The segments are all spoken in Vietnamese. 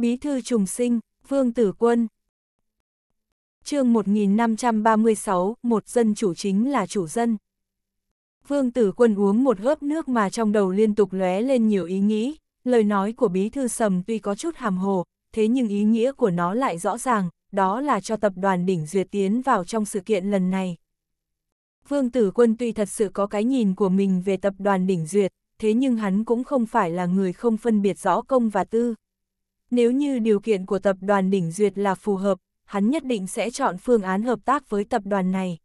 Bí thư trùng sinh, Vương Tử Quân. chương 1536, một dân chủ chính là chủ dân. Vương Tử Quân uống một gớp nước mà trong đầu liên tục lóe lên nhiều ý nghĩ, lời nói của bí thư sầm tuy có chút hàm hồ, thế nhưng ý nghĩa của nó lại rõ ràng, đó là cho tập đoàn đỉnh duyệt tiến vào trong sự kiện lần này. Vương Tử Quân tuy thật sự có cái nhìn của mình về tập đoàn đỉnh duyệt, thế nhưng hắn cũng không phải là người không phân biệt rõ công và tư, nếu như điều kiện của tập đoàn Đỉnh Duyệt là phù hợp, hắn nhất định sẽ chọn phương án hợp tác với tập đoàn này.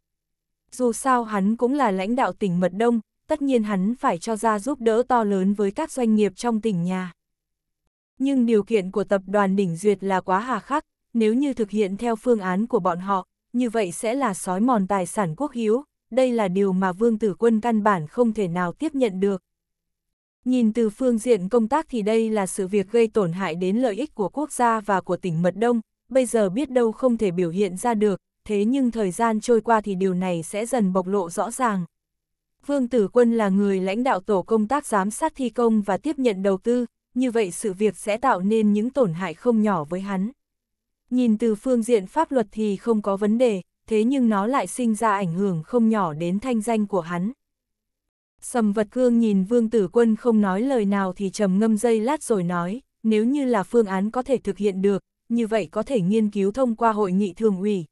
Dù sao hắn cũng là lãnh đạo tỉnh Mật Đông, tất nhiên hắn phải cho ra giúp đỡ to lớn với các doanh nghiệp trong tỉnh nhà. Nhưng điều kiện của tập đoàn Đỉnh Duyệt là quá hà khắc, nếu như thực hiện theo phương án của bọn họ, như vậy sẽ là sói mòn tài sản quốc hữu, đây là điều mà Vương Tử Quân căn bản không thể nào tiếp nhận được. Nhìn từ phương diện công tác thì đây là sự việc gây tổn hại đến lợi ích của quốc gia và của tỉnh Mật Đông, bây giờ biết đâu không thể biểu hiện ra được, thế nhưng thời gian trôi qua thì điều này sẽ dần bộc lộ rõ ràng. Vương Tử Quân là người lãnh đạo tổ công tác giám sát thi công và tiếp nhận đầu tư, như vậy sự việc sẽ tạo nên những tổn hại không nhỏ với hắn. Nhìn từ phương diện pháp luật thì không có vấn đề, thế nhưng nó lại sinh ra ảnh hưởng không nhỏ đến thanh danh của hắn. Sầm vật cương nhìn vương tử quân không nói lời nào thì trầm ngâm dây lát rồi nói, nếu như là phương án có thể thực hiện được, như vậy có thể nghiên cứu thông qua hội nghị thường ủy.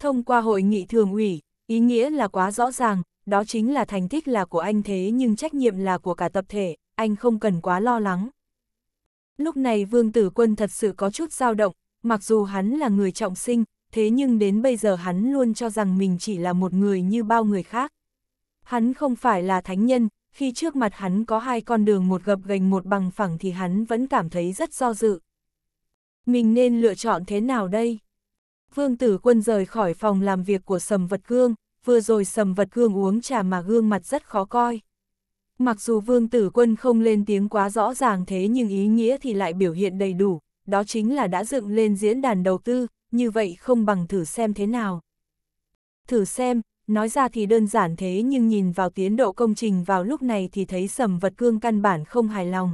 Thông qua hội nghị thường ủy, ý nghĩa là quá rõ ràng, đó chính là thành tích là của anh thế nhưng trách nhiệm là của cả tập thể, anh không cần quá lo lắng. Lúc này vương tử quân thật sự có chút dao động, mặc dù hắn là người trọng sinh, thế nhưng đến bây giờ hắn luôn cho rằng mình chỉ là một người như bao người khác. Hắn không phải là thánh nhân, khi trước mặt hắn có hai con đường một gập gành một bằng phẳng thì hắn vẫn cảm thấy rất do dự. Mình nên lựa chọn thế nào đây? Vương tử quân rời khỏi phòng làm việc của sầm vật cương, vừa rồi sầm vật cương uống trà mà gương mặt rất khó coi. Mặc dù vương tử quân không lên tiếng quá rõ ràng thế nhưng ý nghĩa thì lại biểu hiện đầy đủ, đó chính là đã dựng lên diễn đàn đầu tư, như vậy không bằng thử xem thế nào. Thử xem, nói ra thì đơn giản thế nhưng nhìn vào tiến độ công trình vào lúc này thì thấy sầm vật cương căn bản không hài lòng.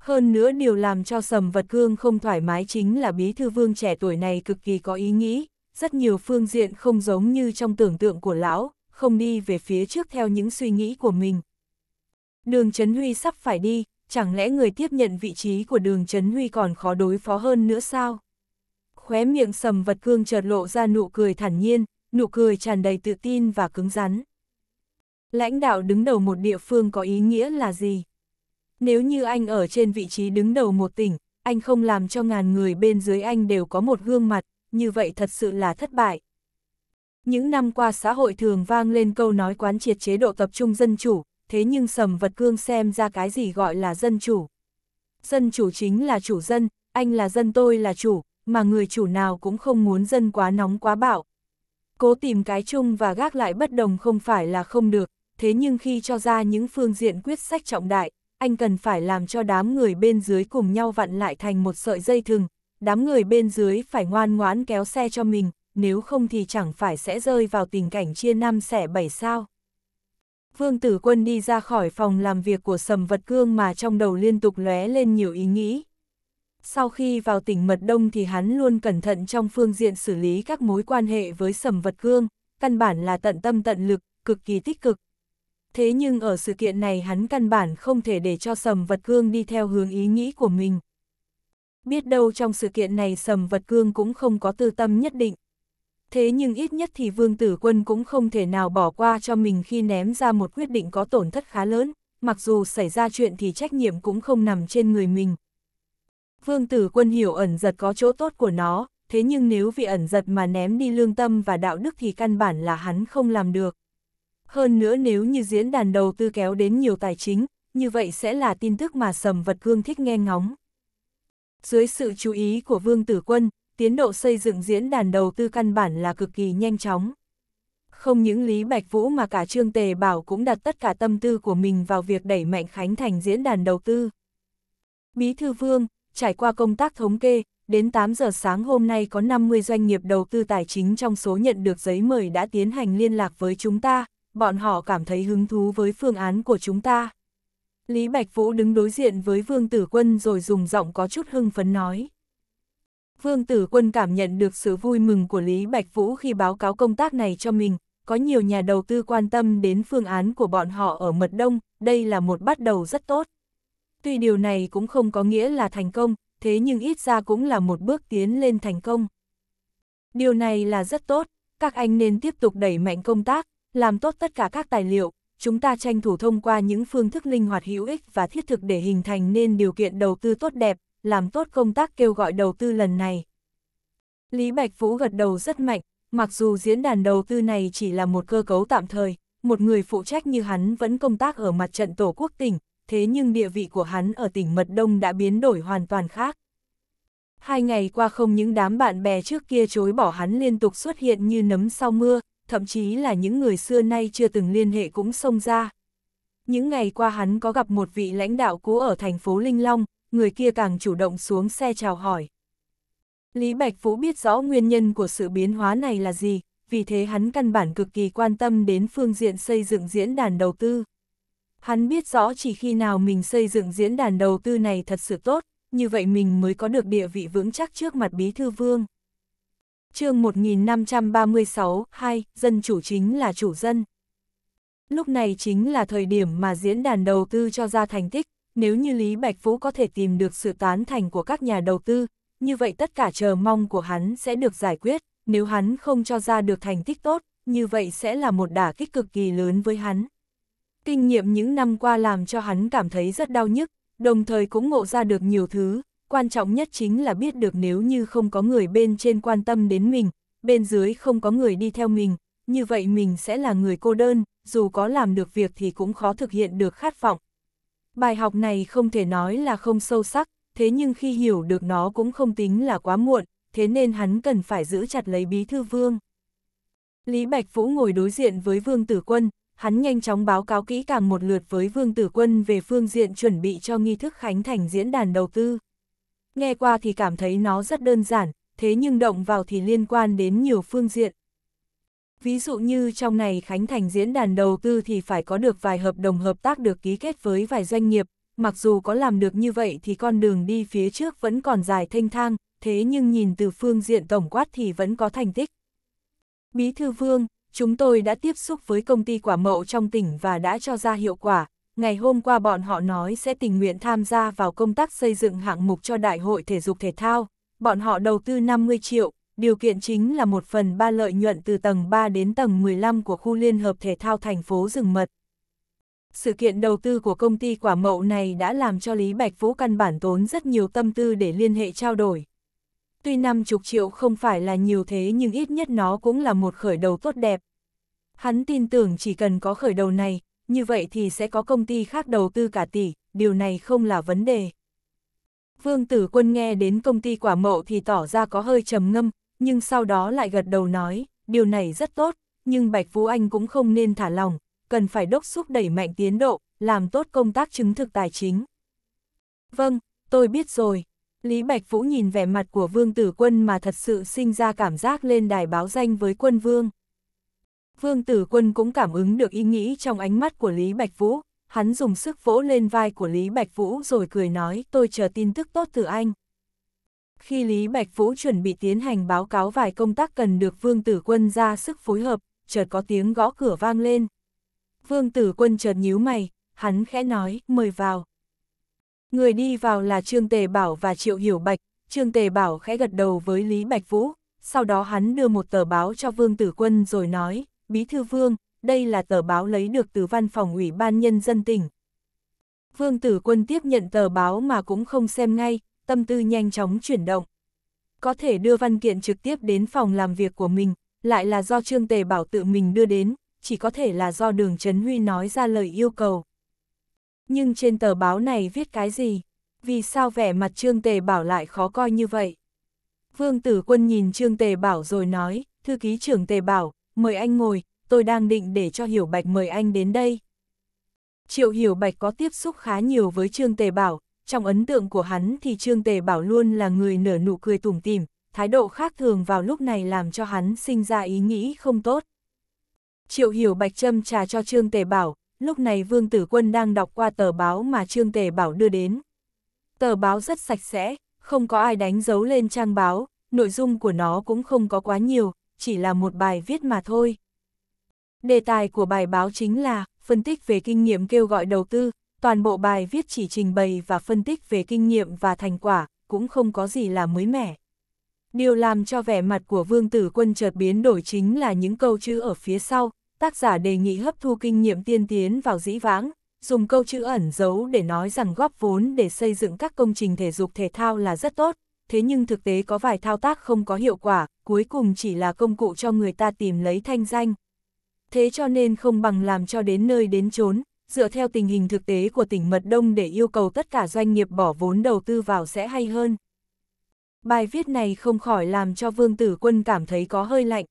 Hơn nữa điều làm cho sầm vật cương không thoải mái chính là bí thư vương trẻ tuổi này cực kỳ có ý nghĩ, rất nhiều phương diện không giống như trong tưởng tượng của lão, không đi về phía trước theo những suy nghĩ của mình. Đường Trấn Huy sắp phải đi, chẳng lẽ người tiếp nhận vị trí của đường Trấn Huy còn khó đối phó hơn nữa sao? Khóe miệng sầm vật cương chợt lộ ra nụ cười thản nhiên, nụ cười tràn đầy tự tin và cứng rắn. Lãnh đạo đứng đầu một địa phương có ý nghĩa là gì? Nếu như anh ở trên vị trí đứng đầu một tỉnh, anh không làm cho ngàn người bên dưới anh đều có một gương mặt, như vậy thật sự là thất bại. Những năm qua xã hội thường vang lên câu nói quán triệt chế độ tập trung dân chủ, thế nhưng sầm vật cương xem ra cái gì gọi là dân chủ. Dân chủ chính là chủ dân, anh là dân tôi là chủ, mà người chủ nào cũng không muốn dân quá nóng quá bạo, Cố tìm cái chung và gác lại bất đồng không phải là không được, thế nhưng khi cho ra những phương diện quyết sách trọng đại, anh cần phải làm cho đám người bên dưới cùng nhau vặn lại thành một sợi dây thừng, đám người bên dưới phải ngoan ngoãn kéo xe cho mình, nếu không thì chẳng phải sẽ rơi vào tình cảnh chia năm xẻ bảy sao. Vương Tử Quân đi ra khỏi phòng làm việc của Sầm Vật Cương mà trong đầu liên tục lóe lên nhiều ý nghĩ, sau khi vào tỉnh Mật Đông thì hắn luôn cẩn thận trong phương diện xử lý các mối quan hệ với sầm vật cương, căn bản là tận tâm tận lực, cực kỳ tích cực. Thế nhưng ở sự kiện này hắn căn bản không thể để cho sầm vật cương đi theo hướng ý nghĩ của mình. Biết đâu trong sự kiện này sầm vật cương cũng không có tư tâm nhất định. Thế nhưng ít nhất thì vương tử quân cũng không thể nào bỏ qua cho mình khi ném ra một quyết định có tổn thất khá lớn, mặc dù xảy ra chuyện thì trách nhiệm cũng không nằm trên người mình, Vương tử quân hiểu ẩn giật có chỗ tốt của nó, thế nhưng nếu vì ẩn giật mà ném đi lương tâm và đạo đức thì căn bản là hắn không làm được. Hơn nữa nếu như diễn đàn đầu tư kéo đến nhiều tài chính, như vậy sẽ là tin tức mà sầm vật cương thích nghe ngóng. Dưới sự chú ý của Vương Tử Quân, tiến độ xây dựng diễn đàn đầu tư căn bản là cực kỳ nhanh chóng. Không những Lý Bạch Vũ mà cả Trương Tề Bảo cũng đặt tất cả tâm tư của mình vào việc đẩy mạnh Khánh thành diễn đàn đầu tư. Bí thư Vương, trải qua công tác thống kê, đến 8 giờ sáng hôm nay có 50 doanh nghiệp đầu tư tài chính trong số nhận được giấy mời đã tiến hành liên lạc với chúng ta, bọn họ cảm thấy hứng thú với phương án của chúng ta. Lý Bạch Vũ đứng đối diện với Vương Tử Quân rồi dùng giọng có chút hưng phấn nói. Vương Tử Quân cảm nhận được sự vui mừng của Lý Bạch Vũ khi báo cáo công tác này cho mình, có nhiều nhà đầu tư quan tâm đến phương án của bọn họ ở Mật Đông, đây là một bắt đầu rất tốt. Tuy điều này cũng không có nghĩa là thành công, thế nhưng ít ra cũng là một bước tiến lên thành công. Điều này là rất tốt, các anh nên tiếp tục đẩy mạnh công tác, làm tốt tất cả các tài liệu, chúng ta tranh thủ thông qua những phương thức linh hoạt hữu ích và thiết thực để hình thành nên điều kiện đầu tư tốt đẹp, làm tốt công tác kêu gọi đầu tư lần này. Lý Bạch Vũ gật đầu rất mạnh, mặc dù diễn đàn đầu tư này chỉ là một cơ cấu tạm thời, một người phụ trách như hắn vẫn công tác ở mặt trận Tổ quốc tỉnh, thế nhưng địa vị của hắn ở tỉnh Mật Đông đã biến đổi hoàn toàn khác. Hai ngày qua không những đám bạn bè trước kia chối bỏ hắn liên tục xuất hiện như nấm sau mưa, thậm chí là những người xưa nay chưa từng liên hệ cũng xông ra. Những ngày qua hắn có gặp một vị lãnh đạo cũ ở thành phố Linh Long, người kia càng chủ động xuống xe chào hỏi. Lý Bạch Phú biết rõ nguyên nhân của sự biến hóa này là gì, vì thế hắn căn bản cực kỳ quan tâm đến phương diện xây dựng diễn đàn đầu tư. Hắn biết rõ chỉ khi nào mình xây dựng diễn đàn đầu tư này thật sự tốt, như vậy mình mới có được địa vị vững chắc trước mặt Bí Thư Vương. chương 1536, 2, dân chủ chính là chủ dân. Lúc này chính là thời điểm mà diễn đàn đầu tư cho ra thành tích, nếu như Lý Bạch Phú có thể tìm được sự tán thành của các nhà đầu tư, như vậy tất cả chờ mong của hắn sẽ được giải quyết, nếu hắn không cho ra được thành tích tốt, như vậy sẽ là một đả kích cực kỳ lớn với hắn. Kinh nghiệm những năm qua làm cho hắn cảm thấy rất đau nhức, đồng thời cũng ngộ ra được nhiều thứ, quan trọng nhất chính là biết được nếu như không có người bên trên quan tâm đến mình, bên dưới không có người đi theo mình, như vậy mình sẽ là người cô đơn, dù có làm được việc thì cũng khó thực hiện được khát vọng. Bài học này không thể nói là không sâu sắc, thế nhưng khi hiểu được nó cũng không tính là quá muộn, thế nên hắn cần phải giữ chặt lấy bí thư vương. Lý Bạch Vũ ngồi đối diện với vương tử quân, hắn nhanh chóng báo cáo kỹ càng một lượt với Vương Tử Quân về phương diện chuẩn bị cho nghi thức khánh thành diễn đàn đầu tư. Nghe qua thì cảm thấy nó rất đơn giản, thế nhưng động vào thì liên quan đến nhiều phương diện. Ví dụ như trong này khánh thành diễn đàn đầu tư thì phải có được vài hợp đồng hợp tác được ký kết với vài doanh nghiệp, mặc dù có làm được như vậy thì con đường đi phía trước vẫn còn dài thanh thang, thế nhưng nhìn từ phương diện tổng quát thì vẫn có thành tích. Bí thư vương, chúng tôi đã tiếp xúc với công ty quả mậu trong tỉnh và đã cho ra hiệu quả. Ngày hôm qua bọn họ nói sẽ tình nguyện tham gia vào công tác xây dựng hạng mục cho Đại hội Thể dục Thể thao. Bọn họ đầu tư 50 triệu, điều kiện chính là một phần ba lợi nhuận từ tầng 3 đến tầng 15 của khu liên hợp thể thao thành phố Rừng Mật. Sự kiện đầu tư của công ty quả mậu này đã làm cho Lý Bạch Vũ căn bản tốn rất nhiều tâm tư để liên hệ trao đổi. Tuy năm chục triệu không phải là nhiều thế nhưng ít nhất nó cũng là một khởi đầu tốt đẹp. Hắn tin tưởng chỉ cần có khởi đầu này, như vậy thì sẽ có công ty khác đầu tư cả tỷ, điều này không là vấn đề. Vương Tử Quân nghe đến công ty quả mậu thì tỏ ra có hơi trầm ngâm, nhưng sau đó lại gật đầu nói, điều này rất tốt, nhưng Bạch Phú Anh cũng không nên thả lòng, cần phải đốc xúc đẩy mạnh tiến độ, làm tốt công tác chứng thực tài chính. Vâng, tôi biết rồi. Lý Bạch Vũ nhìn vẻ mặt của Vương Tử Quân mà thật sự sinh ra cảm giác lên đài báo danh với quân vương. Vương Tử Quân cũng cảm ứng được ý nghĩ trong ánh mắt của Lý Bạch Vũ, hắn dùng sức vỗ lên vai của Lý Bạch Vũ rồi cười nói tôi chờ tin tức tốt từ anh. Khi Lý Bạch Vũ chuẩn bị tiến hành báo cáo vài công tác cần được Vương Tử Quân ra sức phối hợp, chợt có tiếng gõ cửa vang lên. Vương Tử Quân chợt nhíu mày, hắn khẽ nói, mời vào. Người đi vào là Trương Tề Bảo và Triệu Hiểu Bạch, Trương Tề Bảo khẽ gật đầu với Lý Bạch Vũ, sau đó hắn đưa một tờ báo cho Vương Tử Quân rồi nói, Bí Thư Vương, đây là tờ báo lấy được từ văn phòng ủy ban nhân dân tỉnh. Vương Tử Quân tiếp nhận tờ báo mà cũng không xem ngay, tâm tư nhanh chóng chuyển động. Có thể đưa văn kiện trực tiếp đến phòng làm việc của mình, lại là do Trương Tề Bảo tự mình đưa đến, chỉ có thể là do Đường Trấn Huy nói ra lời yêu cầu. Nhưng trên tờ báo này viết cái gì? Vì sao vẻ mặt Trương Tề Bảo lại khó coi như vậy? Vương Tử Quân nhìn Trương Tề Bảo rồi nói, thư ký trưởng Tề Bảo, mời anh ngồi, tôi đang định để cho Hiểu Bạch mời anh đến đây. Triệu Hiểu Bạch có tiếp xúc khá nhiều với Trương Tề Bảo, trong ấn tượng của hắn thì Trương Tề Bảo luôn là người nở nụ cười tủm tỉm, thái độ khác thường vào lúc này làm cho hắn sinh ra ý nghĩ không tốt. Triệu Hiểu Bạch châm trà cho Trương Tề Bảo, lúc này Vương Tử Quân đang đọc qua tờ báo mà Trương Tề Bảo đưa đến. Tờ báo rất sạch sẽ, không có ai đánh dấu lên trang báo, nội dung của nó cũng không có quá nhiều, chỉ là một bài viết mà thôi. Đề tài của bài báo chính là phân tích về kinh nghiệm kêu gọi đầu tư, toàn bộ bài viết chỉ trình bày và phân tích về kinh nghiệm và thành quả, cũng không có gì là mới mẻ. Điều làm cho vẻ mặt của Vương Tử Quân chợt biến đổi chính là những câu chữ ở phía sau, tác giả đề nghị hấp thu kinh nghiệm tiên tiến vào dĩ vãng, dùng câu chữ ẩn giấu để nói rằng góp vốn để xây dựng các công trình thể dục thể thao là rất tốt, thế nhưng thực tế có vài thao tác không có hiệu quả, cuối cùng chỉ là công cụ cho người ta tìm lấy thanh danh. Thế cho nên không bằng làm cho đến nơi đến chốn, dựa theo tình hình thực tế của tỉnh Mật Đông để yêu cầu tất cả doanh nghiệp bỏ vốn đầu tư vào sẽ hay hơn. Bài viết này không khỏi làm cho Vương Tử Quân cảm thấy có hơi lạnh,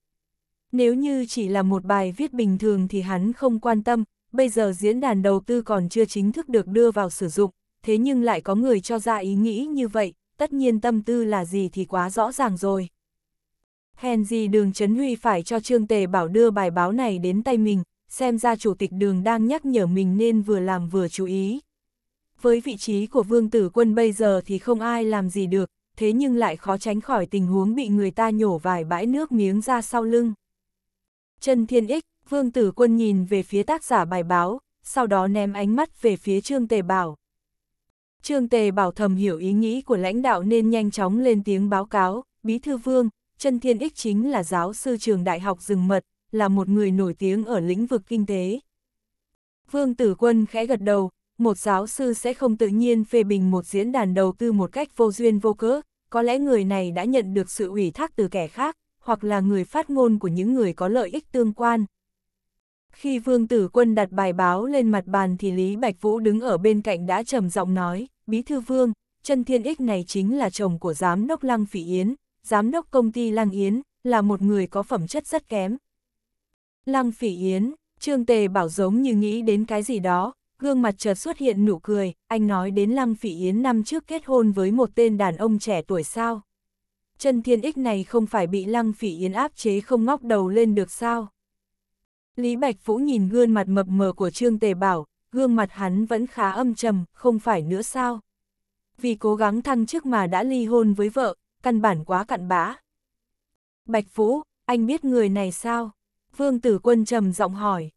nếu như chỉ là một bài viết bình thường thì hắn không quan tâm, bây giờ diễn đàn đầu tư còn chưa chính thức được đưa vào sử dụng, thế nhưng lại có người cho ra ý nghĩ như vậy, tất nhiên tâm tư là gì thì quá rõ ràng rồi. Hèn gì đường Trấn Huy phải cho Trương Tề Bảo đưa bài báo này đến tay mình, xem ra chủ tịch đường đang nhắc nhở mình nên vừa làm vừa chú ý. Với vị trí của vương tử quân bây giờ thì không ai làm gì được, thế nhưng lại khó tránh khỏi tình huống bị người ta nhổ vài bãi nước miếng ra sau lưng chân thiên ích, vương tử quân nhìn về phía tác giả bài báo, sau đó ném ánh mắt về phía Trương Tề Bảo. Trương Tề Bảo thầm hiểu ý nghĩ của lãnh đạo nên nhanh chóng lên tiếng báo cáo, Bí Thư Vương, Trân Thiên Ích chính là giáo sư trường Đại học Rừng Mật, là một người nổi tiếng ở lĩnh vực kinh tế. Vương Tử Quân khẽ gật đầu, một giáo sư sẽ không tự nhiên phê bình một diễn đàn đầu tư một cách vô duyên vô cớ, có lẽ người này đã nhận được sự ủy thác từ kẻ khác, hoặc là người phát ngôn của những người có lợi ích tương quan. Khi Vương Tử Quân đặt bài báo lên mặt bàn thì Lý Bạch Vũ đứng ở bên cạnh đã trầm giọng nói, Bí Thư Vương, chân Thiên Ích này chính là chồng của Giám đốc Lăng Phỉ Yến, Giám đốc công ty Lăng Yến, là một người có phẩm chất rất kém. Lăng Phỉ Yến, Trương Tề bảo giống như nghĩ đến cái gì đó, gương mặt chợt xuất hiện nụ cười, anh nói đến Lăng Phỉ Yến năm trước kết hôn với một tên đàn ông trẻ tuổi sao chân thiên ích này không phải bị lăng phỉ yến áp chế không ngóc đầu lên được sao? Lý Bạch Phú nhìn gương mặt mập mờ của Trương Tề Bảo, gương mặt hắn vẫn khá âm trầm, không phải nữa sao? Vì cố gắng thăng chức mà đã ly hôn với vợ, căn bản quá cặn bã. Bạch Phú, anh biết người này sao? Vương Tử Quân trầm giọng hỏi.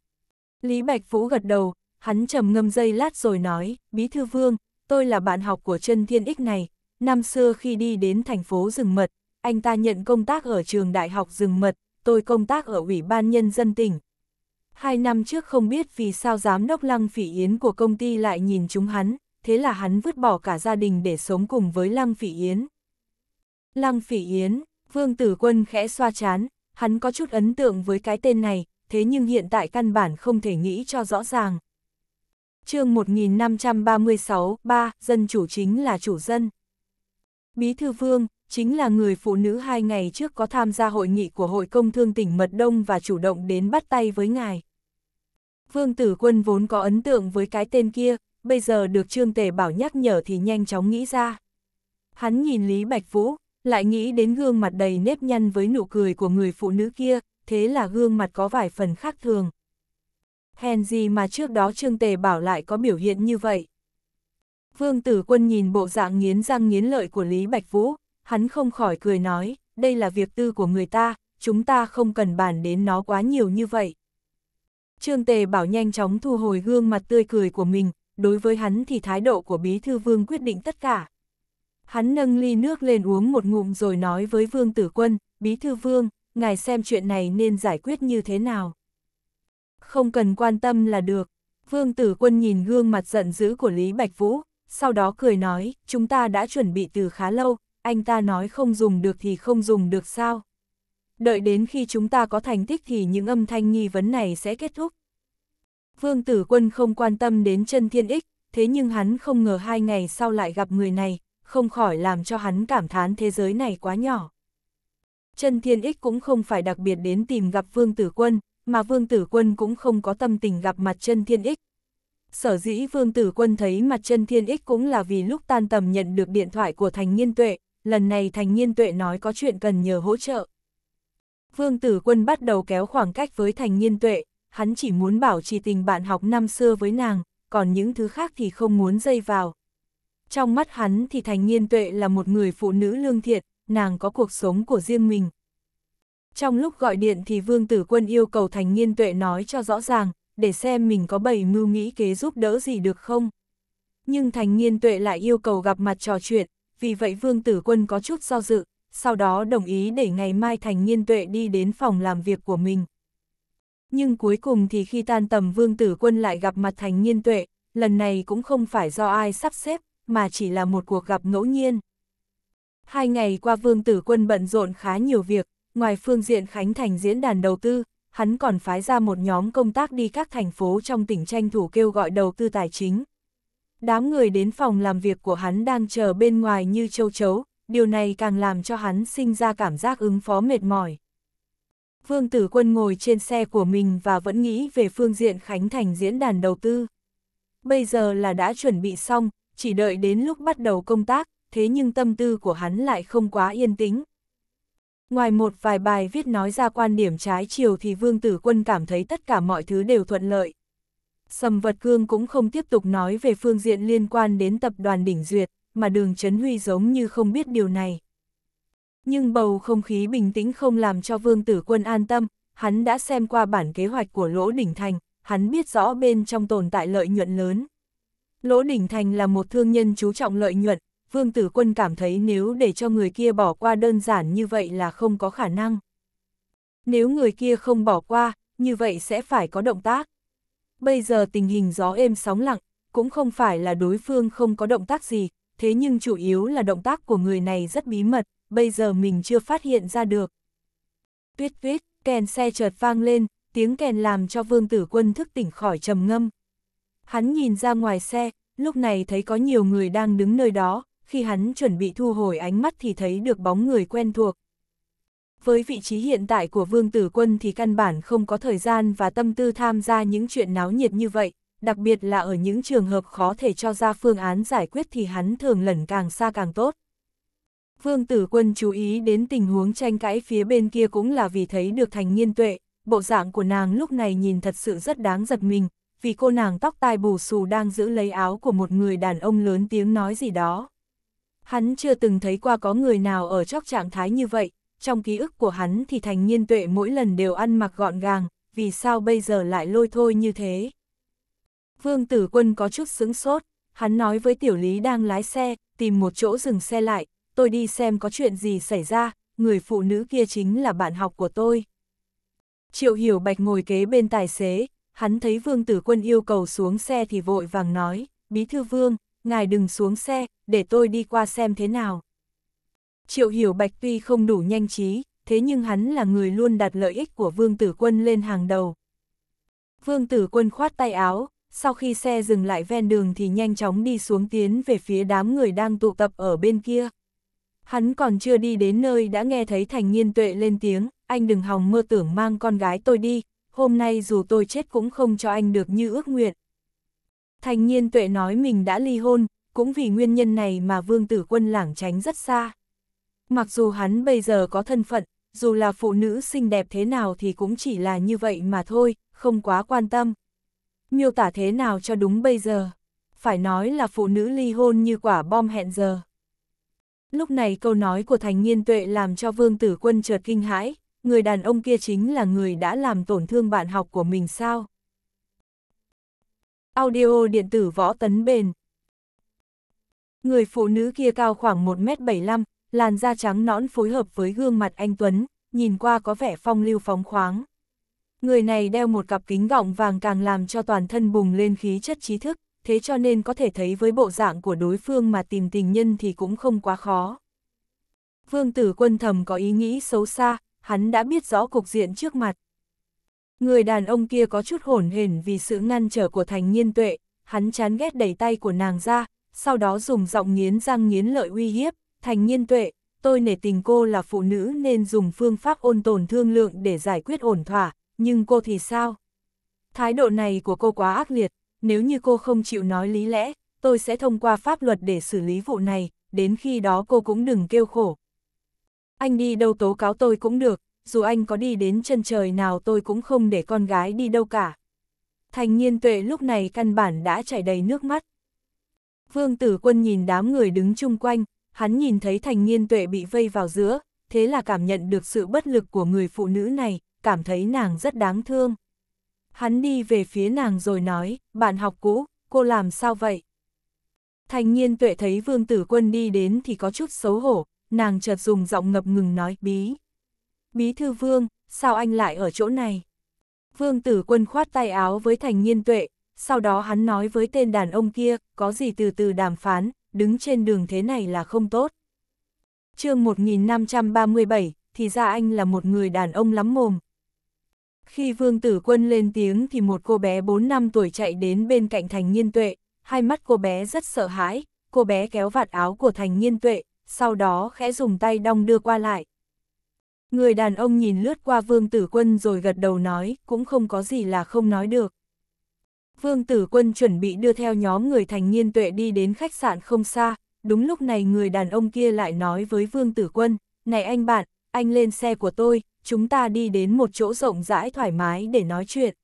Lý Bạch Phú gật đầu, hắn trầm ngâm dây lát rồi nói, Bí Thư Vương, tôi là bạn học của chân thiên ích này, năm xưa khi đi đến thành phố rừng mật, anh ta nhận công tác ở trường đại học rừng mật, tôi công tác ở Ủy ban Nhân dân tỉnh. Hai năm trước không biết vì sao giám đốc Lăng Phỉ Yến của công ty lại nhìn chúng hắn, thế là hắn vứt bỏ cả gia đình để sống cùng với Lăng Phỉ Yến. Lăng Phỉ Yến, Vương Tử Quân khẽ xoa chán, hắn có chút ấn tượng với cái tên này, thế nhưng hiện tại căn bản không thể nghĩ cho rõ ràng. chương 1536, 3, dân chủ chính là chủ dân. Bí thư Vương, chính là người phụ nữ hai ngày trước có tham gia hội nghị của Hội Công Thương tỉnh Mật Đông và chủ động đến bắt tay với ngài. Vương Tử Quân vốn có ấn tượng với cái tên kia, bây giờ được Trương Tề Bảo nhắc nhở thì nhanh chóng nghĩ ra. Hắn nhìn Lý Bạch Vũ, lại nghĩ đến gương mặt đầy nếp nhăn với nụ cười của người phụ nữ kia, thế là gương mặt có vài phần khác thường. Hèn gì mà trước đó Trương Tề Bảo lại có biểu hiện như vậy. Vương tử quân nhìn bộ dạng nghiến răng nghiến lợi của Lý Bạch Vũ, hắn không khỏi cười nói, đây là việc tư của người ta, chúng ta không cần bàn đến nó quá nhiều như vậy. Trương Tề bảo nhanh chóng thu hồi gương mặt tươi cười của mình, đối với hắn thì thái độ của Bí Thư Vương quyết định tất cả. Hắn nâng ly nước lên uống một ngụm rồi nói với Vương Tử Quân, Bí Thư Vương, ngài xem chuyện này nên giải quyết như thế nào. Không cần quan tâm là được. Vương Tử Quân nhìn gương mặt giận dữ của Lý Bạch Vũ, sau đó cười nói, chúng ta đã chuẩn bị từ khá lâu, anh ta nói không dùng được thì không dùng được sao. Đợi đến khi chúng ta có thành tích thì những âm thanh nghi vấn này sẽ kết thúc. Vương Tử Quân không quan tâm đến chân thiên ích, thế nhưng hắn không ngờ hai ngày sau lại gặp người này, không khỏi làm cho hắn cảm thán thế giới này quá nhỏ. Chân thiên ích cũng không phải đặc biệt đến tìm gặp Vương Tử Quân, mà Vương Tử Quân cũng không có tâm tình gặp mặt chân thiên ích, sở dĩ Vương Tử Quân thấy mặt chân thiên ích cũng là vì lúc tan tầm nhận được điện thoại của Thành nghiên Tuệ, lần này Thành nghiên Tuệ nói có chuyện cần nhờ hỗ trợ. Vương Tử Quân bắt đầu kéo khoảng cách với Thành nghiên Tuệ, hắn chỉ muốn bảo trì tình bạn học năm xưa với nàng, còn những thứ khác thì không muốn dây vào. Trong mắt hắn thì Thành nghiên Tuệ là một người phụ nữ lương thiện, nàng có cuộc sống của riêng mình. Trong lúc gọi điện thì Vương Tử Quân yêu cầu Thành nghiên Tuệ nói cho rõ ràng, để xem mình có bảy mưu nghĩ kế giúp đỡ gì được không. Nhưng thành nghiên tuệ lại yêu cầu gặp mặt trò chuyện, vì vậy Vương Tử Quân có chút do dự, sau đó đồng ý để ngày mai thành nghiên tuệ đi đến phòng làm việc của mình. Nhưng cuối cùng thì khi tan tầm Vương Tử Quân lại gặp mặt thành nghiên tuệ, lần này cũng không phải do ai sắp xếp, mà chỉ là một cuộc gặp ngẫu nhiên. Hai ngày qua Vương Tử Quân bận rộn khá nhiều việc, ngoài phương diện Khánh Thành diễn đàn đầu tư, hắn còn phái ra một nhóm công tác đi các thành phố trong tỉnh tranh thủ kêu gọi đầu tư tài chính. Đám người đến phòng làm việc của hắn đang chờ bên ngoài như châu chấu, điều này càng làm cho hắn sinh ra cảm giác ứng phó mệt mỏi. Vương Tử Quân ngồi trên xe của mình và vẫn nghĩ về phương diện Khánh Thành diễn đàn đầu tư. Bây giờ là đã chuẩn bị xong, chỉ đợi đến lúc bắt đầu công tác, thế nhưng tâm tư của hắn lại không quá yên tĩnh. Ngoài một vài bài viết nói ra quan điểm trái chiều thì Vương Tử Quân cảm thấy tất cả mọi thứ đều thuận lợi. Sầm Vật Cương cũng không tiếp tục nói về phương diện liên quan đến tập đoàn Đỉnh Duyệt, mà Đường Trấn Huy giống như không biết điều này. Nhưng bầu không khí bình tĩnh không làm cho Vương Tử Quân an tâm, hắn đã xem qua bản kế hoạch của Lỗ Đỉnh Thành, hắn biết rõ bên trong tồn tại lợi nhuận lớn. Lỗ Đỉnh Thành là một thương nhân chú trọng lợi nhuận, Vương Tử Quân cảm thấy nếu để cho người kia bỏ qua đơn giản như vậy là không có khả năng. Nếu người kia không bỏ qua, như vậy sẽ phải có động tác. Bây giờ tình hình gió êm sóng lặng, cũng không phải là đối phương không có động tác gì, thế nhưng chủ yếu là động tác của người này rất bí mật, bây giờ mình chưa phát hiện ra được. Tuyết tuyết, kèn xe chợt vang lên, tiếng kèn làm cho vương tử quân thức tỉnh khỏi trầm ngâm. Hắn nhìn ra ngoài xe, lúc này thấy có nhiều người đang đứng nơi đó, khi hắn chuẩn bị thu hồi ánh mắt thì thấy được bóng người quen thuộc. Với vị trí hiện tại của Vương Tử Quân thì căn bản không có thời gian và tâm tư tham gia những chuyện náo nhiệt như vậy, đặc biệt là ở những trường hợp khó thể cho ra phương án giải quyết thì hắn thường lẩn càng xa càng tốt. Vương Tử Quân chú ý đến tình huống tranh cãi phía bên kia cũng là vì thấy được thành nghiên tuệ, bộ dạng của nàng lúc này nhìn thật sự rất đáng giật mình, vì cô nàng tóc tai bù xù đang giữ lấy áo của một người đàn ông lớn tiếng nói gì đó. Hắn chưa từng thấy qua có người nào ở chóc trạng thái như vậy, trong ký ức của hắn thì thành nhiên tuệ mỗi lần đều ăn mặc gọn gàng, vì sao bây giờ lại lôi thôi như thế. Vương tử quân có chút sững sốt, hắn nói với tiểu lý đang lái xe, tìm một chỗ dừng xe lại, tôi đi xem có chuyện gì xảy ra, người phụ nữ kia chính là bạn học của tôi. Triệu hiểu bạch ngồi kế bên tài xế, hắn thấy vương tử quân yêu cầu xuống xe thì vội vàng nói, bí thư vương, ngài đừng xuống xe, để tôi đi qua xem thế nào. Triệu Hiểu Bạch tuy không đủ nhanh trí, thế nhưng hắn là người luôn đặt lợi ích của Vương Tử Quân lên hàng đầu. Vương Tử Quân khoát tay áo, sau khi xe dừng lại ven đường thì nhanh chóng đi xuống tiến về phía đám người đang tụ tập ở bên kia. Hắn còn chưa đi đến nơi đã nghe thấy Thành Nghiên Tuệ lên tiếng, anh đừng hòng mơ tưởng mang con gái tôi đi, hôm nay dù tôi chết cũng không cho anh được như ước nguyện. Thành nhiên tuệ nói mình đã ly hôn, cũng vì nguyên nhân này mà vương tử quân lảng tránh rất xa. Mặc dù hắn bây giờ có thân phận, dù là phụ nữ xinh đẹp thế nào thì cũng chỉ là như vậy mà thôi, không quá quan tâm. Miêu tả thế nào cho đúng bây giờ? Phải nói là phụ nữ ly hôn như quả bom hẹn giờ. Lúc này câu nói của thành nghiên tuệ làm cho vương tử quân chợt kinh hãi, người đàn ông kia chính là người đã làm tổn thương bạn học của mình sao? Audio điện tử võ tấn bền. Người phụ nữ kia cao khoảng 1m75, làn da trắng nõn phối hợp với gương mặt anh Tuấn, nhìn qua có vẻ phong lưu phóng khoáng. Người này đeo một cặp kính gọng vàng càng làm cho toàn thân bùng lên khí chất trí thức, thế cho nên có thể thấy với bộ dạng của đối phương mà tìm tình nhân thì cũng không quá khó. Vương tử quân thầm có ý nghĩ xấu xa, hắn đã biết rõ cục diện trước mặt. Người đàn ông kia có chút hổn hển vì sự ngăn trở của thành nhiên tuệ, hắn chán ghét đẩy tay của nàng ra, sau đó dùng giọng nghiến răng nghiến lợi uy hiếp, thành nhiên tuệ, tôi nể tình cô là phụ nữ nên dùng phương pháp ôn tồn thương lượng để giải quyết ổn thỏa, nhưng cô thì sao? Thái độ này của cô quá ác liệt, nếu như cô không chịu nói lý lẽ, tôi sẽ thông qua pháp luật để xử lý vụ này, đến khi đó cô cũng đừng kêu khổ. Anh đi đâu tố cáo tôi cũng được, dù anh có đi đến chân trời nào tôi cũng không để con gái đi đâu cả. Thành nhiên tuệ lúc này căn bản đã chảy đầy nước mắt. Vương tử quân nhìn đám người đứng chung quanh, hắn nhìn thấy thành nhiên tuệ bị vây vào giữa, thế là cảm nhận được sự bất lực của người phụ nữ này, cảm thấy nàng rất đáng thương. Hắn đi về phía nàng rồi nói, bạn học cũ, cô làm sao vậy? Thành nhiên tuệ thấy vương tử quân đi đến thì có chút xấu hổ, nàng chợt dùng giọng ngập ngừng nói bí. Bí thư vương, sao anh lại ở chỗ này? Vương tử quân khoát tay áo với thành nhiên tuệ, sau đó hắn nói với tên đàn ông kia, có gì từ từ đàm phán, đứng trên đường thế này là không tốt. chương 1537, thì ra anh là một người đàn ông lắm mồm. Khi vương tử quân lên tiếng thì một cô bé 4 năm tuổi chạy đến bên cạnh thành nhiên tuệ, hai mắt cô bé rất sợ hãi, cô bé kéo vạt áo của thành nhiên tuệ, sau đó khẽ dùng tay đong đưa qua lại. Người đàn ông nhìn lướt qua vương tử quân rồi gật đầu nói, cũng không có gì là không nói được. Vương tử quân chuẩn bị đưa theo nhóm người thành niên tuệ đi đến khách sạn không xa, đúng lúc này người đàn ông kia lại nói với vương tử quân, này anh bạn, anh lên xe của tôi, chúng ta đi đến một chỗ rộng rãi thoải mái để nói chuyện.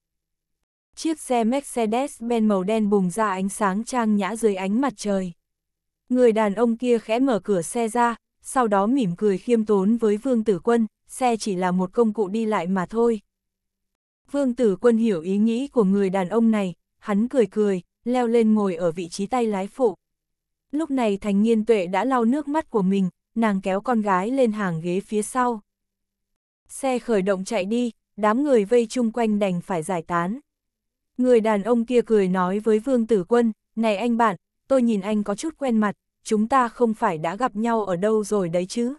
Chiếc xe Mercedes-Benz màu đen bùng ra ánh sáng trang nhã dưới ánh mặt trời. Người đàn ông kia khẽ mở cửa xe ra, sau đó mỉm cười khiêm tốn với Vương Tử Quân, xe chỉ là một công cụ đi lại mà thôi. Vương Tử Quân hiểu ý nghĩ của người đàn ông này, hắn cười cười, leo lên ngồi ở vị trí tay lái phụ. Lúc này Thành Nhiên Tuệ đã lau nước mắt của mình, nàng kéo con gái lên hàng ghế phía sau. Xe khởi động chạy đi, đám người vây chung quanh đành phải giải tán. Người đàn ông kia cười nói với Vương Tử Quân, này anh bạn, tôi nhìn anh có chút quen mặt, chúng ta không phải đã gặp nhau ở đâu rồi đấy chứ.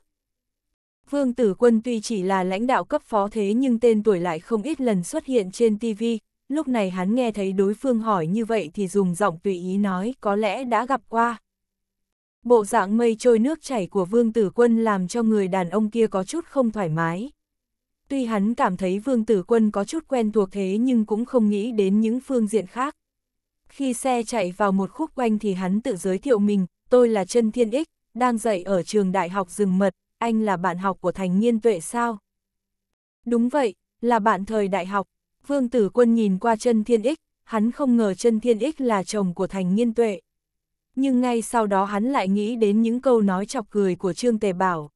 Vương Tử Quân tuy chỉ là lãnh đạo cấp phó thế nhưng tên tuổi lại không ít lần xuất hiện trên TV, lúc này hắn nghe thấy đối phương hỏi như vậy thì dùng giọng tùy ý nói có lẽ đã gặp qua. Bộ dạng mây trôi nước chảy của Vương Tử Quân làm cho người đàn ông kia có chút không thoải mái. Tuy hắn cảm thấy Vương Tử Quân có chút quen thuộc thế nhưng cũng không nghĩ đến những phương diện khác. Khi xe chạy vào một khúc quanh thì hắn tự giới thiệu mình, tôi là Trân Thiên Ích, đang dạy ở trường đại học rừng mật, anh là bạn học của thành nghiên tuệ sao? Đúng vậy, là bạn thời đại học. Vương Tử Quân nhìn qua Trân Thiên Ích, hắn không ngờ Trân Thiên Ích là chồng của thành nghiên tuệ. Nhưng ngay sau đó hắn lại nghĩ đến những câu nói chọc cười của Trương Tề Bảo.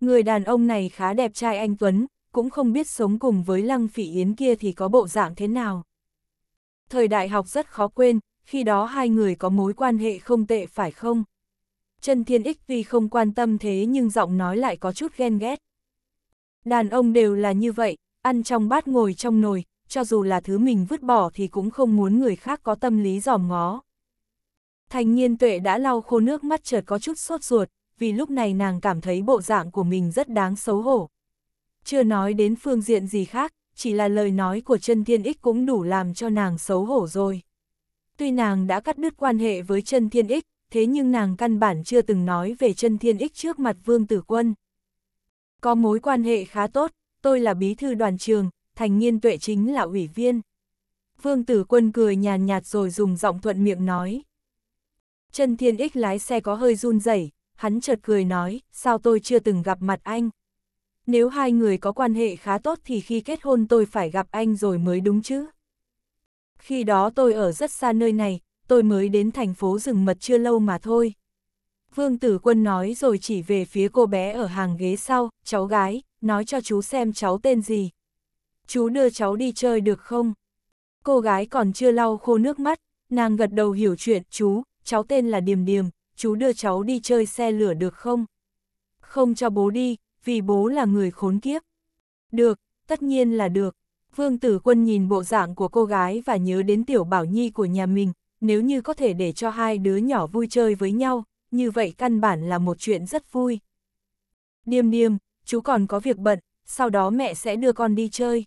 Người đàn ông này khá đẹp trai anh Tuấn, cũng không biết sống cùng với Lăng Phỉ Yến kia thì có bộ dạng thế nào. Thời đại học rất khó quên, khi đó hai người có mối quan hệ không tệ phải không? Trần Thiên Ích tuy không quan tâm thế nhưng giọng nói lại có chút ghen ghét. Đàn ông đều là như vậy, ăn trong bát ngồi trong nồi, cho dù là thứ mình vứt bỏ thì cũng không muốn người khác có tâm lý giòm ngó. Thành nhiên tuệ đã lau khô nước mắt chợt có chút sốt ruột, vì lúc này nàng cảm thấy bộ dạng của mình rất đáng xấu hổ. Chưa nói đến phương diện gì khác, chỉ là lời nói của chân thiên ích cũng đủ làm cho nàng xấu hổ rồi. Tuy nàng đã cắt đứt quan hệ với chân thiên ích, thế nhưng nàng căn bản chưa từng nói về chân thiên ích trước mặt vương tử quân. Có mối quan hệ khá tốt, tôi là bí thư đoàn trường, thành nghiên tuệ chính là ủy viên. Vương tử quân cười nhàn nhạt rồi dùng giọng thuận miệng nói. Chân thiên ích lái xe có hơi run rẩy, hắn chợt cười nói, sao tôi chưa từng gặp mặt anh. Nếu hai người có quan hệ khá tốt thì khi kết hôn tôi phải gặp anh rồi mới đúng chứ khi đó tôi ở rất xa nơi này, tôi mới đến thành phố rừng mật chưa lâu mà thôi. Vương Tử Quân nói rồi chỉ về phía cô bé ở hàng ghế sau, cháu gái, nói cho chú xem cháu tên gì. Chú đưa cháu đi chơi được không? Cô gái còn chưa lau khô nước mắt, nàng gật đầu hiểu chuyện, chú, cháu tên là Điềm Điềm, chú đưa cháu đi chơi xe lửa được không? Không cho bố đi, vì bố là người khốn kiếp. Được, tất nhiên là được. Vương Tử Quân nhìn bộ dạng của cô gái và nhớ đến tiểu bảo nhi của nhà mình, nếu như có thể để cho hai đứa nhỏ vui chơi với nhau, như vậy căn bản là một chuyện rất vui. Điềm điềm, chú còn có việc bận, sau đó mẹ sẽ đưa con đi chơi.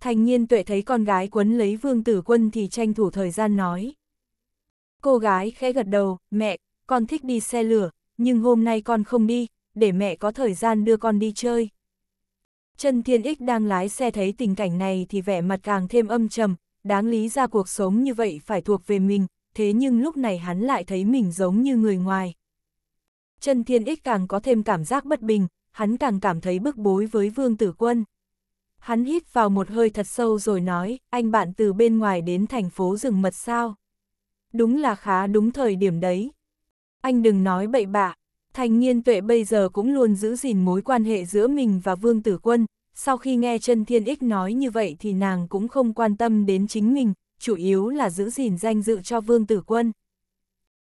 Thành Nhiên tuệ thấy con gái quấn lấy vương tử quân thì tranh thủ thời gian nói. Cô gái khẽ gật đầu, mẹ, con thích đi xe lửa, nhưng hôm nay con không đi, để mẹ có thời gian đưa con đi chơi. Trần Thiên Ích đang lái xe thấy tình cảnh này thì vẻ mặt càng thêm âm trầm, đáng lý ra cuộc sống như vậy phải thuộc về mình, thế nhưng lúc này hắn lại thấy mình giống như người ngoài. Trần Thiên Ích càng có thêm cảm giác bất bình, hắn càng cảm thấy bức bối với Vương Tử Quân. Hắn hít vào một hơi thật sâu rồi nói, anh bạn từ bên ngoài đến thành phố rừng mật sao? Đúng là khá đúng thời điểm đấy. Anh đừng nói bậy bạ, Thành Niên tuệ bây giờ cũng luôn giữ gìn mối quan hệ giữa mình và Vương Tử Quân, sau khi nghe Trân Thiên Ích nói như vậy thì nàng cũng không quan tâm đến chính mình, chủ yếu là giữ gìn danh dự cho Vương Tử Quân.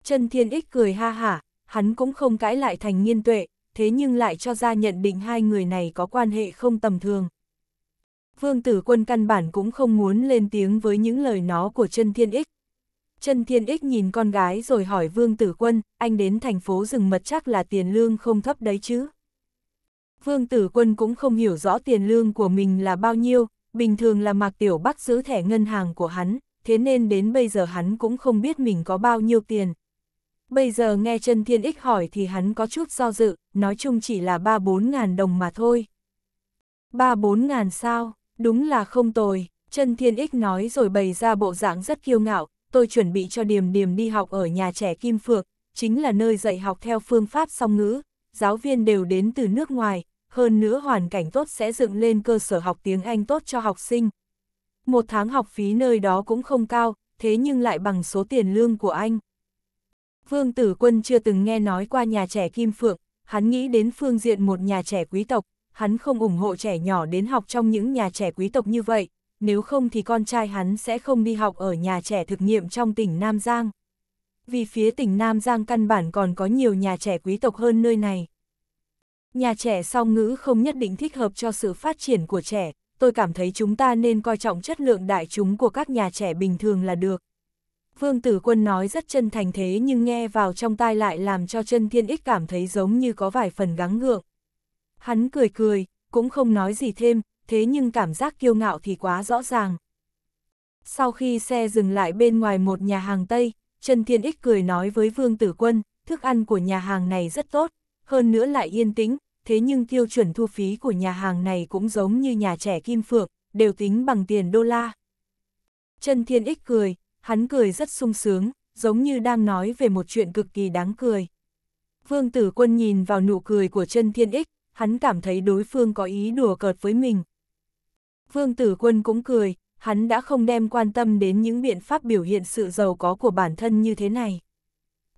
Trân Thiên Ích cười ha hả, hắn cũng không cãi lại thành Niên tuệ, thế nhưng lại cho ra nhận định hai người này có quan hệ không tầm thường. Vương Tử Quân căn bản cũng không muốn lên tiếng với những lời nó của Trân Thiên Ích, Trần Thiên Ích nhìn con gái rồi hỏi Vương Tử Quân, anh đến thành phố rừng mật chắc là tiền lương không thấp đấy chứ. Vương Tử Quân cũng không hiểu rõ tiền lương của mình là bao nhiêu, bình thường là Mạc Tiểu Bắc giữ thẻ ngân hàng của hắn, thế nên đến bây giờ hắn cũng không biết mình có bao nhiêu tiền. Bây giờ nghe Trần Thiên Ích hỏi thì hắn có chút do dự, nói chung chỉ là 3-4 ngàn đồng mà thôi. 3-4 ngàn sao, đúng là không tồi, Trần Thiên Ích nói rồi bày ra bộ dạng rất kiêu ngạo, tôi chuẩn bị cho Điềm Điềm đi học ở nhà trẻ Kim Phược, chính là nơi dạy học theo phương pháp song ngữ, giáo viên đều đến từ nước ngoài, hơn nữa hoàn cảnh tốt sẽ dựng lên cơ sở học tiếng Anh tốt cho học sinh. Một tháng học phí nơi đó cũng không cao, thế nhưng lại bằng số tiền lương của anh. Vương Tử Quân chưa từng nghe nói qua nhà trẻ Kim Phượng, hắn nghĩ đến phương diện một nhà trẻ quý tộc, hắn không ủng hộ trẻ nhỏ đến học trong những nhà trẻ quý tộc như vậy, nếu không thì con trai hắn sẽ không đi học ở nhà trẻ thực nghiệm trong tỉnh Nam Giang. Vì phía tỉnh Nam Giang căn bản còn có nhiều nhà trẻ quý tộc hơn nơi này. Nhà trẻ song ngữ không nhất định thích hợp cho sự phát triển của trẻ, tôi cảm thấy chúng ta nên coi trọng chất lượng đại chúng của các nhà trẻ bình thường là được. Vương Tử Quân nói rất chân thành thế nhưng nghe vào trong tai lại làm cho chân thiên ích cảm thấy giống như có vài phần gắng ngượng. Hắn cười cười, cũng không nói gì thêm, thế nhưng cảm giác kiêu ngạo thì quá rõ ràng. Sau khi xe dừng lại bên ngoài một nhà hàng Tây, Trần Thiên Ích cười nói với Vương Tử Quân, thức ăn của nhà hàng này rất tốt, hơn nữa lại yên tĩnh, thế nhưng tiêu chuẩn thu phí của nhà hàng này cũng giống như nhà trẻ Kim Phượng, đều tính bằng tiền đô la. Trần Thiên Ích cười, hắn cười rất sung sướng, giống như đang nói về một chuyện cực kỳ đáng cười. Vương Tử Quân nhìn vào nụ cười của Trần Thiên Ích, hắn cảm thấy đối phương có ý đùa cợt với mình, Vương Tử Quân cũng cười, hắn đã không đem quan tâm đến những biện pháp biểu hiện sự giàu có của bản thân như thế này.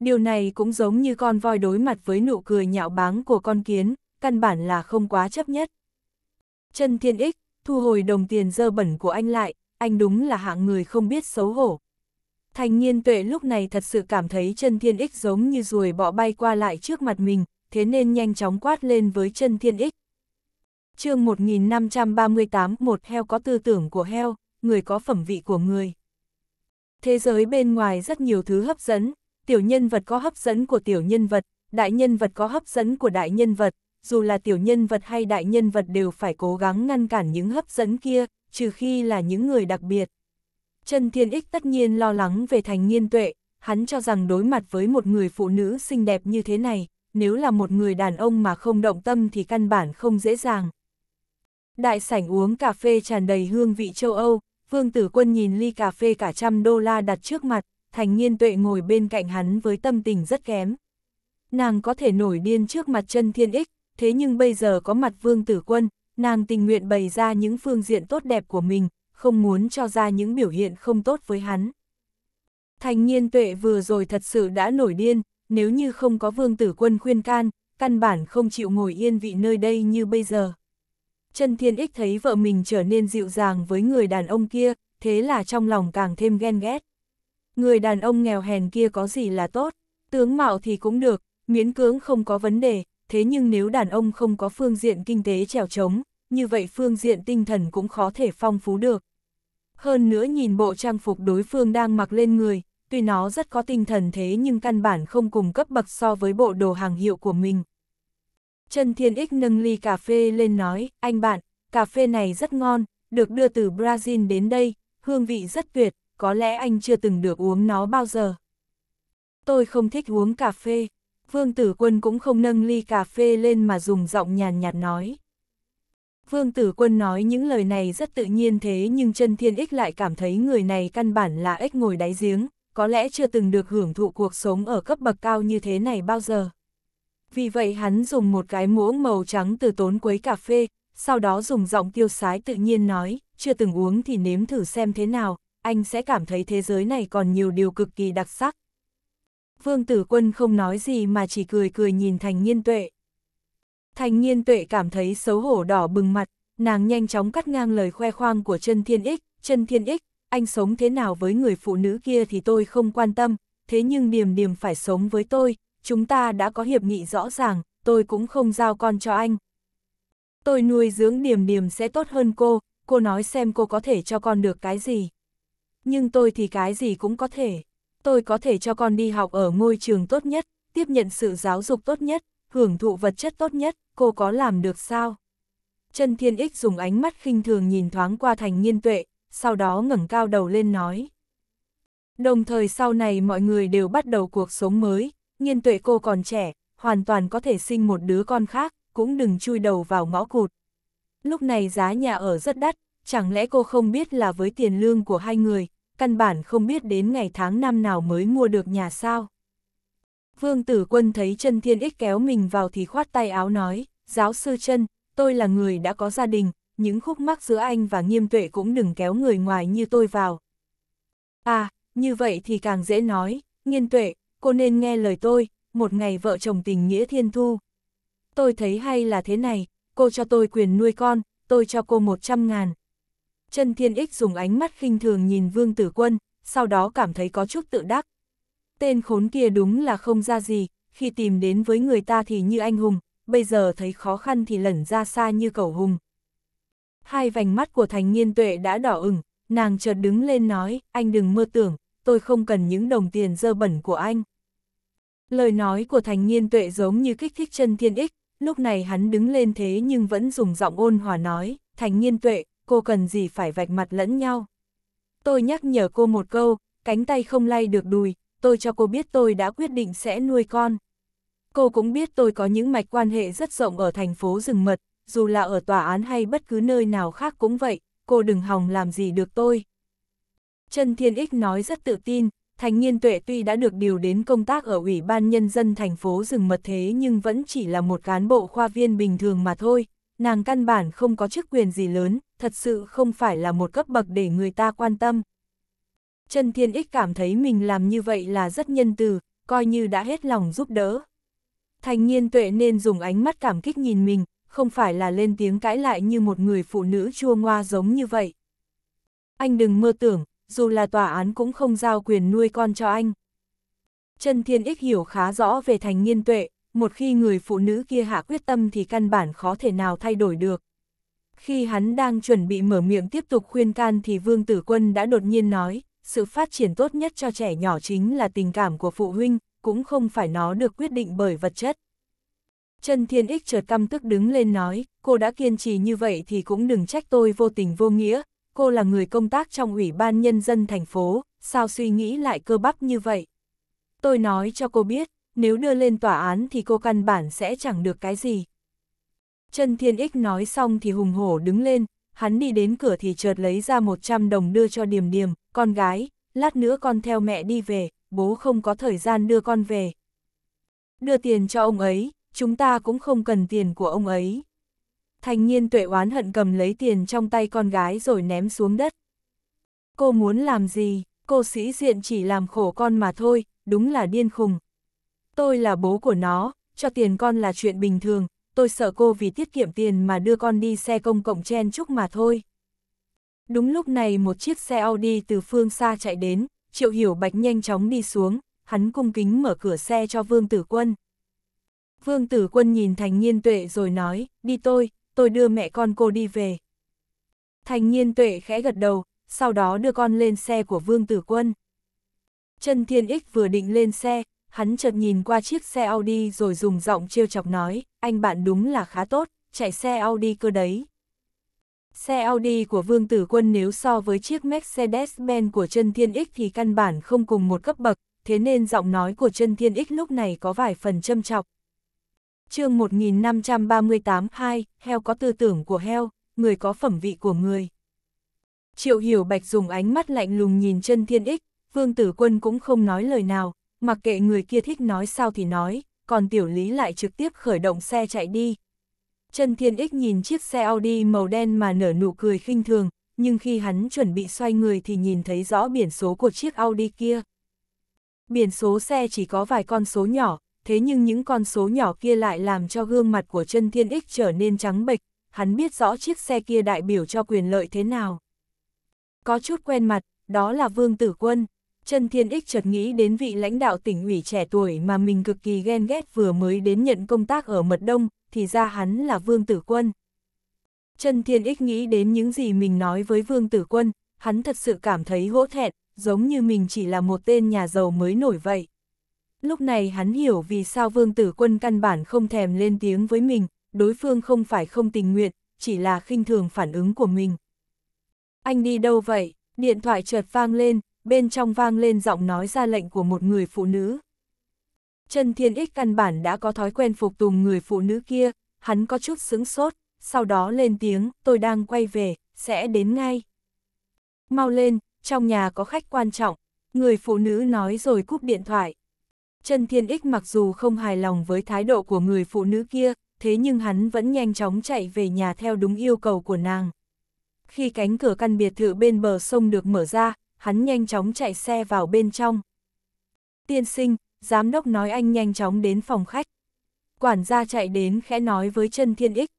Điều này cũng giống như con voi đối mặt với nụ cười nhạo báng của con kiến, căn bản là không quá chấp nhất. Trần Thiên Ích, thu hồi đồng tiền dơ bẩn của anh lại, anh đúng là hạng người không biết xấu hổ. Thành Niên tuệ lúc này thật sự cảm thấy Trần thiên ích giống như ruồi bọ bay qua lại trước mặt mình, thế nên nhanh chóng quát lên với Trần thiên ích, chương 1538 một heo có tư tưởng của heo, người có phẩm vị của người. Thế giới bên ngoài rất nhiều thứ hấp dẫn, tiểu nhân vật có hấp dẫn của tiểu nhân vật, đại nhân vật có hấp dẫn của đại nhân vật, dù là tiểu nhân vật hay đại nhân vật đều phải cố gắng ngăn cản những hấp dẫn kia, trừ khi là những người đặc biệt. Trần Thiên Ích tất nhiên lo lắng về thành nghiên tuệ, hắn cho rằng đối mặt với một người phụ nữ xinh đẹp như thế này, nếu là một người đàn ông mà không động tâm thì căn bản không dễ dàng, Đại sảnh uống cà phê tràn đầy hương vị châu Âu, Vương Tử Quân nhìn ly cà phê cả trăm đô la đặt trước mặt, Thành Nghiên Tuệ ngồi bên cạnh hắn với tâm tình rất kém. Nàng có thể nổi điên trước mặt chân thiên ích, thế nhưng bây giờ có mặt Vương Tử Quân, nàng tình nguyện bày ra những phương diện tốt đẹp của mình, không muốn cho ra những biểu hiện không tốt với hắn. Thành Nghiên Tuệ vừa rồi thật sự đã nổi điên, nếu như không có Vương Tử Quân khuyên can, căn bản không chịu ngồi yên vị nơi đây như bây giờ chân thiên ích thấy vợ mình trở nên dịu dàng với người đàn ông kia, thế là trong lòng càng thêm ghen ghét. Người đàn ông nghèo hèn kia có gì là tốt, tướng mạo thì cũng được, miễn cưỡng không có vấn đề, thế nhưng nếu đàn ông không có phương diện kinh tế trèo trống, như vậy phương diện tinh thần cũng khó thể phong phú được. Hơn nữa nhìn bộ trang phục đối phương đang mặc lên người, tuy nó rất có tinh thần thế nhưng căn bản không cùng cấp bậc so với bộ đồ hàng hiệu của mình. Trần Thiên Ích nâng ly cà phê lên nói, anh bạn, cà phê này rất ngon, được đưa từ Brazil đến đây, hương vị rất tuyệt, có lẽ anh chưa từng được uống nó bao giờ. Tôi không thích uống cà phê, Vương Tử Quân cũng không nâng ly cà phê lên mà dùng giọng nhàn nhạt nói. Vương Tử Quân nói những lời này rất tự nhiên thế nhưng Trần Thiên Ích lại cảm thấy người này căn bản là ếch ngồi đáy giếng, có lẽ chưa từng được hưởng thụ cuộc sống ở cấp bậc cao như thế này bao giờ. Vì vậy hắn dùng một cái muỗng màu trắng từ tốn quấy cà phê, sau đó dùng giọng tiêu sái tự nhiên nói, chưa từng uống thì nếm thử xem thế nào, anh sẽ cảm thấy thế giới này còn nhiều điều cực kỳ đặc sắc. Vương Tử Quân không nói gì mà chỉ cười cười nhìn Thành Nhiên Tuệ. Thành Nhiên Tuệ cảm thấy xấu hổ đỏ bừng mặt, nàng nhanh chóng cắt ngang lời khoe khoang của Trân Thiên Ích, Trân Thiên Ích, anh sống thế nào với người phụ nữ kia thì tôi không quan tâm, thế nhưng Điềm Điềm phải sống với tôi, chúng ta đã có hiệp nghị rõ ràng, tôi cũng không giao con cho anh. Tôi nuôi dưỡng điểm điểm sẽ tốt hơn cô, cô nói xem cô có thể cho con được cái gì. Nhưng tôi thì cái gì cũng có thể. Tôi có thể cho con đi học ở ngôi trường tốt nhất, tiếp nhận sự giáo dục tốt nhất, hưởng thụ vật chất tốt nhất, cô có làm được sao? Trần Thiên Ích dùng ánh mắt khinh thường nhìn thoáng qua thành nghiên tuệ, sau đó ngẩng cao đầu lên nói. Đồng thời sau này mọi người đều bắt đầu cuộc sống mới, Nghiên tuệ cô còn trẻ, hoàn toàn có thể sinh một đứa con khác, cũng đừng chui đầu vào ngõ cụt. Lúc này giá nhà ở rất đắt, chẳng lẽ cô không biết là với tiền lương của hai người, căn bản không biết đến ngày tháng năm nào mới mua được nhà sao. Vương Tử Quân thấy chân Thiên Ích kéo mình vào thì khoát tay áo nói, giáo sư chân tôi là người đã có gia đình, những khúc mắc giữa anh và nghiêm tuệ cũng đừng kéo người ngoài như tôi vào. À, như vậy thì càng dễ nói, nghiên tuệ, cô nên nghe lời tôi, một ngày vợ chồng tình nghĩa thiên thu. Tôi thấy hay là thế này, cô cho tôi quyền nuôi con, tôi cho cô 100 ngàn. Trần Thiên Ích dùng ánh mắt khinh thường nhìn Vương Tử Quân, sau đó cảm thấy có chút tự đắc. Tên khốn kia đúng là không ra gì, khi tìm đến với người ta thì như anh hùng, bây giờ thấy khó khăn thì lẩn ra xa như cẩu hùng. Hai vành mắt của thành niên tuệ đã đỏ ửng, nàng chợt đứng lên nói, anh đừng mơ tưởng, tôi không cần những đồng tiền dơ bẩn của anh. Lời nói của thành nghiên tuệ giống như kích thích chân thiên ích, lúc này hắn đứng lên thế nhưng vẫn dùng giọng ôn hòa nói, thành nghiên tuệ, cô cần gì phải vạch mặt lẫn nhau. Tôi nhắc nhở cô một câu, cánh tay không lay được đùi, tôi cho cô biết tôi đã quyết định sẽ nuôi con. Cô cũng biết tôi có những mạch quan hệ rất rộng ở thành phố rừng mật, dù là ở tòa án hay bất cứ nơi nào khác cũng vậy, cô đừng hòng làm gì được tôi. Trần Thiên Ích nói rất tự tin, Thành Nghiên Tuệ tuy đã được điều đến công tác ở Ủy ban Nhân dân thành phố rừng mật thế nhưng vẫn chỉ là một cán bộ khoa viên bình thường mà thôi, nàng căn bản không có chức quyền gì lớn, thật sự không phải là một cấp bậc để người ta quan tâm. Trần Thiên Ích cảm thấy mình làm như vậy là rất nhân từ, coi như đã hết lòng giúp đỡ. Thành Nghiên Tuệ nên dùng ánh mắt cảm kích nhìn mình, không phải là lên tiếng cãi lại như một người phụ nữ chua ngoa giống như vậy. Anh đừng mơ tưởng, dù là tòa án cũng không giao quyền nuôi con cho anh. Trần Thiên Ích hiểu khá rõ về thành nghiên tuệ, một khi người phụ nữ kia hạ quyết tâm thì căn bản khó thể nào thay đổi được. Khi hắn đang chuẩn bị mở miệng tiếp tục khuyên can thì Vương Tử Quân đã đột nhiên nói, sự phát triển tốt nhất cho trẻ nhỏ chính là tình cảm của phụ huynh, cũng không phải nó được quyết định bởi vật chất. Trần Thiên Ích chợt căm tức đứng lên nói, cô đã kiên trì như vậy thì cũng đừng trách tôi vô tình vô nghĩa, cô là người công tác trong Ủy ban Nhân dân thành phố, sao suy nghĩ lại cơ bắp như vậy? Tôi nói cho cô biết, nếu đưa lên tòa án thì cô căn bản sẽ chẳng được cái gì. Trần Thiên Ích nói xong thì hùng hổ đứng lên, hắn đi đến cửa thì chợt lấy ra 100 đồng đưa cho Điềm Điềm, con gái, lát nữa con theo mẹ đi về, bố không có thời gian đưa con về. Đưa tiền cho ông ấy, chúng ta cũng không cần tiền của ông ấy. Thanh niên tuệ oán hận cầm lấy tiền trong tay con gái rồi ném xuống đất. Cô muốn làm gì, cô sĩ diện chỉ làm khổ con mà thôi, đúng là điên khùng. Tôi là bố của nó, cho tiền con là chuyện bình thường, tôi sợ cô vì tiết kiệm tiền mà đưa con đi xe công cộng chen chúc mà thôi. Đúng lúc này một chiếc xe Audi từ phương xa chạy đến, Triệu Hiểu Bạch nhanh chóng đi xuống, hắn cung kính mở cửa xe cho Vương Tử Quân. Vương Tử Quân nhìn Thành Nhiên Tuệ rồi nói, đi tôi, tôi đưa mẹ con cô đi về. Thành nhiên tuệ khẽ gật đầu, sau đó đưa con lên xe của Vương Tử Quân. Trần Thiên Ích vừa định lên xe, hắn chợt nhìn qua chiếc xe Audi rồi dùng giọng trêu chọc nói, anh bạn đúng là khá tốt, chạy xe Audi cơ đấy. Xe Audi của Vương Tử Quân nếu so với chiếc Mercedes-Benz của Trần Thiên Ích thì căn bản không cùng một cấp bậc, thế nên giọng nói của Trần Thiên Ích lúc này có vài phần châm chọc, chương 1538 2, heo có tư tưởng của heo, người có phẩm vị của người. Triệu Hiểu Bạch dùng ánh mắt lạnh lùng nhìn chân thiên ích, Vương Tử Quân cũng không nói lời nào, mặc kệ người kia thích nói sao thì nói, còn Tiểu Lý lại trực tiếp khởi động xe chạy đi. Chân thiên ích nhìn chiếc xe Audi màu đen mà nở nụ cười khinh thường, nhưng khi hắn chuẩn bị xoay người thì nhìn thấy rõ biển số của chiếc Audi kia. Biển số xe chỉ có vài con số nhỏ, thế nhưng những con số nhỏ kia lại làm cho gương mặt của chân thiên ích trở nên trắng bệch, hắn biết rõ chiếc xe kia đại biểu cho quyền lợi thế nào. Có chút quen mặt, đó là Vương Tử Quân. Chân Thiên Ích chợt nghĩ đến vị lãnh đạo tỉnh ủy trẻ tuổi mà mình cực kỳ ghen ghét vừa mới đến nhận công tác ở Mật Đông, thì ra hắn là Vương Tử Quân. Chân Thiên Ích nghĩ đến những gì mình nói với Vương Tử Quân, hắn thật sự cảm thấy hỗ thẹn, giống như mình chỉ là một tên nhà giàu mới nổi vậy lúc này hắn hiểu vì sao vương tử quân căn bản không thèm lên tiếng với mình, đối phương không phải không tình nguyện, chỉ là khinh thường phản ứng của mình. Anh đi đâu vậy? Điện thoại chợt vang lên, bên trong vang lên giọng nói ra lệnh của một người phụ nữ. Trần Thiên Ích căn bản đã có thói quen phục tùng người phụ nữ kia, hắn có chút sững sốt, sau đó lên tiếng, tôi đang quay về, sẽ đến ngay. Mau lên, trong nhà có khách quan trọng, người phụ nữ nói rồi cúp điện thoại. Trần Thiên Ích mặc dù không hài lòng với thái độ của người phụ nữ kia, thế nhưng hắn vẫn nhanh chóng chạy về nhà theo đúng yêu cầu của nàng. Khi cánh cửa căn biệt thự bên bờ sông được mở ra, hắn nhanh chóng chạy xe vào bên trong. Tiên sinh, giám đốc nói anh nhanh chóng đến phòng khách. Quản gia chạy đến khẽ nói với Trần Thiên Ích.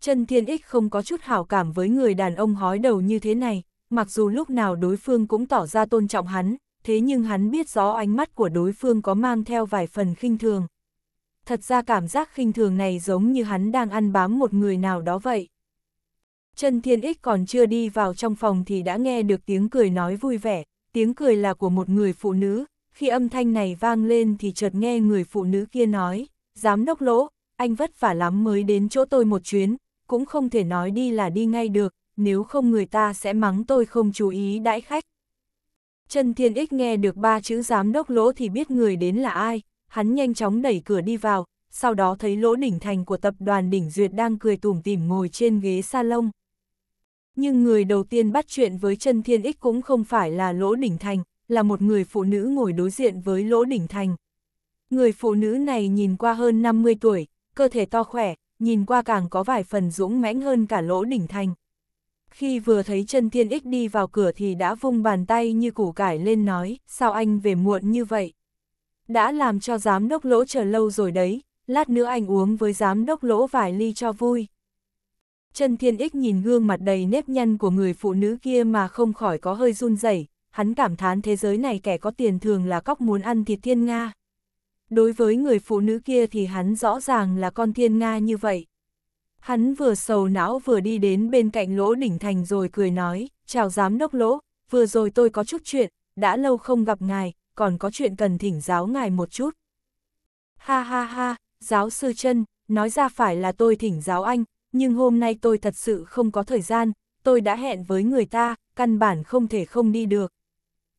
Trần Thiên Ích không có chút hảo cảm với người đàn ông hói đầu như thế này, mặc dù lúc nào đối phương cũng tỏ ra tôn trọng hắn, thế nhưng hắn biết rõ ánh mắt của đối phương có mang theo vài phần khinh thường. Thật ra cảm giác khinh thường này giống như hắn đang ăn bám một người nào đó vậy. Trần Thiên Ích còn chưa đi vào trong phòng thì đã nghe được tiếng cười nói vui vẻ, tiếng cười là của một người phụ nữ, khi âm thanh này vang lên thì chợt nghe người phụ nữ kia nói, giám đốc lỗ, anh vất vả lắm mới đến chỗ tôi một chuyến, cũng không thể nói đi là đi ngay được, nếu không người ta sẽ mắng tôi không chú ý đãi khách. Trần Thiên Ích nghe được ba chữ giám đốc lỗ thì biết người đến là ai, hắn nhanh chóng đẩy cửa đi vào, sau đó thấy lỗ đỉnh thành của tập đoàn đỉnh duyệt đang cười tủm tỉm ngồi trên ghế salon. Nhưng người đầu tiên bắt chuyện với Trần Thiên Ích cũng không phải là lỗ đỉnh thành, là một người phụ nữ ngồi đối diện với lỗ đỉnh thành. Người phụ nữ này nhìn qua hơn 50 tuổi, cơ thể to khỏe, nhìn qua càng có vài phần dũng mãnh hơn cả lỗ đỉnh thành khi vừa thấy Trần Thiên Ích đi vào cửa thì đã vung bàn tay như củ cải lên nói, sao anh về muộn như vậy? Đã làm cho giám đốc lỗ chờ lâu rồi đấy, lát nữa anh uống với giám đốc lỗ vài ly cho vui. Trần Thiên Ích nhìn gương mặt đầy nếp nhăn của người phụ nữ kia mà không khỏi có hơi run rẩy, hắn cảm thán thế giới này kẻ có tiền thường là cóc muốn ăn thịt thiên Nga. Đối với người phụ nữ kia thì hắn rõ ràng là con thiên Nga như vậy. Hắn vừa sầu não vừa đi đến bên cạnh Lỗ Đỉnh Thành rồi cười nói, chào giám đốc Lỗ, vừa rồi tôi có chút chuyện, đã lâu không gặp ngài, còn có chuyện cần thỉnh giáo ngài một chút. Ha ha ha, giáo sư chân nói ra phải là tôi thỉnh giáo anh, nhưng hôm nay tôi thật sự không có thời gian, tôi đã hẹn với người ta, căn bản không thể không đi được.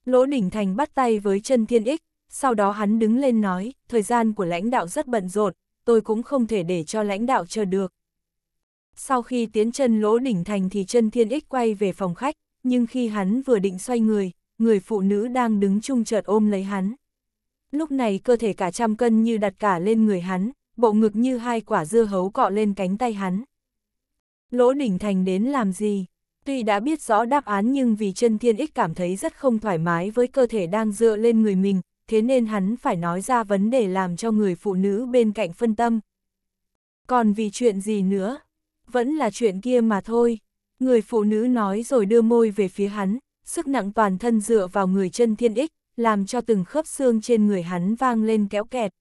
Lỗ Đỉnh Thành bắt tay với chân thiên ích, sau đó hắn đứng lên nói, thời gian của lãnh đạo rất bận rộn, tôi cũng không thể để cho lãnh đạo chờ được, sau khi tiến chân lỗ đỉnh thành thì chân thiên ích quay về phòng khách, nhưng khi hắn vừa định xoay người, người phụ nữ đang đứng chung chợt ôm lấy hắn. Lúc này cơ thể cả trăm cân như đặt cả lên người hắn, bộ ngực như hai quả dưa hấu cọ lên cánh tay hắn. Lỗ đỉnh thành đến làm gì? Tuy đã biết rõ đáp án nhưng vì chân thiên ích cảm thấy rất không thoải mái với cơ thể đang dựa lên người mình, thế nên hắn phải nói ra vấn đề làm cho người phụ nữ bên cạnh phân tâm. Còn vì chuyện gì nữa? vẫn là chuyện kia mà thôi. Người phụ nữ nói rồi đưa môi về phía hắn, sức nặng toàn thân dựa vào người chân thiên ích, làm cho từng khớp xương trên người hắn vang lên kéo kẹt.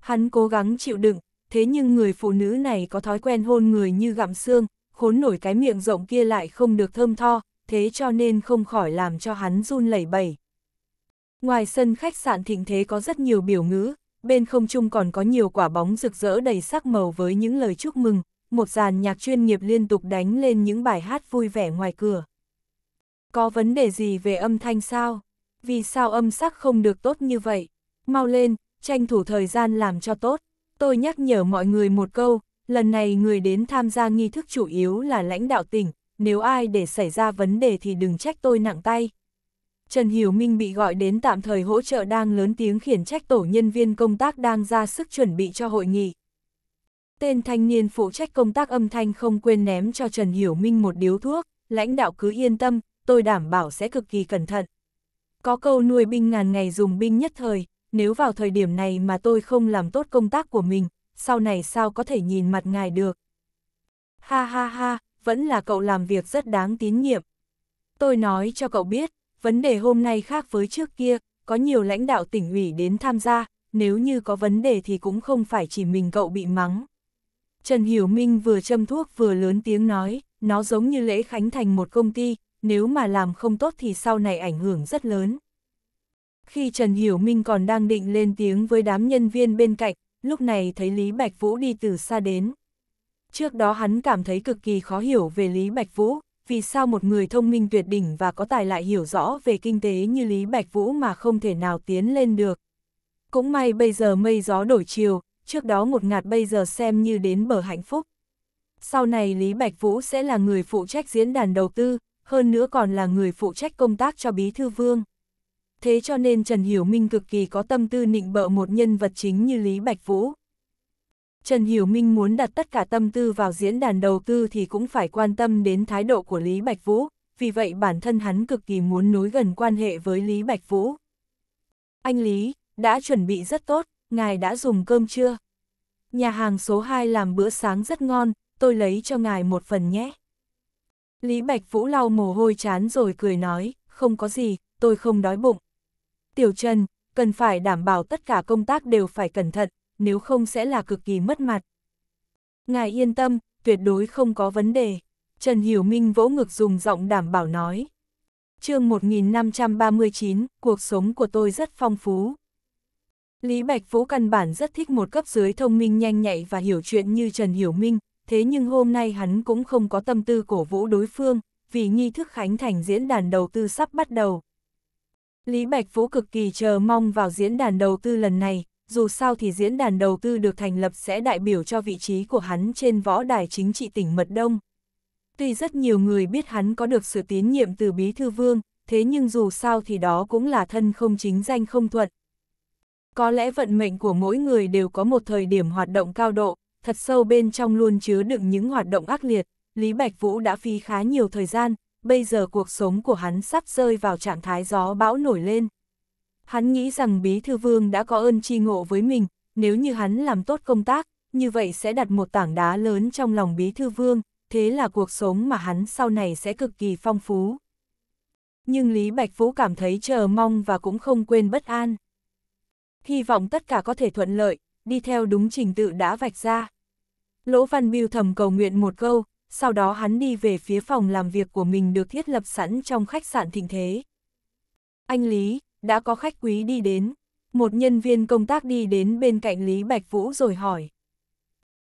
Hắn cố gắng chịu đựng, thế nhưng người phụ nữ này có thói quen hôn người như gặm xương, khốn nổi cái miệng rộng kia lại không được thơm tho, thế cho nên không khỏi làm cho hắn run lẩy bẩy. Ngoài sân khách sạn thịnh thế có rất nhiều biểu ngữ, bên không trung còn có nhiều quả bóng rực rỡ đầy sắc màu với những lời chúc mừng, một dàn nhạc chuyên nghiệp liên tục đánh lên những bài hát vui vẻ ngoài cửa. Có vấn đề gì về âm thanh sao? Vì sao âm sắc không được tốt như vậy? Mau lên, tranh thủ thời gian làm cho tốt. Tôi nhắc nhở mọi người một câu, lần này người đến tham gia nghi thức chủ yếu là lãnh đạo tỉnh, nếu ai để xảy ra vấn đề thì đừng trách tôi nặng tay. Trần Hiểu Minh bị gọi đến tạm thời hỗ trợ đang lớn tiếng khiển trách tổ nhân viên công tác đang ra sức chuẩn bị cho hội nghị. Tên thanh niên phụ trách công tác âm thanh không quên ném cho Trần Hiểu Minh một điếu thuốc, lãnh đạo cứ yên tâm, tôi đảm bảo sẽ cực kỳ cẩn thận. Có câu nuôi binh ngàn ngày dùng binh nhất thời, nếu vào thời điểm này mà tôi không làm tốt công tác của mình, sau này sao có thể nhìn mặt ngài được. Ha ha ha, vẫn là cậu làm việc rất đáng tín nhiệm. Tôi nói cho cậu biết, vấn đề hôm nay khác với trước kia, có nhiều lãnh đạo tỉnh ủy đến tham gia, nếu như có vấn đề thì cũng không phải chỉ mình cậu bị mắng. Trần Hiểu Minh vừa châm thuốc vừa lớn tiếng nói, nó giống như lễ khánh thành một công ty, nếu mà làm không tốt thì sau này ảnh hưởng rất lớn. Khi Trần Hiểu Minh còn đang định lên tiếng với đám nhân viên bên cạnh, lúc này thấy Lý Bạch Vũ đi từ xa đến. Trước đó hắn cảm thấy cực kỳ khó hiểu về Lý Bạch Vũ, vì sao một người thông minh tuyệt đỉnh và có tài lại hiểu rõ về kinh tế như Lý Bạch Vũ mà không thể nào tiến lên được. Cũng may bây giờ mây gió đổi chiều, trước đó ngột ngạt bây giờ xem như đến bờ hạnh phúc. Sau này Lý Bạch Vũ sẽ là người phụ trách diễn đàn đầu tư, hơn nữa còn là người phụ trách công tác cho Bí Thư Vương. Thế cho nên Trần Hiểu Minh cực kỳ có tâm tư nịnh bợ một nhân vật chính như Lý Bạch Vũ. Trần Hiểu Minh muốn đặt tất cả tâm tư vào diễn đàn đầu tư thì cũng phải quan tâm đến thái độ của Lý Bạch Vũ, vì vậy bản thân hắn cực kỳ muốn nối gần quan hệ với Lý Bạch Vũ. Anh Lý, đã chuẩn bị rất tốt, ngài đã dùng cơm chưa? Nhà hàng số 2 làm bữa sáng rất ngon, tôi lấy cho ngài một phần nhé. Lý Bạch Vũ lau mồ hôi chán rồi cười nói, không có gì, tôi không đói bụng. Tiểu Trần, cần phải đảm bảo tất cả công tác đều phải cẩn thận, nếu không sẽ là cực kỳ mất mặt. Ngài yên tâm, tuyệt đối không có vấn đề. Trần Hiểu Minh vỗ ngực dùng giọng đảm bảo nói. chương 1539, cuộc sống của tôi rất phong phú. Lý Bạch Vũ căn bản rất thích một cấp dưới thông minh nhanh nhạy và hiểu chuyện như Trần Hiểu Minh, thế nhưng hôm nay hắn cũng không có tâm tư cổ vũ đối phương, vì nghi thức khánh thành diễn đàn đầu tư sắp bắt đầu. Lý Bạch Vũ cực kỳ chờ mong vào diễn đàn đầu tư lần này, dù sao thì diễn đàn đầu tư được thành lập sẽ đại biểu cho vị trí của hắn trên võ đài chính trị tỉnh Mật Đông. Tuy rất nhiều người biết hắn có được sự tín nhiệm từ Bí Thư Vương, thế nhưng dù sao thì đó cũng là thân không chính danh không thuận, có lẽ vận mệnh của mỗi người đều có một thời điểm hoạt động cao độ, thật sâu bên trong luôn chứa đựng những hoạt động ác liệt, Lý Bạch Vũ đã phí khá nhiều thời gian, bây giờ cuộc sống của hắn sắp rơi vào trạng thái gió bão nổi lên. Hắn nghĩ rằng Bí Thư Vương đã có ơn tri ngộ với mình, nếu như hắn làm tốt công tác, như vậy sẽ đặt một tảng đá lớn trong lòng Bí Thư Vương, thế là cuộc sống mà hắn sau này sẽ cực kỳ phong phú. Nhưng Lý Bạch Vũ cảm thấy chờ mong và cũng không quên bất an hy vọng tất cả có thể thuận lợi, đi theo đúng trình tự đã vạch ra. Lỗ Văn Biêu thầm cầu nguyện một câu, sau đó hắn đi về phía phòng làm việc của mình được thiết lập sẵn trong khách sạn thịnh thế. Anh Lý, đã có khách quý đi đến. Một nhân viên công tác đi đến bên cạnh Lý Bạch Vũ rồi hỏi.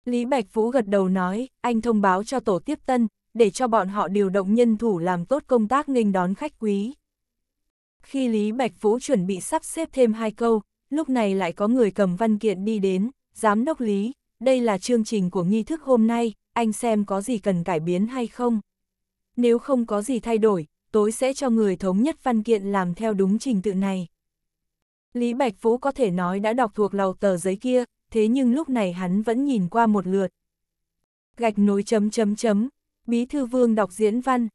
Lý Bạch Vũ gật đầu nói, anh thông báo cho tổ tiếp tân, để cho bọn họ điều động nhân thủ làm tốt công tác nghênh đón khách quý. Khi Lý Bạch Vũ chuẩn bị sắp xếp thêm hai câu, lúc này lại có người cầm văn kiện đi đến, giám đốc lý, đây là chương trình của nghi thức hôm nay, anh xem có gì cần cải biến hay không. Nếu không có gì thay đổi, tối sẽ cho người thống nhất văn kiện làm theo đúng trình tự này. Lý Bạch Phú có thể nói đã đọc thuộc lầu tờ giấy kia, thế nhưng lúc này hắn vẫn nhìn qua một lượt. Gạch nối chấm chấm chấm, Bí Thư Vương đọc diễn văn.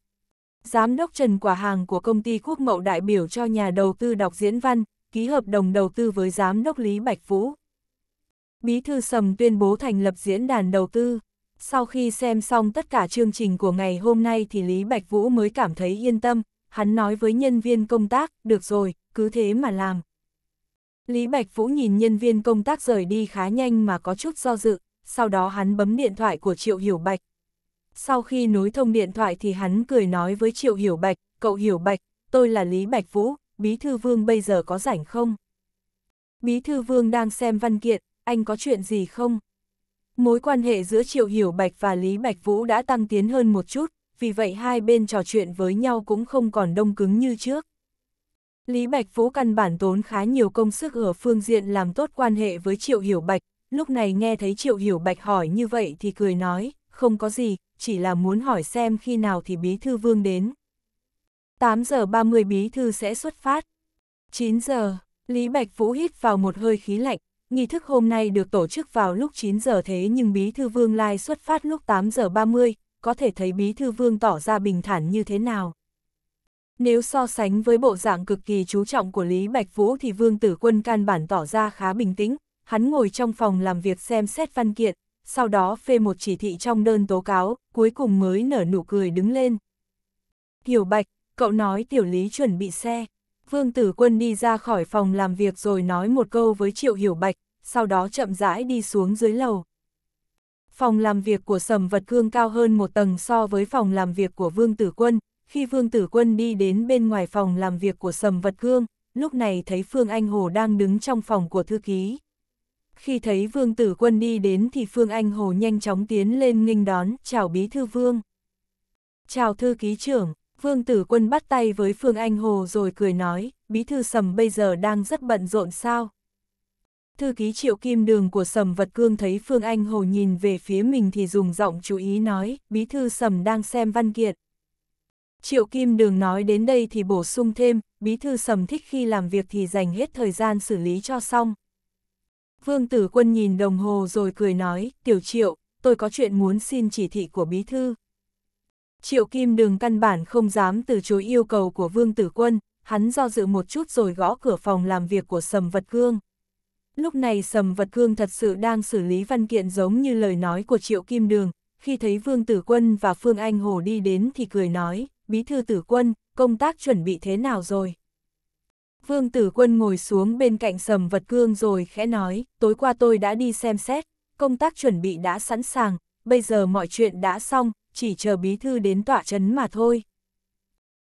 Giám đốc Trần Quả Hàng của công ty Quốc Mậu đại biểu cho nhà đầu tư đọc diễn văn, ký hợp đồng đầu tư với Giám đốc Lý Bạch Vũ. Bí thư Sầm tuyên bố thành lập diễn đàn đầu tư. Sau khi xem xong tất cả chương trình của ngày hôm nay thì Lý Bạch Vũ mới cảm thấy yên tâm, hắn nói với nhân viên công tác, được rồi, cứ thế mà làm. Lý Bạch Vũ nhìn nhân viên công tác rời đi khá nhanh mà có chút do dự, sau đó hắn bấm điện thoại của Triệu Hiểu Bạch. Sau khi nối thông điện thoại thì hắn cười nói với Triệu Hiểu Bạch, cậu Hiểu Bạch, tôi là Lý Bạch Vũ, Bí Thư Vương bây giờ có rảnh không? Bí Thư Vương đang xem văn kiện, anh có chuyện gì không? Mối quan hệ giữa Triệu Hiểu Bạch và Lý Bạch Vũ đã tăng tiến hơn một chút, vì vậy hai bên trò chuyện với nhau cũng không còn đông cứng như trước. Lý Bạch Vũ căn bản tốn khá nhiều công sức ở phương diện làm tốt quan hệ với Triệu Hiểu Bạch, lúc này nghe thấy Triệu Hiểu Bạch hỏi như vậy thì cười nói, không có gì, chỉ là muốn hỏi xem khi nào thì Bí Thư Vương đến. 8 giờ 30 bí thư sẽ xuất phát. 9 giờ, Lý Bạch Vũ hít vào một hơi khí lạnh, nghi thức hôm nay được tổ chức vào lúc 9 giờ thế nhưng bí thư vương lai xuất phát lúc 8 giờ 30, có thể thấy bí thư vương tỏ ra bình thản như thế nào. Nếu so sánh với bộ dạng cực kỳ chú trọng của Lý Bạch Vũ thì vương tử quân can bản tỏ ra khá bình tĩnh, hắn ngồi trong phòng làm việc xem xét văn kiện, sau đó phê một chỉ thị trong đơn tố cáo, cuối cùng mới nở nụ cười đứng lên. Hiểu Bạch, cậu nói tiểu lý chuẩn bị xe. Vương Tử Quân đi ra khỏi phòng làm việc rồi nói một câu với Triệu Hiểu Bạch, sau đó chậm rãi đi xuống dưới lầu. Phòng làm việc của Sầm Vật Cương cao hơn một tầng so với phòng làm việc của Vương Tử Quân. Khi Vương Tử Quân đi đến bên ngoài phòng làm việc của Sầm Vật Cương, lúc này thấy Phương Anh Hồ đang đứng trong phòng của thư ký. Khi thấy Vương Tử Quân đi đến thì Phương Anh Hồ nhanh chóng tiến lên nghênh đón, chào bí thư Vương. Chào thư ký trưởng, Vương Tử Quân bắt tay với Phương Anh Hồ rồi cười nói, bí thư sầm bây giờ đang rất bận rộn sao. Thư ký triệu kim đường của sầm vật cương thấy Phương Anh Hồ nhìn về phía mình thì dùng giọng chú ý nói, bí thư sầm đang xem văn kiện. Triệu kim đường nói đến đây thì bổ sung thêm, bí thư sầm thích khi làm việc thì dành hết thời gian xử lý cho xong. Vương Tử Quân nhìn đồng hồ rồi cười nói, tiểu triệu, tôi có chuyện muốn xin chỉ thị của bí thư. Triệu Kim Đường căn bản không dám từ chối yêu cầu của Vương Tử Quân, hắn do dự một chút rồi gõ cửa phòng làm việc của Sầm Vật Cương. Lúc này Sầm Vật Cương thật sự đang xử lý văn kiện giống như lời nói của Triệu Kim Đường, khi thấy Vương Tử Quân và Phương Anh Hồ đi đến thì cười nói, Bí thư Tử Quân, công tác chuẩn bị thế nào rồi? Vương Tử Quân ngồi xuống bên cạnh Sầm Vật Cương rồi khẽ nói, tối qua tôi đã đi xem xét, công tác chuẩn bị đã sẵn sàng, bây giờ mọi chuyện đã xong, chỉ chờ bí thư đến tỏa chấn mà thôi.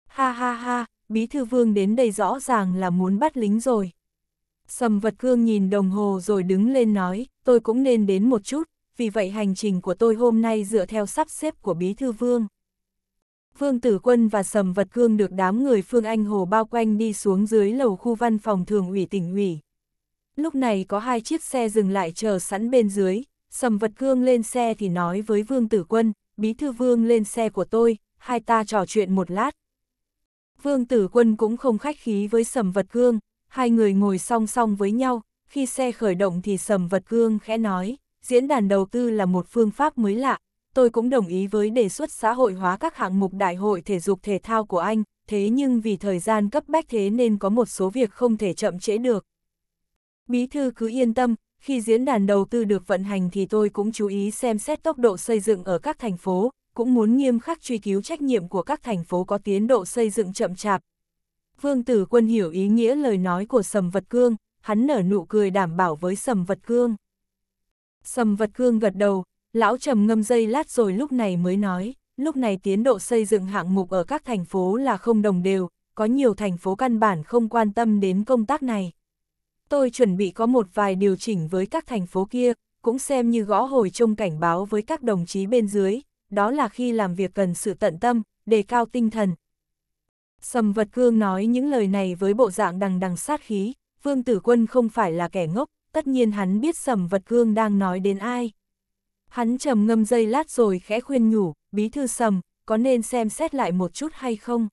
Ha ha ha, bí thư vương đến đây rõ ràng là muốn bắt lính rồi. Sầm vật cương nhìn đồng hồ rồi đứng lên nói, tôi cũng nên đến một chút, vì vậy hành trình của tôi hôm nay dựa theo sắp xếp của bí thư vương. Vương Tử Quân và Sầm Vật Cương được đám người Phương Anh Hồ bao quanh đi xuống dưới lầu khu văn phòng thường ủy tỉnh ủy. Lúc này có hai chiếc xe dừng lại chờ sẵn bên dưới, Sầm Vật Cương lên xe thì nói với Vương Tử Quân, bí thư vương lên xe của tôi, hai ta trò chuyện một lát. Vương tử quân cũng không khách khí với sầm vật Cương, hai người ngồi song song với nhau, khi xe khởi động thì sầm vật Cương khẽ nói, diễn đàn đầu tư là một phương pháp mới lạ, tôi cũng đồng ý với đề xuất xã hội hóa các hạng mục đại hội thể dục thể thao của anh, thế nhưng vì thời gian cấp bách thế nên có một số việc không thể chậm trễ được. Bí thư cứ yên tâm, khi diễn đàn đầu tư được vận hành thì tôi cũng chú ý xem xét tốc độ xây dựng ở các thành phố, cũng muốn nghiêm khắc truy cứu trách nhiệm của các thành phố có tiến độ xây dựng chậm chạp. Vương Tử Quân hiểu ý nghĩa lời nói của Sầm Vật Cương, hắn nở nụ cười đảm bảo với Sầm Vật Cương. Sầm Vật Cương gật đầu, lão trầm ngâm dây lát rồi lúc này mới nói, lúc này tiến độ xây dựng hạng mục ở các thành phố là không đồng đều, có nhiều thành phố căn bản không quan tâm đến công tác này tôi chuẩn bị có một vài điều chỉnh với các thành phố kia, cũng xem như gõ hồi chung cảnh báo với các đồng chí bên dưới, đó là khi làm việc cần sự tận tâm, đề cao tinh thần. Sầm vật cương nói những lời này với bộ dạng đằng đằng sát khí, vương tử quân không phải là kẻ ngốc, tất nhiên hắn biết sầm vật cương đang nói đến ai. Hắn trầm ngâm dây lát rồi khẽ khuyên nhủ, bí thư sầm, có nên xem xét lại một chút hay không?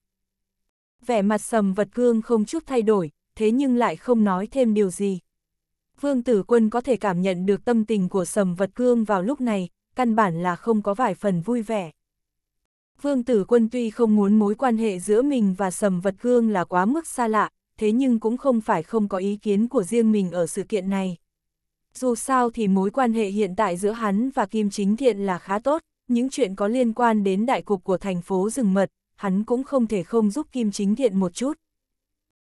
Vẻ mặt sầm vật cương không chút thay đổi, thế nhưng lại không nói thêm điều gì. Vương Tử Quân có thể cảm nhận được tâm tình của Sầm Vật Cương vào lúc này, căn bản là không có vài phần vui vẻ. Vương Tử Quân tuy không muốn mối quan hệ giữa mình và Sầm Vật Cương là quá mức xa lạ, thế nhưng cũng không phải không có ý kiến của riêng mình ở sự kiện này. Dù sao thì mối quan hệ hiện tại giữa hắn và Kim Chính Thiện là khá tốt, những chuyện có liên quan đến đại cục của thành phố rừng mật, hắn cũng không thể không giúp Kim Chính Thiện một chút.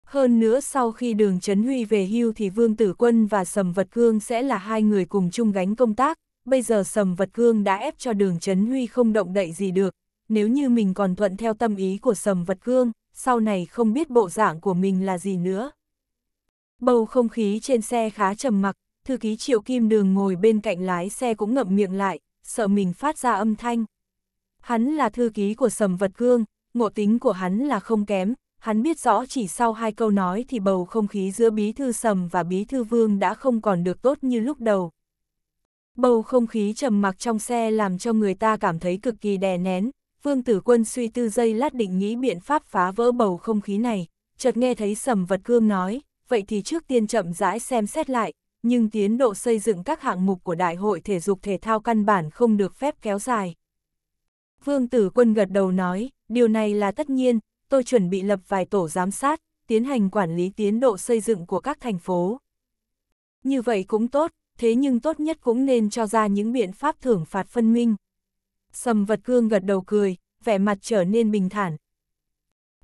Hơn nữa sau khi đường Trấn Huy về hưu thì Vương Tử Quân và Sầm Vật Cương sẽ là hai người cùng chung gánh công tác, bây giờ Sầm Vật Cương đã ép cho đường Trấn Huy không động đậy gì được, nếu như mình còn thuận theo tâm ý của Sầm Vật Cương, sau này không biết bộ dạng của mình là gì nữa. Bầu không khí trên xe khá trầm mặc, thư ký Triệu Kim Đường ngồi bên cạnh lái xe cũng ngậm miệng lại, sợ mình phát ra âm thanh. Hắn là thư ký của Sầm Vật Cương, ngộ tính của hắn là không kém, hắn biết rõ chỉ sau hai câu nói thì bầu không khí giữa bí thư sầm và bí thư vương đã không còn được tốt như lúc đầu. Bầu không khí trầm mặc trong xe làm cho người ta cảm thấy cực kỳ đè nén, vương tử quân suy tư giây lát định nghĩ biện pháp phá vỡ bầu không khí này, chợt nghe thấy sầm vật cương nói, vậy thì trước tiên chậm rãi xem xét lại, nhưng tiến độ xây dựng các hạng mục của Đại hội Thể dục Thể thao căn bản không được phép kéo dài. Vương tử quân gật đầu nói, điều này là tất nhiên, tôi chuẩn bị lập vài tổ giám sát, tiến hành quản lý tiến độ xây dựng của các thành phố. Như vậy cũng tốt, thế nhưng tốt nhất cũng nên cho ra những biện pháp thưởng phạt phân minh. Sầm vật cương gật đầu cười, vẻ mặt trở nên bình thản.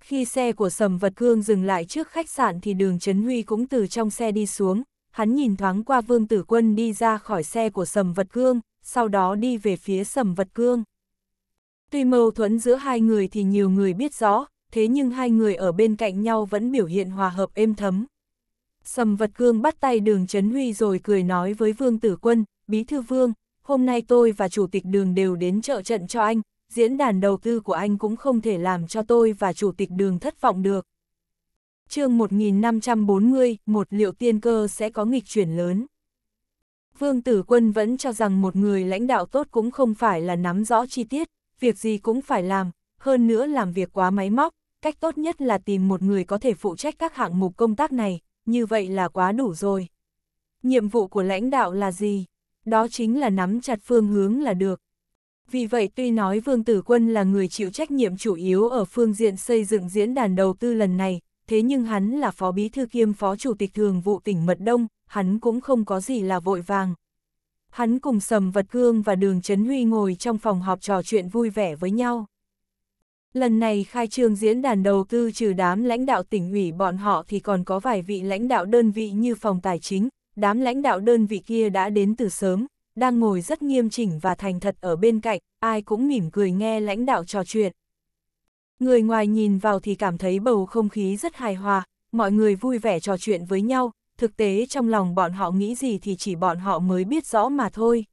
Khi xe của Sầm Vật Cương dừng lại trước khách sạn thì đường Trấn Huy cũng từ trong xe đi xuống, hắn nhìn thoáng qua Vương Tử Quân đi ra khỏi xe của Sầm Vật Cương, sau đó đi về phía Sầm Vật Cương. Tuy mâu thuẫn giữa hai người thì nhiều người biết rõ, thế nhưng hai người ở bên cạnh nhau vẫn biểu hiện hòa hợp êm thấm. Sầm vật cương bắt tay đường Trấn Huy rồi cười nói với Vương Tử Quân, Bí Thư Vương, hôm nay tôi và Chủ tịch đường đều đến trợ trận cho anh, diễn đàn đầu tư của anh cũng không thể làm cho tôi và Chủ tịch đường thất vọng được. chương 1540, một liệu tiên cơ sẽ có nghịch chuyển lớn. Vương Tử Quân vẫn cho rằng một người lãnh đạo tốt cũng không phải là nắm rõ chi tiết, việc gì cũng phải làm, hơn nữa làm việc quá máy móc, cách tốt nhất là tìm một người có thể phụ trách các hạng mục công tác này, như vậy là quá đủ rồi. Nhiệm vụ của lãnh đạo là gì? Đó chính là nắm chặt phương hướng là được. Vì vậy tuy nói Vương Tử Quân là người chịu trách nhiệm chủ yếu ở phương diện xây dựng diễn đàn đầu tư lần này, thế nhưng hắn là phó bí thư kiêm phó chủ tịch thường vụ tỉnh Mật Đông, hắn cũng không có gì là vội vàng. Hắn cùng Sầm Vật Cương và Đường Trấn Huy ngồi trong phòng họp trò chuyện vui vẻ với nhau. Lần này khai trương diễn đàn đầu tư trừ đám lãnh đạo tỉnh ủy bọn họ thì còn có vài vị lãnh đạo đơn vị như phòng tài chính, đám lãnh đạo đơn vị kia đã đến từ sớm, đang ngồi rất nghiêm chỉnh và thành thật ở bên cạnh, ai cũng mỉm cười nghe lãnh đạo trò chuyện. Người ngoài nhìn vào thì cảm thấy bầu không khí rất hài hòa, mọi người vui vẻ trò chuyện với nhau, thực tế trong lòng bọn họ nghĩ gì thì chỉ bọn họ mới biết rõ mà thôi.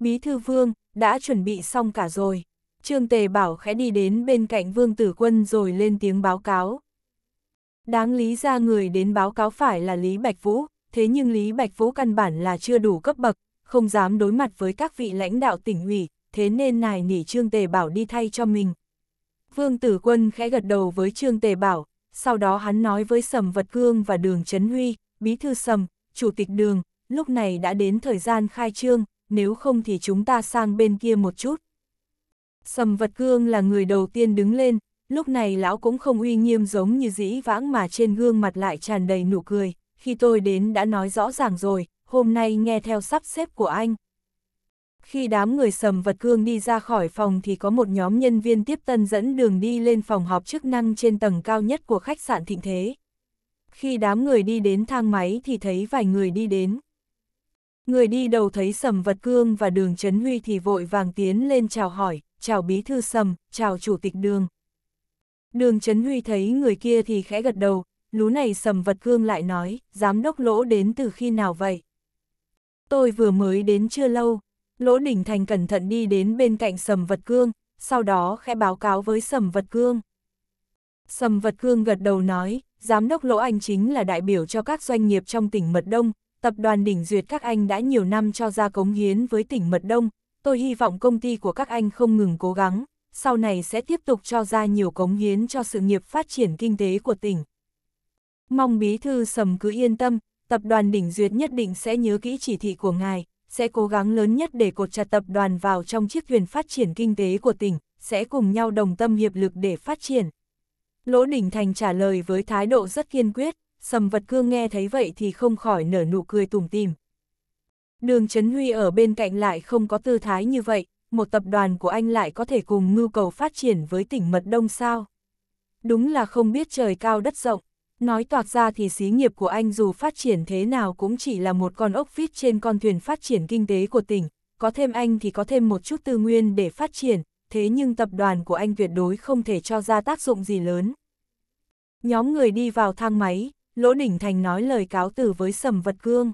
Bí thư vương, đã chuẩn bị xong cả rồi. Trương Tề Bảo khẽ đi đến bên cạnh Vương Tử Quân rồi lên tiếng báo cáo. Đáng lý ra người đến báo cáo phải là Lý Bạch Vũ, thế nhưng Lý Bạch Vũ căn bản là chưa đủ cấp bậc, không dám đối mặt với các vị lãnh đạo tỉnh ủy, thế nên nài nỉ Trương Tề Bảo đi thay cho mình. Vương Tử Quân khẽ gật đầu với Trương Tề Bảo, sau đó hắn nói với Sầm Vật Cương và Đường Trấn Huy, Bí Thư Sầm, Chủ tịch Đường, lúc này đã đến thời gian khai trương, nếu không thì chúng ta sang bên kia một chút. Sầm vật gương là người đầu tiên đứng lên, lúc này lão cũng không uy nghiêm giống như dĩ vãng mà trên gương mặt lại tràn đầy nụ cười, khi tôi đến đã nói rõ ràng rồi, hôm nay nghe theo sắp xếp của anh. Khi đám người sầm vật cương đi ra khỏi phòng thì có một nhóm nhân viên tiếp tân dẫn đường đi lên phòng họp chức năng trên tầng cao nhất của khách sạn Thịnh Thế. Khi đám người đi đến thang máy thì thấy vài người đi đến. Người đi đầu thấy sầm vật cương và đường Trấn Huy thì vội vàng tiến lên chào hỏi, chào bí thư sầm, chào chủ tịch đường. Đường Trấn Huy thấy người kia thì khẽ gật đầu, lú này sầm vật cương lại nói, giám đốc lỗ đến từ khi nào vậy? Tôi vừa mới đến chưa lâu, lỗ đỉnh thành cẩn thận đi đến bên cạnh sầm vật cương, sau đó khẽ báo cáo với sầm vật cương. Sầm vật cương gật đầu nói, giám đốc lỗ anh chính là đại biểu cho các doanh nghiệp trong tỉnh Mật Đông, tập đoàn đỉnh duyệt các anh đã nhiều năm cho ra cống hiến với tỉnh Mật Đông, tôi hy vọng công ty của các anh không ngừng cố gắng, sau này sẽ tiếp tục cho ra nhiều cống hiến cho sự nghiệp phát triển kinh tế của tỉnh. Mong bí thư sầm cứ yên tâm, tập đoàn đỉnh duyệt nhất định sẽ nhớ kỹ chỉ thị của ngài, sẽ cố gắng lớn nhất để cột chặt tập đoàn vào trong chiếc thuyền phát triển kinh tế của tỉnh, sẽ cùng nhau đồng tâm hiệp lực để phát triển. Lỗ Đình Thành trả lời với thái độ rất kiên quyết, sầm vật cương nghe thấy vậy thì không khỏi nở nụ cười tủm tìm. Đường Trấn Huy ở bên cạnh lại không có tư thái như vậy, một tập đoàn của anh lại có thể cùng mưu cầu phát triển với tỉnh Mật Đông sao? Đúng là không biết trời cao đất rộng, nói toạc ra thì xí nghiệp của anh dù phát triển thế nào cũng chỉ là một con ốc vít trên con thuyền phát triển kinh tế của tỉnh, có thêm anh thì có thêm một chút tư nguyên để phát triển, thế nhưng tập đoàn của anh tuyệt đối không thể cho ra tác dụng gì lớn. Nhóm người đi vào thang máy, Lỗ Đỉnh Thành nói lời cáo từ với Sầm Vật Cương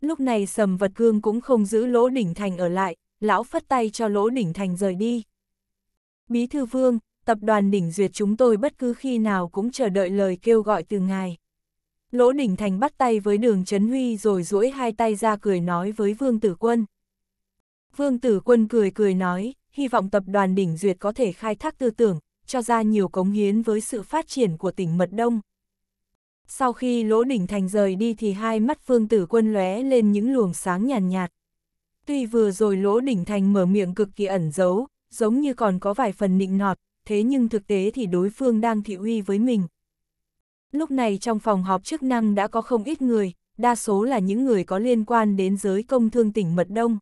lúc này sầm vật cương cũng không giữ lỗ đỉnh thành ở lại, lão phất tay cho lỗ đỉnh thành rời đi. Bí thư vương, tập đoàn đỉnh duyệt chúng tôi bất cứ khi nào cũng chờ đợi lời kêu gọi từ ngài. Lỗ đỉnh thành bắt tay với đường chấn Huy rồi duỗi hai tay ra cười nói với vương tử quân. Vương tử quân cười cười nói, hy vọng tập đoàn đỉnh duyệt có thể khai thác tư tưởng, cho ra nhiều cống hiến với sự phát triển của tỉnh Mật Đông. Sau khi Lỗ Đỉnh Thành rời đi thì hai mắt Phương Tử Quân lóe lên những luồng sáng nhàn nhạt, nhạt. Tuy vừa rồi Lỗ Đỉnh Thành mở miệng cực kỳ ẩn giấu, giống như còn có vài phần nịnh nọt, thế nhưng thực tế thì đối phương đang thị uy với mình. Lúc này trong phòng họp chức năng đã có không ít người, đa số là những người có liên quan đến giới công thương tỉnh Mật Đông.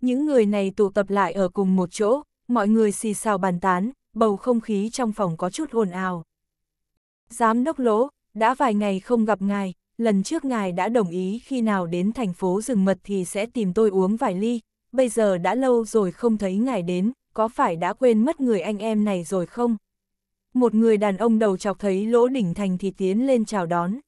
Những người này tụ tập lại ở cùng một chỗ, mọi người xì xào bàn tán, bầu không khí trong phòng có chút ồn ào. Giám đốc lỗ, đã vài ngày không gặp ngài, lần trước ngài đã đồng ý khi nào đến thành phố rừng mật thì sẽ tìm tôi uống vài ly, bây giờ đã lâu rồi không thấy ngài đến, có phải đã quên mất người anh em này rồi không? Một người đàn ông đầu chọc thấy Lỗ Đỉnh Thành thì tiến lên chào đón.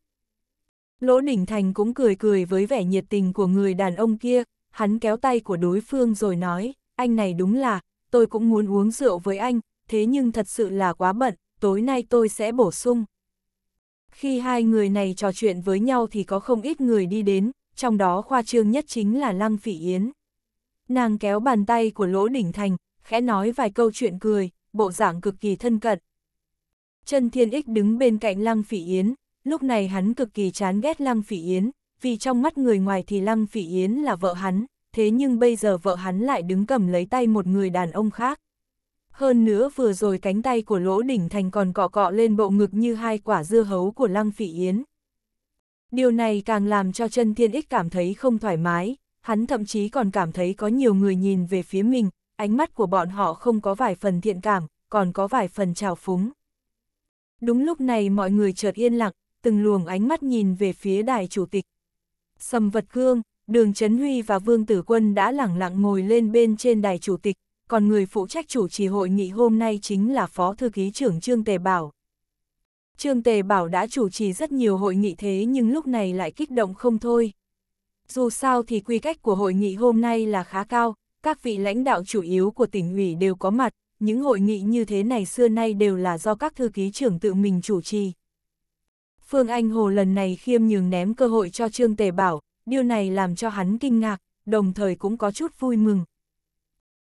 Lỗ Đỉnh Thành cũng cười cười với vẻ nhiệt tình của người đàn ông kia, hắn kéo tay của đối phương rồi nói, anh này đúng là, tôi cũng muốn uống rượu với anh, thế nhưng thật sự là quá bận, tối nay tôi sẽ bổ sung. Khi hai người này trò chuyện với nhau thì có không ít người đi đến, trong đó khoa trương nhất chính là Lăng Phỉ Yến. Nàng kéo bàn tay của Lỗ Đỉnh Thành, khẽ nói vài câu chuyện cười, bộ dạng cực kỳ thân cận. Trần Thiên Ích đứng bên cạnh Lăng Phỉ Yến, lúc này hắn cực kỳ chán ghét Lăng Phỉ Yến, vì trong mắt người ngoài thì Lăng Phỉ Yến là vợ hắn, thế nhưng bây giờ vợ hắn lại đứng cầm lấy tay một người đàn ông khác hơn nữa vừa rồi cánh tay của Lỗ Đỉnh Thành còn cọ cọ lên bộ ngực như hai quả dưa hấu của Lăng Phỉ Yến. Điều này càng làm cho chân thiên ích cảm thấy không thoải mái, hắn thậm chí còn cảm thấy có nhiều người nhìn về phía mình, ánh mắt của bọn họ không có vài phần thiện cảm, còn có vài phần trào phúng. Đúng lúc này mọi người chợt yên lặng, từng luồng ánh mắt nhìn về phía đài chủ tịch. Sầm vật cương, đường chấn Huy và Vương Tử Quân đã lẳng lặng ngồi lên bên trên đài chủ tịch, còn người phụ trách chủ trì hội nghị hôm nay chính là Phó Thư ký trưởng Trương Tề Bảo. Trương Tề Bảo đã chủ trì rất nhiều hội nghị thế nhưng lúc này lại kích động không thôi. Dù sao thì quy cách của hội nghị hôm nay là khá cao, các vị lãnh đạo chủ yếu của tỉnh ủy đều có mặt, những hội nghị như thế này xưa nay đều là do các thư ký trưởng tự mình chủ trì. Phương Anh Hồ lần này khiêm nhường ném cơ hội cho Trương Tề Bảo, điều này làm cho hắn kinh ngạc, đồng thời cũng có chút vui mừng,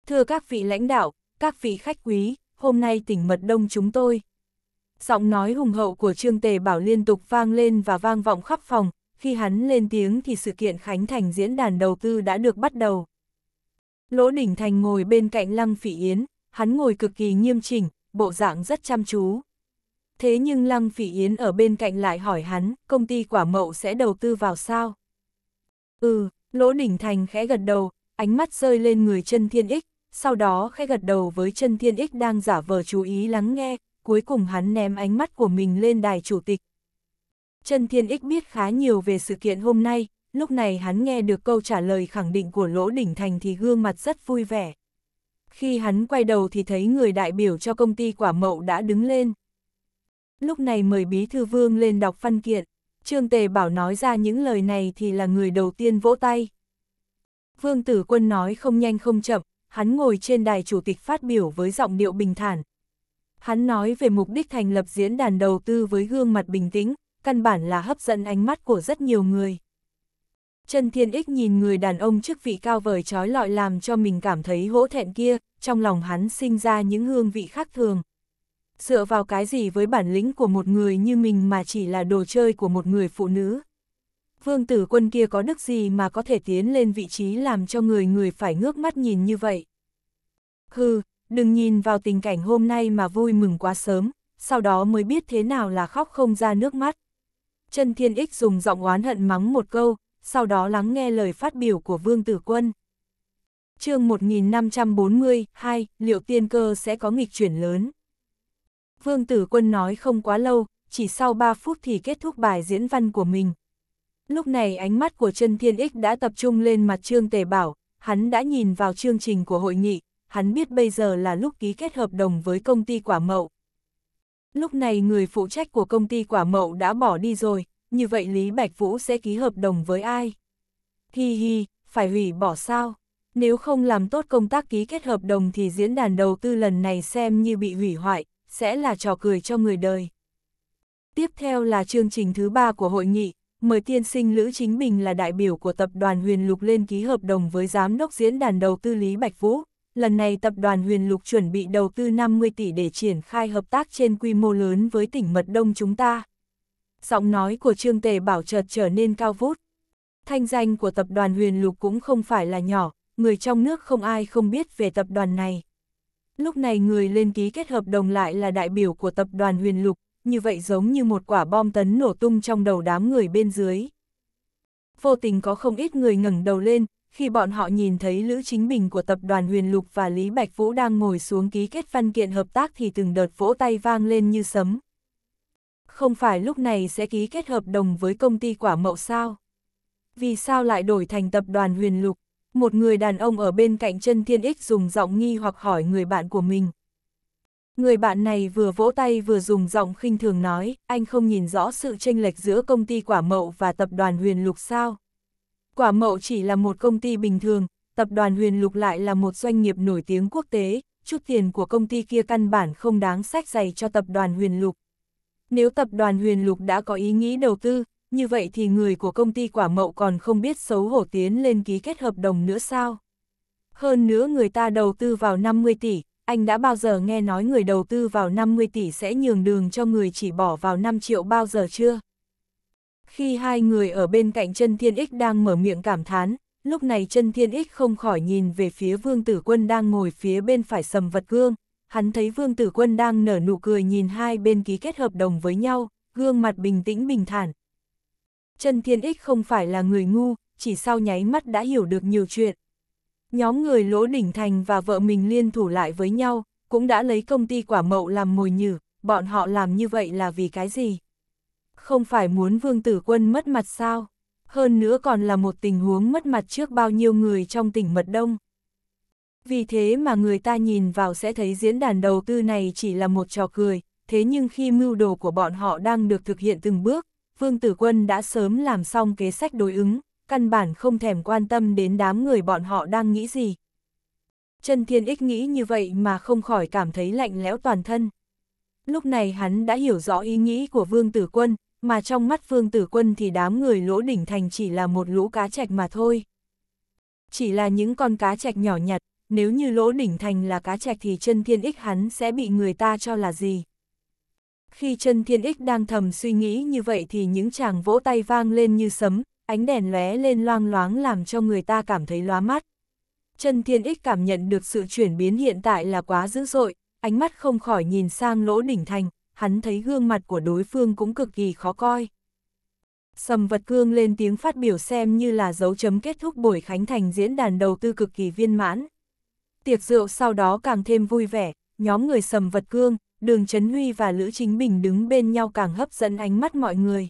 Thưa các vị lãnh đạo, các vị khách quý, hôm nay tỉnh Mật Đông chúng tôi. Giọng nói hùng hậu của Trương Tề Bảo liên tục vang lên và vang vọng khắp phòng, khi hắn lên tiếng thì sự kiện Khánh Thành diễn đàn đầu tư đã được bắt đầu. Lỗ Đình Thành ngồi bên cạnh Lăng Phỉ Yến, hắn ngồi cực kỳ nghiêm chỉnh, bộ dạng rất chăm chú. Thế nhưng Lăng Phỉ Yến ở bên cạnh lại hỏi hắn, công ty quả mậu sẽ đầu tư vào sao? Ừ, Lỗ Đình Thành khẽ gật đầu, ánh mắt rơi lên người chân thiên ích, sau đó khẽ gật đầu với chân thiên ích đang giả vờ chú ý lắng nghe, cuối cùng hắn ném ánh mắt của mình lên đài chủ tịch. Chân thiên ích biết khá nhiều về sự kiện hôm nay, lúc này hắn nghe được câu trả lời khẳng định của Lỗ Đỉnh Thành thì gương mặt rất vui vẻ. Khi hắn quay đầu thì thấy người đại biểu cho công ty quả mậu đã đứng lên. Lúc này mời Bí Thư Vương lên đọc văn kiện, Trương Tề Bảo nói ra những lời này thì là người đầu tiên vỗ tay. Vương Tử Quân nói không nhanh không chậm, hắn ngồi trên đài chủ tịch phát biểu với giọng điệu bình thản. Hắn nói về mục đích thành lập diễn đàn đầu tư với gương mặt bình tĩnh, căn bản là hấp dẫn ánh mắt của rất nhiều người. Trần Thiên Ích nhìn người đàn ông chức vị cao vời trói lọi làm cho mình cảm thấy hỗ thẹn kia, trong lòng hắn sinh ra những hương vị khác thường. Dựa vào cái gì với bản lĩnh của một người như mình mà chỉ là đồ chơi của một người phụ nữ vương tử quân kia có đức gì mà có thể tiến lên vị trí làm cho người người phải ngước mắt nhìn như vậy. Hừ, đừng nhìn vào tình cảnh hôm nay mà vui mừng quá sớm, sau đó mới biết thế nào là khóc không ra nước mắt. Trần Thiên Ích dùng giọng oán hận mắng một câu, sau đó lắng nghe lời phát biểu của Vương Tử Quân. chương 1540, 2, liệu tiên cơ sẽ có nghịch chuyển lớn? Vương Tử Quân nói không quá lâu, chỉ sau 3 phút thì kết thúc bài diễn văn của mình, Lúc này ánh mắt của Trần Thiên Ích đã tập trung lên mặt Trương Tề Bảo, hắn đã nhìn vào chương trình của hội nghị, hắn biết bây giờ là lúc ký kết hợp đồng với công ty quả mậu. Lúc này người phụ trách của công ty quả mậu đã bỏ đi rồi, như vậy Lý Bạch Vũ sẽ ký hợp đồng với ai? Hi hi, phải hủy bỏ sao? Nếu không làm tốt công tác ký kết hợp đồng thì diễn đàn đầu tư lần này xem như bị hủy hoại, sẽ là trò cười cho người đời. Tiếp theo là chương trình thứ ba của hội nghị, mời tiên sinh Lữ Chính Bình là đại biểu của tập đoàn Huyền Lục lên ký hợp đồng với giám đốc diễn đàn đầu tư Lý Bạch Vũ. Lần này tập đoàn Huyền Lục chuẩn bị đầu tư 50 tỷ để triển khai hợp tác trên quy mô lớn với tỉnh Mật Đông chúng ta. Giọng nói của Trương Tề Bảo chợt trở nên cao vút. Thanh danh của tập đoàn Huyền Lục cũng không phải là nhỏ, người trong nước không ai không biết về tập đoàn này. Lúc này người lên ký kết hợp đồng lại là đại biểu của tập đoàn Huyền Lục, như vậy giống như một quả bom tấn nổ tung trong đầu đám người bên dưới. Vô tình có không ít người ngẩng đầu lên, khi bọn họ nhìn thấy Lữ Chính Bình của tập đoàn Huyền Lục và Lý Bạch Vũ đang ngồi xuống ký kết văn kiện hợp tác thì từng đợt vỗ tay vang lên như sấm. Không phải lúc này sẽ ký kết hợp đồng với công ty quả mậu sao? Vì sao lại đổi thành tập đoàn Huyền Lục? Một người đàn ông ở bên cạnh chân thiên ích dùng giọng nghi hoặc hỏi người bạn của mình. Người bạn này vừa vỗ tay vừa dùng giọng khinh thường nói, anh không nhìn rõ sự chênh lệch giữa công ty quả mậu và tập đoàn huyền lục sao. Quả mậu chỉ là một công ty bình thường, tập đoàn huyền lục lại là một doanh nghiệp nổi tiếng quốc tế, chút tiền của công ty kia căn bản không đáng sách giày cho tập đoàn huyền lục. Nếu tập đoàn huyền lục đã có ý nghĩ đầu tư, như vậy thì người của công ty quả mậu còn không biết xấu hổ tiến lên ký kết hợp đồng nữa sao. Hơn nữa người ta đầu tư vào 50 tỷ, anh đã bao giờ nghe nói người đầu tư vào 50 tỷ sẽ nhường đường cho người chỉ bỏ vào 5 triệu bao giờ chưa? Khi hai người ở bên cạnh chân thiên ích đang mở miệng cảm thán, lúc này chân thiên ích không khỏi nhìn về phía vương tử quân đang ngồi phía bên phải sầm vật gương. Hắn thấy vương tử quân đang nở nụ cười nhìn hai bên ký kết hợp đồng với nhau, gương mặt bình tĩnh bình thản. Chân thiên ích không phải là người ngu, chỉ sau nháy mắt đã hiểu được nhiều chuyện, Nhóm người Lỗ Đỉnh Thành và vợ mình liên thủ lại với nhau, cũng đã lấy công ty quả mậu làm mồi nhử, bọn họ làm như vậy là vì cái gì? Không phải muốn Vương Tử Quân mất mặt sao? Hơn nữa còn là một tình huống mất mặt trước bao nhiêu người trong tỉnh Mật Đông. Vì thế mà người ta nhìn vào sẽ thấy diễn đàn đầu tư này chỉ là một trò cười, thế nhưng khi mưu đồ của bọn họ đang được thực hiện từng bước, Vương Tử Quân đã sớm làm xong kế sách đối ứng căn bản không thèm quan tâm đến đám người bọn họ đang nghĩ gì. Trần Thiên Ích nghĩ như vậy mà không khỏi cảm thấy lạnh lẽo toàn thân. Lúc này hắn đã hiểu rõ ý nghĩ của Vương Tử Quân, mà trong mắt Vương Tử Quân thì đám người lỗ đỉnh thành chỉ là một lũ cá chạch mà thôi. Chỉ là những con cá chạch nhỏ nhặt, nếu như lỗ đỉnh thành là cá chạch thì chân thiên ích hắn sẽ bị người ta cho là gì. Khi chân thiên ích đang thầm suy nghĩ như vậy thì những chàng vỗ tay vang lên như sấm, ánh đèn lóe lên loang loáng làm cho người ta cảm thấy lóa mắt. Trần Thiên Ích cảm nhận được sự chuyển biến hiện tại là quá dữ dội, ánh mắt không khỏi nhìn sang lỗ đỉnh thành, hắn thấy gương mặt của đối phương cũng cực kỳ khó coi. Sầm vật cương lên tiếng phát biểu xem như là dấu chấm kết thúc buổi khánh thành diễn đàn đầu tư cực kỳ viên mãn. Tiệc rượu sau đó càng thêm vui vẻ, nhóm người sầm vật cương, đường Trấn Huy và Lữ Chính Bình đứng bên nhau càng hấp dẫn ánh mắt mọi người.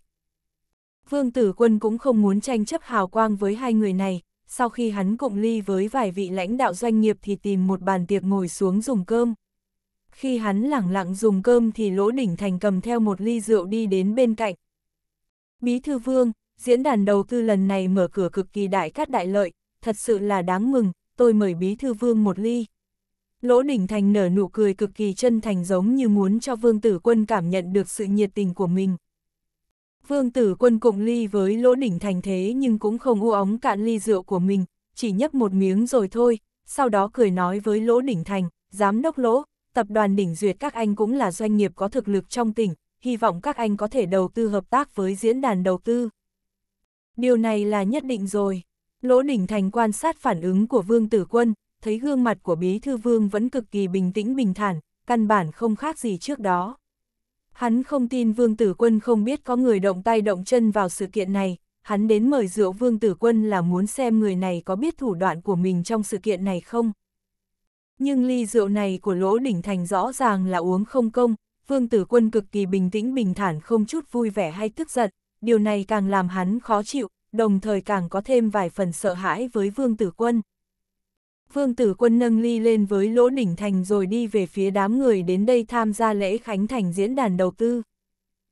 Vương Tử Quân cũng không muốn tranh chấp hào quang với hai người này, sau khi hắn cụng ly với vài vị lãnh đạo doanh nghiệp thì tìm một bàn tiệc ngồi xuống dùng cơm. Khi hắn lẳng lặng dùng cơm thì Lỗ Đỉnh Thành cầm theo một ly rượu đi đến bên cạnh. Bí thư Vương, diễn đàn đầu tư lần này mở cửa cực kỳ đại cát đại lợi, thật sự là đáng mừng, tôi mời Bí thư Vương một ly. Lỗ Đỉnh Thành nở nụ cười cực kỳ chân thành giống như muốn cho Vương Tử Quân cảm nhận được sự nhiệt tình của mình. Vương tử quân cùng ly với lỗ đỉnh thành thế nhưng cũng không u ống cạn ly rượu của mình, chỉ nhấp một miếng rồi thôi, sau đó cười nói với lỗ đỉnh thành, giám đốc lỗ, tập đoàn đỉnh duyệt các anh cũng là doanh nghiệp có thực lực trong tỉnh, hy vọng các anh có thể đầu tư hợp tác với diễn đàn đầu tư. Điều này là nhất định rồi. Lỗ đỉnh thành quan sát phản ứng của Vương Tử Quân, thấy gương mặt của bí thư Vương vẫn cực kỳ bình tĩnh bình thản, căn bản không khác gì trước đó. Hắn không tin Vương Tử Quân không biết có người động tay động chân vào sự kiện này, hắn đến mời rượu Vương Tử Quân là muốn xem người này có biết thủ đoạn của mình trong sự kiện này không. Nhưng ly rượu này của Lỗ Đỉnh Thành rõ ràng là uống không công, Vương Tử Quân cực kỳ bình tĩnh bình thản không chút vui vẻ hay tức giận, điều này càng làm hắn khó chịu, đồng thời càng có thêm vài phần sợ hãi với Vương Tử Quân. Vương Tử Quân nâng ly lên với Lỗ Đỉnh Thành rồi đi về phía đám người đến đây tham gia lễ khánh thành diễn đàn đầu tư.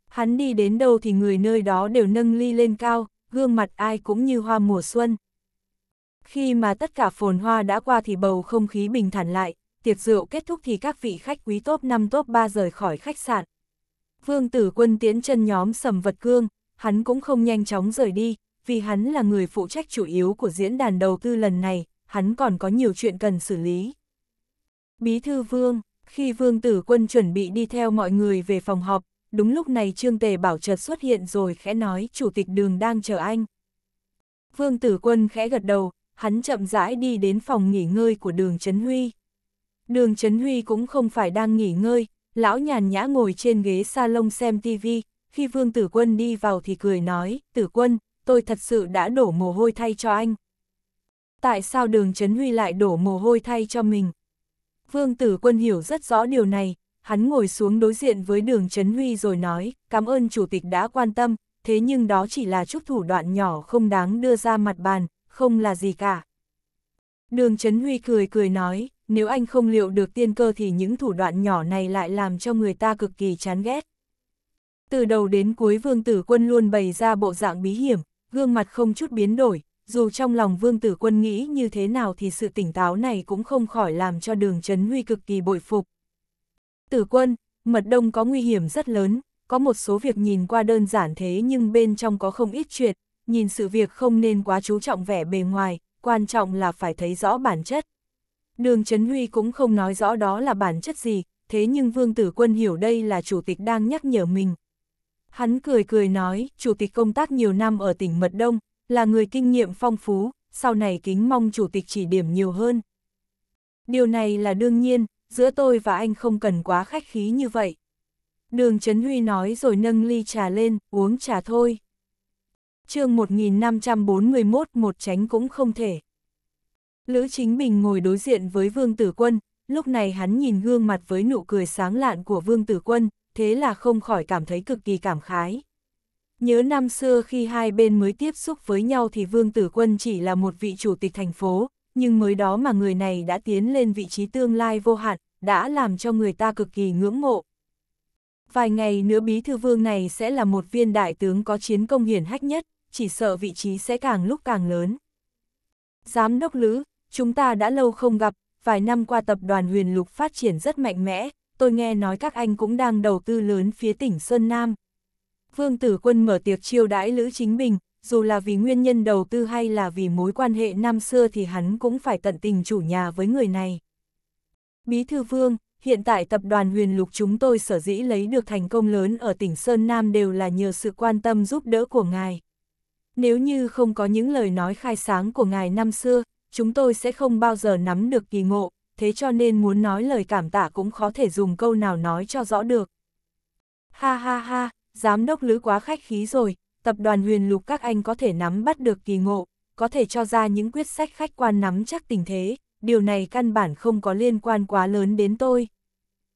Hắn đi đến đâu thì người nơi đó đều nâng ly lên cao, gương mặt ai cũng như hoa mùa xuân. Khi mà tất cả phồn hoa đã qua thì bầu không khí bình thản lại, tiệc rượu kết thúc thì các vị khách quý top 5 top 3 rời khỏi khách sạn. Vương Tử Quân tiến chân nhóm sầm vật cương, hắn cũng không nhanh chóng rời đi, vì hắn là người phụ trách chủ yếu của diễn đàn đầu tư lần này, hắn còn có nhiều chuyện cần xử lý. Bí thư vương, khi vương tử quân chuẩn bị đi theo mọi người về phòng họp, đúng lúc này Trương Tề Bảo chợt xuất hiện rồi khẽ nói chủ tịch đường đang chờ anh. Vương tử quân khẽ gật đầu, hắn chậm rãi đi đến phòng nghỉ ngơi của đường Trấn Huy. Đường Trấn Huy cũng không phải đang nghỉ ngơi, lão nhàn nhã ngồi trên ghế salon xem tivi, khi vương tử quân đi vào thì cười nói, tử quân, tôi thật sự đã đổ mồ hôi thay cho anh tại sao đường Trấn Huy lại đổ mồ hôi thay cho mình. Vương Tử Quân hiểu rất rõ điều này, hắn ngồi xuống đối diện với đường Trấn Huy rồi nói, cảm ơn Chủ tịch đã quan tâm, thế nhưng đó chỉ là chút thủ đoạn nhỏ không đáng đưa ra mặt bàn, không là gì cả. Đường Trấn Huy cười cười nói, nếu anh không liệu được tiên cơ thì những thủ đoạn nhỏ này lại làm cho người ta cực kỳ chán ghét. Từ đầu đến cuối vương tử quân luôn bày ra bộ dạng bí hiểm, gương mặt không chút biến đổi, dù trong lòng vương tử quân nghĩ như thế nào thì sự tỉnh táo này cũng không khỏi làm cho đường chấn huy cực kỳ bội phục. Tử quân, mật đông có nguy hiểm rất lớn, có một số việc nhìn qua đơn giản thế nhưng bên trong có không ít chuyện, nhìn sự việc không nên quá chú trọng vẻ bề ngoài, quan trọng là phải thấy rõ bản chất. Đường chấn Huy cũng không nói rõ đó là bản chất gì, thế nhưng Vương Tử Quân hiểu đây là chủ tịch đang nhắc nhở mình. Hắn cười cười nói, chủ tịch công tác nhiều năm ở tỉnh Mật Đông, là người kinh nghiệm phong phú, sau này kính mong chủ tịch chỉ điểm nhiều hơn. Điều này là đương nhiên, giữa tôi và anh không cần quá khách khí như vậy. Đường Trấn Huy nói rồi nâng ly trà lên, uống trà thôi. chương 1541 một tránh cũng không thể. Lữ Chính Bình ngồi đối diện với Vương Tử Quân, lúc này hắn nhìn gương mặt với nụ cười sáng lạn của Vương Tử Quân, thế là không khỏi cảm thấy cực kỳ cảm khái. Nhớ năm xưa khi hai bên mới tiếp xúc với nhau thì Vương Tử Quân chỉ là một vị chủ tịch thành phố, nhưng mới đó mà người này đã tiến lên vị trí tương lai vô hạn, đã làm cho người ta cực kỳ ngưỡng mộ. Vài ngày nữa bí thư vương này sẽ là một viên đại tướng có chiến công hiển hách nhất, chỉ sợ vị trí sẽ càng lúc càng lớn. Giám đốc Lữ, chúng ta đã lâu không gặp, vài năm qua tập đoàn huyền lục phát triển rất mạnh mẽ, tôi nghe nói các anh cũng đang đầu tư lớn phía tỉnh Sơn Nam. Vương Tử Quân mở tiệc chiêu đãi Lữ Chính Bình, dù là vì nguyên nhân đầu tư hay là vì mối quan hệ năm xưa thì hắn cũng phải tận tình chủ nhà với người này. Bí Thư Vương, hiện tại tập đoàn huyền lục chúng tôi sở dĩ lấy được thành công lớn ở tỉnh Sơn Nam đều là nhờ sự quan tâm giúp đỡ của ngài. Nếu như không có những lời nói khai sáng của ngài năm xưa, chúng tôi sẽ không bao giờ nắm được kỳ ngộ, thế cho nên muốn nói lời cảm tạ cũng khó thể dùng câu nào nói cho rõ được. Ha ha ha, giám đốc lữ quá khách khí rồi, tập đoàn huyền lục các anh có thể nắm bắt được kỳ ngộ, có thể cho ra những quyết sách khách quan nắm chắc tình thế, điều này căn bản không có liên quan quá lớn đến tôi.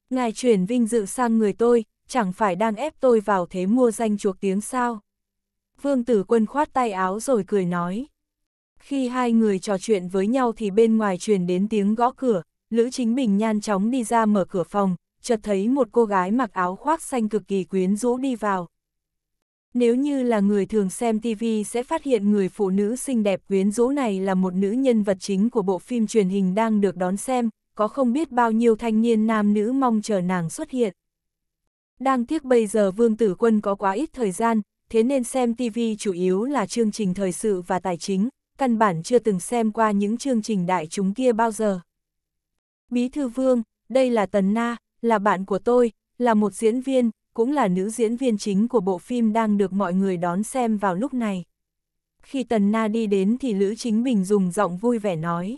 Ngài chuyển vinh dự sang người tôi, chẳng phải đang ép tôi vào thế mua danh chuộc tiếng sao. Vương tử quân khoát tay áo rồi cười nói. Khi hai người trò chuyện với nhau thì bên ngoài truyền đến tiếng gõ cửa, Lữ Chính Bình nhan chóng đi ra mở cửa phòng, chợt thấy một cô gái mặc áo khoác xanh cực kỳ quyến rũ đi vào. Nếu như là người thường xem TV sẽ phát hiện người phụ nữ xinh đẹp quyến rũ này là một nữ nhân vật chính của bộ phim truyền hình đang được đón xem, có không biết bao nhiêu thanh niên nam nữ mong chờ nàng xuất hiện. Đang tiếc bây giờ Vương Tử Quân có quá ít thời gian, thế nên xem TV chủ yếu là chương trình thời sự và tài chính, căn bản chưa từng xem qua những chương trình đại chúng kia bao giờ. Bí thư Vương, đây là Tần Na, là bạn của tôi, là một diễn viên, cũng là nữ diễn viên chính của bộ phim đang được mọi người đón xem vào lúc này. Khi Tần Na đi đến thì Lữ Chính Bình dùng giọng vui vẻ nói.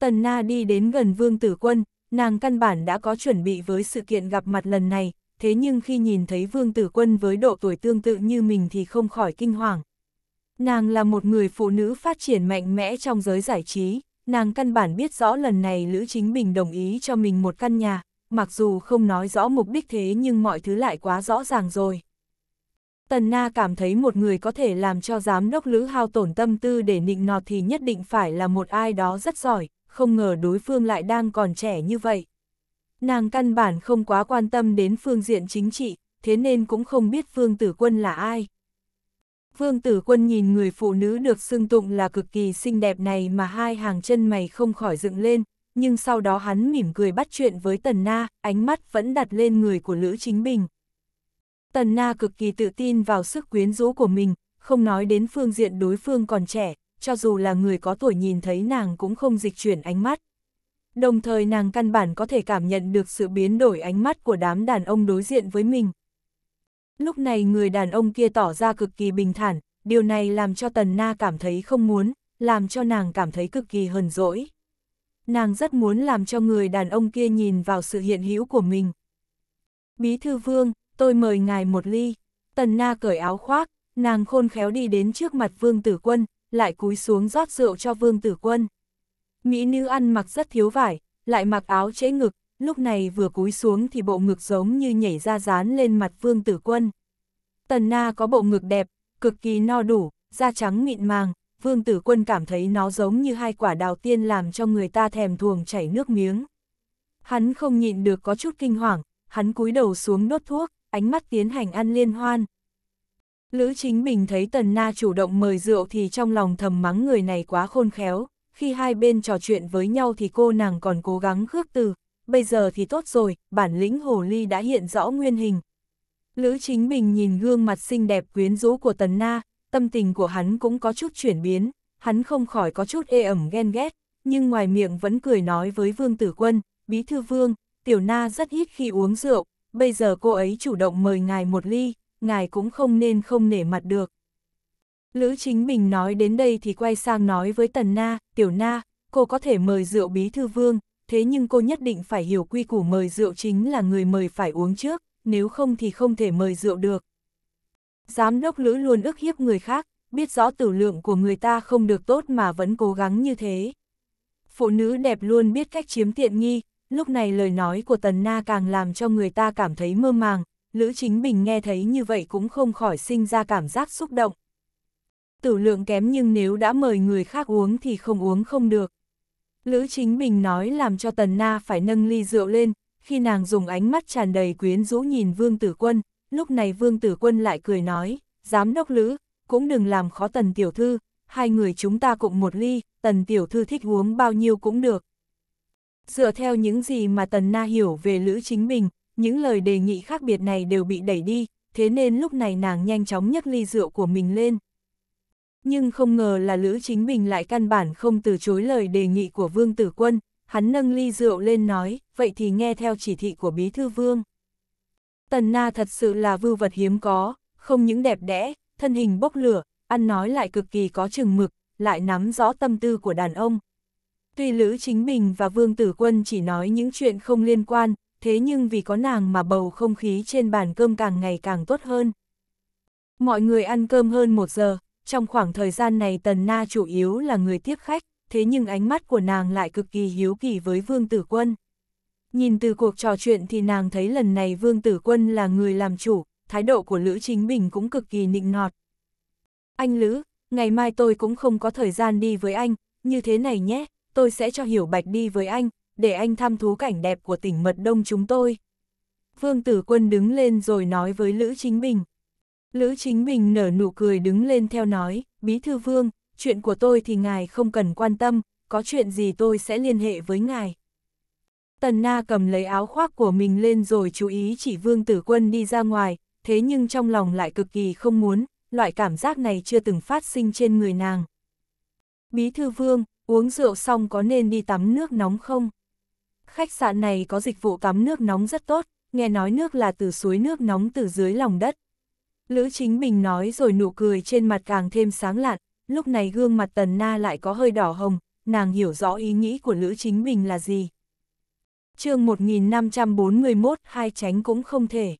Tần Na đi đến gần Vương Tử Quân, nàng căn bản đã có chuẩn bị với sự kiện gặp mặt lần này, thế nhưng khi nhìn thấy Vương Tử Quân với độ tuổi tương tự như mình thì không khỏi kinh hoàng. Nàng là một người phụ nữ phát triển mạnh mẽ trong giới giải trí, nàng căn bản biết rõ lần này Lữ Chính Bình đồng ý cho mình một căn nhà, mặc dù không nói rõ mục đích thế nhưng mọi thứ lại quá rõ ràng rồi. Tần Na cảm thấy một người có thể làm cho giám đốc Lữ Hao tổn tâm tư để nịnh nọt thì nhất định phải là một ai đó rất giỏi, không ngờ đối phương lại đang còn trẻ như vậy. Nàng căn bản không quá quan tâm đến phương diện chính trị, thế nên cũng không biết phương Tử Quân là ai. Phương Tử Quân nhìn người phụ nữ được xưng tụng là cực kỳ xinh đẹp này mà hai hàng chân mày không khỏi dựng lên, nhưng sau đó hắn mỉm cười bắt chuyện với Tần Na, ánh mắt vẫn đặt lên người của Lữ Chính Bình. Tần Na cực kỳ tự tin vào sức quyến rũ của mình, không nói đến phương diện đối phương còn trẻ, cho dù là người có tuổi nhìn thấy nàng cũng không dịch chuyển ánh mắt. Đồng thời nàng căn bản có thể cảm nhận được sự biến đổi ánh mắt của đám đàn ông đối diện với mình. Lúc này người đàn ông kia tỏ ra cực kỳ bình thản, điều này làm cho Tần Na cảm thấy không muốn, làm cho nàng cảm thấy cực kỳ hờn dỗi nàng rất muốn làm cho người đàn ông kia nhìn vào sự hiện hữu của mình. Bí thư vương, tôi mời ngài một ly. Tần na cởi áo khoác, nàng khôn khéo đi đến trước mặt vương tử quân, lại cúi xuống rót rượu cho vương tử quân. Mỹ nữ ăn mặc rất thiếu vải, lại mặc áo chế ngực, lúc này vừa cúi xuống thì bộ ngực giống như nhảy ra dán lên mặt vương tử quân. Tần na có bộ ngực đẹp, cực kỳ no đủ, da trắng mịn màng, vương tử quân cảm thấy nó giống như hai quả đào tiên làm cho người ta thèm thuồng chảy nước miếng. Hắn không nhịn được có chút kinh hoàng, hắn cúi đầu xuống đốt thuốc, ánh mắt tiến hành ăn liên hoan. Lữ Chính mình thấy Tần Na chủ động mời rượu thì trong lòng thầm mắng người này quá khôn khéo, khi hai bên trò chuyện với nhau thì cô nàng còn cố gắng khước từ, bây giờ thì tốt rồi, bản lĩnh hồ ly đã hiện rõ nguyên hình. Lữ Chính mình nhìn gương mặt xinh đẹp quyến rũ của Tần Na, tâm tình của hắn cũng có chút chuyển biến, hắn không khỏi có chút ê ẩm ghen ghét, nhưng ngoài miệng vẫn cười nói với Vương Tử Quân, Bí Thư Vương, Tiểu Na rất ít khi uống rượu, bây giờ cô ấy chủ động mời ngài một ly, ngài cũng không nên không nể mặt được. Lữ Chính Bình nói đến đây thì quay sang nói với Tần Na, Tiểu Na, cô có thể mời rượu Bí Thư Vương, thế nhưng cô nhất định phải hiểu quy củ mời rượu chính là người mời phải uống trước, nếu không thì không thể mời rượu được. Giám đốc Lữ luôn ức hiếp người khác, biết rõ tử lượng của người ta không được tốt mà vẫn cố gắng như thế. Phụ nữ đẹp luôn biết cách chiếm tiện nghi, lúc này lời nói của Tần Na càng làm cho người ta cảm thấy mơ màng, Lữ Chính Bình nghe thấy như vậy cũng không khỏi sinh ra cảm giác xúc động. Tử lượng kém nhưng nếu đã mời người khác uống thì không uống không được. Lữ Chính Bình nói làm cho Tần Na phải nâng ly rượu lên, khi nàng dùng ánh mắt tràn đầy quyến rũ nhìn Vương Tử Quân, lúc này Vương Tử Quân lại cười nói, giám đốc lữ, cũng đừng làm khó tần tiểu thư, hai người chúng ta cùng một ly, tần tiểu thư thích uống bao nhiêu cũng được. Dựa theo những gì mà tần na hiểu về lữ chính mình, những lời đề nghị khác biệt này đều bị đẩy đi, thế nên lúc này nàng nhanh chóng nhấc ly rượu của mình lên. Nhưng không ngờ là Lữ Chính Bình lại căn bản không từ chối lời đề nghị của Vương Tử Quân, hắn nâng ly rượu lên nói, vậy thì nghe theo chỉ thị của Bí Thư Vương. Tần Na thật sự là vưu vật hiếm có, không những đẹp đẽ, thân hình bốc lửa, ăn nói lại cực kỳ có chừng mực, lại nắm rõ tâm tư của đàn ông. Tuy Lữ Chính Bình và Vương Tử Quân chỉ nói những chuyện không liên quan, thế nhưng vì có nàng mà bầu không khí trên bàn cơm càng ngày càng tốt hơn. Mọi người ăn cơm hơn một giờ, trong khoảng thời gian này Tần Na chủ yếu là người tiếp khách, thế nhưng ánh mắt của nàng lại cực kỳ hiếu kỳ với Vương Tử Quân. Nhìn từ cuộc trò chuyện thì nàng thấy lần này Vương Tử Quân là người làm chủ, thái độ của Lữ Chính Bình cũng cực kỳ nịnh nọt. Anh Lữ, ngày mai tôi cũng không có thời gian đi với anh, như thế này nhé, tôi sẽ cho Hiểu Bạch đi với anh, để anh tham thú cảnh đẹp của tỉnh Mật Đông chúng tôi. Vương Tử Quân đứng lên rồi nói với Lữ Chính Bình. Lữ Chính Bình nở nụ cười đứng lên theo nói, Bí Thư Vương, chuyện của tôi thì ngài không cần quan tâm, có chuyện gì tôi sẽ liên hệ với ngài. Tần Na cầm lấy áo khoác của mình lên rồi chú ý chỉ Vương Tử Quân đi ra ngoài, thế nhưng trong lòng lại cực kỳ không muốn, loại cảm giác này chưa từng phát sinh trên người nàng. Bí thư Vương, uống rượu xong có nên đi tắm nước nóng không? Khách sạn này có dịch vụ tắm nước nóng rất tốt, nghe nói nước là từ suối nước nóng từ dưới lòng đất. Lữ Chính Bình nói rồi nụ cười trên mặt càng thêm sáng lạn, lúc này gương mặt Tần Na lại có hơi đỏ hồng, nàng hiểu rõ ý nghĩ của Lữ Chính Bình là gì chương 1541 hai tránh cũng không thể.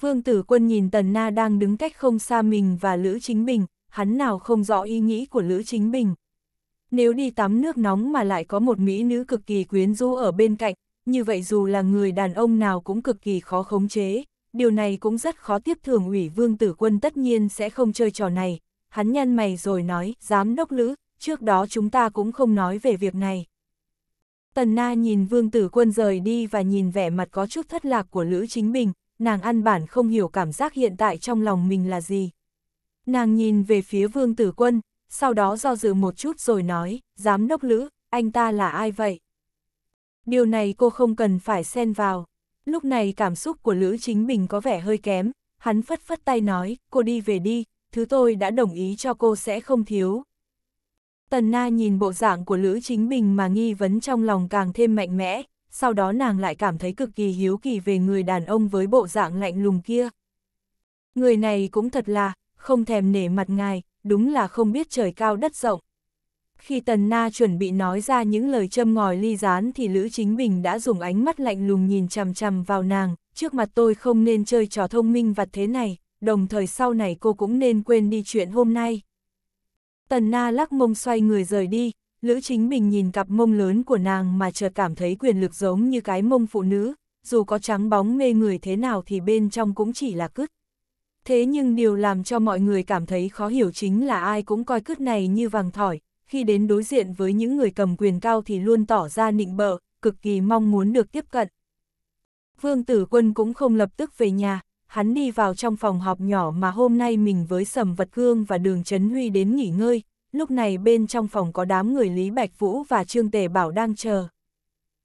Vương tử quân nhìn Tần Na đang đứng cách không xa mình và Lữ Chính Bình, hắn nào không rõ ý nghĩ của Lữ Chính Bình. Nếu đi tắm nước nóng mà lại có một mỹ nữ cực kỳ quyến rũ ở bên cạnh, như vậy dù là người đàn ông nào cũng cực kỳ khó khống chế, điều này cũng rất khó tiếp thường ủy vương tử quân tất nhiên sẽ không chơi trò này. Hắn nhăn mày rồi nói, giám đốc Lữ, trước đó chúng ta cũng không nói về việc này. Tần Na nhìn Vương Tử Quân rời đi và nhìn vẻ mặt có chút thất lạc của Lữ Chính Bình, nàng ăn bản không hiểu cảm giác hiện tại trong lòng mình là gì. Nàng nhìn về phía Vương Tử Quân, sau đó do dự một chút rồi nói, giám đốc Lữ, anh ta là ai vậy? Điều này cô không cần phải xen vào. Lúc này cảm xúc của Lữ Chính Bình có vẻ hơi kém, hắn phất phất tay nói, cô đi về đi, thứ tôi đã đồng ý cho cô sẽ không thiếu, Tần Na nhìn bộ dạng của Lữ Chính Bình mà nghi vấn trong lòng càng thêm mạnh mẽ, sau đó nàng lại cảm thấy cực kỳ hiếu kỳ về người đàn ông với bộ dạng lạnh lùng kia. Người này cũng thật là, không thèm nể mặt ngài, đúng là không biết trời cao đất rộng. Khi Tần Na chuẩn bị nói ra những lời châm ngòi ly gián thì Lữ Chính Bình đã dùng ánh mắt lạnh lùng nhìn chằm chằm vào nàng, trước mặt tôi không nên chơi trò thông minh vặt thế này, đồng thời sau này cô cũng nên quên đi chuyện hôm nay. Tần Na lắc mông xoay người rời đi, Lữ Chính Bình nhìn cặp mông lớn của nàng mà chợt cảm thấy quyền lực giống như cái mông phụ nữ, dù có trắng bóng mê người thế nào thì bên trong cũng chỉ là cứt. Thế nhưng điều làm cho mọi người cảm thấy khó hiểu chính là ai cũng coi cứt này như vàng thỏi, khi đến đối diện với những người cầm quyền cao thì luôn tỏ ra nịnh bợ, cực kỳ mong muốn được tiếp cận. Vương Tử Quân cũng không lập tức về nhà, hắn đi vào trong phòng họp nhỏ mà hôm nay mình với Sầm Vật Cương và Đường Trấn Huy đến nghỉ ngơi, lúc này bên trong phòng có đám người Lý Bạch Vũ và Trương Tề Bảo đang chờ.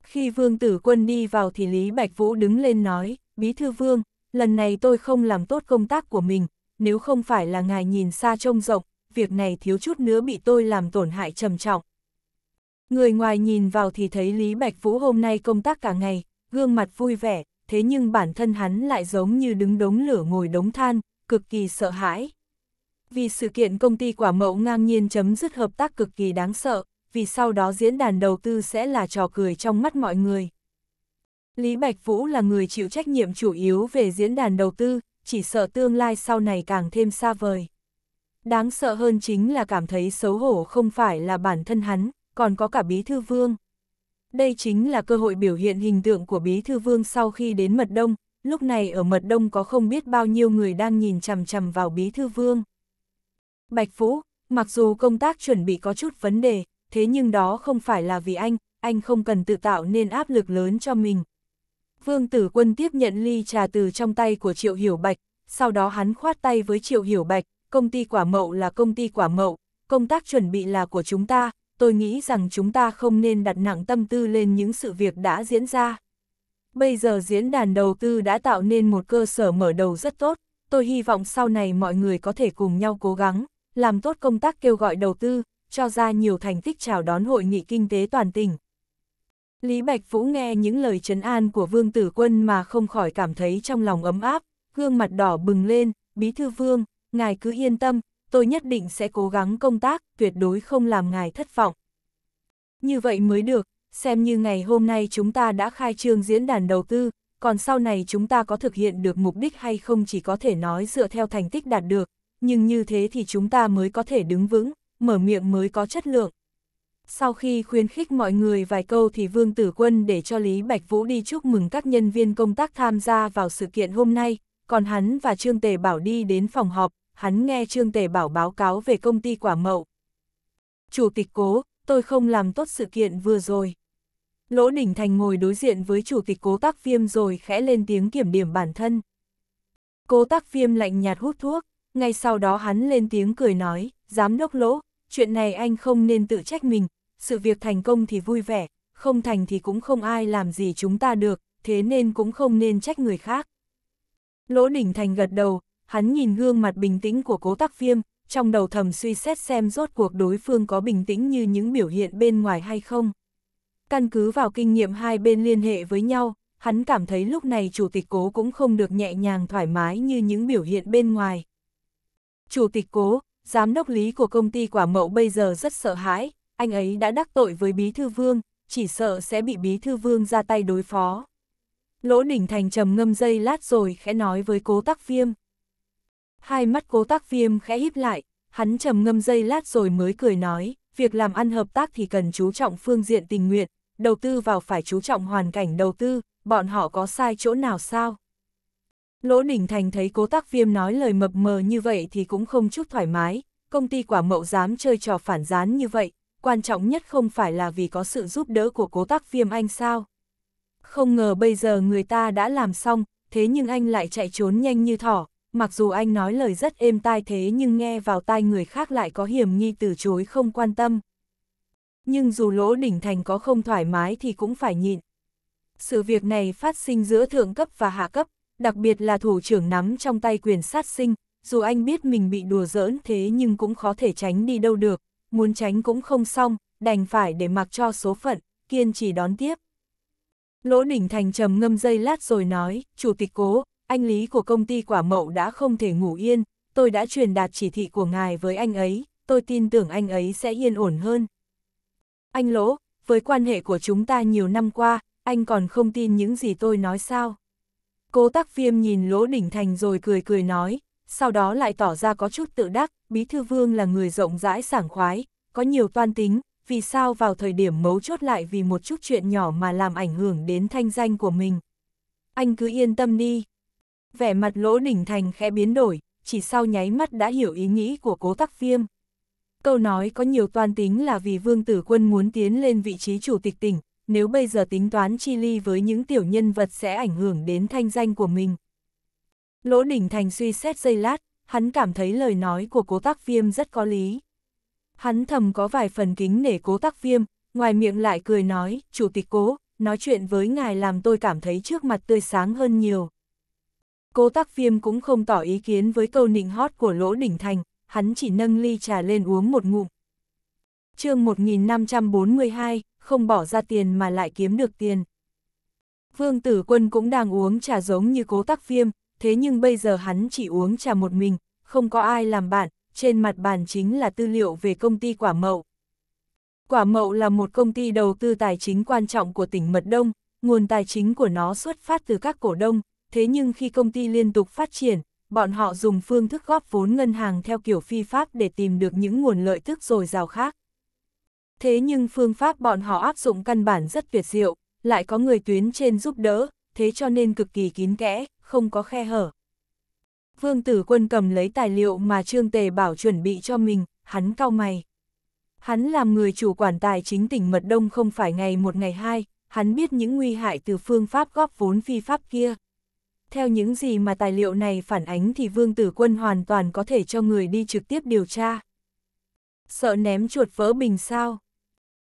Khi Vương Tử Quân đi vào thì Lý Bạch Vũ đứng lên nói, Bí Thư Vương, lần này tôi không làm tốt công tác của mình, nếu không phải là ngài nhìn xa trông rộng, việc này thiếu chút nữa bị tôi làm tổn hại trầm trọng. Người ngoài nhìn vào thì thấy Lý Bạch Vũ hôm nay công tác cả ngày, gương mặt vui vẻ, thế nhưng bản thân hắn lại giống như đứng đống lửa ngồi đống than, cực kỳ sợ hãi. Vì sự kiện công ty quả mẫu ngang nhiên chấm dứt hợp tác cực kỳ đáng sợ, vì sau đó diễn đàn đầu tư sẽ là trò cười trong mắt mọi người. Lý Bạch Vũ là người chịu trách nhiệm chủ yếu về diễn đàn đầu tư, chỉ sợ tương lai sau này càng thêm xa vời. Đáng sợ hơn chính là cảm thấy xấu hổ không phải là bản thân hắn, còn có cả bí thư vương. Đây chính là cơ hội biểu hiện hình tượng của Bí Thư Vương sau khi đến Mật Đông, lúc này ở Mật Đông có không biết bao nhiêu người đang nhìn chằm chằm vào Bí Thư Vương. Bạch Phú, mặc dù công tác chuẩn bị có chút vấn đề, thế nhưng đó không phải là vì anh, anh không cần tự tạo nên áp lực lớn cho mình. Vương Tử Quân tiếp nhận ly trà từ trong tay của Triệu Hiểu Bạch, sau đó hắn khoát tay với Triệu Hiểu Bạch, công ty quả mậu là công ty quả mậu, công tác chuẩn bị là của chúng ta, tôi nghĩ rằng chúng ta không nên đặt nặng tâm tư lên những sự việc đã diễn ra. Bây giờ diễn đàn đầu tư đã tạo nên một cơ sở mở đầu rất tốt, tôi hy vọng sau này mọi người có thể cùng nhau cố gắng, làm tốt công tác kêu gọi đầu tư, cho ra nhiều thành tích chào đón hội nghị kinh tế toàn tỉnh. Lý Bạch Vũ nghe những lời trấn an của Vương Tử Quân mà không khỏi cảm thấy trong lòng ấm áp, gương mặt đỏ bừng lên, Bí Thư Vương, ngài cứ yên tâm, tôi nhất định sẽ cố gắng công tác, tuyệt đối không làm ngài thất vọng. Như vậy mới được, xem như ngày hôm nay chúng ta đã khai trương diễn đàn đầu tư, còn sau này chúng ta có thực hiện được mục đích hay không chỉ có thể nói dựa theo thành tích đạt được, nhưng như thế thì chúng ta mới có thể đứng vững, mở miệng mới có chất lượng. Sau khi khuyến khích mọi người vài câu thì Vương Tử Quân để cho Lý Bạch Vũ đi chúc mừng các nhân viên công tác tham gia vào sự kiện hôm nay, còn hắn và Trương Tề Bảo đi đến phòng họp, hắn nghe Trương Tề Bảo báo cáo về công ty quả mậu. Chủ tịch cố, tôi không làm tốt sự kiện vừa rồi. Lỗ Đình Thành ngồi đối diện với chủ tịch cố tác viêm rồi khẽ lên tiếng kiểm điểm bản thân. Cố tác viêm lạnh nhạt hút thuốc, ngay sau đó hắn lên tiếng cười nói, giám đốc lỗ, chuyện này anh không nên tự trách mình, sự việc thành công thì vui vẻ, không thành thì cũng không ai làm gì chúng ta được, thế nên cũng không nên trách người khác. Lỗ Đình Thành gật đầu, hắn nhìn gương mặt bình tĩnh của cố tắc viêm, trong đầu thầm suy xét xem rốt cuộc đối phương có bình tĩnh như những biểu hiện bên ngoài hay không. Căn cứ vào kinh nghiệm hai bên liên hệ với nhau, hắn cảm thấy lúc này chủ tịch cố cũng không được nhẹ nhàng thoải mái như những biểu hiện bên ngoài. Chủ tịch cố, giám đốc lý của công ty quả mậu bây giờ rất sợ hãi, anh ấy đã đắc tội với bí thư vương, chỉ sợ sẽ bị bí thư vương ra tay đối phó. Lỗ đỉnh thành trầm ngâm dây lát rồi khẽ nói với cố tắc viêm. Hai mắt cố tác viêm khẽ híp lại, hắn trầm ngâm dây lát rồi mới cười nói, việc làm ăn hợp tác thì cần chú trọng phương diện tình nguyện, đầu tư vào phải chú trọng hoàn cảnh đầu tư, bọn họ có sai chỗ nào sao? Lỗ Đình Thành thấy cố tác viêm nói lời mập mờ như vậy thì cũng không chút thoải mái, công ty quả mậu dám chơi trò phản gián như vậy, quan trọng nhất không phải là vì có sự giúp đỡ của cố tác viêm anh sao? Không ngờ bây giờ người ta đã làm xong, thế nhưng anh lại chạy trốn nhanh như thỏ, mặc dù anh nói lời rất êm tai thế nhưng nghe vào tai người khác lại có hiểm nghi từ chối không quan tâm. Nhưng dù lỗ đỉnh thành có không thoải mái thì cũng phải nhịn. Sự việc này phát sinh giữa thượng cấp và hạ cấp, đặc biệt là thủ trưởng nắm trong tay quyền sát sinh, dù anh biết mình bị đùa giỡn thế nhưng cũng khó thể tránh đi đâu được, muốn tránh cũng không xong, đành phải để mặc cho số phận, kiên trì đón tiếp. Lỗ Đỉnh Thành trầm ngâm dây lát rồi nói, Chủ tịch cố, anh lý của công ty quả mậu đã không thể ngủ yên, tôi đã truyền đạt chỉ thị của ngài với anh ấy, tôi tin tưởng anh ấy sẽ yên ổn hơn. Anh Lỗ, với quan hệ của chúng ta nhiều năm qua, anh còn không tin những gì tôi nói sao? Cố tắc viêm nhìn Lỗ Đỉnh Thành rồi cười cười nói, sau đó lại tỏ ra có chút tự đắc, Bí Thư Vương là người rộng rãi sảng khoái, có nhiều toan tính, vì sao vào thời điểm mấu chốt lại vì một chút chuyện nhỏ mà làm ảnh hưởng đến thanh danh của mình. Anh cứ yên tâm đi, Vẻ mặt lỗ đỉnh thành khẽ biến đổi, chỉ sau nháy mắt đã hiểu ý nghĩ của cố tắc viêm. Câu nói có nhiều toan tính là vì vương tử quân muốn tiến lên vị trí chủ tịch tỉnh, nếu bây giờ tính toán chi ly với những tiểu nhân vật sẽ ảnh hưởng đến thanh danh của mình. Lỗ đỉnh thành suy xét giây lát, hắn cảm thấy lời nói của cố tắc viêm rất có lý. Hắn thầm có vài phần kính nể cố tắc viêm, ngoài miệng lại cười nói, chủ tịch cố, nói chuyện với ngài làm tôi cảm thấy trước mặt tươi sáng hơn nhiều. Cố tắc viêm cũng không tỏ ý kiến với câu nịnh hót của Lỗ Đỉnh Thành, hắn chỉ nâng ly trà lên uống một ngụm. chương 1542, không bỏ ra tiền mà lại kiếm được tiền. Vương Tử Quân cũng đang uống trà giống như cố tắc viêm, thế nhưng bây giờ hắn chỉ uống trà một mình, không có ai làm bạn, trên mặt bàn chính là tư liệu về công ty Quả Mậu. Quả Mậu là một công ty đầu tư tài chính quan trọng của tỉnh Mật Đông, nguồn tài chính của nó xuất phát từ các cổ đông, thế nhưng khi công ty liên tục phát triển, bọn họ dùng phương thức góp vốn ngân hàng theo kiểu phi pháp để tìm được những nguồn lợi tức dồi dào khác. Thế nhưng phương pháp bọn họ áp dụng căn bản rất việt diệu, lại có người tuyến trên giúp đỡ, thế cho nên cực kỳ kín kẽ, không có khe hở. Vương Tử Quân cầm lấy tài liệu mà Trương Tề Bảo chuẩn bị cho mình, hắn cau mày. Hắn làm người chủ quản tài chính tỉnh Mật Đông không phải ngày một ngày hai, hắn biết những nguy hại từ phương pháp góp vốn phi pháp kia. Theo những gì mà tài liệu này phản ánh thì Vương Tử Quân hoàn toàn có thể cho người đi trực tiếp điều tra. Sợ ném chuột vỡ bình sao?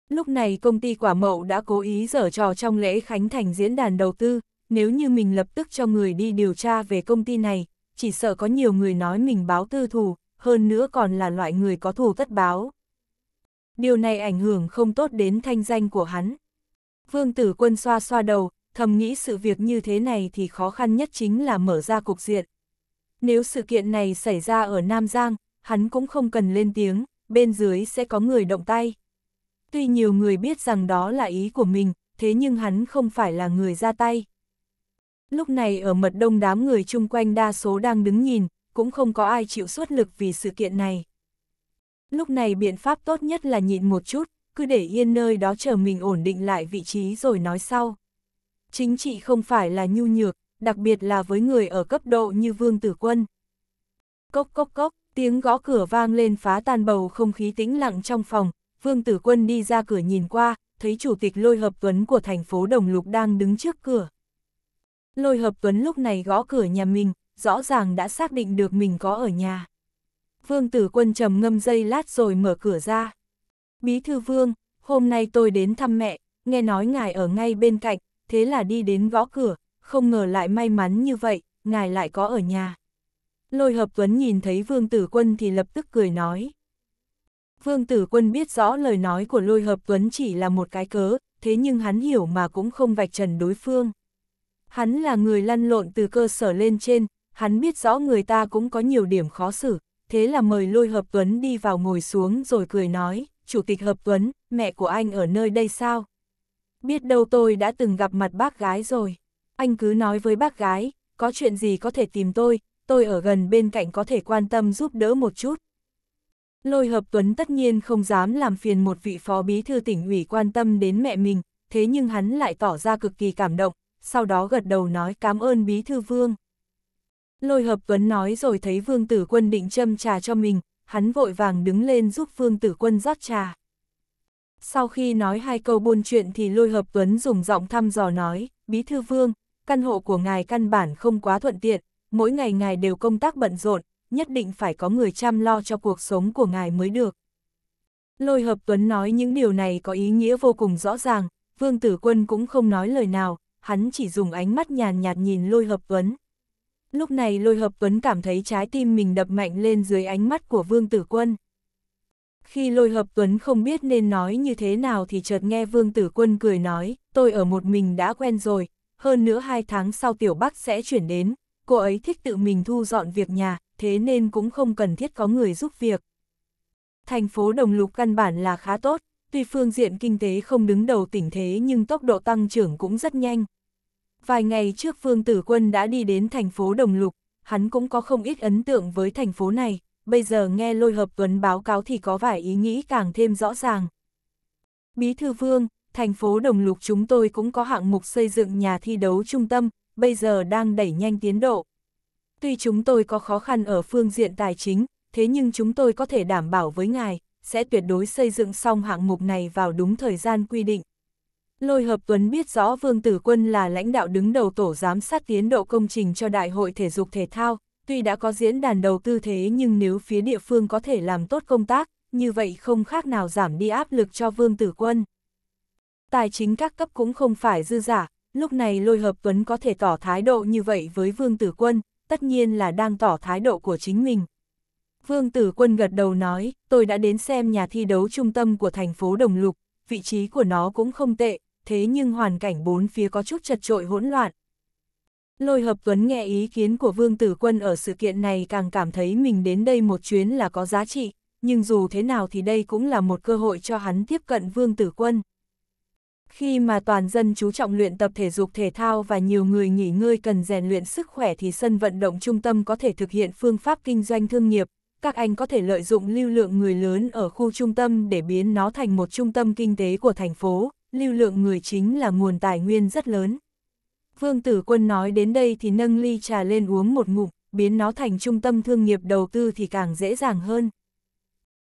Lúc này công ty quả mậu đã cố ý dở trò trong lễ khánh thành diễn đàn đầu tư, nếu như mình lập tức cho người đi điều tra về công ty này, chỉ sợ có nhiều người nói mình báo tư thù, hơn nữa còn là loại người có thù tất báo. Điều này ảnh hưởng không tốt đến thanh danh của hắn. Vương tử quân xoa xoa đầu, thầm nghĩ sự việc như thế này thì khó khăn nhất chính là mở ra cục diện. Nếu sự kiện này xảy ra ở Nam Giang, hắn cũng không cần lên tiếng, bên dưới sẽ có người động tay. Tuy nhiều người biết rằng đó là ý của mình, thế nhưng hắn không phải là người ra tay. Lúc này ở mật đông đám người chung quanh đa số đang đứng nhìn, cũng không có ai chịu suất lực vì sự kiện này. Lúc này biện pháp tốt nhất là nhịn một chút, cứ để yên nơi đó chờ mình ổn định lại vị trí rồi nói sau chính trị không phải là nhu nhược, đặc biệt là với người ở cấp độ như Vương Tử Quân. Cốc cốc cốc, tiếng gõ cửa vang lên phá tan bầu không khí tĩnh lặng trong phòng, Vương Tử Quân đi ra cửa nhìn qua, thấy chủ tịch Lôi Hợp Tuấn của thành phố Đồng Lục đang đứng trước cửa. Lôi Hợp Tuấn lúc này gõ cửa nhà mình, rõ ràng đã xác định được mình có ở nhà. Vương Tử Quân trầm ngâm dây lát rồi mở cửa ra. Bí thư Vương, hôm nay tôi đến thăm mẹ, nghe nói ngài ở ngay bên cạnh, thế là đi đến gõ cửa, không ngờ lại may mắn như vậy, ngài lại có ở nhà. Lôi hợp tuấn nhìn thấy vương tử quân thì lập tức cười nói. Vương tử quân biết rõ lời nói của lôi hợp tuấn chỉ là một cái cớ, thế nhưng hắn hiểu mà cũng không vạch trần đối phương. Hắn là người lăn lộn từ cơ sở lên trên, hắn biết rõ người ta cũng có nhiều điểm khó xử, thế là mời lôi hợp tuấn đi vào ngồi xuống rồi cười nói, Chủ tịch hợp tuấn, mẹ của anh ở nơi đây sao? Biết đâu tôi đã từng gặp mặt bác gái rồi. Anh cứ nói với bác gái, có chuyện gì có thể tìm tôi, tôi ở gần bên cạnh có thể quan tâm giúp đỡ một chút. Lôi hợp Tuấn tất nhiên không dám làm phiền một vị phó bí thư tỉnh ủy quan tâm đến mẹ mình, thế nhưng hắn lại tỏ ra cực kỳ cảm động, sau đó gật đầu nói cảm ơn bí thư vương. Lôi hợp Tuấn nói rồi thấy vương tử quân định châm trà cho mình, hắn vội vàng đứng lên giúp vương tử quân rót trà. Sau khi nói hai câu buôn chuyện thì Lôi Hợp Tuấn dùng giọng thăm dò nói, Bí Thư Vương, căn hộ của ngài căn bản không quá thuận tiện, mỗi ngày ngài đều công tác bận rộn, nhất định phải có người chăm lo cho cuộc sống của ngài mới được. Lôi Hợp Tuấn nói những điều này có ý nghĩa vô cùng rõ ràng, Vương Tử Quân cũng không nói lời nào, hắn chỉ dùng ánh mắt nhàn nhạt nhìn Lôi Hợp Tuấn. Lúc này Lôi Hợp Tuấn cảm thấy trái tim mình đập mạnh lên dưới ánh mắt của Vương Tử Quân. Khi lôi hợp Tuấn không biết nên nói như thế nào thì chợt nghe Vương Tử Quân cười nói, tôi ở một mình đã quen rồi, hơn nữa hai tháng sau Tiểu Bắc sẽ chuyển đến, cô ấy thích tự mình thu dọn việc nhà, thế nên cũng không cần thiết có người giúp việc. Thành phố Đồng Lục căn bản là khá tốt, tuy phương diện kinh tế không đứng đầu tỉnh thế nhưng tốc độ tăng trưởng cũng rất nhanh. Vài ngày trước vương Tử Quân đã đi đến thành phố Đồng Lục, hắn cũng có không ít ấn tượng với thành phố này bây giờ nghe lôi hợp tuấn báo cáo thì có vài ý nghĩ càng thêm rõ ràng. Bí thư vương, thành phố Đồng Lục chúng tôi cũng có hạng mục xây dựng nhà thi đấu trung tâm, bây giờ đang đẩy nhanh tiến độ. Tuy chúng tôi có khó khăn ở phương diện tài chính, thế nhưng chúng tôi có thể đảm bảo với ngài, sẽ tuyệt đối xây dựng xong hạng mục này vào đúng thời gian quy định. Lôi Hợp Tuấn biết rõ Vương Tử Quân là lãnh đạo đứng đầu tổ giám sát tiến độ công trình cho Đại hội Thể dục Thể thao, Tuy đã có diễn đàn đầu tư thế nhưng nếu phía địa phương có thể làm tốt công tác, như vậy không khác nào giảm đi áp lực cho Vương Tử Quân. Tài chính các cấp cũng không phải dư giả, lúc này Lôi Hợp Tuấn có thể tỏ thái độ như vậy với Vương Tử Quân, tất nhiên là đang tỏ thái độ của chính mình. Vương Tử Quân gật đầu nói, tôi đã đến xem nhà thi đấu trung tâm của thành phố Đồng Lục, vị trí của nó cũng không tệ, thế nhưng hoàn cảnh bốn phía có chút chật trội hỗn loạn, Lôi hợp tuấn nghe ý kiến của Vương Tử Quân ở sự kiện này càng cảm thấy mình đến đây một chuyến là có giá trị, nhưng dù thế nào thì đây cũng là một cơ hội cho hắn tiếp cận Vương Tử Quân. Khi mà toàn dân chú trọng luyện tập thể dục thể thao và nhiều người nghỉ ngơi cần rèn luyện sức khỏe thì sân vận động trung tâm có thể thực hiện phương pháp kinh doanh thương nghiệp. Các anh có thể lợi dụng lưu lượng người lớn ở khu trung tâm để biến nó thành một trung tâm kinh tế của thành phố. Lưu lượng người chính là nguồn tài nguyên rất lớn. Vương Tử Quân nói đến đây thì nâng ly trà lên uống một ngụm, biến nó thành trung tâm thương nghiệp đầu tư thì càng dễ dàng hơn.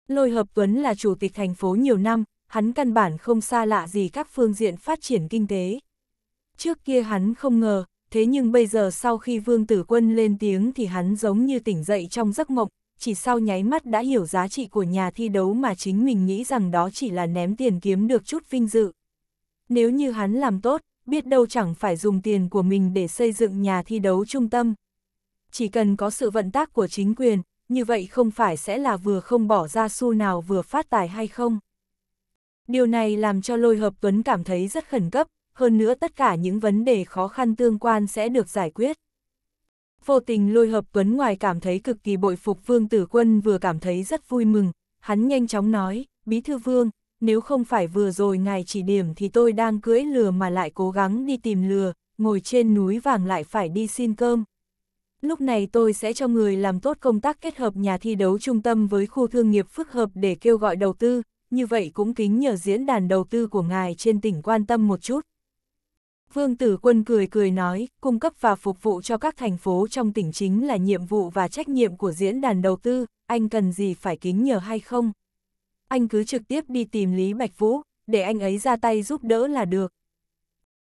Lôi Hợp Tuấn là chủ tịch thành phố nhiều năm, hắn căn bản không xa lạ gì các phương diện phát triển kinh tế. Trước kia hắn không ngờ, thế nhưng bây giờ sau khi Vương Tử Quân lên tiếng thì hắn giống như tỉnh dậy trong giấc mộng, chỉ sau nháy mắt đã hiểu giá trị của nhà thi đấu mà chính mình nghĩ rằng đó chỉ là ném tiền kiếm được chút vinh dự. Nếu như hắn làm tốt, biết đâu chẳng phải dùng tiền của mình để xây dựng nhà thi đấu trung tâm. Chỉ cần có sự vận tác của chính quyền, như vậy không phải sẽ là vừa không bỏ ra xu nào vừa phát tài hay không? Điều này làm cho Lôi Hợp Tuấn cảm thấy rất khẩn cấp, hơn nữa tất cả những vấn đề khó khăn tương quan sẽ được giải quyết. Vô tình Lôi Hợp Tuấn ngoài cảm thấy cực kỳ bội phục Vương Tử Quân vừa cảm thấy rất vui mừng, hắn nhanh chóng nói, Bí Thư Vương, nếu không phải vừa rồi ngài chỉ điểm thì tôi đang cưỡi lừa mà lại cố gắng đi tìm lừa, ngồi trên núi vàng lại phải đi xin cơm. Lúc này tôi sẽ cho người làm tốt công tác kết hợp nhà thi đấu trung tâm với khu thương nghiệp phức hợp để kêu gọi đầu tư, như vậy cũng kính nhờ diễn đàn đầu tư của ngài trên tỉnh quan tâm một chút. Vương Tử Quân cười cười nói, cung cấp và phục vụ cho các thành phố trong tỉnh chính là nhiệm vụ và trách nhiệm của diễn đàn đầu tư, anh cần gì phải kính nhờ hay không? anh cứ trực tiếp đi tìm Lý Bạch Vũ, để anh ấy ra tay giúp đỡ là được.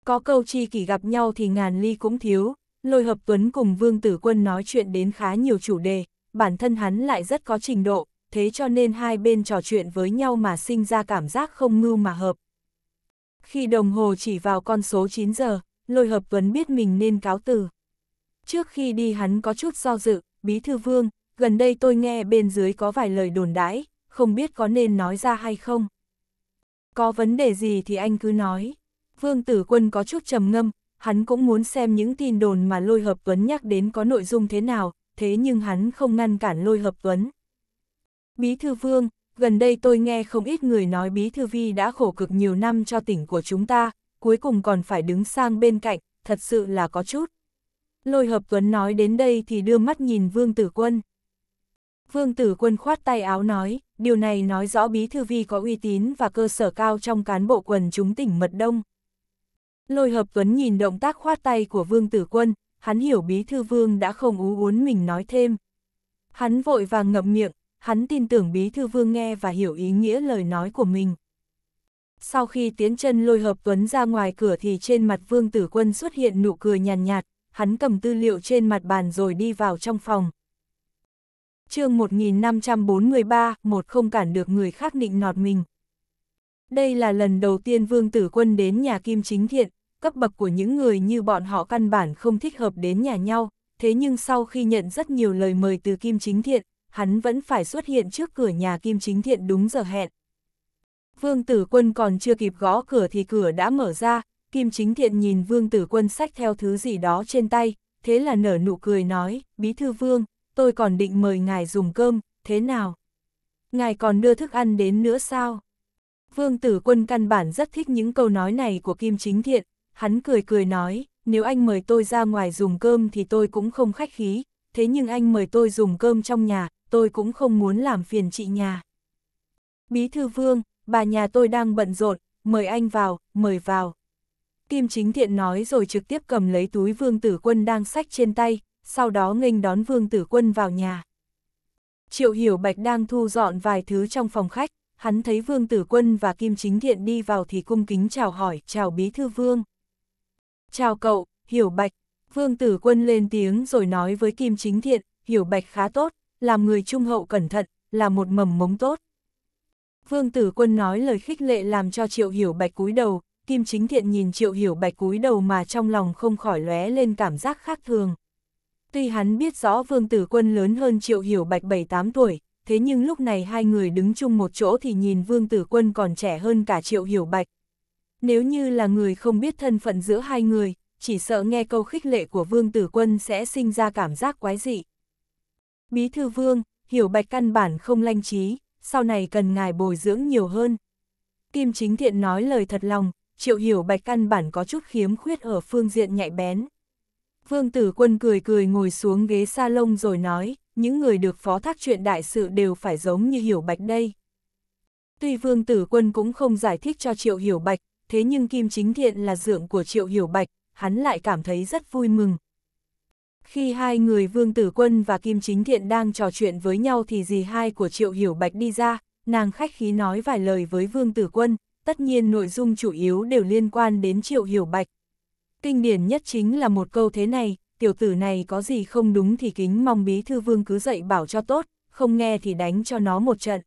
Có câu chi kỷ gặp nhau thì ngàn ly cũng thiếu, lôi hợp Tuấn cùng Vương Tử Quân nói chuyện đến khá nhiều chủ đề, bản thân hắn lại rất có trình độ, thế cho nên hai bên trò chuyện với nhau mà sinh ra cảm giác không ngưu mà hợp. Khi đồng hồ chỉ vào con số 9 giờ, lôi hợp Tuấn biết mình nên cáo từ. Trước khi đi hắn có chút do dự, bí thư vương, gần đây tôi nghe bên dưới có vài lời đồn đãi, không biết có nên nói ra hay không. Có vấn đề gì thì anh cứ nói. Vương Tử Quân có chút trầm ngâm, hắn cũng muốn xem những tin đồn mà Lôi Hợp Tuấn nhắc đến có nội dung thế nào, thế nhưng hắn không ngăn cản Lôi Hợp Tuấn. Bí thư Vương, gần đây tôi nghe không ít người nói Bí thư Vi đã khổ cực nhiều năm cho tỉnh của chúng ta, cuối cùng còn phải đứng sang bên cạnh, thật sự là có chút. Lôi Hợp Tuấn nói đến đây thì đưa mắt nhìn Vương Tử Quân. Vương Tử Quân khoát tay áo nói, điều này nói rõ bí thư vi có uy tín và cơ sở cao trong cán bộ quần chúng tỉnh Mật Đông. Lôi hợp Tuấn nhìn động tác khoát tay của Vương Tử Quân, hắn hiểu bí thư Vương đã không ú uốn mình nói thêm. Hắn vội vàng ngậm miệng, hắn tin tưởng bí thư Vương nghe và hiểu ý nghĩa lời nói của mình. Sau khi tiến chân lôi hợp Tuấn ra ngoài cửa thì trên mặt Vương Tử Quân xuất hiện nụ cười nhàn nhạt, nhạt, hắn cầm tư liệu trên mặt bàn rồi đi vào trong phòng chương 1543, một không cản được người khác định nọt mình. Đây là lần đầu tiên Vương Tử Quân đến nhà Kim Chính Thiện, cấp bậc của những người như bọn họ căn bản không thích hợp đến nhà nhau, thế nhưng sau khi nhận rất nhiều lời mời từ Kim Chính Thiện, hắn vẫn phải xuất hiện trước cửa nhà Kim Chính Thiện đúng giờ hẹn. Vương Tử Quân còn chưa kịp gõ cửa thì cửa đã mở ra, Kim Chính Thiện nhìn Vương Tử Quân sách theo thứ gì đó trên tay, thế là nở nụ cười nói, Bí Thư Vương, tôi còn định mời ngài dùng cơm, thế nào? Ngài còn đưa thức ăn đến nữa sao? Vương tử quân căn bản rất thích những câu nói này của Kim Chính Thiện, hắn cười cười nói, nếu anh mời tôi ra ngoài dùng cơm thì tôi cũng không khách khí, thế nhưng anh mời tôi dùng cơm trong nhà, tôi cũng không muốn làm phiền chị nhà. Bí thư vương, bà nhà tôi đang bận rộn, mời anh vào, mời vào. Kim Chính Thiện nói rồi trực tiếp cầm lấy túi vương tử quân đang sách trên tay, sau đó nghênh đón Vương Tử Quân vào nhà. Triệu Hiểu Bạch đang thu dọn vài thứ trong phòng khách, hắn thấy Vương Tử Quân và Kim Chính Thiện đi vào thì cung kính chào hỏi, chào Bí Thư Vương. Chào cậu, Hiểu Bạch, Vương Tử Quân lên tiếng rồi nói với Kim Chính Thiện, Hiểu Bạch khá tốt, làm người trung hậu cẩn thận, là một mầm mống tốt. Vương Tử Quân nói lời khích lệ làm cho Triệu Hiểu Bạch cúi đầu, Kim Chính Thiện nhìn Triệu Hiểu Bạch cúi đầu mà trong lòng không khỏi lóe lên cảm giác khác thường. Tuy hắn biết rõ vương tử quân lớn hơn triệu hiểu bạch 7-8 tuổi, thế nhưng lúc này hai người đứng chung một chỗ thì nhìn vương tử quân còn trẻ hơn cả triệu hiểu bạch. Nếu như là người không biết thân phận giữa hai người, chỉ sợ nghe câu khích lệ của vương tử quân sẽ sinh ra cảm giác quái dị. Bí thư vương, hiểu bạch căn bản không lanh trí, sau này cần ngài bồi dưỡng nhiều hơn. Kim chính thiện nói lời thật lòng, triệu hiểu bạch căn bản có chút khiếm khuyết ở phương diện nhạy bén. Vương Tử Quân cười cười ngồi xuống ghế sa lông rồi nói, những người được phó thác chuyện đại sự đều phải giống như Hiểu Bạch đây. Tuy Vương Tử Quân cũng không giải thích cho Triệu Hiểu Bạch, thế nhưng Kim Chính Thiện là dưỡng của Triệu Hiểu Bạch, hắn lại cảm thấy rất vui mừng. Khi hai người Vương Tử Quân và Kim Chính Thiện đang trò chuyện với nhau thì dì hai của Triệu Hiểu Bạch đi ra, nàng khách khí nói vài lời với Vương Tử Quân, tất nhiên nội dung chủ yếu đều liên quan đến Triệu Hiểu Bạch. Kinh điển nhất chính là một câu thế này, tiểu tử này có gì không đúng thì kính mong bí thư vương cứ dạy bảo cho tốt, không nghe thì đánh cho nó một trận.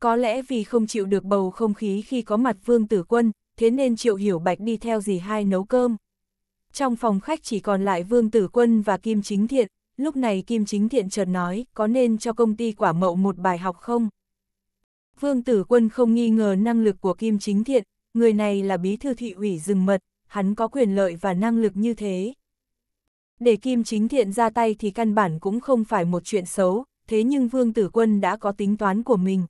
Có lẽ vì không chịu được bầu không khí khi có mặt vương tử quân, thế nên triệu hiểu bạch đi theo gì hai nấu cơm. Trong phòng khách chỉ còn lại vương tử quân và kim chính thiện, lúc này kim chính thiện chợt nói có nên cho công ty quả mậu một bài học không? Vương tử quân không nghi ngờ năng lực của kim chính thiện, người này là bí thư thị ủy rừng mật, hắn có quyền lợi và năng lực như thế. Để Kim Chính Thiện ra tay thì căn bản cũng không phải một chuyện xấu, thế nhưng Vương Tử Quân đã có tính toán của mình.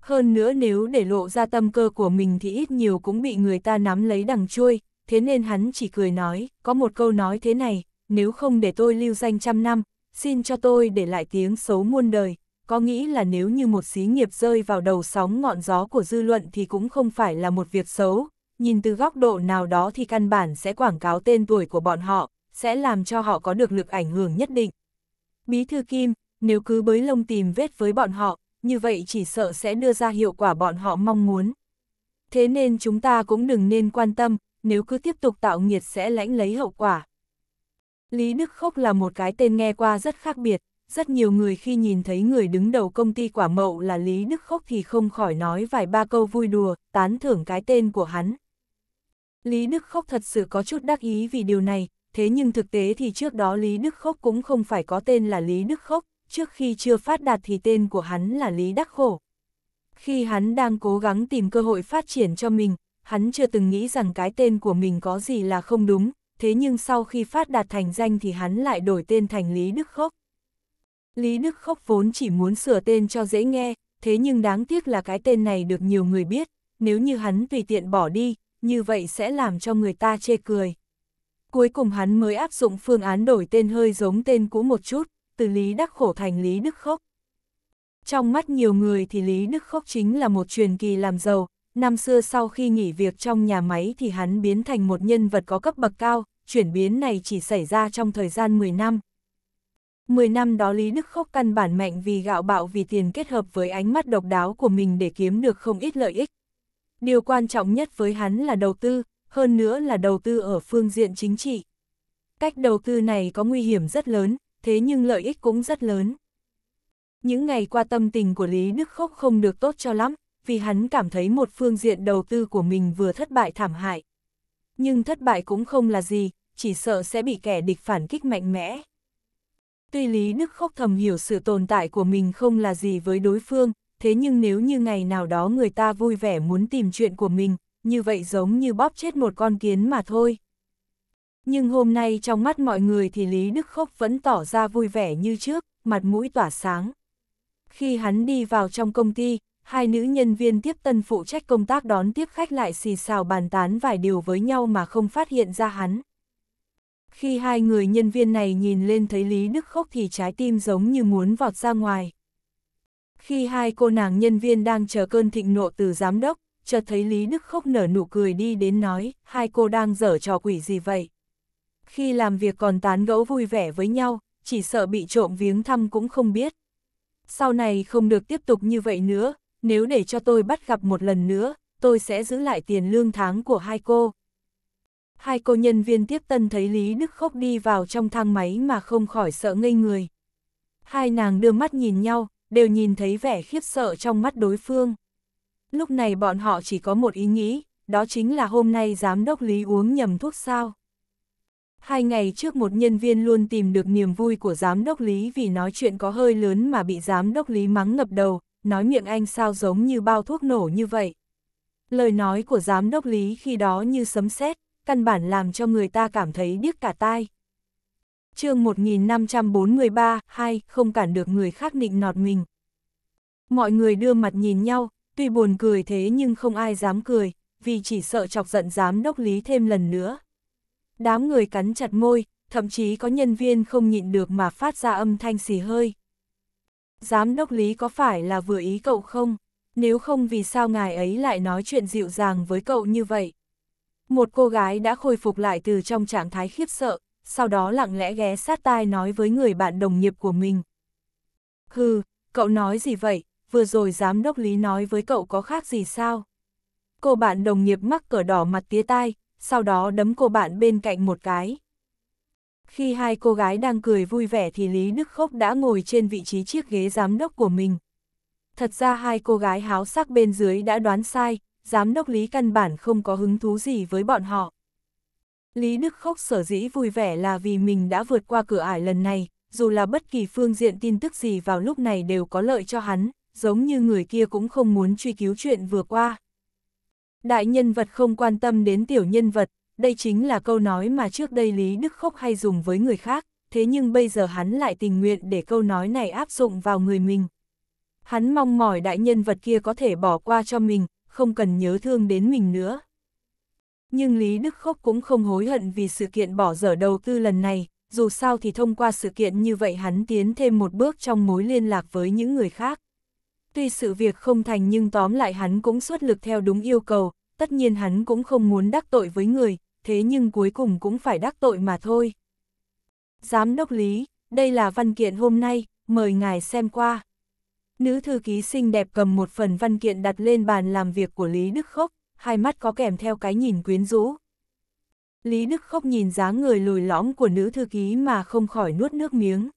Hơn nữa nếu để lộ ra tâm cơ của mình thì ít nhiều cũng bị người ta nắm lấy đằng chui, thế nên hắn chỉ cười nói, có một câu nói thế này, nếu không để tôi lưu danh trăm năm, xin cho tôi để lại tiếng xấu muôn đời, có nghĩ là nếu như một xí nghiệp rơi vào đầu sóng ngọn gió của dư luận thì cũng không phải là một việc xấu, nhìn từ góc độ nào đó thì căn bản sẽ quảng cáo tên tuổi của bọn họ, sẽ làm cho họ có được lực ảnh hưởng nhất định. Bí thư Kim, nếu cứ bới lông tìm vết với bọn họ, như vậy chỉ sợ sẽ đưa ra hiệu quả bọn họ mong muốn. Thế nên chúng ta cũng đừng nên quan tâm, nếu cứ tiếp tục tạo nghiệt sẽ lãnh lấy hậu quả. Lý Đức Khốc là một cái tên nghe qua rất khác biệt, rất nhiều người khi nhìn thấy người đứng đầu công ty quả mậu là Lý Đức Khốc thì không khỏi nói vài ba câu vui đùa, tán thưởng cái tên của hắn. Lý Đức Khốc thật sự có chút đắc ý vì điều này, thế nhưng thực tế thì trước đó Lý Đức Khốc cũng không phải có tên là Lý Đức Khốc, trước khi chưa phát đạt thì tên của hắn là Lý Đắc Khổ. Khi hắn đang cố gắng tìm cơ hội phát triển cho mình, hắn chưa từng nghĩ rằng cái tên của mình có gì là không đúng, thế nhưng sau khi phát đạt thành danh thì hắn lại đổi tên thành Lý Đức Khốc. Lý Đức Khốc vốn chỉ muốn sửa tên cho dễ nghe, thế nhưng đáng tiếc là cái tên này được nhiều người biết, nếu như hắn tùy tiện bỏ đi, như vậy sẽ làm cho người ta chê cười. Cuối cùng hắn mới áp dụng phương án đổi tên hơi giống tên cũ một chút, từ Lý Đắc Khổ thành Lý Đức Khốc. Trong mắt nhiều người thì Lý Đức Khốc chính là một truyền kỳ làm giàu, năm xưa sau khi nghỉ việc trong nhà máy thì hắn biến thành một nhân vật có cấp bậc cao, chuyển biến này chỉ xảy ra trong thời gian 10 năm. 10 năm đó Lý Đức Khốc căn bản mạnh vì gạo bạo vì tiền kết hợp với ánh mắt độc đáo của mình để kiếm được không ít lợi ích, Điều quan trọng nhất với hắn là đầu tư, hơn nữa là đầu tư ở phương diện chính trị. Cách đầu tư này có nguy hiểm rất lớn, thế nhưng lợi ích cũng rất lớn. Những ngày qua tâm tình của Lý Đức Khốc không được tốt cho lắm, vì hắn cảm thấy một phương diện đầu tư của mình vừa thất bại thảm hại. Nhưng thất bại cũng không là gì, chỉ sợ sẽ bị kẻ địch phản kích mạnh mẽ. Tuy Lý Đức Khốc thầm hiểu sự tồn tại của mình không là gì với đối phương, thế nhưng nếu như ngày nào đó người ta vui vẻ muốn tìm chuyện của mình, như vậy giống như bóp chết một con kiến mà thôi. Nhưng hôm nay trong mắt mọi người thì Lý Đức Khốc vẫn tỏ ra vui vẻ như trước, mặt mũi tỏa sáng. Khi hắn đi vào trong công ty, hai nữ nhân viên tiếp tân phụ trách công tác đón tiếp khách lại xì xào bàn tán vài điều với nhau mà không phát hiện ra hắn. Khi hai người nhân viên này nhìn lên thấy Lý Đức Khốc thì trái tim giống như muốn vọt ra ngoài. Khi hai cô nàng nhân viên đang chờ cơn thịnh nộ từ giám đốc, chợt thấy Lý Đức khóc nở nụ cười đi đến nói, hai cô đang dở trò quỷ gì vậy? Khi làm việc còn tán gẫu vui vẻ với nhau, chỉ sợ bị trộm viếng thăm cũng không biết. Sau này không được tiếp tục như vậy nữa, nếu để cho tôi bắt gặp một lần nữa, tôi sẽ giữ lại tiền lương tháng của hai cô. Hai cô nhân viên tiếp tân thấy Lý Đức khóc đi vào trong thang máy mà không khỏi sợ ngây người. Hai nàng đưa mắt nhìn nhau, đều nhìn thấy vẻ khiếp sợ trong mắt đối phương. Lúc này bọn họ chỉ có một ý nghĩ, đó chính là hôm nay giám đốc Lý uống nhầm thuốc sao. Hai ngày trước một nhân viên luôn tìm được niềm vui của giám đốc Lý vì nói chuyện có hơi lớn mà bị giám đốc Lý mắng ngập đầu, nói miệng anh sao giống như bao thuốc nổ như vậy. Lời nói của giám đốc Lý khi đó như sấm sét, căn bản làm cho người ta cảm thấy điếc cả tai chương 1543, hai không cản được người khác nịnh nọt mình. Mọi người đưa mặt nhìn nhau, tuy buồn cười thế nhưng không ai dám cười, vì chỉ sợ chọc giận giám đốc lý thêm lần nữa. Đám người cắn chặt môi, thậm chí có nhân viên không nhịn được mà phát ra âm thanh xì hơi. Giám đốc lý có phải là vừa ý cậu không? Nếu không vì sao ngài ấy lại nói chuyện dịu dàng với cậu như vậy? Một cô gái đã khôi phục lại từ trong trạng thái khiếp sợ, sau đó lặng lẽ ghé sát tai nói với người bạn đồng nghiệp của mình. Hừ, cậu nói gì vậy, vừa rồi giám đốc Lý nói với cậu có khác gì sao? Cô bạn đồng nghiệp mắc cỡ đỏ mặt tía tai, sau đó đấm cô bạn bên cạnh một cái. Khi hai cô gái đang cười vui vẻ thì Lý Đức Khốc đã ngồi trên vị trí chiếc ghế giám đốc của mình. Thật ra hai cô gái háo sắc bên dưới đã đoán sai, giám đốc Lý căn bản không có hứng thú gì với bọn họ. Lý Đức Khốc sở dĩ vui vẻ là vì mình đã vượt qua cửa ải lần này, dù là bất kỳ phương diện tin tức gì vào lúc này đều có lợi cho hắn, giống như người kia cũng không muốn truy cứu chuyện vừa qua. Đại nhân vật không quan tâm đến tiểu nhân vật, đây chính là câu nói mà trước đây Lý Đức Khốc hay dùng với người khác, thế nhưng bây giờ hắn lại tình nguyện để câu nói này áp dụng vào người mình. Hắn mong mỏi đại nhân vật kia có thể bỏ qua cho mình, không cần nhớ thương đến mình nữa. Nhưng Lý Đức Khốc cũng không hối hận vì sự kiện bỏ dở đầu tư lần này, dù sao thì thông qua sự kiện như vậy hắn tiến thêm một bước trong mối liên lạc với những người khác. Tuy sự việc không thành nhưng tóm lại hắn cũng xuất lực theo đúng yêu cầu, tất nhiên hắn cũng không muốn đắc tội với người, thế nhưng cuối cùng cũng phải đắc tội mà thôi. Giám đốc Lý, đây là văn kiện hôm nay, mời ngài xem qua. Nữ thư ký xinh đẹp cầm một phần văn kiện đặt lên bàn làm việc của Lý Đức Khốc, hai mắt có kèm theo cái nhìn quyến rũ. Lý Đức khóc nhìn dáng người lùi lõm của nữ thư ký mà không khỏi nuốt nước miếng.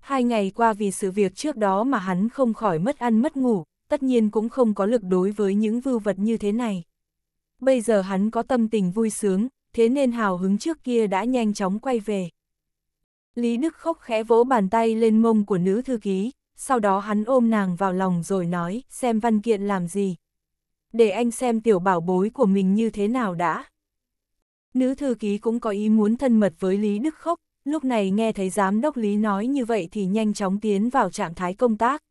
Hai ngày qua vì sự việc trước đó mà hắn không khỏi mất ăn mất ngủ, tất nhiên cũng không có lực đối với những vưu vật như thế này. Bây giờ hắn có tâm tình vui sướng, thế nên hào hứng trước kia đã nhanh chóng quay về. Lý Đức khóc khẽ vỗ bàn tay lên mông của nữ thư ký, sau đó hắn ôm nàng vào lòng rồi nói, xem văn kiện làm gì, để anh xem tiểu bảo bối của mình như thế nào đã. Nữ thư ký cũng có ý muốn thân mật với Lý Đức Khốc, lúc này nghe thấy giám đốc Lý nói như vậy thì nhanh chóng tiến vào trạng thái công tác.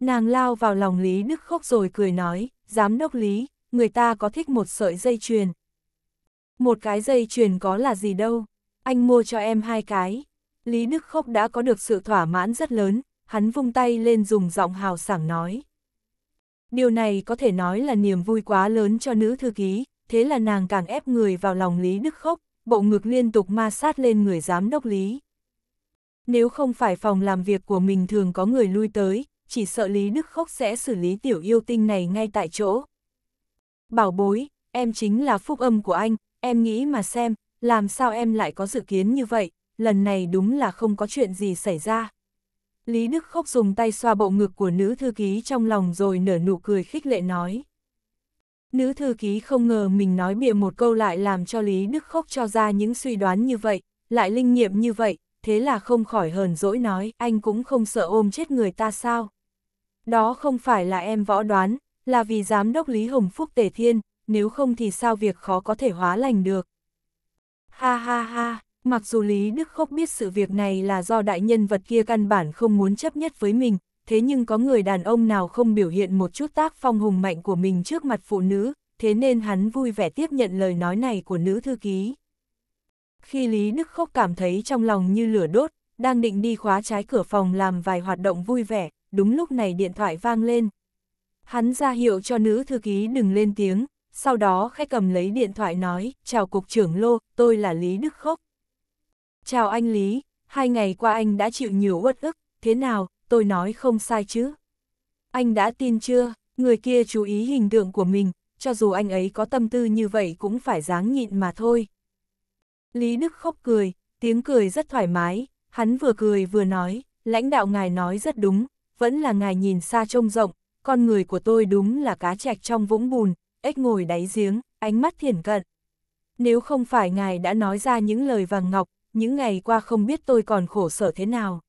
Nàng lao vào lòng Lý Đức Khốc rồi cười nói, giám đốc Lý, người ta có thích một sợi dây chuyền. Một cái dây chuyền có là gì đâu, anh mua cho em hai cái. Lý Đức Khốc đã có được sự thỏa mãn rất lớn, hắn vung tay lên dùng giọng hào sảng nói. Điều này có thể nói là niềm vui quá lớn cho nữ thư ký, thế là nàng càng ép người vào lòng Lý Đức Khốc, bộ ngực liên tục ma sát lên người giám đốc Lý. Nếu không phải phòng làm việc của mình thường có người lui tới, chỉ sợ Lý Đức Khốc sẽ xử lý tiểu yêu tinh này ngay tại chỗ. Bảo bối, em chính là phúc âm của anh, em nghĩ mà xem, làm sao em lại có dự kiến như vậy, lần này đúng là không có chuyện gì xảy ra. Lý Đức Khốc dùng tay xoa bộ ngực của nữ thư ký trong lòng rồi nở nụ cười khích lệ nói. Nữ thư ký không ngờ mình nói bịa một câu lại làm cho Lý Đức Khốc cho ra những suy đoán như vậy, lại linh nghiệm như vậy, thế là không khỏi hờn dỗi nói, anh cũng không sợ ôm chết người ta sao. Đó không phải là em võ đoán, là vì giám đốc Lý Hồng Phúc Tề Thiên, nếu không thì sao việc khó có thể hóa lành được. Ha ha ha, Mặc dù Lý Đức Khốc biết sự việc này là do đại nhân vật kia căn bản không muốn chấp nhất với mình, thế nhưng có người đàn ông nào không biểu hiện một chút tác phong hùng mạnh của mình trước mặt phụ nữ, thế nên hắn vui vẻ tiếp nhận lời nói này của nữ thư ký. Khi Lý Đức Khốc cảm thấy trong lòng như lửa đốt, đang định đi khóa trái cửa phòng làm vài hoạt động vui vẻ, đúng lúc này điện thoại vang lên. Hắn ra hiệu cho nữ thư ký đừng lên tiếng, sau đó khách cầm lấy điện thoại nói, chào cục trưởng Lô, tôi là Lý Đức Khốc. Chào anh Lý, hai ngày qua anh đã chịu nhiều uất ức, thế nào, tôi nói không sai chứ? Anh đã tin chưa, người kia chú ý hình tượng của mình, cho dù anh ấy có tâm tư như vậy cũng phải dáng nhịn mà thôi. Lý Đức khóc cười, tiếng cười rất thoải mái, hắn vừa cười vừa nói, lãnh đạo ngài nói rất đúng, vẫn là ngài nhìn xa trông rộng, con người của tôi đúng là cá trạch trong vũng bùn, ếch ngồi đáy giếng, ánh mắt thiển cận. Nếu không phải ngài đã nói ra những lời vàng ngọc, những ngày qua không biết tôi còn khổ sở thế nào.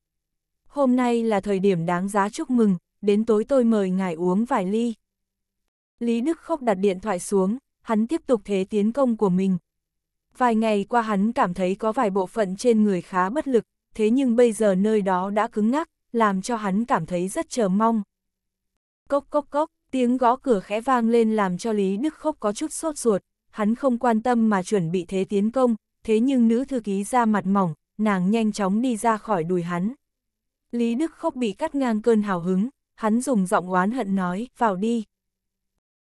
Hôm nay là thời điểm đáng giá chúc mừng, đến tối tôi mời ngài uống vài ly. Lý Đức khóc đặt điện thoại xuống, hắn tiếp tục thế tiến công của mình. Vài ngày qua hắn cảm thấy có vài bộ phận trên người khá bất lực, thế nhưng bây giờ nơi đó đã cứng ngắc, làm cho hắn cảm thấy rất chờ mong. Cốc cốc cốc, tiếng gõ cửa khẽ vang lên làm cho Lý Đức khóc có chút sốt ruột, hắn không quan tâm mà chuẩn bị thế tiến công, thế nhưng nữ thư ký ra mặt mỏng, nàng nhanh chóng đi ra khỏi đùi hắn. Lý Đức Khốc bị cắt ngang cơn hào hứng, hắn dùng giọng oán hận nói, vào đi.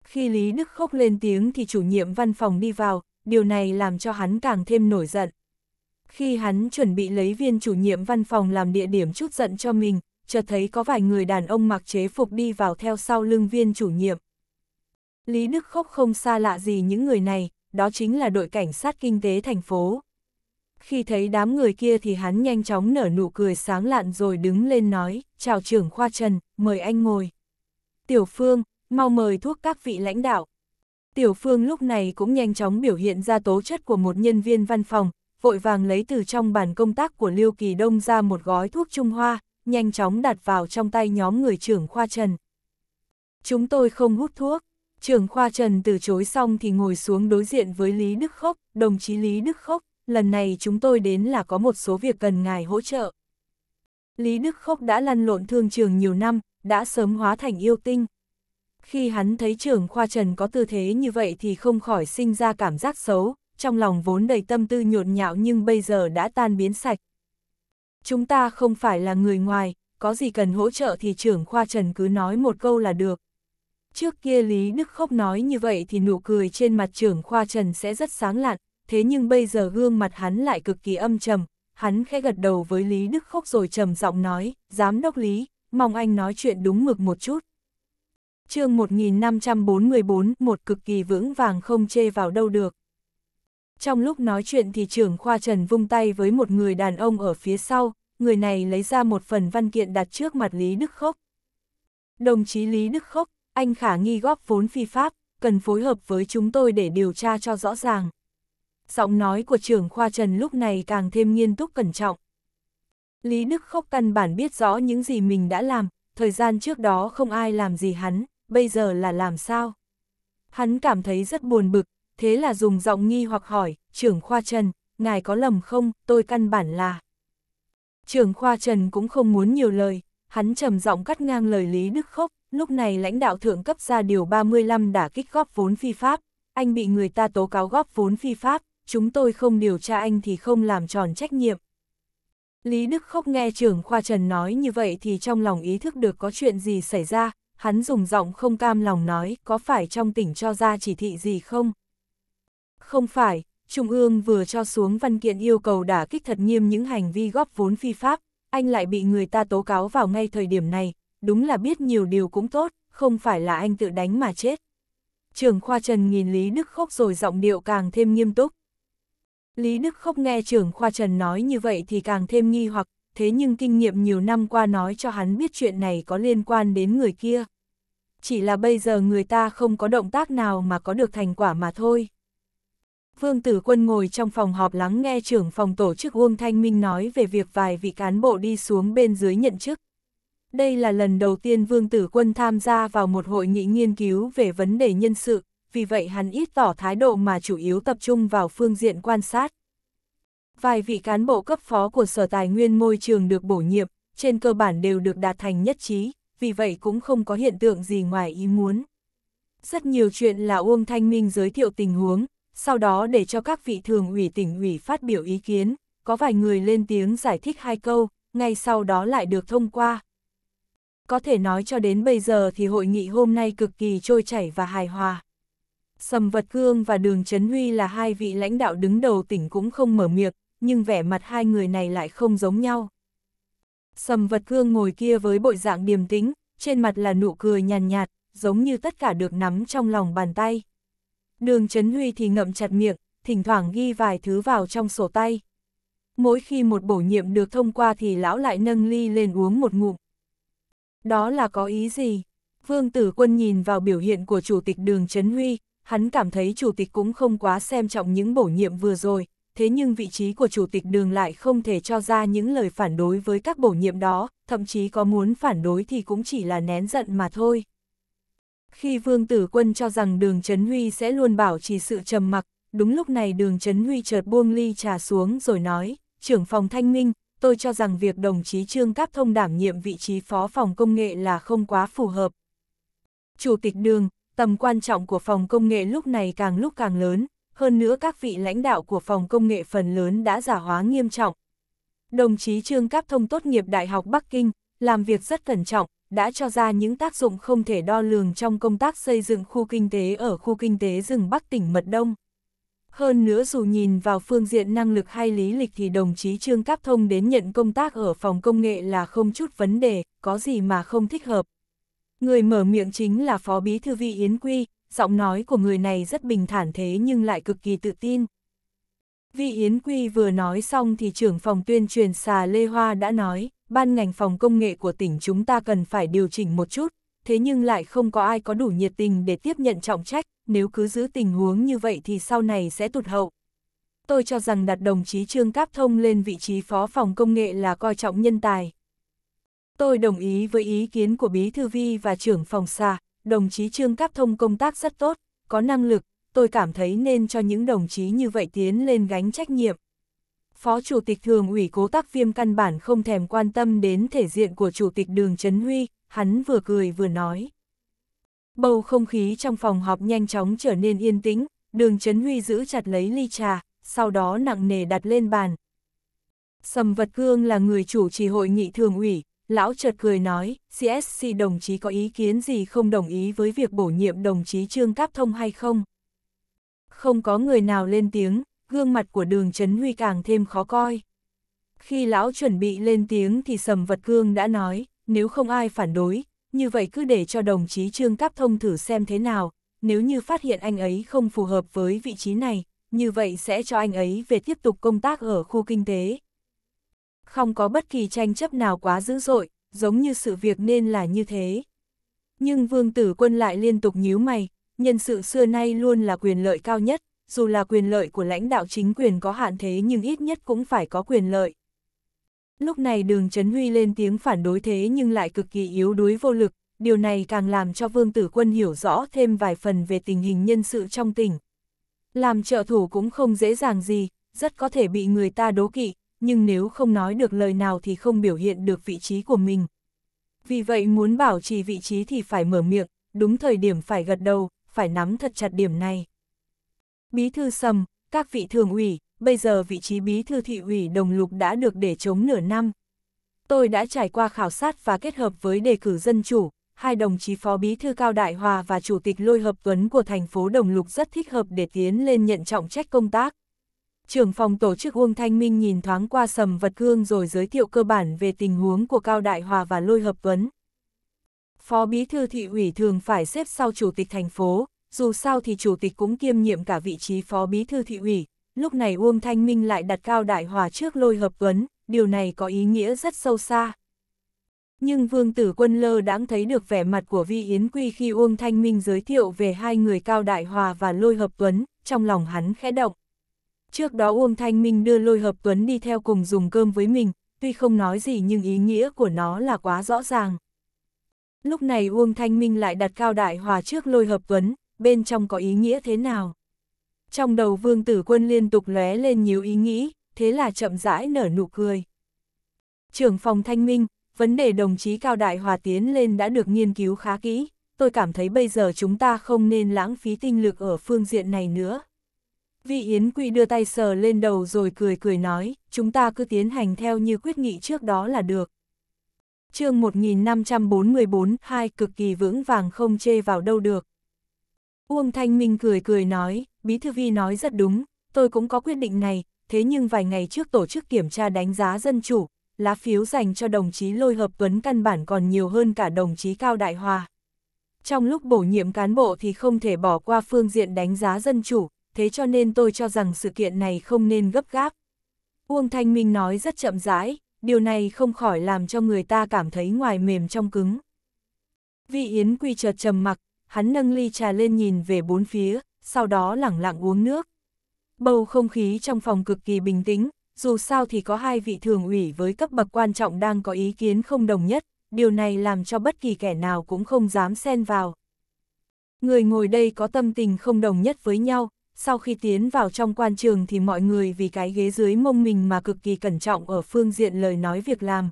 Khi Lý Đức Khốc lên tiếng thì chủ nhiệm văn phòng đi vào, điều này làm cho hắn càng thêm nổi giận. Khi hắn chuẩn bị lấy viên chủ nhiệm văn phòng làm địa điểm chút giận cho mình, chợt thấy có vài người đàn ông mặc chế phục đi vào theo sau lưng viên chủ nhiệm. Lý Đức Khốc không xa lạ gì những người này, đó chính là đội cảnh sát kinh tế thành phố. Khi thấy đám người kia thì hắn nhanh chóng nở nụ cười sáng lạn rồi đứng lên nói, chào trưởng khoa Trần, mời anh ngồi. Tiểu Phương, mau mời thuốc các vị lãnh đạo. Tiểu Phương lúc này cũng nhanh chóng biểu hiện ra tố chất của một nhân viên văn phòng, vội vàng lấy từ trong bàn công tác của Liêu Kỳ Đông ra một gói thuốc Trung Hoa, nhanh chóng đặt vào trong tay nhóm người trưởng khoa Trần. Chúng tôi không hút thuốc. Trưởng khoa Trần từ chối xong thì ngồi xuống đối diện với Lý Đức Khốc, đồng chí Lý Đức Khốc, lần này chúng tôi đến là có một số việc cần ngài hỗ trợ. Lý Đức Khốc đã lăn lộn thương trường nhiều năm, đã sớm hóa thành yêu tinh. Khi hắn thấy trưởng khoa Trần có tư thế như vậy thì không khỏi sinh ra cảm giác xấu, trong lòng vốn đầy tâm tư nhộn nhạo nhưng bây giờ đã tan biến sạch. Chúng ta không phải là người ngoài, có gì cần hỗ trợ thì trưởng khoa Trần cứ nói một câu là được. Trước kia Lý Đức Khốc nói như vậy thì nụ cười trên mặt trưởng khoa Trần sẽ rất sáng lạn, thế nhưng bây giờ gương mặt hắn lại cực kỳ âm trầm, hắn khẽ gật đầu với Lý Đức Khốc rồi trầm giọng nói, Giám đốc Lý, mong anh nói chuyện đúng mực một chút. chương 1544, một cực kỳ vững vàng không chê vào đâu được. Trong lúc nói chuyện thì trưởng khoa Trần vung tay với một người đàn ông ở phía sau, người này lấy ra một phần văn kiện đặt trước mặt Lý Đức Khốc. Đồng chí Lý Đức Khốc, anh khả nghi góp vốn phi pháp, cần phối hợp với chúng tôi để điều tra cho rõ ràng. Giọng nói của trưởng khoa Trần lúc này càng thêm nghiêm túc cẩn trọng. Lý Đức khóc căn bản biết rõ những gì mình đã làm, thời gian trước đó không ai làm gì hắn, bây giờ là làm sao? Hắn cảm thấy rất buồn bực, thế là dùng giọng nghi hoặc hỏi, trưởng khoa Trần, ngài có lầm không, tôi căn bản là... Trưởng khoa Trần cũng không muốn nhiều lời, hắn trầm giọng cắt ngang lời Lý Đức khóc. Lúc này lãnh đạo thượng cấp ra điều 35 đã kích góp vốn phi pháp, anh bị người ta tố cáo góp vốn phi pháp, chúng tôi không điều tra anh thì không làm tròn trách nhiệm. Lý Đức khóc nghe trưởng khoa Trần nói như vậy thì trong lòng ý thức được có chuyện gì xảy ra, hắn dùng giọng không cam lòng nói có phải trong tỉnh cho ra chỉ thị gì không? Không phải, Trung ương vừa cho xuống văn kiện yêu cầu đả kích thật nghiêm những hành vi góp vốn phi pháp, anh lại bị người ta tố cáo vào ngay thời điểm này, đúng là biết nhiều điều cũng tốt, không phải là anh tự đánh mà chết. Trường khoa Trần nhìn Lý Đức Khốc rồi giọng điệu càng thêm nghiêm túc. Lý Đức Khốc nghe Trường khoa Trần nói như vậy thì càng thêm nghi hoặc, thế nhưng kinh nghiệm nhiều năm qua nói cho hắn biết chuyện này có liên quan đến người kia. Chỉ là bây giờ người ta không có động tác nào mà có được thành quả mà thôi. Vương Tử Quân ngồi trong phòng họp lắng nghe trưởng phòng tổ chức Uông Thanh Minh nói về việc vài vị cán bộ đi xuống bên dưới nhận chức. Đây là lần đầu tiên Vương Tử Quân tham gia vào một hội nghị nghiên cứu về vấn đề nhân sự, vì vậy hắn ít tỏ thái độ mà chủ yếu tập trung vào phương diện quan sát. Vài vị cán bộ cấp phó của Sở Tài nguyên Môi trường được bổ nhiệm, trên cơ bản đều được đạt thành nhất trí, vì vậy cũng không có hiện tượng gì ngoài ý muốn. Rất nhiều chuyện là Uông Thanh Minh giới thiệu tình huống, sau đó để cho các vị thường ủy tỉnh ủy phát biểu ý kiến, có vài người lên tiếng giải thích hai câu, ngay sau đó lại được thông qua, có thể nói cho đến bây giờ thì hội nghị hôm nay cực kỳ trôi chảy và hài hòa. Sầm Vật Cương và Đường Trấn Huy là hai vị lãnh đạo đứng đầu tỉnh cũng không mở miệng, nhưng vẻ mặt hai người này lại không giống nhau. Sầm Vật Cương ngồi kia với bộ dạng điềm tĩnh, trên mặt là nụ cười nhàn nhạt, giống như tất cả được nắm trong lòng bàn tay. Đường Trấn Huy thì ngậm chặt miệng, thỉnh thoảng ghi vài thứ vào trong sổ tay. Mỗi khi một bổ nhiệm được thông qua thì lão lại nâng ly lên uống một ngụm. Đó là có ý gì? Vương Tử Quân nhìn vào biểu hiện của Chủ tịch Đường Trấn Huy, hắn cảm thấy Chủ tịch cũng không quá xem trọng những bổ nhiệm vừa rồi, thế nhưng vị trí của Chủ tịch Đường lại không thể cho ra những lời phản đối với các bổ nhiệm đó, thậm chí có muốn phản đối thì cũng chỉ là nén giận mà thôi. Khi Vương Tử Quân cho rằng Đường Trấn Huy sẽ luôn bảo trì sự trầm mặc, đúng lúc này Đường Trấn Huy chợt buông ly trà xuống rồi nói, trưởng phòng thanh minh, tôi cho rằng việc đồng chí Trương Cáp Thông đảm nhiệm vị trí phó phòng công nghệ là không quá phù hợp. Chủ tịch đường, tầm quan trọng của phòng công nghệ lúc này càng lúc càng lớn, hơn nữa các vị lãnh đạo của phòng công nghệ phần lớn đã giả hóa nghiêm trọng. Đồng chí Trương Cáp Thông tốt nghiệp Đại học Bắc Kinh, làm việc rất cẩn trọng, đã cho ra những tác dụng không thể đo lường trong công tác xây dựng khu kinh tế ở khu kinh tế rừng Bắc tỉnh Mật Đông. Hơn nữa dù nhìn vào phương diện năng lực hay lý lịch thì đồng chí Trương Cáp Thông đến nhận công tác ở phòng công nghệ là không chút vấn đề, có gì mà không thích hợp. Người mở miệng chính là Phó Bí Thư Vị Yến Quy, giọng nói của người này rất bình thản thế nhưng lại cực kỳ tự tin. Vị Yến Quy vừa nói xong thì trưởng phòng tuyên truyền xà Lê Hoa đã nói, ban ngành phòng công nghệ của tỉnh chúng ta cần phải điều chỉnh một chút, thế nhưng lại không có ai có đủ nhiệt tình để tiếp nhận trọng trách, nếu cứ giữ tình huống như vậy thì sau này sẽ tụt hậu. Tôi cho rằng đặt đồng chí Trương Cáp Thông lên vị trí phó phòng công nghệ là coi trọng nhân tài. Tôi đồng ý với ý kiến của Bí Thư Vi và trưởng phòng xa, đồng chí Trương Cáp Thông công tác rất tốt, có năng lực, tôi cảm thấy nên cho những đồng chí như vậy tiến lên gánh trách nhiệm. Phó Chủ tịch Thường ủy Cố Tắc Viêm căn bản không thèm quan tâm đến thể diện của Chủ tịch Đường Trấn Huy, hắn vừa cười vừa nói. Bầu không khí trong phòng họp nhanh chóng trở nên yên tĩnh, đường chấn Huy giữ chặt lấy ly trà, sau đó nặng nề đặt lên bàn. Sầm Vật Cương là người chủ trì hội nghị thường ủy, lão chợt cười nói, CSC đồng chí có ý kiến gì không đồng ý với việc bổ nhiệm đồng chí Trương Cáp Thông hay không? Không có người nào lên tiếng, gương mặt của đường chấn Huy càng thêm khó coi. Khi lão chuẩn bị lên tiếng thì Sầm Vật Cương đã nói, nếu không ai phản đối, như vậy cứ để cho đồng chí Trương Cáp Thông thử xem thế nào, nếu như phát hiện anh ấy không phù hợp với vị trí này, như vậy sẽ cho anh ấy về tiếp tục công tác ở khu kinh tế. Không có bất kỳ tranh chấp nào quá dữ dội, giống như sự việc nên là như thế. Nhưng Vương Tử Quân lại liên tục nhíu mày, nhân sự xưa nay luôn là quyền lợi cao nhất, dù là quyền lợi của lãnh đạo chính quyền có hạn thế nhưng ít nhất cũng phải có quyền lợi. Lúc này đường Trấn Huy lên tiếng phản đối thế nhưng lại cực kỳ yếu đuối vô lực, điều này càng làm cho Vương Tử Quân hiểu rõ thêm vài phần về tình hình nhân sự trong tỉnh. Làm trợ thủ cũng không dễ dàng gì, rất có thể bị người ta đố kỵ, nhưng nếu không nói được lời nào thì không biểu hiện được vị trí của mình. Vì vậy muốn bảo trì vị trí thì phải mở miệng, đúng thời điểm phải gật đầu, phải nắm thật chặt điểm này. Bí thư sầm, các vị thường ủy, bây giờ vị trí bí thư thị ủy Đồng Lục đã được để chống nửa năm. Tôi đã trải qua khảo sát và kết hợp với đề cử dân chủ, hai đồng chí phó bí thư Cao Đại Hòa và chủ tịch Lôi Hợp Tuấn của thành phố Đồng Lục rất thích hợp để tiến lên nhận trọng trách công tác. Trưởng phòng tổ chức Uông Thanh Minh nhìn thoáng qua sầm vật gương rồi giới thiệu cơ bản về tình huống của Cao Đại Hòa và Lôi Hợp Tuấn. Phó bí thư thị ủy thường phải xếp sau chủ tịch thành phố, dù sao thì chủ tịch cũng kiêm nhiệm cả vị trí phó bí thư thị ủy, lúc này Uông Thanh Minh lại đặt cao đại hòa trước lôi hợp vấn, điều này có ý nghĩa rất sâu xa. Nhưng Vương Tử Quân lơ đãng thấy được vẻ mặt của Vi Yến Quy khi Uông Thanh Minh giới thiệu về hai người Cao Đại Hòa và Lôi Hợp Tuấn, trong lòng hắn khẽ động. Trước đó Uông Thanh Minh đưa Lôi Hợp Tuấn đi theo cùng dùng cơm với mình, tuy không nói gì nhưng ý nghĩa của nó là quá rõ ràng. Lúc này Uông Thanh Minh lại đặt Cao Đại Hòa trước Lôi Hợp Tuấn, bên trong có ý nghĩa thế nào? Trong đầu vương tử quân liên tục lóe lên nhiều ý nghĩ, thế là chậm rãi nở nụ cười. Trưởng phòng thanh minh, vấn đề đồng chí Cao Đại Hòa tiến lên đã được nghiên cứu khá kỹ, tôi cảm thấy bây giờ chúng ta không nên lãng phí tinh lực ở phương diện này nữa. vị Yến Quy đưa tay sờ lên đầu rồi cười cười nói, chúng ta cứ tiến hành theo như quyết nghị trước đó là được. chương 1544, hai cực kỳ vững vàng không chê vào đâu được. Uông Thanh Minh cười cười nói, Bí thư vi nói rất đúng, tôi cũng có quyết định này, thế nhưng vài ngày trước tổ chức kiểm tra đánh giá dân chủ, lá phiếu dành cho đồng chí Lôi Hợp Tuấn căn bản còn nhiều hơn cả đồng chí Cao Đại Hòa. Trong lúc bổ nhiệm cán bộ thì không thể bỏ qua phương diện đánh giá dân chủ, thế cho nên tôi cho rằng sự kiện này không nên gấp gáp. Uông Thanh Minh nói rất chậm rãi, điều này không khỏi làm cho người ta cảm thấy ngoài mềm trong cứng. Vị Yến Quy chợt trầm mặc, hắn nâng ly trà lên nhìn về bốn phía, sau đó lẳng lặng uống nước. Bầu không khí trong phòng cực kỳ bình tĩnh, dù sao thì có hai vị thường ủy với cấp bậc quan trọng đang có ý kiến không đồng nhất, điều này làm cho bất kỳ kẻ nào cũng không dám xen vào. Người ngồi đây có tâm tình không đồng nhất với nhau, sau khi tiến vào trong quan trường thì mọi người vì cái ghế dưới mông mình mà cực kỳ cẩn trọng ở phương diện lời nói việc làm.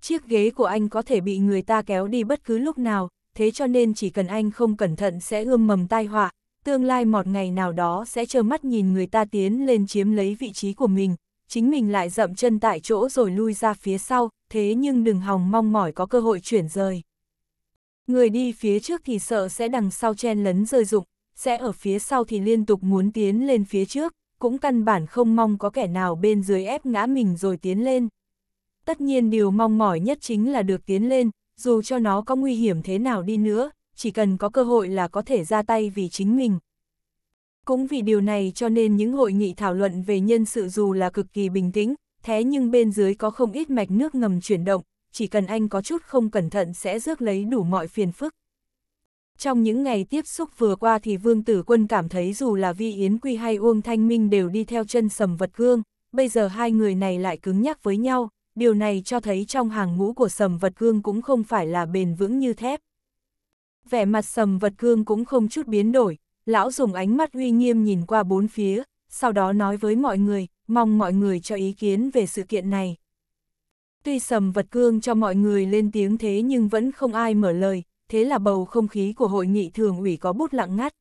Chiếc ghế của anh có thể bị người ta kéo đi bất cứ lúc nào, thế cho nên chỉ cần anh không cẩn thận sẽ ươm mầm tai họa, tương lai một ngày nào đó sẽ trơ mắt nhìn người ta tiến lên chiếm lấy vị trí của mình, chính mình lại dậm chân tại chỗ rồi lui ra phía sau, thế nhưng đừng hòng mong mỏi có cơ hội chuyển rời. Người đi phía trước thì sợ sẽ đằng sau chen lấn rơi rụng, sẽ ở phía sau thì liên tục muốn tiến lên phía trước, cũng căn bản không mong có kẻ nào bên dưới ép ngã mình rồi tiến lên. Tất nhiên điều mong mỏi nhất chính là được tiến lên, dù cho nó có nguy hiểm thế nào đi nữa, chỉ cần có cơ hội là có thể ra tay vì chính mình. Cũng vì điều này cho nên những hội nghị thảo luận về nhân sự dù là cực kỳ bình tĩnh, thế nhưng bên dưới có không ít mạch nước ngầm chuyển động, chỉ cần anh có chút không cẩn thận sẽ rước lấy đủ mọi phiền phức. Trong những ngày tiếp xúc vừa qua thì Vương Tử Quân cảm thấy dù là Vi Yến Quy hay Uông Thanh Minh đều đi theo chân sầm vật cương, bây giờ hai người này lại cứng nhắc với nhau, điều này cho thấy trong hàng ngũ của sầm vật cương cũng không phải là bền vững như thép vẻ mặt sầm vật cương cũng không chút biến đổi, lão dùng ánh mắt uy nghiêm nhìn qua bốn phía, sau đó nói với mọi người, mong mọi người cho ý kiến về sự kiện này. Tuy sầm vật cương cho mọi người lên tiếng thế nhưng vẫn không ai mở lời, thế là bầu không khí của hội nghị thường ủy có bút lặng ngắt.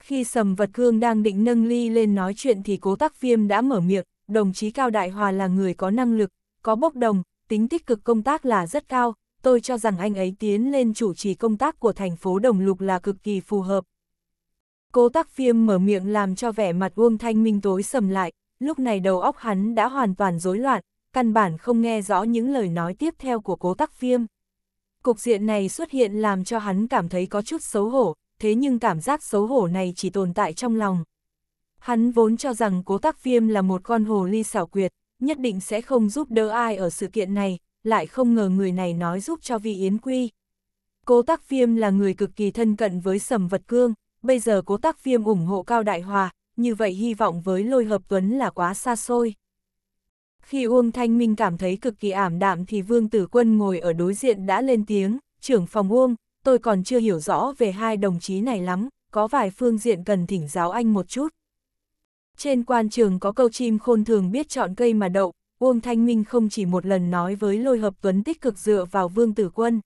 Khi sầm vật cương đang định nâng ly lên nói chuyện thì cố tắc viêm đã mở miệng, đồng chí Cao Đại Hòa là người có năng lực, có bốc đồng, tính tích cực công tác là rất cao, tôi cho rằng anh ấy tiến lên chủ trì công tác của thành phố Đồng Lục là cực kỳ phù hợp. Cố tắc phiêm mở miệng làm cho vẻ mặt Uông Thanh Minh tối sầm lại, lúc này đầu óc hắn đã hoàn toàn rối loạn, căn bản không nghe rõ những lời nói tiếp theo của cố tắc phiêm. Cục diện này xuất hiện làm cho hắn cảm thấy có chút xấu hổ, thế nhưng cảm giác xấu hổ này chỉ tồn tại trong lòng. Hắn vốn cho rằng cố tắc phiêm là một con hồ ly xảo quyệt, nhất định sẽ không giúp đỡ ai ở sự kiện này, lại không ngờ người này nói giúp cho Vi Yến Quy. Cố Tắc Viêm là người cực kỳ thân cận với Sầm Vật Cương, bây giờ Cố Tắc Viêm ủng hộ Cao Đại Hòa, như vậy hy vọng với Lôi Hợp Tuấn là quá xa xôi. Khi Uông Thanh Minh cảm thấy cực kỳ ảm đạm thì Vương Tử Quân ngồi ở đối diện đã lên tiếng, trưởng phòng Uông, tôi còn chưa hiểu rõ về hai đồng chí này lắm, có vài phương diện cần thỉnh giáo anh một chút. Trên quan trường có câu chim khôn thường biết chọn cây mà đậu, Uông Thanh Minh không chỉ một lần nói với Lôi Hợp Tuấn tích cực dựa vào Vương Tử Quân.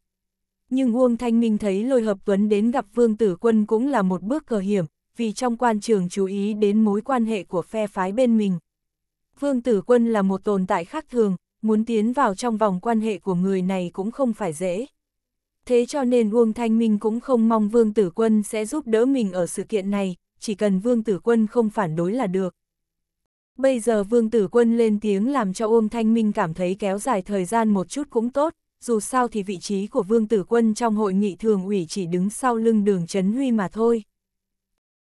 Nhưng Uông Thanh Minh thấy Lôi Hợp Tuấn đến gặp Vương Tử Quân cũng là một bước cờ hiểm, vì trong quan trường chú ý đến mối quan hệ của phe phái bên mình. Vương Tử Quân là một tồn tại khác thường, muốn tiến vào trong vòng quan hệ của người này cũng không phải dễ. Thế cho nên Uông Thanh Minh cũng không mong Vương Tử Quân sẽ giúp đỡ mình ở sự kiện này, chỉ cần Vương Tử Quân không phản đối là được. Bây giờ Vương Tử Quân lên tiếng làm cho ôm thanh minh cảm thấy kéo dài thời gian một chút cũng tốt, dù sao thì vị trí của Vương Tử Quân trong hội nghị thường ủy chỉ đứng sau lưng đường chấn Huy mà thôi.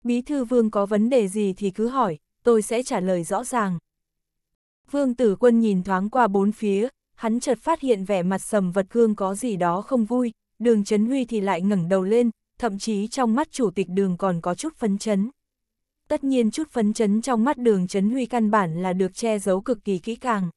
Bí thư Vương có vấn đề gì thì cứ hỏi, tôi sẽ trả lời rõ ràng. Vương Tử Quân nhìn thoáng qua bốn phía, hắn chợt phát hiện vẻ mặt sầm vật cương có gì đó không vui, đường chấn Huy thì lại ngẩng đầu lên, thậm chí trong mắt chủ tịch đường còn có chút phấn chấn tất nhiên chút phấn chấn trong mắt đường chấn huy căn bản là được che giấu cực kỳ kỹ càng.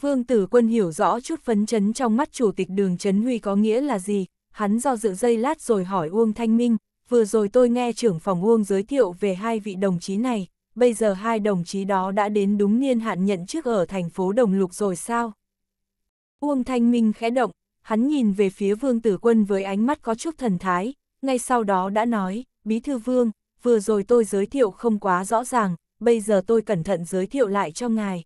Vương tử quân hiểu rõ chút phấn chấn trong mắt chủ tịch đường chấn huy có nghĩa là gì, hắn do dự dây lát rồi hỏi Uông Thanh Minh, vừa rồi tôi nghe trưởng phòng Uông giới thiệu về hai vị đồng chí này, bây giờ hai đồng chí đó đã đến đúng niên hạn nhận chức ở thành phố Đồng Lục rồi sao? Uông Thanh Minh khẽ động, hắn nhìn về phía vương tử quân với ánh mắt có chút thần thái, ngay sau đó đã nói, bí thư vương, vừa rồi tôi giới thiệu không quá rõ ràng, bây giờ tôi cẩn thận giới thiệu lại cho ngài.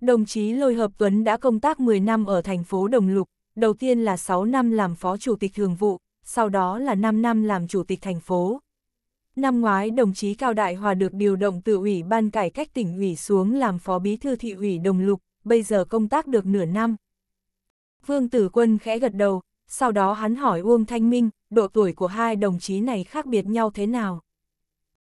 Đồng chí Lôi Hợp Tuấn đã công tác 10 năm ở thành phố Đồng Lục, đầu tiên là 6 năm làm phó chủ tịch thường vụ, sau đó là 5 năm làm chủ tịch thành phố. Năm ngoái đồng chí Cao Đại Hòa được điều động từ ủy ban cải cách tỉnh ủy xuống làm phó bí thư thị ủy Đồng Lục, bây giờ công tác được nửa năm. Vương Tử Quân khẽ gật đầu, sau đó hắn hỏi Uông Thanh Minh, độ tuổi của hai đồng chí này khác biệt nhau thế nào.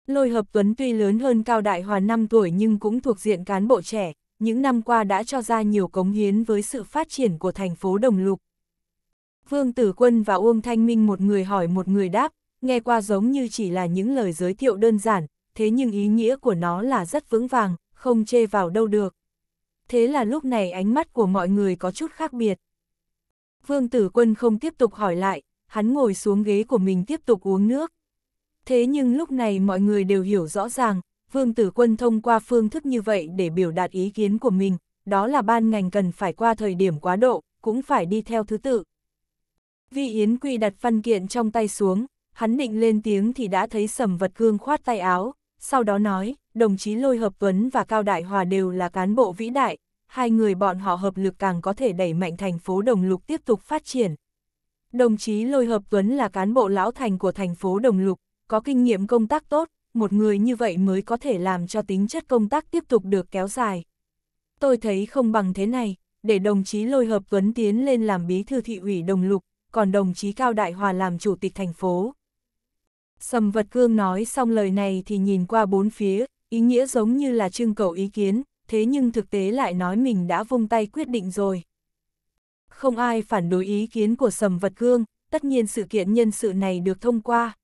Lôi hợp tuấn tuy lớn hơn Cao Đại Hòa 5 tuổi nhưng cũng thuộc diện cán bộ trẻ, những năm qua đã cho ra nhiều cống hiến với sự phát triển của thành phố Đồng Lục. Vương Tử Quân và Uông Thanh Minh một người hỏi một người đáp, nghe qua giống như chỉ là những lời giới thiệu đơn giản, thế nhưng ý nghĩa của nó là rất vững vàng, không chê vào đâu được. Thế là lúc này ánh mắt của mọi người có chút khác biệt. Vương Tử Quân không tiếp tục hỏi lại, hắn ngồi xuống ghế của mình tiếp tục uống nước. Thế nhưng lúc này mọi người đều hiểu rõ ràng, Vương Tử Quân thông qua phương thức như vậy để biểu đạt ý kiến của mình, đó là ban ngành cần phải qua thời điểm quá độ, cũng phải đi theo thứ tự. Vi Yến Quy đặt văn kiện trong tay xuống, hắn định lên tiếng thì đã thấy sầm vật cương khoát tay áo, sau đó nói, đồng chí Lôi Hợp Tuấn và Cao Đại Hòa đều là cán bộ vĩ đại, hai người bọn họ hợp lực càng có thể đẩy mạnh thành phố Đồng Lục tiếp tục phát triển. Đồng chí Lôi Hợp Tuấn là cán bộ lão thành của thành phố Đồng Lục, có kinh nghiệm công tác tốt, một người như vậy mới có thể làm cho tính chất công tác tiếp tục được kéo dài. Tôi thấy không bằng thế này, để đồng chí Lôi Hợp Tuấn tiến lên làm bí thư thị ủy Đồng Lục, còn đồng chí Cao Đại Hòa làm chủ tịch thành phố. Sầm Vật Cương nói xong lời này thì nhìn qua bốn phía, ý nghĩa giống như là trưng cầu ý kiến, thế nhưng thực tế lại nói mình đã vung tay quyết định rồi. Không ai phản đối ý kiến của Sầm Vật Cương, tất nhiên sự kiện nhân sự này được thông qua.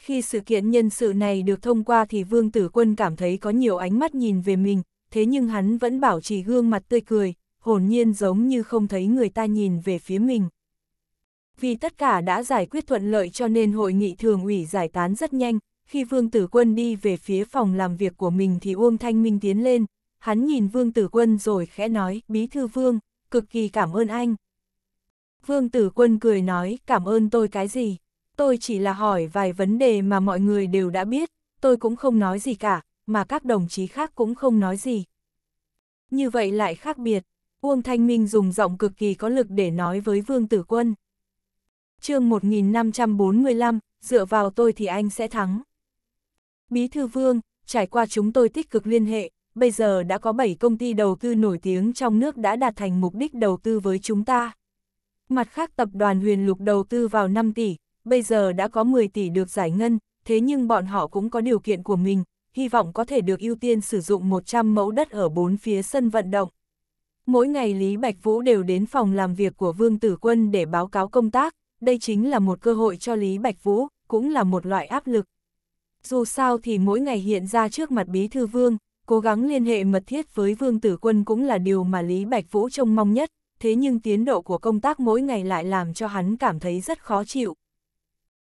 Khi sự kiện nhân sự này được thông qua thì Vương Tử Quân cảm thấy có nhiều ánh mắt nhìn về mình, thế nhưng hắn vẫn bảo trì gương mặt tươi cười, hồn nhiên giống như không thấy người ta nhìn về phía mình. Vì tất cả đã giải quyết thuận lợi cho nên hội nghị thường ủy giải tán rất nhanh, khi Vương Tử Quân đi về phía phòng làm việc của mình thì Uông Thanh Minh tiến lên, hắn nhìn Vương Tử Quân rồi khẽ nói, Bí Thư Vương, cực kỳ cảm ơn anh. Vương Tử Quân cười nói, cảm ơn tôi cái gì? tôi chỉ là hỏi vài vấn đề mà mọi người đều đã biết, tôi cũng không nói gì cả, mà các đồng chí khác cũng không nói gì. Như vậy lại khác biệt, Uông Thanh Minh dùng giọng cực kỳ có lực để nói với Vương Tử Quân. chương 1545, dựa vào tôi thì anh sẽ thắng. Bí thư Vương, trải qua chúng tôi tích cực liên hệ, bây giờ đã có 7 công ty đầu tư nổi tiếng trong nước đã đạt thành mục đích đầu tư với chúng ta. Mặt khác tập đoàn huyền lục đầu tư vào 5 tỷ, bây giờ đã có 10 tỷ được giải ngân, thế nhưng bọn họ cũng có điều kiện của mình, hy vọng có thể được ưu tiên sử dụng 100 mẫu đất ở bốn phía sân vận động. Mỗi ngày Lý Bạch Vũ đều đến phòng làm việc của Vương Tử Quân để báo cáo công tác, đây chính là một cơ hội cho Lý Bạch Vũ, cũng là một loại áp lực. Dù sao thì mỗi ngày hiện ra trước mặt Bí Thư Vương, cố gắng liên hệ mật thiết với Vương Tử Quân cũng là điều mà Lý Bạch Vũ trông mong nhất, thế nhưng tiến độ của công tác mỗi ngày lại làm cho hắn cảm thấy rất khó chịu.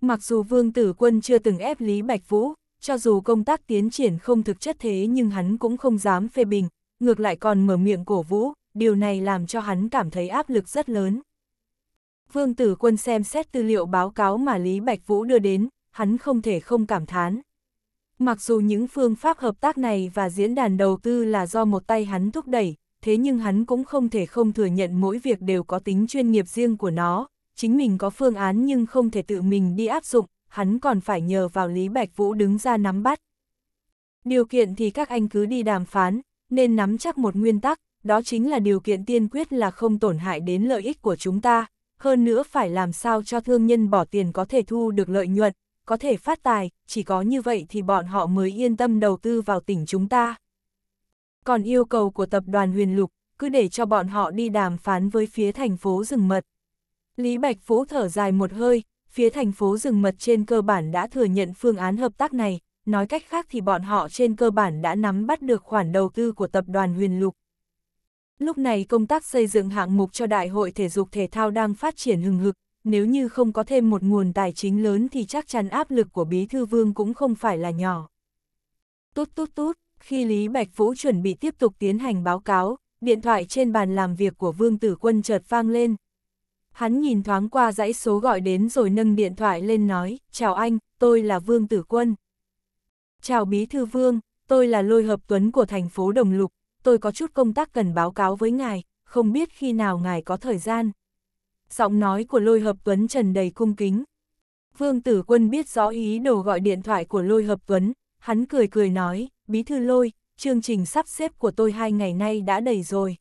Mặc dù Vương Tử Quân chưa từng ép Lý Bạch Vũ, cho dù công tác tiến triển không thực chất thế nhưng hắn cũng không dám phê bình, ngược lại còn mở miệng cổ Vũ, điều này làm cho hắn cảm thấy áp lực rất lớn. Vương Tử Quân xem xét tư liệu báo cáo mà Lý Bạch Vũ đưa đến, hắn không thể không cảm thán. Mặc dù những phương pháp hợp tác này và diễn đàn đầu tư là do một tay hắn thúc đẩy, thế nhưng hắn cũng không thể không thừa nhận mỗi việc đều có tính chuyên nghiệp riêng của nó, chính mình có phương án nhưng không thể tự mình đi áp dụng, hắn còn phải nhờ vào Lý Bạch Vũ đứng ra nắm bắt. Điều kiện thì các anh cứ đi đàm phán, nên nắm chắc một nguyên tắc, đó chính là điều kiện tiên quyết là không tổn hại đến lợi ích của chúng ta, hơn nữa phải làm sao cho thương nhân bỏ tiền có thể thu được lợi nhuận, có thể phát tài, chỉ có như vậy thì bọn họ mới yên tâm đầu tư vào tỉnh chúng ta. Còn yêu cầu của tập đoàn huyền lục, cứ để cho bọn họ đi đàm phán với phía thành phố rừng mật. Lý Bạch Vũ thở dài một hơi, phía thành phố rừng mật trên cơ bản đã thừa nhận phương án hợp tác này, nói cách khác thì bọn họ trên cơ bản đã nắm bắt được khoản đầu tư của tập đoàn huyền lục. Lúc này công tác xây dựng hạng mục cho Đại hội Thể dục Thể thao đang phát triển hừng hực, nếu như không có thêm một nguồn tài chính lớn thì chắc chắn áp lực của Bí Thư Vương cũng không phải là nhỏ. Tút tút tút, khi Lý Bạch Vũ chuẩn bị tiếp tục tiến hành báo cáo, điện thoại trên bàn làm việc của Vương Tử Quân chợt vang lên, Hắn nhìn thoáng qua dãy số gọi đến rồi nâng điện thoại lên nói, chào anh, tôi là Vương Tử Quân. Chào Bí Thư Vương, tôi là Lôi Hợp Tuấn của thành phố Đồng Lục, tôi có chút công tác cần báo cáo với ngài, không biết khi nào ngài có thời gian. Giọng nói của Lôi Hợp Tuấn trần đầy cung kính. Vương Tử Quân biết rõ ý đồ gọi điện thoại của Lôi Hợp Tuấn, hắn cười cười nói, Bí Thư Lôi, chương trình sắp xếp của tôi hai ngày nay đã đầy rồi.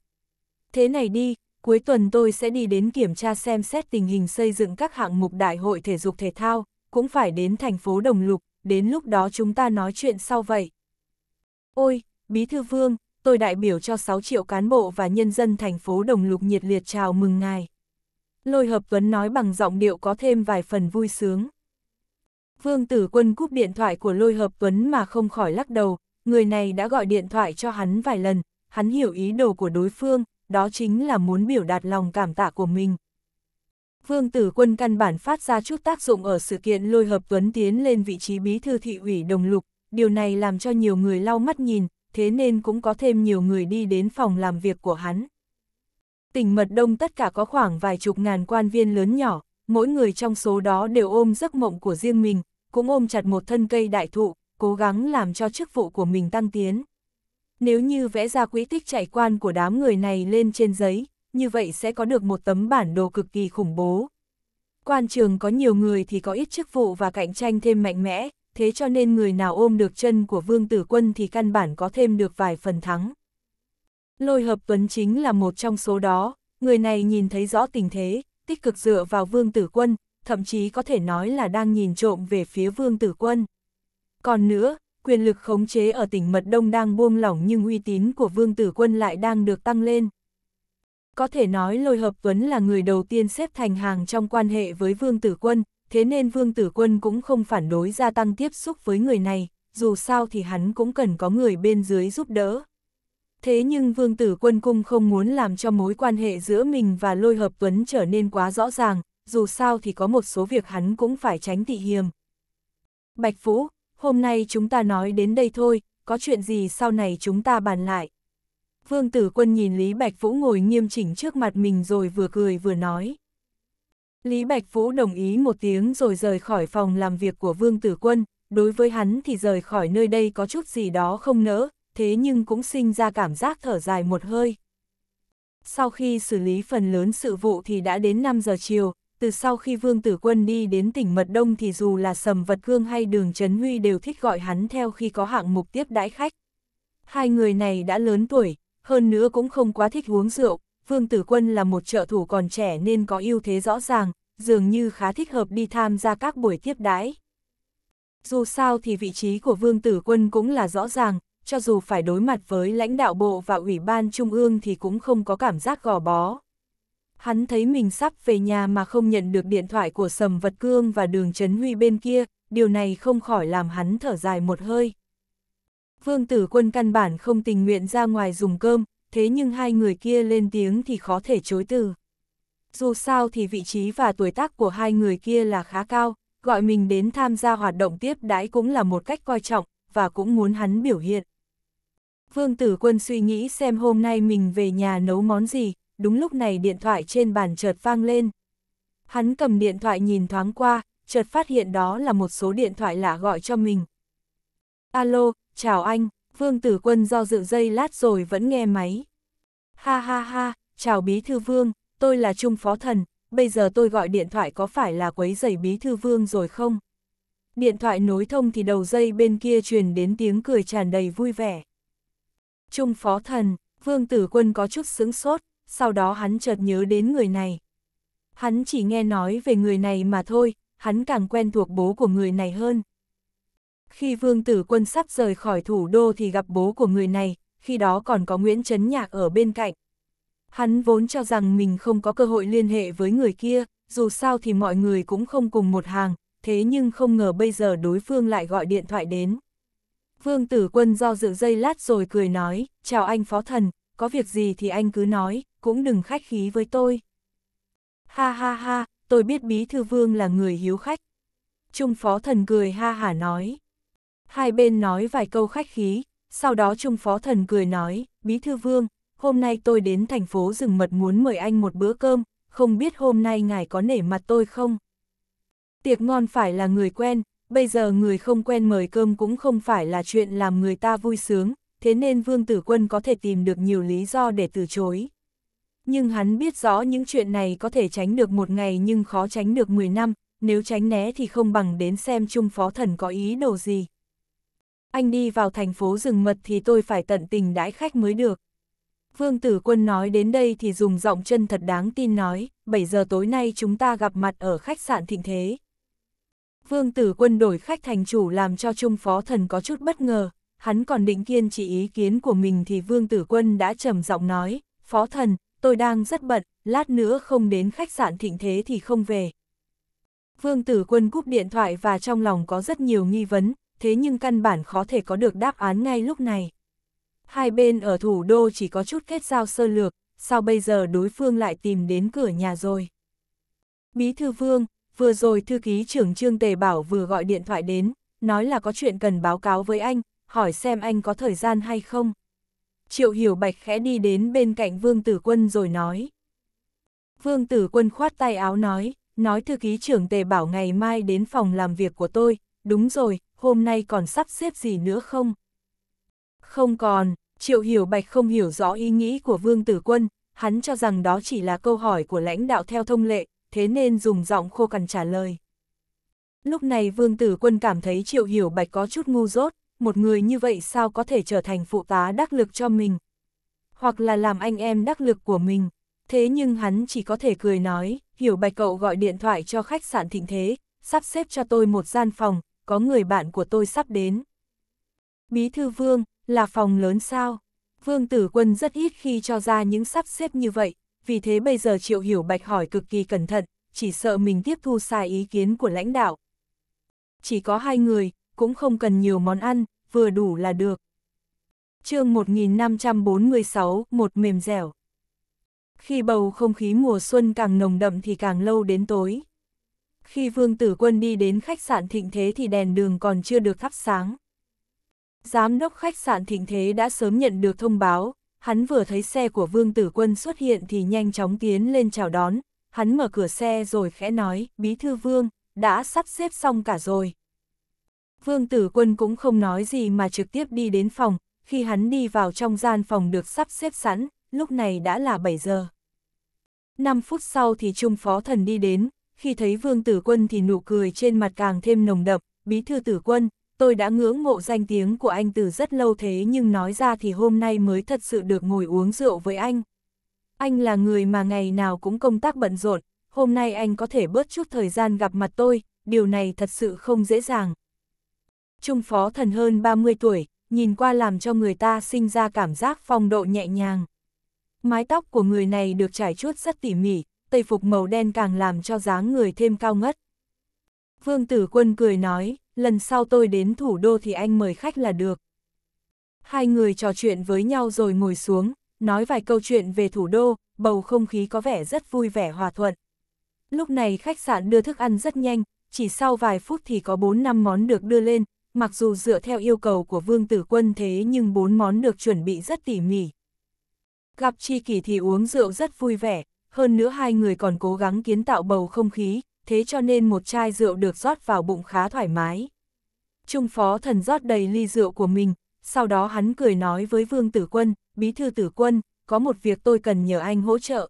Thế này đi, cuối tuần tôi sẽ đi đến kiểm tra xem xét tình hình xây dựng các hạng mục đại hội thể dục thể thao, cũng phải đến thành phố Đồng Lục, đến lúc đó chúng ta nói chuyện sau vậy. Ôi, Bí Thư Vương, tôi đại biểu cho 6 triệu cán bộ và nhân dân thành phố Đồng Lục nhiệt liệt chào mừng ngài. Lôi Hợp Tuấn nói bằng giọng điệu có thêm vài phần vui sướng. Vương Tử Quân cúp điện thoại của Lôi Hợp Tuấn mà không khỏi lắc đầu, người này đã gọi điện thoại cho hắn vài lần, hắn hiểu ý đồ của đối phương, đó chính là muốn biểu đạt lòng cảm tạ của mình. Vương Tử Quân căn bản phát ra chút tác dụng ở sự kiện lôi hợp Tuấn Tiến lên vị trí bí thư thị ủy Đồng Lục, điều này làm cho nhiều người lau mắt nhìn, thế nên cũng có thêm nhiều người đi đến phòng làm việc của hắn. Tỉnh Mật Đông tất cả có khoảng vài chục ngàn quan viên lớn nhỏ, mỗi người trong số đó đều ôm giấc mộng của riêng mình, cũng ôm chặt một thân cây đại thụ, cố gắng làm cho chức vụ của mình tăng tiến. Nếu như vẽ ra quỹ tích chạy quan của đám người này lên trên giấy, như vậy sẽ có được một tấm bản đồ cực kỳ khủng bố. Quan trường có nhiều người thì có ít chức vụ và cạnh tranh thêm mạnh mẽ, thế cho nên người nào ôm được chân của Vương Tử Quân thì căn bản có thêm được vài phần thắng. Lôi hợp tuấn chính là một trong số đó, người này nhìn thấy rõ tình thế, tích cực dựa vào Vương Tử Quân, thậm chí có thể nói là đang nhìn trộm về phía Vương Tử Quân. Còn nữa, quyền lực khống chế ở tỉnh Mật Đông đang buông lỏng nhưng uy tín của Vương Tử Quân lại đang được tăng lên. Có thể nói Lôi Hợp Vấn là người đầu tiên xếp thành hàng trong quan hệ với Vương Tử Quân, thế nên Vương Tử Quân cũng không phản đối gia tăng tiếp xúc với người này, dù sao thì hắn cũng cần có người bên dưới giúp đỡ. Thế nhưng Vương Tử Quân Cung không muốn làm cho mối quan hệ giữa mình và Lôi Hợp Vấn trở nên quá rõ ràng, dù sao thì có một số việc hắn cũng phải tránh thị hiềm. Bạch Phú, hôm nay chúng ta nói đến đây thôi, có chuyện gì sau này chúng ta bàn lại. Vương Tử Quân nhìn Lý Bạch Vũ ngồi nghiêm chỉnh trước mặt mình rồi vừa cười vừa nói. Lý Bạch Vũ đồng ý một tiếng rồi rời khỏi phòng làm việc của Vương Tử Quân, đối với hắn thì rời khỏi nơi đây có chút gì đó không nỡ, thế nhưng cũng sinh ra cảm giác thở dài một hơi. Sau khi xử lý phần lớn sự vụ thì đã đến 5 giờ chiều, từ sau khi Vương Tử Quân đi đến tỉnh Mật Đông thì dù là Sầm Vật Cương hay Đường Trấn Huy đều thích gọi hắn theo khi có hạng mục tiếp đãi khách. Hai người này đã lớn tuổi, hơn nữa cũng không quá thích uống rượu, Vương Tử Quân là một trợ thủ còn trẻ nên có ưu thế rõ ràng, dường như khá thích hợp đi tham gia các buổi tiếp đãi. Dù sao thì vị trí của Vương Tử Quân cũng là rõ ràng, cho dù phải đối mặt với lãnh đạo bộ và ủy ban trung ương thì cũng không có cảm giác gò bó hắn thấy mình sắp về nhà mà không nhận được điện thoại của Sầm Vật Cương và đường Trấn Huy bên kia, điều này không khỏi làm hắn thở dài một hơi. Vương tử quân căn bản không tình nguyện ra ngoài dùng cơm, thế nhưng hai người kia lên tiếng thì khó thể chối từ. Dù sao thì vị trí và tuổi tác của hai người kia là khá cao, gọi mình đến tham gia hoạt động tiếp đãi cũng là một cách coi trọng, và cũng muốn hắn biểu hiện. Vương tử quân suy nghĩ xem hôm nay mình về nhà nấu món gì, đúng lúc này điện thoại trên bàn chợt vang lên. Hắn cầm điện thoại nhìn thoáng qua, chợt phát hiện đó là một số điện thoại lạ gọi cho mình. Alo, chào anh, Vương Tử Quân do dự dây lát rồi vẫn nghe máy. Ha ha ha, chào Bí Thư Vương, tôi là Trung Phó Thần, bây giờ tôi gọi điện thoại có phải là quấy giày Bí Thư Vương rồi không? Điện thoại nối thông thì đầu dây bên kia truyền đến tiếng cười tràn đầy vui vẻ. Trung Phó Thần, Vương Tử Quân có chút sững sốt, sau đó hắn chợt nhớ đến người này. Hắn chỉ nghe nói về người này mà thôi, hắn càng quen thuộc bố của người này hơn. Khi vương tử quân sắp rời khỏi thủ đô thì gặp bố của người này, khi đó còn có Nguyễn Trấn Nhạc ở bên cạnh. Hắn vốn cho rằng mình không có cơ hội liên hệ với người kia, dù sao thì mọi người cũng không cùng một hàng, thế nhưng không ngờ bây giờ đối phương lại gọi điện thoại đến. Vương tử quân do dự dây lát rồi cười nói, chào anh phó thần, có việc gì thì anh cứ nói, cũng đừng khách khí với tôi. Ha ha ha, tôi biết Bí Thư Vương là người hiếu khách. Trung Phó Thần cười ha hả nói. Hai bên nói vài câu khách khí, sau đó Trung Phó Thần cười nói, Bí Thư Vương, hôm nay tôi đến thành phố rừng mật muốn mời anh một bữa cơm, không biết hôm nay ngài có nể mặt tôi không? Tiệc ngon phải là người quen, bây giờ người không quen mời cơm cũng không phải là chuyện làm người ta vui sướng, thế nên Vương Tử Quân có thể tìm được nhiều lý do để từ chối. Nhưng hắn biết rõ những chuyện này có thể tránh được một ngày nhưng khó tránh được 10 năm, nếu tránh né thì không bằng đến xem Trung Phó Thần có ý đồ gì. Anh đi vào thành phố rừng mật thì tôi phải tận tình đãi khách mới được. Vương Tử Quân nói đến đây thì dùng giọng chân thật đáng tin nói, 7 giờ tối nay chúng ta gặp mặt ở khách sạn Thịnh Thế. Vương Tử Quân đổi khách thành chủ làm cho Trung Phó Thần có chút bất ngờ, hắn còn định kiên trì ý kiến của mình thì Vương Tử Quân đã trầm giọng nói, Phó Thần, tôi đang rất bận, lát nữa không đến khách sạn thịnh thế thì không về. Vương Tử Quân cúp điện thoại và trong lòng có rất nhiều nghi vấn, thế nhưng căn bản khó thể có được đáp án ngay lúc này. Hai bên ở thủ đô chỉ có chút kết giao sơ lược, sao bây giờ đối phương lại tìm đến cửa nhà rồi? Bí thư Vương, vừa rồi thư ký trưởng Trương Tề Bảo vừa gọi điện thoại đến, nói là có chuyện cần báo cáo với anh, hỏi xem anh có thời gian hay không. Triệu Hiểu Bạch khẽ đi đến bên cạnh Vương Tử Quân rồi nói. Vương Tử Quân khoát tay áo nói, nói thư ký trưởng tề bảo ngày mai đến phòng làm việc của tôi, đúng rồi, hôm nay còn sắp xếp gì nữa không? Không còn, Triệu Hiểu Bạch không hiểu rõ ý nghĩ của Vương Tử Quân, hắn cho rằng đó chỉ là câu hỏi của lãnh đạo theo thông lệ, thế nên dùng giọng khô cằn trả lời. Lúc này Vương Tử Quân cảm thấy Triệu Hiểu Bạch có chút ngu dốt, một người như vậy sao có thể trở thành phụ tá đắc lực cho mình, hoặc là làm anh em đắc lực của mình. Thế nhưng hắn chỉ có thể cười nói, hiểu bạch cậu gọi điện thoại cho khách sạn thịnh thế, sắp xếp cho tôi một gian phòng, có người bạn của tôi sắp đến. Bí thư vương, là phòng lớn sao? Vương tử quân rất ít khi cho ra những sắp xếp như vậy, vì thế bây giờ triệu hiểu bạch hỏi cực kỳ cẩn thận, chỉ sợ mình tiếp thu sai ý kiến của lãnh đạo. Chỉ có hai người, cũng không cần nhiều món ăn, vừa đủ là được. chương 1546, một mềm dẻo. Khi bầu không khí mùa xuân càng nồng đậm thì càng lâu đến tối. Khi vương tử quân đi đến khách sạn thịnh thế thì đèn đường còn chưa được thắp sáng. Giám đốc khách sạn thịnh thế đã sớm nhận được thông báo, hắn vừa thấy xe của vương tử quân xuất hiện thì nhanh chóng tiến lên chào đón, hắn mở cửa xe rồi khẽ nói, bí thư vương, đã sắp xếp xong cả rồi. Vương Tử Quân cũng không nói gì mà trực tiếp đi đến phòng, khi hắn đi vào trong gian phòng được sắp xếp sẵn, lúc này đã là 7 giờ. 5 phút sau thì Trung Phó Thần đi đến, khi thấy Vương Tử Quân thì nụ cười trên mặt càng thêm nồng đậm, Bí Thư Tử Quân, tôi đã ngưỡng mộ danh tiếng của anh từ rất lâu thế nhưng nói ra thì hôm nay mới thật sự được ngồi uống rượu với anh. Anh là người mà ngày nào cũng công tác bận rộn, hôm nay anh có thể bớt chút thời gian gặp mặt tôi, điều này thật sự không dễ dàng. Trung phó thần hơn 30 tuổi, nhìn qua làm cho người ta sinh ra cảm giác phong độ nhẹ nhàng. Mái tóc của người này được trải chuốt rất tỉ mỉ, tây phục màu đen càng làm cho dáng người thêm cao ngất. Vương tử quân cười nói, lần sau tôi đến thủ đô thì anh mời khách là được. Hai người trò chuyện với nhau rồi ngồi xuống, nói vài câu chuyện về thủ đô, bầu không khí có vẻ rất vui vẻ hòa thuận. Lúc này khách sạn đưa thức ăn rất nhanh, chỉ sau vài phút thì có 4 năm món được đưa lên, mặc dù dựa theo yêu cầu của vương tử quân thế nhưng bốn món được chuẩn bị rất tỉ mỉ. Gặp chi kỷ thì uống rượu rất vui vẻ, hơn nữa hai người còn cố gắng kiến tạo bầu không khí, thế cho nên một chai rượu được rót vào bụng khá thoải mái. Trung phó thần rót đầy ly rượu của mình, sau đó hắn cười nói với vương tử quân, bí thư tử quân, có một việc tôi cần nhờ anh hỗ trợ.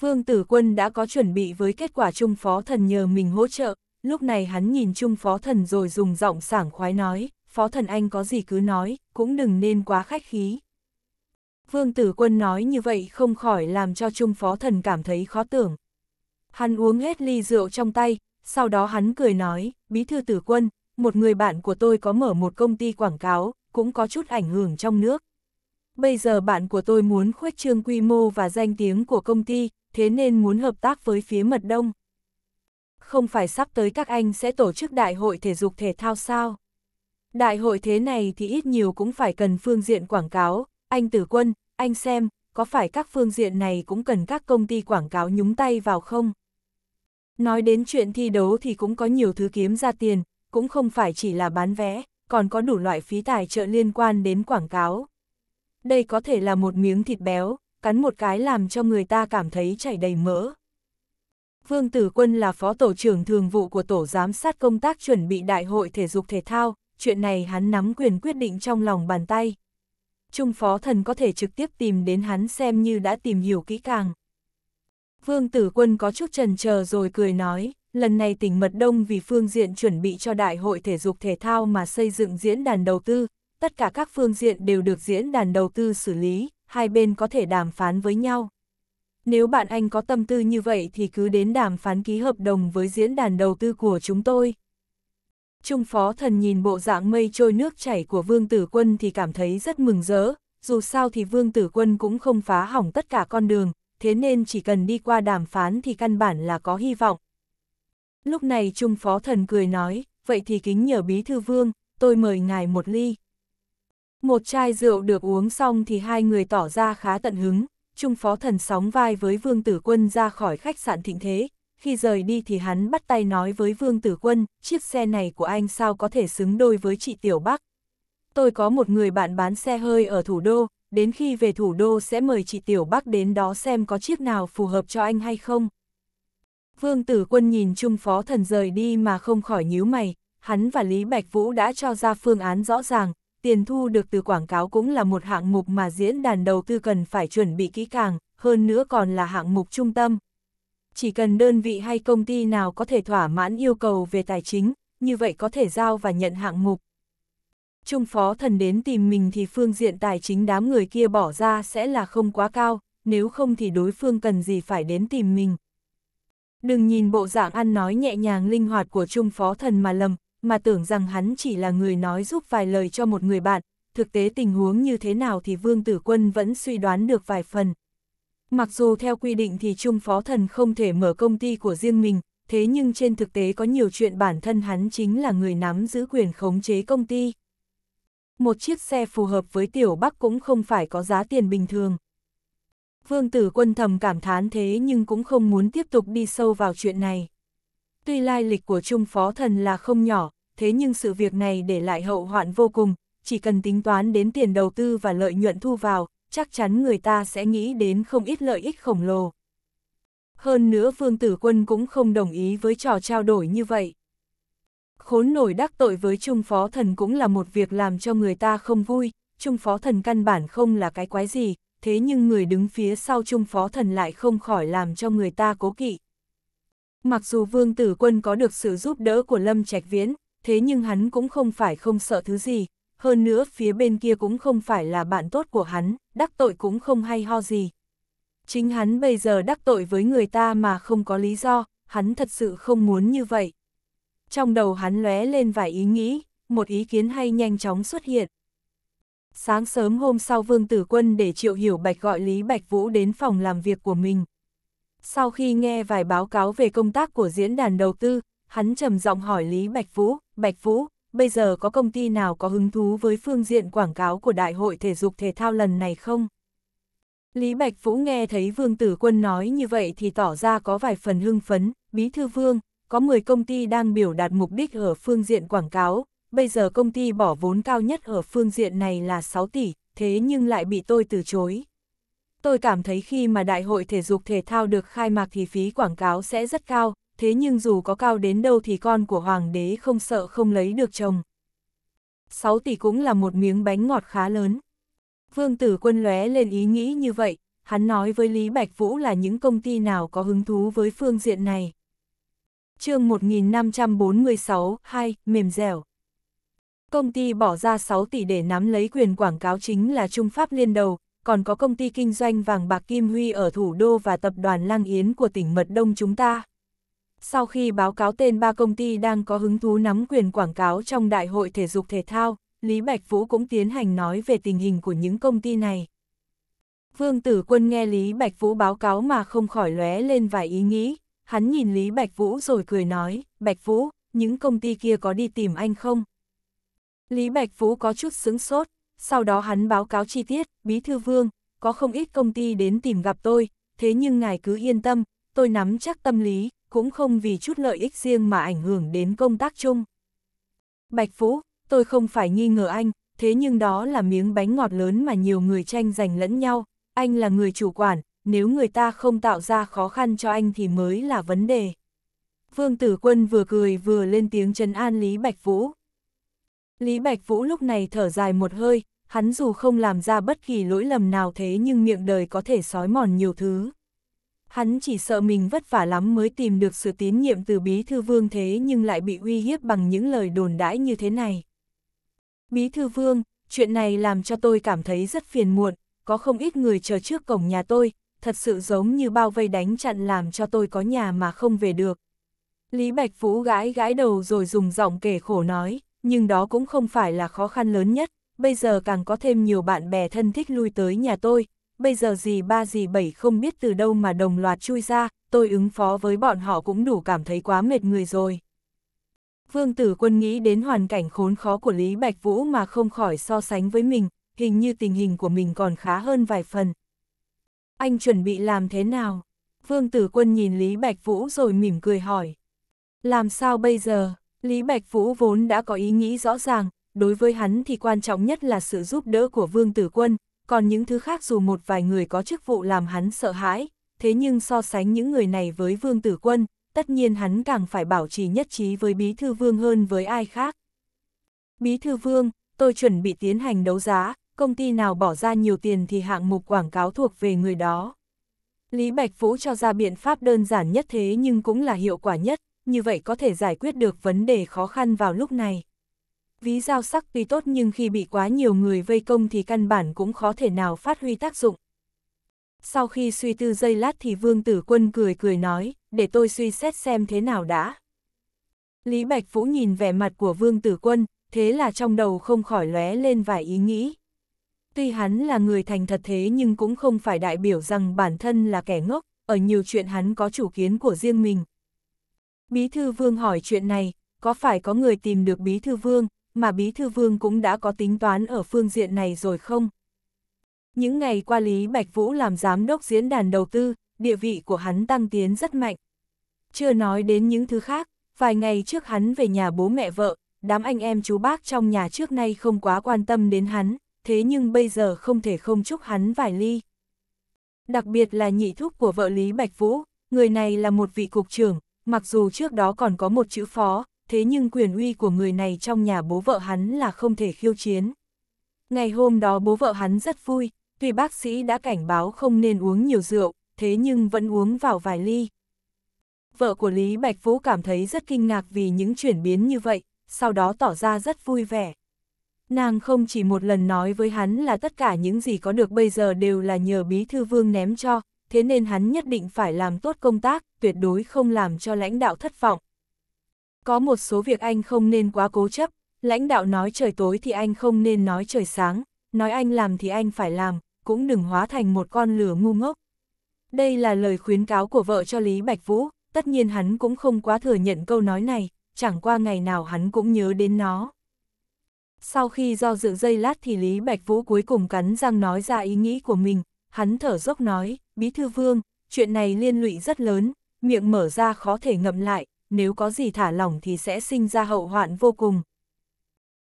Vương tử quân đã có chuẩn bị với kết quả trung phó thần nhờ mình hỗ trợ, lúc này hắn nhìn chung phó thần rồi dùng giọng sảng khoái nói, phó thần anh có gì cứ nói, cũng đừng nên quá khách khí. Vương tử quân nói như vậy không khỏi làm cho trung phó thần cảm thấy khó tưởng. Hắn uống hết ly rượu trong tay, sau đó hắn cười nói, bí thư tử quân, một người bạn của tôi có mở một công ty quảng cáo, cũng có chút ảnh hưởng trong nước. Bây giờ bạn của tôi muốn khuếch trương quy mô và danh tiếng của công ty, thế nên muốn hợp tác với phía mật đông không phải sắp tới các anh sẽ tổ chức đại hội thể dục thể thao sao? Đại hội thế này thì ít nhiều cũng phải cần phương diện quảng cáo, anh Tử Quân, anh xem, có phải các phương diện này cũng cần các công ty quảng cáo nhúng tay vào không? Nói đến chuyện thi đấu thì cũng có nhiều thứ kiếm ra tiền, cũng không phải chỉ là bán vé, còn có đủ loại phí tài trợ liên quan đến quảng cáo. Đây có thể là một miếng thịt béo, cắn một cái làm cho người ta cảm thấy chảy đầy mỡ. Vương Tử Quân là phó tổ trưởng thường vụ của tổ giám sát công tác chuẩn bị đại hội thể dục thể thao, chuyện này hắn nắm quyền quyết định trong lòng bàn tay. Trung phó thần có thể trực tiếp tìm đến hắn xem như đã tìm hiểu kỹ càng. Vương Tử Quân có chút trần chờ rồi cười nói, lần này tỉnh Mật Đông vì phương diện chuẩn bị cho đại hội thể dục thể thao mà xây dựng diễn đàn đầu tư, tất cả các phương diện đều được diễn đàn đầu tư xử lý, hai bên có thể đàm phán với nhau. Nếu bạn anh có tâm tư như vậy thì cứ đến đàm phán ký hợp đồng với diễn đàn đầu tư của chúng tôi. Trung phó thần nhìn bộ dạng mây trôi nước chảy của Vương Tử Quân thì cảm thấy rất mừng rỡ, dù sao thì Vương Tử Quân cũng không phá hỏng tất cả con đường, thế nên chỉ cần đi qua đàm phán thì căn bản là có hy vọng. Lúc này Trung phó thần cười nói, vậy thì kính nhờ bí thư Vương, tôi mời ngài một ly. Một chai rượu được uống xong thì hai người tỏ ra khá tận hứng, Trung Phó Thần sóng vai với Vương Tử Quân ra khỏi khách sạn thịnh thế. Khi rời đi thì hắn bắt tay nói với Vương Tử Quân, chiếc xe này của anh sao có thể xứng đôi với chị Tiểu Bắc. Tôi có một người bạn bán xe hơi ở thủ đô, đến khi về thủ đô sẽ mời chị Tiểu Bắc đến đó xem có chiếc nào phù hợp cho anh hay không. Vương Tử Quân nhìn Trung Phó Thần rời đi mà không khỏi nhíu mày, hắn và Lý Bạch Vũ đã cho ra phương án rõ ràng, tiền thu được từ quảng cáo cũng là một hạng mục mà diễn đàn đầu tư cần phải chuẩn bị kỹ càng, hơn nữa còn là hạng mục trung tâm. Chỉ cần đơn vị hay công ty nào có thể thỏa mãn yêu cầu về tài chính, như vậy có thể giao và nhận hạng mục. Trung phó thần đến tìm mình thì phương diện tài chính đám người kia bỏ ra sẽ là không quá cao, nếu không thì đối phương cần gì phải đến tìm mình. Đừng nhìn bộ dạng ăn nói nhẹ nhàng linh hoạt của Trung phó thần mà lầm, mà tưởng rằng hắn chỉ là người nói giúp vài lời cho một người bạn, thực tế tình huống như thế nào thì Vương Tử Quân vẫn suy đoán được vài phần. Mặc dù theo quy định thì Trung Phó Thần không thể mở công ty của riêng mình, thế nhưng trên thực tế có nhiều chuyện bản thân hắn chính là người nắm giữ quyền khống chế công ty. Một chiếc xe phù hợp với Tiểu Bắc cũng không phải có giá tiền bình thường. Vương Tử Quân thầm cảm thán thế nhưng cũng không muốn tiếp tục đi sâu vào chuyện này. Tuy lai lịch của Trung Phó Thần là không nhỏ, thế nhưng sự việc này để lại hậu hoạn vô cùng, chỉ cần tính toán đến tiền đầu tư và lợi nhuận thu vào, chắc chắn người ta sẽ nghĩ đến không ít lợi ích khổng lồ. Hơn nữa Vương Tử Quân cũng không đồng ý với trò trao đổi như vậy. Khốn nổi đắc tội với Trung Phó Thần cũng là một việc làm cho người ta không vui, Trung Phó Thần căn bản không là cái quái gì, thế nhưng người đứng phía sau Trung Phó Thần lại không khỏi làm cho người ta cố kỵ. Mặc dù Vương Tử Quân có được sự giúp đỡ của Lâm Trạch Viễn, thế nhưng hắn cũng không phải không sợ thứ gì, hơn nữa phía bên kia cũng không phải là bạn tốt của hắn, đắc tội cũng không hay ho gì. Chính hắn bây giờ đắc tội với người ta mà không có lý do, hắn thật sự không muốn như vậy. Trong đầu hắn lóe lên vài ý nghĩ, một ý kiến hay nhanh chóng xuất hiện. Sáng sớm hôm sau Vương Tử Quân để Triệu Hiểu Bạch gọi Lý Bạch Vũ đến phòng làm việc của mình. Sau khi nghe vài báo cáo về công tác của diễn đàn đầu tư, hắn trầm giọng hỏi Lý Bạch Vũ, Bạch Vũ, bây giờ có công ty nào có hứng thú với phương diện quảng cáo của Đại hội Thể dục Thể thao lần này không? Lý Bạch Vũ nghe thấy Vương Tử Quân nói như vậy thì tỏ ra có vài phần hưng phấn, Bí Thư Vương, có 10 công ty đang biểu đạt mục đích ở phương diện quảng cáo, bây giờ công ty bỏ vốn cao nhất ở phương diện này là 6 tỷ, thế nhưng lại bị tôi từ chối. Tôi cảm thấy khi mà đại hội thể dục thể thao được khai mạc thì phí quảng cáo sẽ rất cao, thế nhưng dù có cao đến đâu thì con của hoàng đế không sợ không lấy được chồng. 6 tỷ cũng là một miếng bánh ngọt khá lớn. Vương tử quân lóe lên ý nghĩ như vậy, hắn nói với Lý Bạch Vũ là những công ty nào có hứng thú với phương diện này. chương 1546, 2, mềm dẻo. Công ty bỏ ra 6 tỷ để nắm lấy quyền quảng cáo chính là Trung Pháp Liên Đầu, còn có công ty kinh doanh vàng bạc Kim Huy ở thủ đô và tập đoàn Lang Yến của tỉnh Mật Đông chúng ta. Sau khi báo cáo tên ba công ty đang có hứng thú nắm quyền quảng cáo trong Đại hội Thể dục Thể thao, Lý Bạch Vũ cũng tiến hành nói về tình hình của những công ty này. Vương Tử Quân nghe Lý Bạch Vũ báo cáo mà không khỏi lóe lên vài ý nghĩ, hắn nhìn Lý Bạch Vũ rồi cười nói, Bạch Vũ, những công ty kia có đi tìm anh không? Lý Bạch Vũ có chút sững sốt, sau đó hắn báo cáo chi tiết, Bí Thư Vương, có không ít công ty đến tìm gặp tôi, thế nhưng ngài cứ yên tâm, tôi nắm chắc tâm lý, cũng không vì chút lợi ích riêng mà ảnh hưởng đến công tác chung. Bạch Phú, tôi không phải nghi ngờ anh, thế nhưng đó là miếng bánh ngọt lớn mà nhiều người tranh giành lẫn nhau, anh là người chủ quản, nếu người ta không tạo ra khó khăn cho anh thì mới là vấn đề. Vương Tử Quân vừa cười vừa lên tiếng trấn an Lý Bạch Phú. Lý Bạch Vũ lúc này thở dài một hơi, hắn dù không làm ra bất kỳ lỗi lầm nào thế nhưng miệng đời có thể sói mòn nhiều thứ. Hắn chỉ sợ mình vất vả lắm mới tìm được sự tín nhiệm từ bí thư vương thế nhưng lại bị uy hiếp bằng những lời đồn đãi như thế này. Bí thư vương, chuyện này làm cho tôi cảm thấy rất phiền muộn, có không ít người chờ trước cổng nhà tôi, thật sự giống như bao vây đánh chặn làm cho tôi có nhà mà không về được. Lý Bạch Vũ gãi gãi đầu rồi dùng giọng kể khổ nói nhưng đó cũng không phải là khó khăn lớn nhất, bây giờ càng có thêm nhiều bạn bè thân thích lui tới nhà tôi, bây giờ gì ba gì bảy không biết từ đâu mà đồng loạt chui ra, tôi ứng phó với bọn họ cũng đủ cảm thấy quá mệt người rồi. Vương Tử Quân nghĩ đến hoàn cảnh khốn khó của Lý Bạch Vũ mà không khỏi so sánh với mình, hình như tình hình của mình còn khá hơn vài phần. Anh chuẩn bị làm thế nào? Vương Tử Quân nhìn Lý Bạch Vũ rồi mỉm cười hỏi. Làm sao bây giờ? Lý Bạch Vũ vốn đã có ý nghĩ rõ ràng, đối với hắn thì quan trọng nhất là sự giúp đỡ của Vương Tử Quân, còn những thứ khác dù một vài người có chức vụ làm hắn sợ hãi, thế nhưng so sánh những người này với Vương Tử Quân, tất nhiên hắn càng phải bảo trì nhất trí với Bí Thư Vương hơn với ai khác. Bí Thư Vương, tôi chuẩn bị tiến hành đấu giá, công ty nào bỏ ra nhiều tiền thì hạng mục quảng cáo thuộc về người đó. Lý Bạch Vũ cho ra biện pháp đơn giản nhất thế nhưng cũng là hiệu quả nhất, như vậy có thể giải quyết được vấn đề khó khăn vào lúc này. Ví giao sắc tuy tốt nhưng khi bị quá nhiều người vây công thì căn bản cũng khó thể nào phát huy tác dụng. Sau khi suy tư giây lát thì Vương Tử Quân cười cười nói, để tôi suy xét xem thế nào đã. Lý Bạch Vũ nhìn vẻ mặt của Vương Tử Quân, thế là trong đầu không khỏi lóe lên vài ý nghĩ. Tuy hắn là người thành thật thế nhưng cũng không phải đại biểu rằng bản thân là kẻ ngốc, ở nhiều chuyện hắn có chủ kiến của riêng mình, Bí thư vương hỏi chuyện này, có phải có người tìm được bí thư vương, mà bí thư vương cũng đã có tính toán ở phương diện này rồi không? Những ngày qua Lý Bạch Vũ làm giám đốc diễn đàn đầu tư, địa vị của hắn tăng tiến rất mạnh. Chưa nói đến những thứ khác, vài ngày trước hắn về nhà bố mẹ vợ, đám anh em chú bác trong nhà trước nay không quá quan tâm đến hắn, thế nhưng bây giờ không thể không chúc hắn vài ly. Đặc biệt là nhị thúc của vợ Lý Bạch Vũ, người này là một vị cục trưởng, Mặc dù trước đó còn có một chữ phó, thế nhưng quyền uy của người này trong nhà bố vợ hắn là không thể khiêu chiến. Ngày hôm đó bố vợ hắn rất vui, tuy bác sĩ đã cảnh báo không nên uống nhiều rượu, thế nhưng vẫn uống vào vài ly. Vợ của Lý Bạch Vũ cảm thấy rất kinh ngạc vì những chuyển biến như vậy, sau đó tỏ ra rất vui vẻ. Nàng không chỉ một lần nói với hắn là tất cả những gì có được bây giờ đều là nhờ bí thư vương ném cho, thế nên hắn nhất định phải làm tốt công tác, tuyệt đối không làm cho lãnh đạo thất vọng. Có một số việc anh không nên quá cố chấp, lãnh đạo nói trời tối thì anh không nên nói trời sáng, nói anh làm thì anh phải làm, cũng đừng hóa thành một con lửa ngu ngốc. Đây là lời khuyến cáo của vợ cho Lý Bạch Vũ, tất nhiên hắn cũng không quá thừa nhận câu nói này, chẳng qua ngày nào hắn cũng nhớ đến nó. Sau khi do dự dây lát thì Lý Bạch Vũ cuối cùng cắn răng nói ra ý nghĩ của mình, hắn thở dốc nói, bí thư vương, chuyện này liên lụy rất lớn, miệng mở ra khó thể ngậm lại, nếu có gì thả lỏng thì sẽ sinh ra hậu hoạn vô cùng.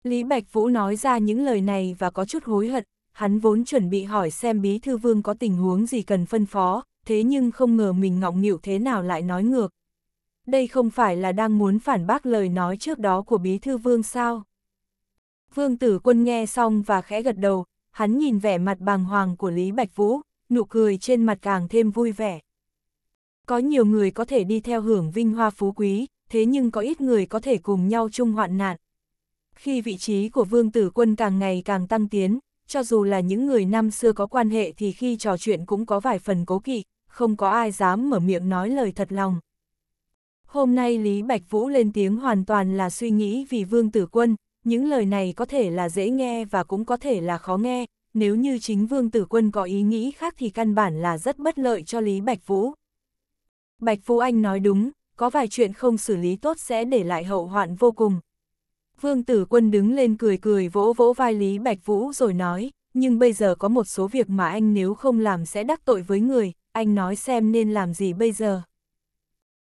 Lý Bạch Vũ nói ra những lời này và có chút hối hận, hắn vốn chuẩn bị hỏi xem bí thư vương có tình huống gì cần phân phó, thế nhưng không ngờ mình ngọng nghịu thế nào lại nói ngược. Đây không phải là đang muốn phản bác lời nói trước đó của bí thư vương sao? Vương tử quân nghe xong và khẽ gật đầu, hắn nhìn vẻ mặt bàng hoàng của Lý Bạch Vũ, nụ cười trên mặt càng thêm vui vẻ. Có nhiều người có thể đi theo hưởng vinh hoa phú quý, thế nhưng có ít người có thể cùng nhau chung hoạn nạn. Khi vị trí của vương tử quân càng ngày càng tăng tiến, cho dù là những người năm xưa có quan hệ thì khi trò chuyện cũng có vài phần cố kỵ, không có ai dám mở miệng nói lời thật lòng. Hôm nay Lý Bạch Vũ lên tiếng hoàn toàn là suy nghĩ vì vương tử quân, những lời này có thể là dễ nghe và cũng có thể là khó nghe, nếu như chính Vương Tử Quân có ý nghĩ khác thì căn bản là rất bất lợi cho Lý Bạch Vũ. Bạch Vũ Anh nói đúng, có vài chuyện không xử lý tốt sẽ để lại hậu hoạn vô cùng. Vương Tử Quân đứng lên cười cười vỗ vỗ vai Lý Bạch Vũ rồi nói, nhưng bây giờ có một số việc mà anh nếu không làm sẽ đắc tội với người, anh nói xem nên làm gì bây giờ.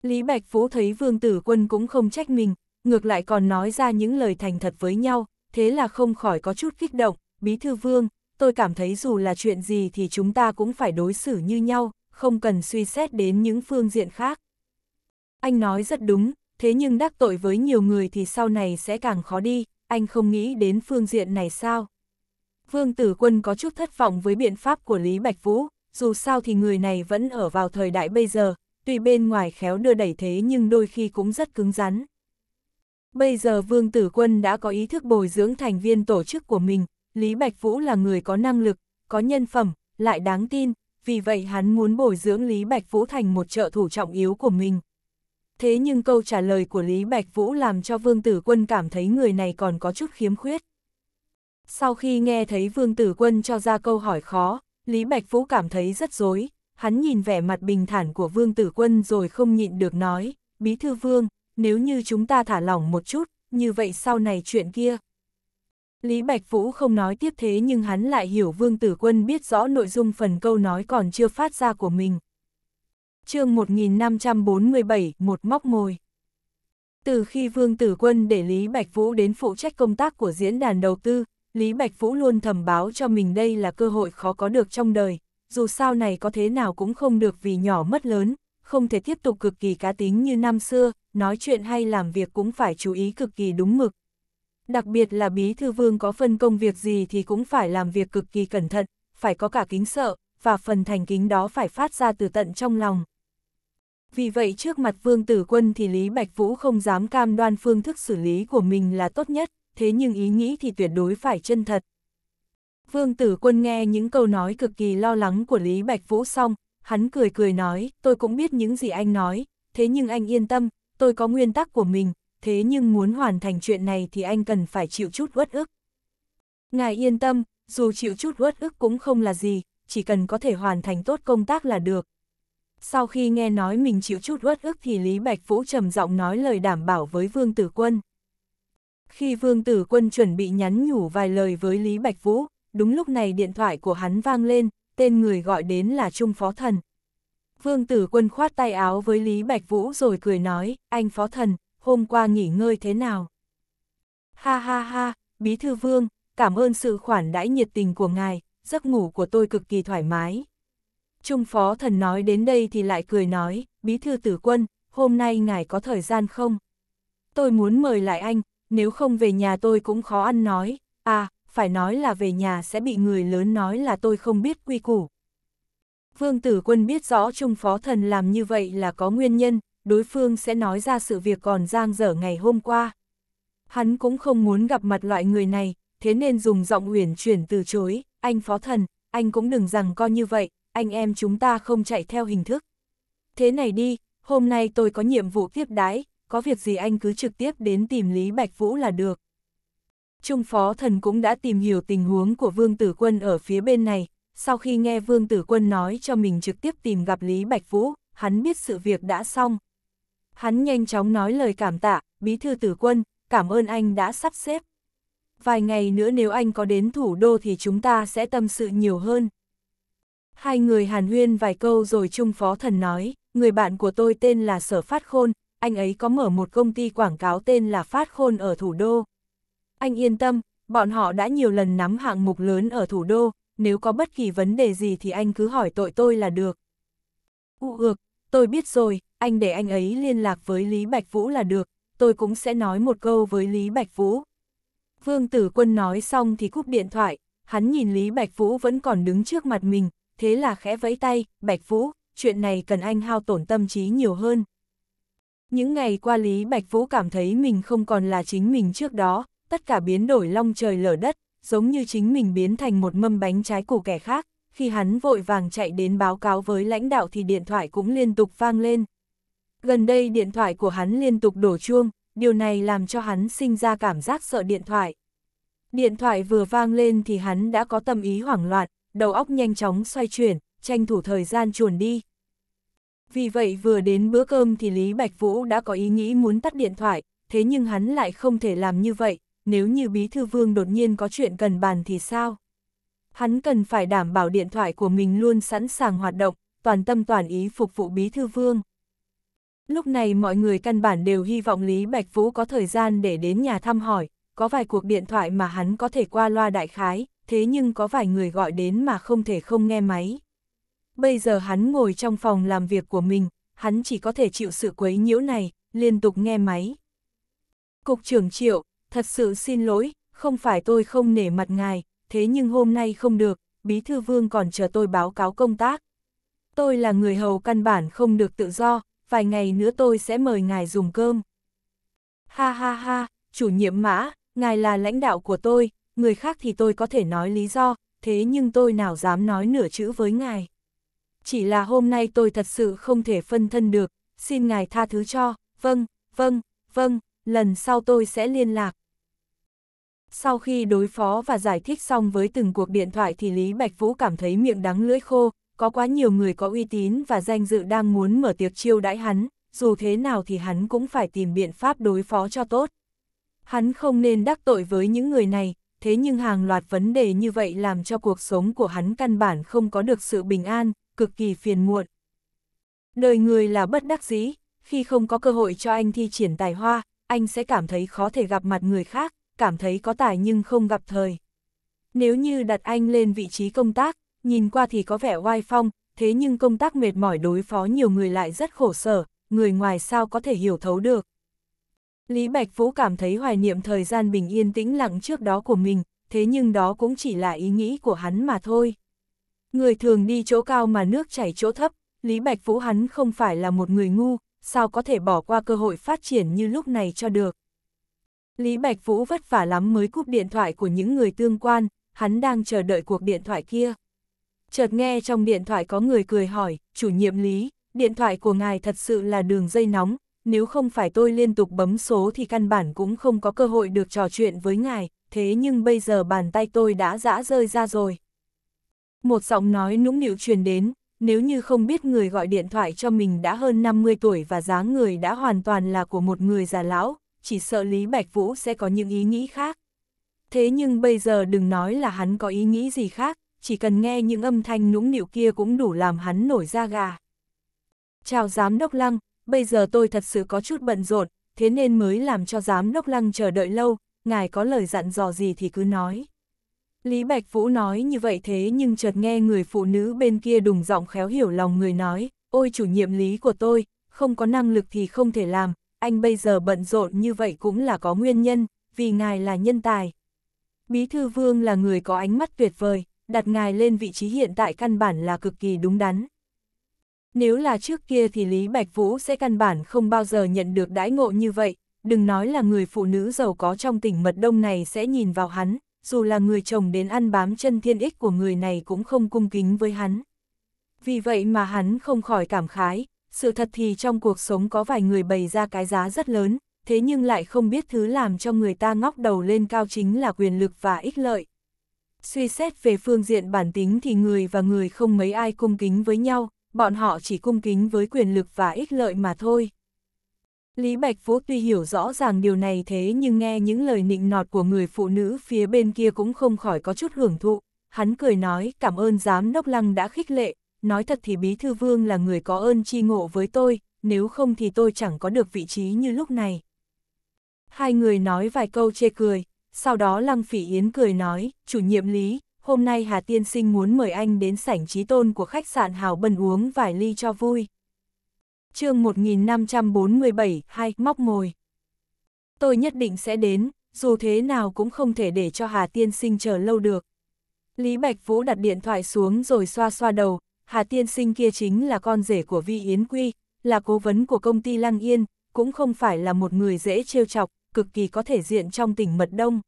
Lý Bạch Vũ thấy Vương Tử Quân cũng không trách mình, ngược lại còn nói ra những lời thành thật với nhau, thế là không khỏi có chút kích động, bí thư vương, tôi cảm thấy dù là chuyện gì thì chúng ta cũng phải đối xử như nhau, không cần suy xét đến những phương diện khác. Anh nói rất đúng, thế nhưng đắc tội với nhiều người thì sau này sẽ càng khó đi, anh không nghĩ đến phương diện này sao? Vương Tử Quân có chút thất vọng với biện pháp của Lý Bạch Vũ, dù sao thì người này vẫn ở vào thời đại bây giờ, tuy bên ngoài khéo đưa đẩy thế nhưng đôi khi cũng rất cứng rắn. Bây giờ Vương Tử Quân đã có ý thức bồi dưỡng thành viên tổ chức của mình, Lý Bạch Vũ là người có năng lực, có nhân phẩm, lại đáng tin, vì vậy hắn muốn bồi dưỡng Lý Bạch Vũ thành một trợ thủ trọng yếu của mình. Thế nhưng câu trả lời của Lý Bạch Vũ làm cho Vương Tử Quân cảm thấy người này còn có chút khiếm khuyết. Sau khi nghe thấy Vương Tử Quân cho ra câu hỏi khó, Lý Bạch Vũ cảm thấy rất dối, hắn nhìn vẻ mặt bình thản của Vương Tử Quân rồi không nhịn được nói, Bí Thư Vương, nếu như chúng ta thả lỏng một chút, như vậy sau này chuyện kia. Lý Bạch Vũ không nói tiếp thế nhưng hắn lại hiểu Vương Tử Quân biết rõ nội dung phần câu nói còn chưa phát ra của mình. chương 1547, một móc mồi. Từ khi Vương Tử Quân để Lý Bạch Vũ đến phụ trách công tác của diễn đàn đầu tư, Lý Bạch Vũ luôn thầm báo cho mình đây là cơ hội khó có được trong đời, dù sao này có thế nào cũng không được vì nhỏ mất lớn, không thể tiếp tục cực kỳ cá tính như năm xưa, nói chuyện hay làm việc cũng phải chú ý cực kỳ đúng mực. Đặc biệt là bí thư vương có phân công việc gì thì cũng phải làm việc cực kỳ cẩn thận, phải có cả kính sợ, và phần thành kính đó phải phát ra từ tận trong lòng. Vì vậy trước mặt vương tử quân thì Lý Bạch Vũ không dám cam đoan phương thức xử lý của mình là tốt nhất, thế nhưng ý nghĩ thì tuyệt đối phải chân thật. Vương tử quân nghe những câu nói cực kỳ lo lắng của Lý Bạch Vũ xong, hắn cười cười nói, tôi cũng biết những gì anh nói, thế nhưng anh yên tâm, tôi có nguyên tắc của mình, thế nhưng muốn hoàn thành chuyện này thì anh cần phải chịu chút uất ức. Ngài yên tâm, dù chịu chút uất ức cũng không là gì, chỉ cần có thể hoàn thành tốt công tác là được. Sau khi nghe nói mình chịu chút uất ức thì Lý Bạch Vũ trầm giọng nói lời đảm bảo với Vương Tử Quân. Khi Vương Tử Quân chuẩn bị nhắn nhủ vài lời với Lý Bạch Vũ, đúng lúc này điện thoại của hắn vang lên, tên người gọi đến là Trung Phó Thần. Vương Tử Quân khoát tay áo với Lý Bạch Vũ rồi cười nói, anh phó thần, hôm qua nghỉ ngơi thế nào? Ha ha ha, Bí Thư Vương, cảm ơn sự khoản đãi nhiệt tình của ngài, giấc ngủ của tôi cực kỳ thoải mái. Trung phó thần nói đến đây thì lại cười nói, Bí Thư Tử Quân, hôm nay ngài có thời gian không? Tôi muốn mời lại anh, nếu không về nhà tôi cũng khó ăn nói, à, phải nói là về nhà sẽ bị người lớn nói là tôi không biết quy củ. Vương Tử Quân biết rõ Trung Phó Thần làm như vậy là có nguyên nhân, đối phương sẽ nói ra sự việc còn giang dở ngày hôm qua. Hắn cũng không muốn gặp mặt loại người này, thế nên dùng giọng uyển chuyển từ chối, anh Phó Thần, anh cũng đừng rằng coi như vậy, anh em chúng ta không chạy theo hình thức. Thế này đi, hôm nay tôi có nhiệm vụ tiếp đái, có việc gì anh cứ trực tiếp đến tìm Lý Bạch Vũ là được. Trung Phó Thần cũng đã tìm hiểu tình huống của Vương Tử Quân ở phía bên này, sau khi nghe Vương Tử Quân nói cho mình trực tiếp tìm gặp Lý Bạch Vũ, hắn biết sự việc đã xong. Hắn nhanh chóng nói lời cảm tạ, Bí Thư Tử Quân, cảm ơn anh đã sắp xếp. Vài ngày nữa nếu anh có đến thủ đô thì chúng ta sẽ tâm sự nhiều hơn. Hai người hàn huyên vài câu rồi Trung Phó Thần nói, người bạn của tôi tên là Sở Phát Khôn, anh ấy có mở một công ty quảng cáo tên là Phát Khôn ở thủ đô. Anh yên tâm, bọn họ đã nhiều lần nắm hạng mục lớn ở thủ đô, nếu có bất kỳ vấn đề gì thì anh cứ hỏi tội tôi là được. U ược, tôi biết rồi, anh để anh ấy liên lạc với Lý Bạch Vũ là được, tôi cũng sẽ nói một câu với Lý Bạch Vũ. Vương Tử Quân nói xong thì cúp điện thoại, hắn nhìn Lý Bạch Vũ vẫn còn đứng trước mặt mình, thế là khẽ vẫy tay, Bạch Vũ, chuyện này cần anh hao tổn tâm trí nhiều hơn. Những ngày qua Lý Bạch Vũ cảm thấy mình không còn là chính mình trước đó, tất cả biến đổi long trời lở đất, giống như chính mình biến thành một mâm bánh trái của kẻ khác, khi hắn vội vàng chạy đến báo cáo với lãnh đạo thì điện thoại cũng liên tục vang lên. Gần đây điện thoại của hắn liên tục đổ chuông, điều này làm cho hắn sinh ra cảm giác sợ điện thoại. Điện thoại vừa vang lên thì hắn đã có tâm ý hoảng loạn, đầu óc nhanh chóng xoay chuyển, tranh thủ thời gian chuồn đi. Vì vậy vừa đến bữa cơm thì Lý Bạch Vũ đã có ý nghĩ muốn tắt điện thoại, thế nhưng hắn lại không thể làm như vậy, nếu như Bí Thư Vương đột nhiên có chuyện cần bàn thì sao? Hắn cần phải đảm bảo điện thoại của mình luôn sẵn sàng hoạt động, toàn tâm toàn ý phục vụ Bí Thư Vương. Lúc này mọi người căn bản đều hy vọng Lý Bạch Vũ có thời gian để đến nhà thăm hỏi, có vài cuộc điện thoại mà hắn có thể qua loa đại khái, thế nhưng có vài người gọi đến mà không thể không nghe máy. Bây giờ hắn ngồi trong phòng làm việc của mình, hắn chỉ có thể chịu sự quấy nhiễu này, liên tục nghe máy. Cục trưởng Triệu, thật sự xin lỗi, không phải tôi không nể mặt ngài, thế nhưng hôm nay không được, Bí Thư Vương còn chờ tôi báo cáo công tác. Tôi là người hầu căn bản không được tự do, vài ngày nữa tôi sẽ mời ngài dùng cơm. Ha ha ha, chủ nhiệm mã, ngài là lãnh đạo của tôi, người khác thì tôi có thể nói lý do, thế nhưng tôi nào dám nói nửa chữ với ngài. Chỉ là hôm nay tôi thật sự không thể phân thân được, xin ngài tha thứ cho, vâng, vâng, vâng, lần sau tôi sẽ liên lạc. Sau khi đối phó và giải thích xong với từng cuộc điện thoại thì Lý Bạch Vũ cảm thấy miệng đắng lưỡi khô, có quá nhiều người có uy tín và danh dự đang muốn mở tiệc chiêu đãi hắn, dù thế nào thì hắn cũng phải tìm biện pháp đối phó cho tốt. Hắn không nên đắc tội với những người này, thế nhưng hàng loạt vấn đề như vậy làm cho cuộc sống của hắn căn bản không có được sự bình an, cực kỳ phiền muộn. Đời người là bất đắc dĩ, khi không có cơ hội cho anh thi triển tài hoa, anh sẽ cảm thấy khó thể gặp mặt người khác, cảm thấy có tài nhưng không gặp thời. Nếu như đặt anh lên vị trí công tác, nhìn qua thì có vẻ oai phong, thế nhưng công tác mệt mỏi đối phó nhiều người lại rất khổ sở, người ngoài sao có thể hiểu thấu được. Lý Bạch Vũ cảm thấy hoài niệm thời gian bình yên tĩnh lặng trước đó của mình, thế nhưng đó cũng chỉ là ý nghĩ của hắn mà thôi. Người thường đi chỗ cao mà nước chảy chỗ thấp, Lý Bạch Vũ hắn không phải là một người ngu, sao có thể bỏ qua cơ hội phát triển như lúc này cho được. Lý Bạch Vũ vất vả lắm mới cúp điện thoại của những người tương quan, hắn đang chờ đợi cuộc điện thoại kia. Chợt nghe trong điện thoại có người cười hỏi, chủ nhiệm Lý, điện thoại của ngài thật sự là đường dây nóng, nếu không phải tôi liên tục bấm số thì căn bản cũng không có cơ hội được trò chuyện với ngài, thế nhưng bây giờ bàn tay tôi đã dã rơi ra rồi. Một giọng nói nũng nịu truyền đến, nếu như không biết người gọi điện thoại cho mình đã hơn 50 tuổi và dáng người đã hoàn toàn là của một người già lão, chỉ sợ Lý Bạch Vũ sẽ có những ý nghĩ khác. Thế nhưng bây giờ đừng nói là hắn có ý nghĩ gì khác, chỉ cần nghe những âm thanh nũng nịu kia cũng đủ làm hắn nổi da gà. Chào Giám Đốc Lăng, bây giờ tôi thật sự có chút bận rộn, thế nên mới làm cho Giám Đốc Lăng chờ đợi lâu, ngài có lời dặn dò gì thì cứ nói. Lý Bạch Vũ nói như vậy thế nhưng chợt nghe người phụ nữ bên kia đùng giọng khéo hiểu lòng người nói, ôi chủ nhiệm lý của tôi, không có năng lực thì không thể làm, anh bây giờ bận rộn như vậy cũng là có nguyên nhân, vì ngài là nhân tài. Bí thư vương là người có ánh mắt tuyệt vời, đặt ngài lên vị trí hiện tại căn bản là cực kỳ đúng đắn. Nếu là trước kia thì Lý Bạch Vũ sẽ căn bản không bao giờ nhận được đãi ngộ như vậy, đừng nói là người phụ nữ giàu có trong tỉnh Mật Đông này sẽ nhìn vào hắn, dù là người chồng đến ăn bám chân thiên ích của người này cũng không cung kính với hắn. Vì vậy mà hắn không khỏi cảm khái, sự thật thì trong cuộc sống có vài người bày ra cái giá rất lớn, thế nhưng lại không biết thứ làm cho người ta ngóc đầu lên cao chính là quyền lực và ích lợi. Suy xét về phương diện bản tính thì người và người không mấy ai cung kính với nhau, bọn họ chỉ cung kính với quyền lực và ích lợi mà thôi. Lý Bạch Vũ tuy hiểu rõ ràng điều này thế nhưng nghe những lời nịnh nọt của người phụ nữ phía bên kia cũng không khỏi có chút hưởng thụ. Hắn cười nói cảm ơn giám đốc lăng đã khích lệ, nói thật thì Bí Thư Vương là người có ơn chi ngộ với tôi, nếu không thì tôi chẳng có được vị trí như lúc này. Hai người nói vài câu chê cười, sau đó Lăng Phỉ Yến cười nói, chủ nhiệm Lý, hôm nay Hà Tiên Sinh muốn mời anh đến sảnh trí tôn của khách sạn Hào Bần uống vài ly cho vui. chương 1547, hai móc mồi. Tôi nhất định sẽ đến, dù thế nào cũng không thể để cho Hà Tiên Sinh chờ lâu được. Lý Bạch Vũ đặt điện thoại xuống rồi xoa xoa đầu, Hà Tiên Sinh kia chính là con rể của Vi Yến Quy, là cố vấn của công ty Lăng Yên, cũng không phải là một người dễ trêu chọc, cực kỳ có thể diện trong tỉnh Mật Đông.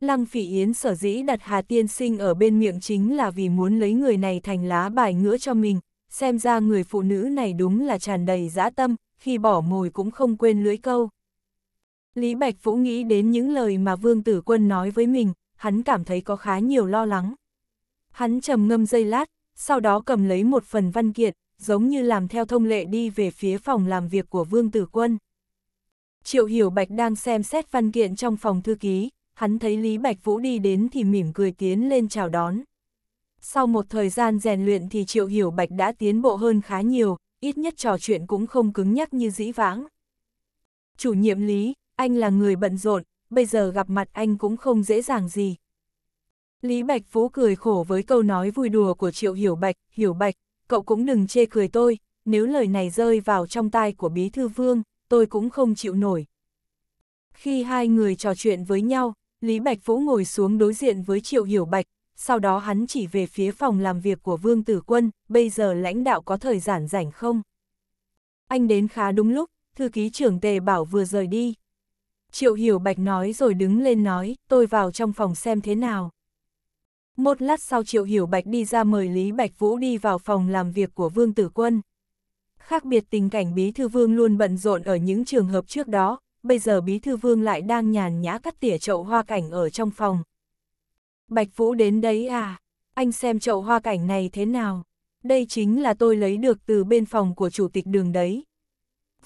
Lăng Phỉ Yến sở dĩ đặt Hà Tiên Sinh ở bên miệng chính là vì muốn lấy người này thành lá bài ngửa cho mình, xem ra người phụ nữ này đúng là tràn đầy dã tâm, khi bỏ mồi cũng không quên lưới câu. Lý Bạch Vũ nghĩ đến những lời mà Vương Tử Quân nói với mình, hắn cảm thấy có khá nhiều lo lắng. Hắn trầm ngâm dây lát, sau đó cầm lấy một phần văn kiện, giống như làm theo thông lệ đi về phía phòng làm việc của Vương Tử Quân. Triệu Hiểu Bạch đang xem xét văn kiện trong phòng thư ký, hắn thấy Lý Bạch Vũ đi đến thì mỉm cười tiến lên chào đón. Sau một thời gian rèn luyện thì Triệu Hiểu Bạch đã tiến bộ hơn khá nhiều, ít nhất trò chuyện cũng không cứng nhắc như dĩ vãng. Chủ nhiệm Lý, anh là người bận rộn, bây giờ gặp mặt anh cũng không dễ dàng gì, Lý Bạch Phú cười khổ với câu nói vui đùa của Triệu Hiểu Bạch, Hiểu Bạch, cậu cũng đừng chê cười tôi, nếu lời này rơi vào trong tai của Bí Thư Vương, tôi cũng không chịu nổi. Khi hai người trò chuyện với nhau, Lý Bạch Phú ngồi xuống đối diện với Triệu Hiểu Bạch, sau đó hắn chỉ về phía phòng làm việc của Vương Tử Quân, bây giờ lãnh đạo có thời gian rảnh không? Anh đến khá đúng lúc, thư ký trưởng tề bảo vừa rời đi. Triệu Hiểu Bạch nói rồi đứng lên nói, tôi vào trong phòng xem thế nào. Một lát sau Triệu Hiểu Bạch đi ra mời Lý Bạch Vũ đi vào phòng làm việc của Vương Tử Quân. Khác biệt tình cảnh Bí Thư Vương luôn bận rộn ở những trường hợp trước đó, bây giờ Bí Thư Vương lại đang nhàn nhã cắt tỉa chậu hoa cảnh ở trong phòng. Bạch Vũ đến đấy à, anh xem chậu hoa cảnh này thế nào? Đây chính là tôi lấy được từ bên phòng của chủ tịch đường đấy.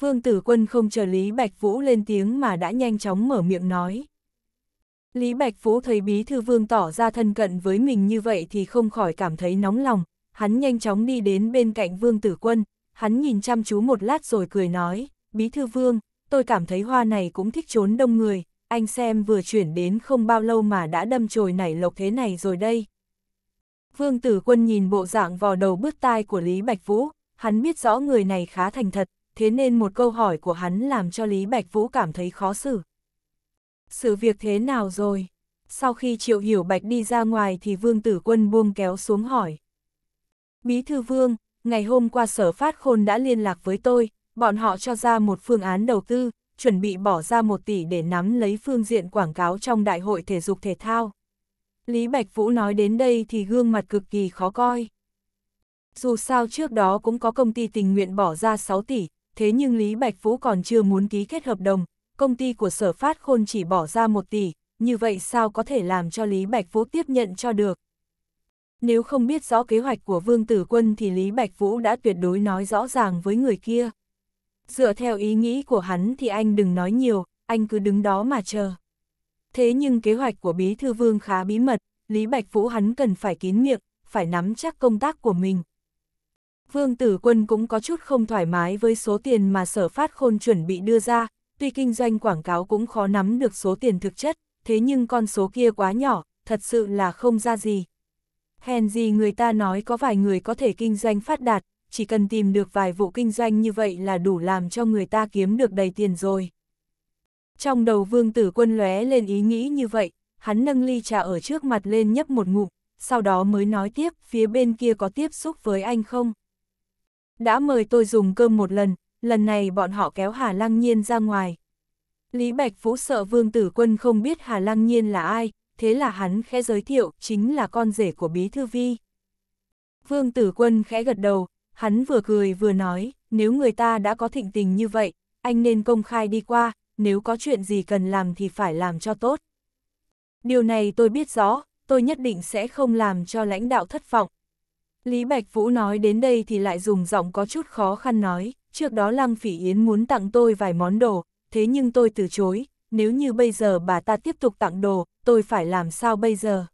Vương Tử Quân không chờ Lý Bạch Vũ lên tiếng mà đã nhanh chóng mở miệng nói. Lý Bạch Vũ thấy bí thư vương tỏ ra thân cận với mình như vậy thì không khỏi cảm thấy nóng lòng, hắn nhanh chóng đi đến bên cạnh vương tử quân, hắn nhìn chăm chú một lát rồi cười nói, bí thư vương, tôi cảm thấy hoa này cũng thích trốn đông người, anh xem vừa chuyển đến không bao lâu mà đã đâm chồi nảy lộc thế này rồi đây. Vương tử quân nhìn bộ dạng vò đầu bứt tai của Lý Bạch Vũ, hắn biết rõ người này khá thành thật, thế nên một câu hỏi của hắn làm cho Lý Bạch Vũ cảm thấy khó xử. Sự việc thế nào rồi? Sau khi Triệu Hiểu Bạch đi ra ngoài thì Vương Tử Quân buông kéo xuống hỏi. Bí thư Vương, ngày hôm qua sở phát khôn đã liên lạc với tôi, bọn họ cho ra một phương án đầu tư, chuẩn bị bỏ ra một tỷ để nắm lấy phương diện quảng cáo trong Đại hội Thể dục Thể thao. Lý Bạch Vũ nói đến đây thì gương mặt cực kỳ khó coi. Dù sao trước đó cũng có công ty tình nguyện bỏ ra 6 tỷ, thế nhưng Lý Bạch Vũ còn chưa muốn ký kết hợp đồng, công ty của sở phát khôn chỉ bỏ ra một tỷ, như vậy sao có thể làm cho Lý Bạch Vũ tiếp nhận cho được. Nếu không biết rõ kế hoạch của Vương Tử Quân thì Lý Bạch Vũ đã tuyệt đối nói rõ ràng với người kia. Dựa theo ý nghĩ của hắn thì anh đừng nói nhiều, anh cứ đứng đó mà chờ. Thế nhưng kế hoạch của Bí Thư Vương khá bí mật, Lý Bạch Vũ hắn cần phải kín miệng, phải nắm chắc công tác của mình. Vương Tử Quân cũng có chút không thoải mái với số tiền mà sở phát khôn chuẩn bị đưa ra, tuy kinh doanh quảng cáo cũng khó nắm được số tiền thực chất, thế nhưng con số kia quá nhỏ, thật sự là không ra gì. Hèn gì người ta nói có vài người có thể kinh doanh phát đạt, chỉ cần tìm được vài vụ kinh doanh như vậy là đủ làm cho người ta kiếm được đầy tiền rồi. Trong đầu vương tử quân lóe lên ý nghĩ như vậy, hắn nâng ly trà ở trước mặt lên nhấp một ngụm, sau đó mới nói tiếp phía bên kia có tiếp xúc với anh không? Đã mời tôi dùng cơm một lần, lần này bọn họ kéo Hà Lăng Nhiên ra ngoài. Lý Bạch Vũ sợ Vương Tử Quân không biết Hà Lăng Nhiên là ai, thế là hắn khẽ giới thiệu chính là con rể của Bí Thư Vi. Vương Tử Quân khẽ gật đầu, hắn vừa cười vừa nói, nếu người ta đã có thịnh tình như vậy, anh nên công khai đi qua, nếu có chuyện gì cần làm thì phải làm cho tốt. Điều này tôi biết rõ, tôi nhất định sẽ không làm cho lãnh đạo thất vọng. Lý Bạch Vũ nói đến đây thì lại dùng giọng có chút khó khăn nói, trước đó Lăng Phỉ Yến muốn tặng tôi vài món đồ, thế nhưng tôi từ chối, nếu như bây giờ bà ta tiếp tục tặng đồ, tôi phải làm sao bây giờ?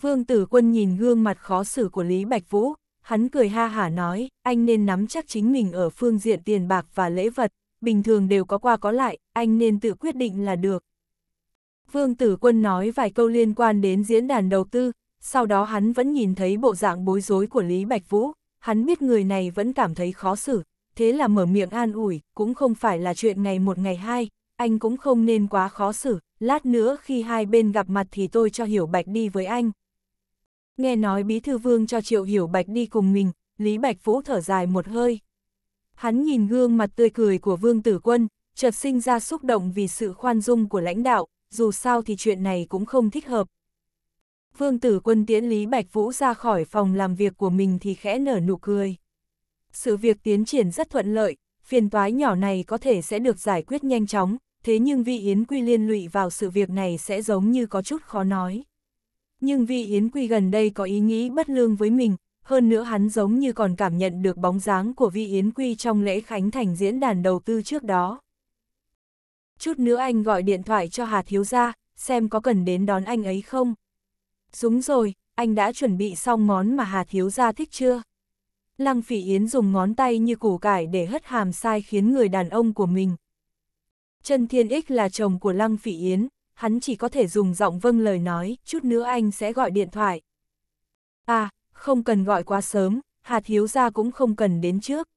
Vương Tử Quân nhìn gương mặt khó xử của Lý Bạch Vũ, hắn cười ha hả nói, anh nên nắm chắc chính mình ở phương diện tiền bạc và lễ vật, bình thường đều có qua có lại, anh nên tự quyết định là được. Vương Tử Quân nói vài câu liên quan đến diễn đàn đầu tư, sau đó hắn vẫn nhìn thấy bộ dạng bối rối của Lý Bạch Vũ, hắn biết người này vẫn cảm thấy khó xử, thế là mở miệng an ủi, cũng không phải là chuyện ngày một ngày hai, anh cũng không nên quá khó xử, lát nữa khi hai bên gặp mặt thì tôi cho Hiểu Bạch đi với anh. Nghe nói Bí Thư Vương cho Triệu Hiểu Bạch đi cùng mình, Lý Bạch Vũ thở dài một hơi. Hắn nhìn gương mặt tươi cười của Vương Tử Quân, chợt sinh ra xúc động vì sự khoan dung của lãnh đạo, dù sao thì chuyện này cũng không thích hợp. Vương Tử Quân tiễn Lý Bạch Vũ ra khỏi phòng làm việc của mình thì khẽ nở nụ cười sự việc tiến triển rất thuận lợi, phiền toái nhỏ này có thể sẽ được giải quyết nhanh chóng, thế nhưng vị Yến Quy liên lụy vào sự việc này sẽ giống như có chút khó nói. Nhưng vị Yến Quy gần đây có ý nghĩ bất lương với mình, hơn nữa hắn giống như còn cảm nhận được bóng dáng của vị Yến Quy trong lễ khánh thành diễn đàn đầu tư trước đó. Chút nữa anh gọi điện thoại cho Hà Thiếu Gia, xem có cần đến đón anh ấy không. Đúng rồi, anh đã chuẩn bị xong món mà Hà Thiếu Gia thích chưa? Lăng Phỉ Yến dùng ngón tay như củ cải để hất hàm sai khiến người đàn ông của mình. Trần Thiên Ích là chồng của Lăng Phỉ Yến, hắn chỉ có thể dùng giọng vâng lời nói, chút nữa anh sẽ gọi điện thoại. À, không cần gọi quá sớm, Hà Thiếu Gia cũng không cần đến trước.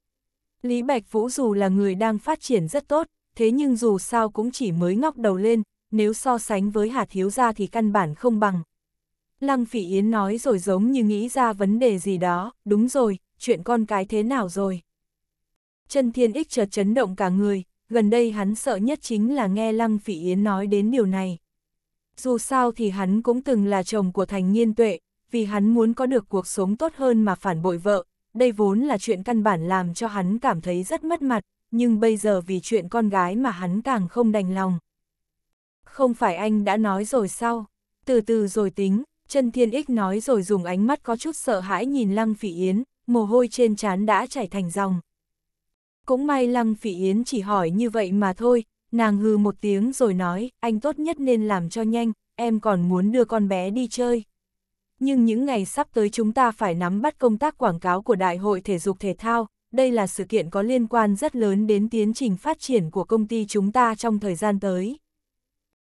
Lý Bạch Vũ dù là người đang phát triển rất tốt, thế nhưng dù sao cũng chỉ mới ngóc đầu lên, nếu so sánh với Hà Thiếu Gia thì căn bản không bằng. Lăng Phỉ Yến nói rồi giống như nghĩ ra vấn đề gì đó, đúng rồi, chuyện con cái thế nào rồi? Trần Thiên Ích chợt chấn động cả người, gần đây hắn sợ nhất chính là nghe Lăng Phỉ Yến nói đến điều này. Dù sao thì hắn cũng từng là chồng của thành nghiên tuệ, vì hắn muốn có được cuộc sống tốt hơn mà phản bội vợ, đây vốn là chuyện căn bản làm cho hắn cảm thấy rất mất mặt, nhưng bây giờ vì chuyện con gái mà hắn càng không đành lòng. Không phải anh đã nói rồi sao? Từ từ rồi tính, Trần Thiên Ích nói rồi dùng ánh mắt có chút sợ hãi nhìn Lăng Phỉ Yến, mồ hôi trên trán đã chảy thành dòng. Cũng may Lăng Phỉ Yến chỉ hỏi như vậy mà thôi, nàng hừ một tiếng rồi nói, anh tốt nhất nên làm cho nhanh, em còn muốn đưa con bé đi chơi. Nhưng những ngày sắp tới chúng ta phải nắm bắt công tác quảng cáo của Đại hội Thể dục Thể thao, đây là sự kiện có liên quan rất lớn đến tiến trình phát triển của công ty chúng ta trong thời gian tới.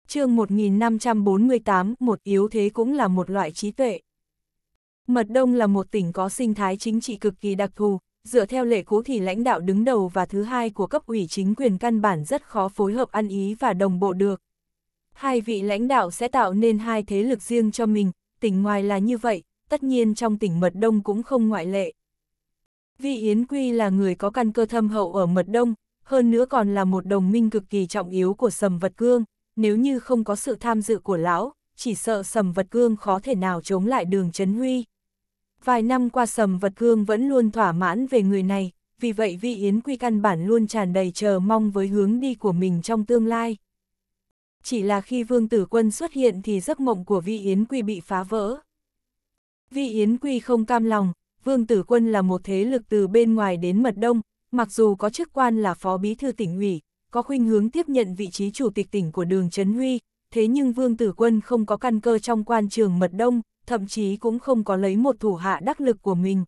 chương 1548, một yếu thế cũng là một loại trí tuệ. Mật Đông là một tỉnh có sinh thái chính trị cực kỳ đặc thù, dựa theo lệ cũ thì lãnh đạo đứng đầu và thứ hai của cấp ủy chính quyền căn bản rất khó phối hợp ăn ý và đồng bộ được. Hai vị lãnh đạo sẽ tạo nên hai thế lực riêng cho mình, tỉnh ngoài là như vậy, tất nhiên trong tỉnh Mật Đông cũng không ngoại lệ. Vi Yến Quy là người có căn cơ thâm hậu ở Mật Đông, hơn nữa còn là một đồng minh cực kỳ trọng yếu của Sầm Vật Cương, nếu như không có sự tham dự của lão, chỉ sợ Sầm Vật Cương khó thể nào chống lại đường Trấn Huy. Vài năm qua sầm vật gương vẫn luôn thỏa mãn về người này, vì vậy Vi Yến Quy căn bản luôn tràn đầy chờ mong với hướng đi của mình trong tương lai. Chỉ là khi Vương Tử Quân xuất hiện thì giấc mộng của Vi Yến Quy bị phá vỡ. Vi Yến Quy không cam lòng, Vương Tử Quân là một thế lực từ bên ngoài đến mật đông, mặc dù có chức quan là phó bí thư tỉnh ủy, có khuynh hướng tiếp nhận vị trí chủ tịch tỉnh của đường Trấn Huy, thế nhưng Vương Tử Quân không có căn cơ trong quan trường mật đông, thậm chí cũng không có lấy một thủ hạ đắc lực của mình.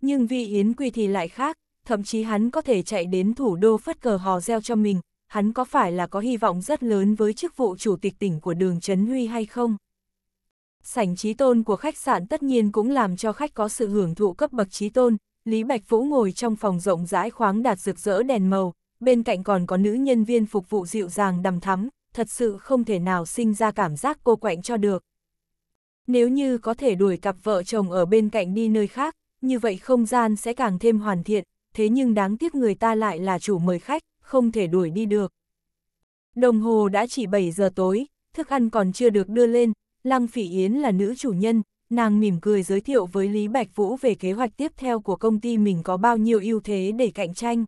Nhưng vị Yến Quy thì lại khác, thậm chí hắn có thể chạy đến thủ đô phất cờ hò reo cho mình, hắn có phải là có hy vọng rất lớn với chức vụ chủ tịch tỉnh của đường Trấn Huy hay không? Sảnh trí tôn của khách sạn tất nhiên cũng làm cho khách có sự hưởng thụ cấp bậc trí tôn, Lý Bạch Vũ ngồi trong phòng rộng rãi khoáng đạt rực rỡ đèn màu, bên cạnh còn có nữ nhân viên phục vụ dịu dàng đầm thắm, thật sự không thể nào sinh ra cảm giác cô quạnh cho được. Nếu như có thể đuổi cặp vợ chồng ở bên cạnh đi nơi khác, như vậy không gian sẽ càng thêm hoàn thiện, thế nhưng đáng tiếc người ta lại là chủ mời khách, không thể đuổi đi được. Đồng hồ đã chỉ 7 giờ tối, thức ăn còn chưa được đưa lên, Lăng Phỉ Yến là nữ chủ nhân, nàng mỉm cười giới thiệu với Lý Bạch Vũ về kế hoạch tiếp theo của công ty mình có bao nhiêu ưu thế để cạnh tranh.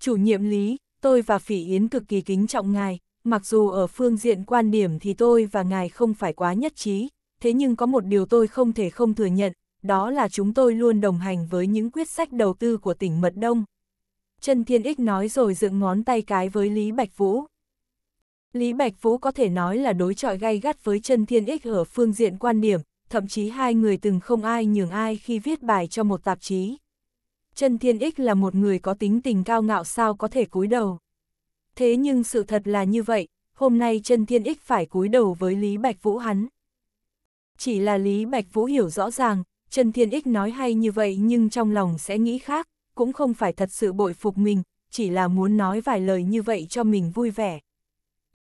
Chủ nhiệm Lý, tôi và Phỉ Yến cực kỳ kính trọng ngài, mặc dù ở phương diện quan điểm thì tôi và ngài không phải quá nhất trí, thế nhưng có một điều tôi không thể không thừa nhận, đó là chúng tôi luôn đồng hành với những quyết sách đầu tư của tỉnh Mật Đông. Trần Thiên Ích nói rồi dựng ngón tay cái với Lý Bạch Vũ. Lý Bạch Vũ có thể nói là đối trọi gay gắt với Trần Thiên Ích ở phương diện quan điểm, thậm chí hai người từng không ai nhường ai khi viết bài cho một tạp chí. Trần Thiên Ích là một người có tính tình cao ngạo sao có thể cúi đầu. Thế nhưng sự thật là như vậy, hôm nay Trần Thiên Ích phải cúi đầu với Lý Bạch Vũ hắn chỉ là Lý Bạch Vũ hiểu rõ ràng, Trần Thiên Ích nói hay như vậy nhưng trong lòng sẽ nghĩ khác, cũng không phải thật sự bội phục mình, chỉ là muốn nói vài lời như vậy cho mình vui vẻ.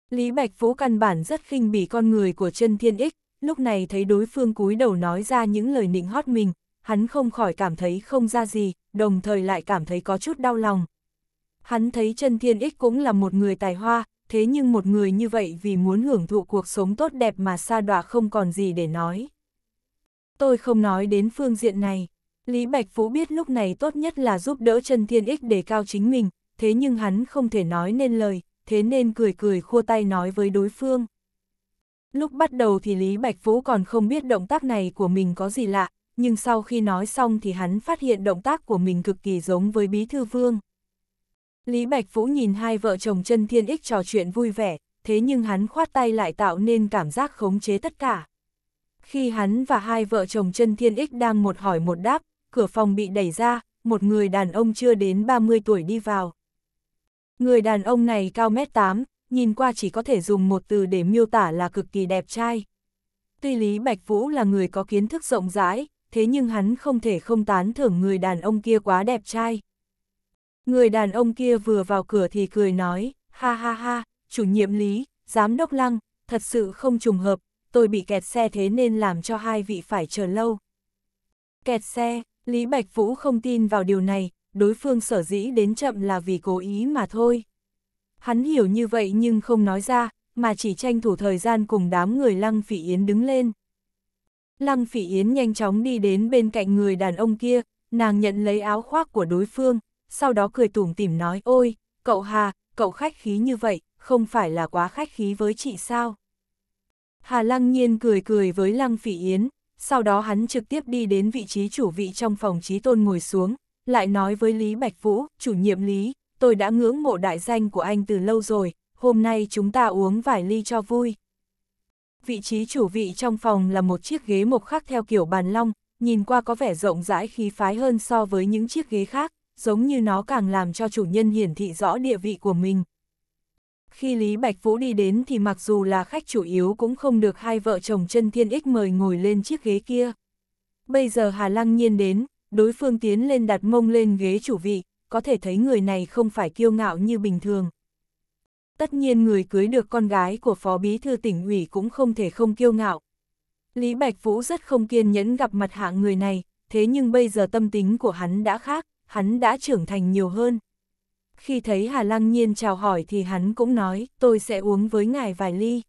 Lý Bạch Vũ căn bản rất khinh bỉ con người của Trần Thiên Ích, lúc này thấy đối phương cúi đầu nói ra những lời nịnh hót mình, hắn không khỏi cảm thấy không ra gì, đồng thời lại cảm thấy có chút đau lòng. Hắn thấy Trần Thiên Ích cũng là một người tài hoa, thế nhưng một người như vậy vì muốn hưởng thụ cuộc sống tốt đẹp mà sa đọa không còn gì để nói. Tôi không nói đến phương diện này, Lý Bạch Phú biết lúc này tốt nhất là giúp đỡ Trần Thiên Ích để cao chính mình, thế nhưng hắn không thể nói nên lời, thế nên cười cười khua tay nói với đối phương. Lúc bắt đầu thì Lý Bạch Phú còn không biết động tác này của mình có gì lạ, nhưng sau khi nói xong thì hắn phát hiện động tác của mình cực kỳ giống với Bí Thư Vương. Lý Bạch Vũ nhìn hai vợ chồng chân thiên ích trò chuyện vui vẻ, thế nhưng hắn khoát tay lại tạo nên cảm giác khống chế tất cả. Khi hắn và hai vợ chồng chân thiên ích đang một hỏi một đáp, cửa phòng bị đẩy ra, một người đàn ông chưa đến 30 tuổi đi vào. Người đàn ông này cao mét 8, nhìn qua chỉ có thể dùng một từ để miêu tả là cực kỳ đẹp trai. Tuy Lý Bạch Vũ là người có kiến thức rộng rãi, thế nhưng hắn không thể không tán thưởng người đàn ông kia quá đẹp trai. Người đàn ông kia vừa vào cửa thì cười nói, ha ha ha, chủ nhiệm lý, giám đốc lăng, thật sự không trùng hợp, tôi bị kẹt xe thế nên làm cho hai vị phải chờ lâu. Kẹt xe, Lý Bạch Vũ không tin vào điều này, đối phương sở dĩ đến chậm là vì cố ý mà thôi. Hắn hiểu như vậy nhưng không nói ra, mà chỉ tranh thủ thời gian cùng đám người Lăng Phỉ Yến đứng lên. Lăng Phỉ Yến nhanh chóng đi đến bên cạnh người đàn ông kia, nàng nhận lấy áo khoác của đối phương, sau đó cười tủm tỉm nói ôi, cậu Hà, cậu khách khí như vậy, không phải là quá khách khí với chị sao? Hà Lăng Nhiên cười cười với Lăng Phỉ Yến, sau đó hắn trực tiếp đi đến vị trí chủ vị trong phòng trí tôn ngồi xuống, lại nói với Lý Bạch Vũ, chủ nhiệm Lý, tôi đã ngưỡng mộ đại danh của anh từ lâu rồi, hôm nay chúng ta uống vài ly cho vui. Vị trí chủ vị trong phòng là một chiếc ghế mộc khắc theo kiểu bàn long, nhìn qua có vẻ rộng rãi khí phái hơn so với những chiếc ghế khác, giống như nó càng làm cho chủ nhân hiển thị rõ địa vị của mình. Khi Lý Bạch Vũ đi đến thì mặc dù là khách chủ yếu cũng không được hai vợ chồng chân thiên ích mời ngồi lên chiếc ghế kia. Bây giờ Hà Lăng Nhiên đến, đối phương tiến lên đặt mông lên ghế chủ vị, có thể thấy người này không phải kiêu ngạo như bình thường. Tất nhiên người cưới được con gái của phó bí thư tỉnh ủy cũng không thể không kiêu ngạo. Lý Bạch Vũ rất không kiên nhẫn gặp mặt hạ người này, thế nhưng bây giờ tâm tính của hắn đã khác, hắn đã trưởng thành nhiều hơn. Khi thấy Hà Lăng Nhiên chào hỏi thì hắn cũng nói, tôi sẽ uống với ngài vài ly.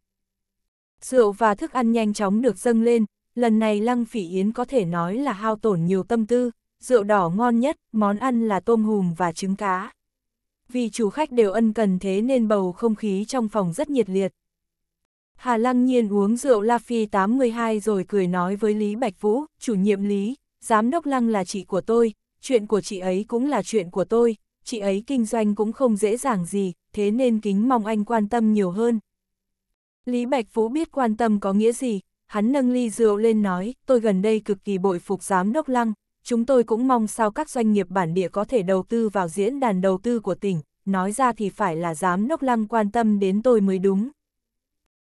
Rượu và thức ăn nhanh chóng được dâng lên, lần này Lăng Phỉ Yến có thể nói là hao tổn nhiều tâm tư, rượu đỏ ngon nhất, món ăn là tôm hùm và trứng cá. Vì chủ khách đều ân cần thế nên bầu không khí trong phòng rất nhiệt liệt. Hà Lăng Nhiên uống rượu La Phi 82 rồi cười nói với Lý Bạch Vũ, chủ nhiệm Lý, giám đốc Lăng là chị của tôi, chuyện của chị ấy cũng là chuyện của tôi, chị ấy kinh doanh cũng không dễ dàng gì, thế nên kính mong anh quan tâm nhiều hơn. Lý Bạch Vũ biết quan tâm có nghĩa gì, hắn nâng ly rượu lên nói, tôi gần đây cực kỳ bội phục giám đốc lăng, chúng tôi cũng mong sao các doanh nghiệp bản địa có thể đầu tư vào diễn đàn đầu tư của tỉnh, nói ra thì phải là giám đốc lăng quan tâm đến tôi mới đúng.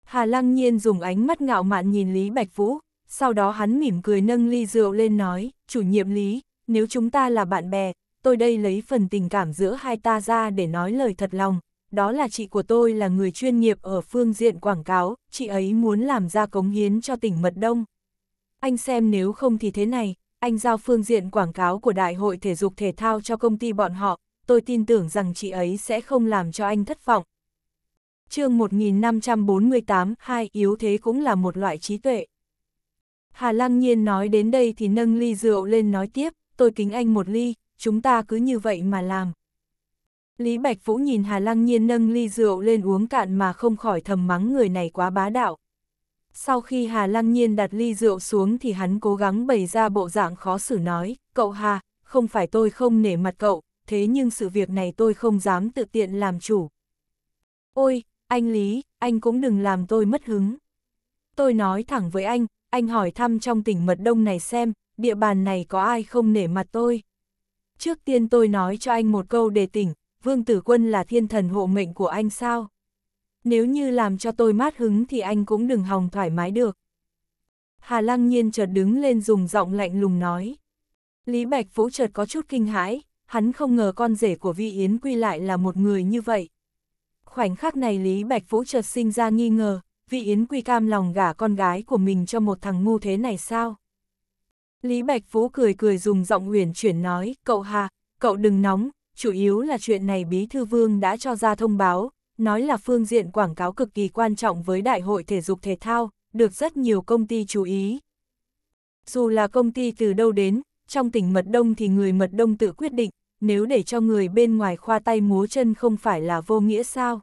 Hà Lăng Nhiên dùng ánh mắt ngạo mạn nhìn Lý Bạch Vũ, sau đó hắn mỉm cười nâng ly rượu lên nói, chủ nhiệm Lý, nếu chúng ta là bạn bè, tôi đây lấy phần tình cảm giữa hai ta ra để nói lời thật lòng, đó là chị của tôi là người chuyên nghiệp ở phương diện quảng cáo, chị ấy muốn làm ra cống hiến cho tỉnh Mật Đông. Anh xem nếu không thì thế này, anh giao phương diện quảng cáo của Đại hội Thể dục Thể thao cho công ty bọn họ, tôi tin tưởng rằng chị ấy sẽ không làm cho anh thất vọng. chương 1548, hai yếu thế cũng là một loại trí tuệ. Hà Lăng Nhiên nói đến đây thì nâng ly rượu lên nói tiếp, tôi kính anh một ly, chúng ta cứ như vậy mà làm. Lý Bạch Vũ nhìn Hà Lăng Nhiên nâng ly rượu lên uống cạn mà không khỏi thầm mắng người này quá bá đạo. Sau khi Hà Lăng Nhiên đặt ly rượu xuống thì hắn cố gắng bày ra bộ dạng khó xử nói, cậu Hà, không phải tôi không nể mặt cậu, thế nhưng sự việc này tôi không dám tự tiện làm chủ. Ôi, anh Lý, anh cũng đừng làm tôi mất hứng. Tôi nói thẳng với anh, anh hỏi thăm trong tỉnh Mật Đông này xem, địa bàn này có ai không nể mặt tôi. Trước tiên tôi nói cho anh một câu để tỉnh, Vương Tử Quân là thiên thần hộ mệnh của anh sao? Nếu như làm cho tôi mát hứng thì anh cũng đừng hòng thoải mái được. Hà Lăng Nhiên chợt đứng lên dùng giọng lạnh lùng nói. Lý Bạch Vũ chợt có chút kinh hãi, hắn không ngờ con rể của Vi Yến Quy lại là một người như vậy. Khoảnh khắc này Lý Bạch Vũ chợt sinh ra nghi ngờ, Vi Yến Quy cam lòng gả con gái của mình cho một thằng ngu thế này sao? Lý Bạch Phú cười cười dùng giọng huyền chuyển nói, cậu hà, cậu đừng nóng, chủ yếu là chuyện này Bí Thư Vương đã cho ra thông báo, nói là phương diện quảng cáo cực kỳ quan trọng với Đại hội Thể dục Thể thao, được rất nhiều công ty chú ý. Dù là công ty từ đâu đến, trong tỉnh Mật Đông thì người Mật Đông tự quyết định, nếu để cho người bên ngoài khoa tay múa chân không phải là vô nghĩa sao.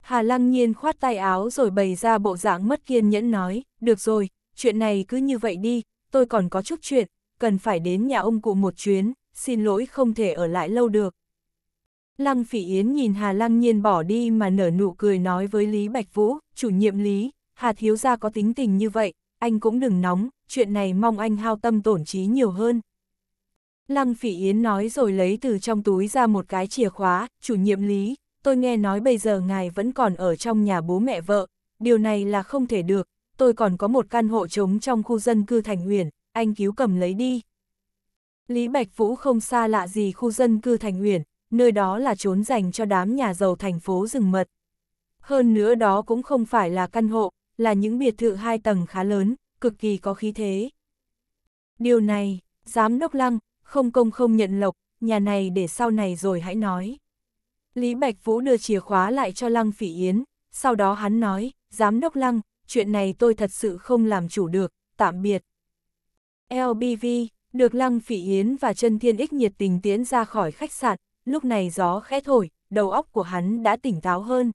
Hà Lăng Nhiên khoát tay áo rồi bày ra bộ dạng mất kiên nhẫn nói, được rồi, chuyện này cứ như vậy đi, tôi còn có chút chuyện, cần phải đến nhà ông cụ một chuyến, xin lỗi không thể ở lại lâu được. Lăng Phỉ Yến nhìn Hà Lăng Nhiên bỏ đi mà nở nụ cười nói với Lý Bạch Vũ, chủ nhiệm Lý, Hà Thiếu Gia có tính tình như vậy, anh cũng đừng nóng, chuyện này mong anh hao tâm tổn trí nhiều hơn. Lăng Phỉ Yến nói rồi lấy từ trong túi ra một cái chìa khóa, chủ nhiệm Lý, tôi nghe nói bây giờ ngài vẫn còn ở trong nhà bố mẹ vợ, điều này là không thể được, tôi còn có một căn hộ trống trong khu dân cư Thành Uyển, anh cứu cầm lấy đi. Lý Bạch Vũ không xa lạ gì khu dân cư Thành Uyển, nơi đó là trốn dành cho đám nhà giàu thành phố rừng mật. Hơn nữa đó cũng không phải là căn hộ, là những biệt thự hai tầng khá lớn, cực kỳ có khí thế. Điều này, giám đốc lăng, không công không nhận lộc, nhà này để sau này rồi hãy nói. Lý Bạch Vũ đưa chìa khóa lại cho Lăng Phỉ Yến, sau đó hắn nói, giám đốc Lăng, chuyện này tôi thật sự không làm chủ được, tạm biệt. LBV, được Lăng Phỉ Yến và Trân Thiên Ích nhiệt tình tiến ra khỏi khách sạn, lúc này gió khẽ thổi, đầu óc của hắn đã tỉnh táo hơn.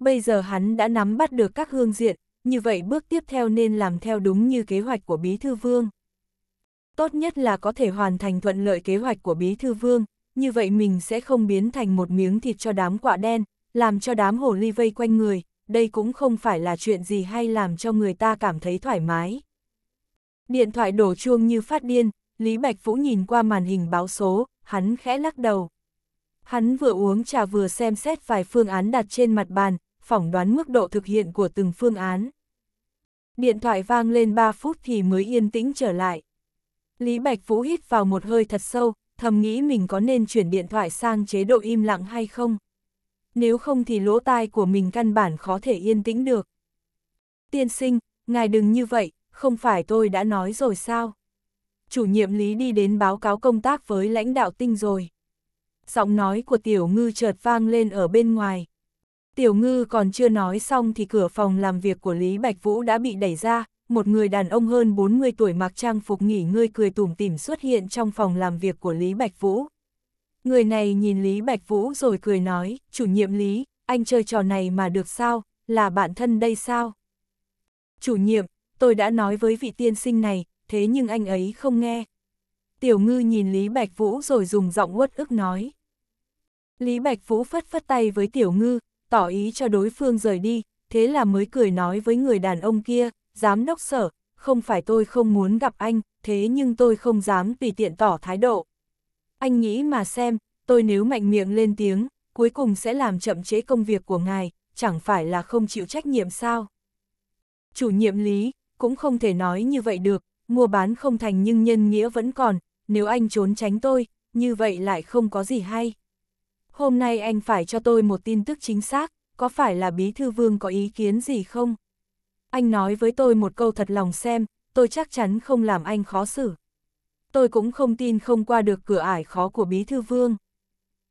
Bây giờ hắn đã nắm bắt được các hương diện, như vậy bước tiếp theo nên làm theo đúng như kế hoạch của Bí Thư Vương. Tốt nhất là có thể hoàn thành thuận lợi kế hoạch của Bí Thư Vương, như vậy mình sẽ không biến thành một miếng thịt cho đám quạ đen, làm cho đám hồ ly vây quanh người, đây cũng không phải là chuyện gì hay làm cho người ta cảm thấy thoải mái. Điện thoại đổ chuông như phát điên, Lý Bạch Vũ nhìn qua màn hình báo số, hắn khẽ lắc đầu. Hắn vừa uống trà vừa xem xét vài phương án đặt trên mặt bàn, phỏng đoán mức độ thực hiện của từng phương án. Điện thoại vang lên 3 phút thì mới yên tĩnh trở lại. Lý Bạch Vũ hít vào một hơi thật sâu, thầm nghĩ mình có nên chuyển điện thoại sang chế độ im lặng hay không nếu không thì lỗ tai của mình căn bản khó thể yên tĩnh được. Tiên sinh, ngài đừng như vậy, không phải tôi đã nói rồi sao? Chủ nhiệm Lý đi đến báo cáo công tác với lãnh đạo tinh rồi. Giọng nói của tiểu ngư chợt vang lên ở bên ngoài. Tiểu ngư còn chưa nói xong thì cửa phòng làm việc của Lý Bạch Vũ đã bị đẩy ra, một người đàn ông hơn 40 tuổi mặc trang phục nghỉ ngơi cười tủm tỉm xuất hiện trong phòng làm việc của Lý Bạch Vũ. Người này nhìn Lý Bạch Vũ rồi cười nói, chủ nhiệm Lý, anh chơi trò này mà được sao, là bạn thân đây sao? Chủ nhiệm, tôi đã nói với vị tiên sinh này, thế nhưng anh ấy không nghe. Tiểu ngư nhìn Lý Bạch Vũ rồi dùng giọng uất ức nói. Lý Bạch Vũ phất phất tay với tiểu ngư, tỏ ý cho đối phương rời đi, thế là mới cười nói với người đàn ông kia, giám đốc sở, không phải tôi không muốn gặp anh, thế nhưng tôi không dám tùy tiện tỏ thái độ. Anh nghĩ mà xem, tôi nếu mạnh miệng lên tiếng, cuối cùng sẽ làm chậm chế công việc của ngài, chẳng phải là không chịu trách nhiệm sao. Chủ nhiệm lý, cũng không thể nói như vậy được, mua bán không thành nhưng nhân nghĩa vẫn còn, nếu anh trốn tránh tôi, như vậy lại không có gì hay. Hôm nay anh phải cho tôi một tin tức chính xác, có phải là bí thư vương có ý kiến gì không? Anh nói với tôi một câu thật lòng xem, tôi chắc chắn không làm anh khó xử tôi cũng không tin không qua được cửa ải khó của Bí Thư Vương.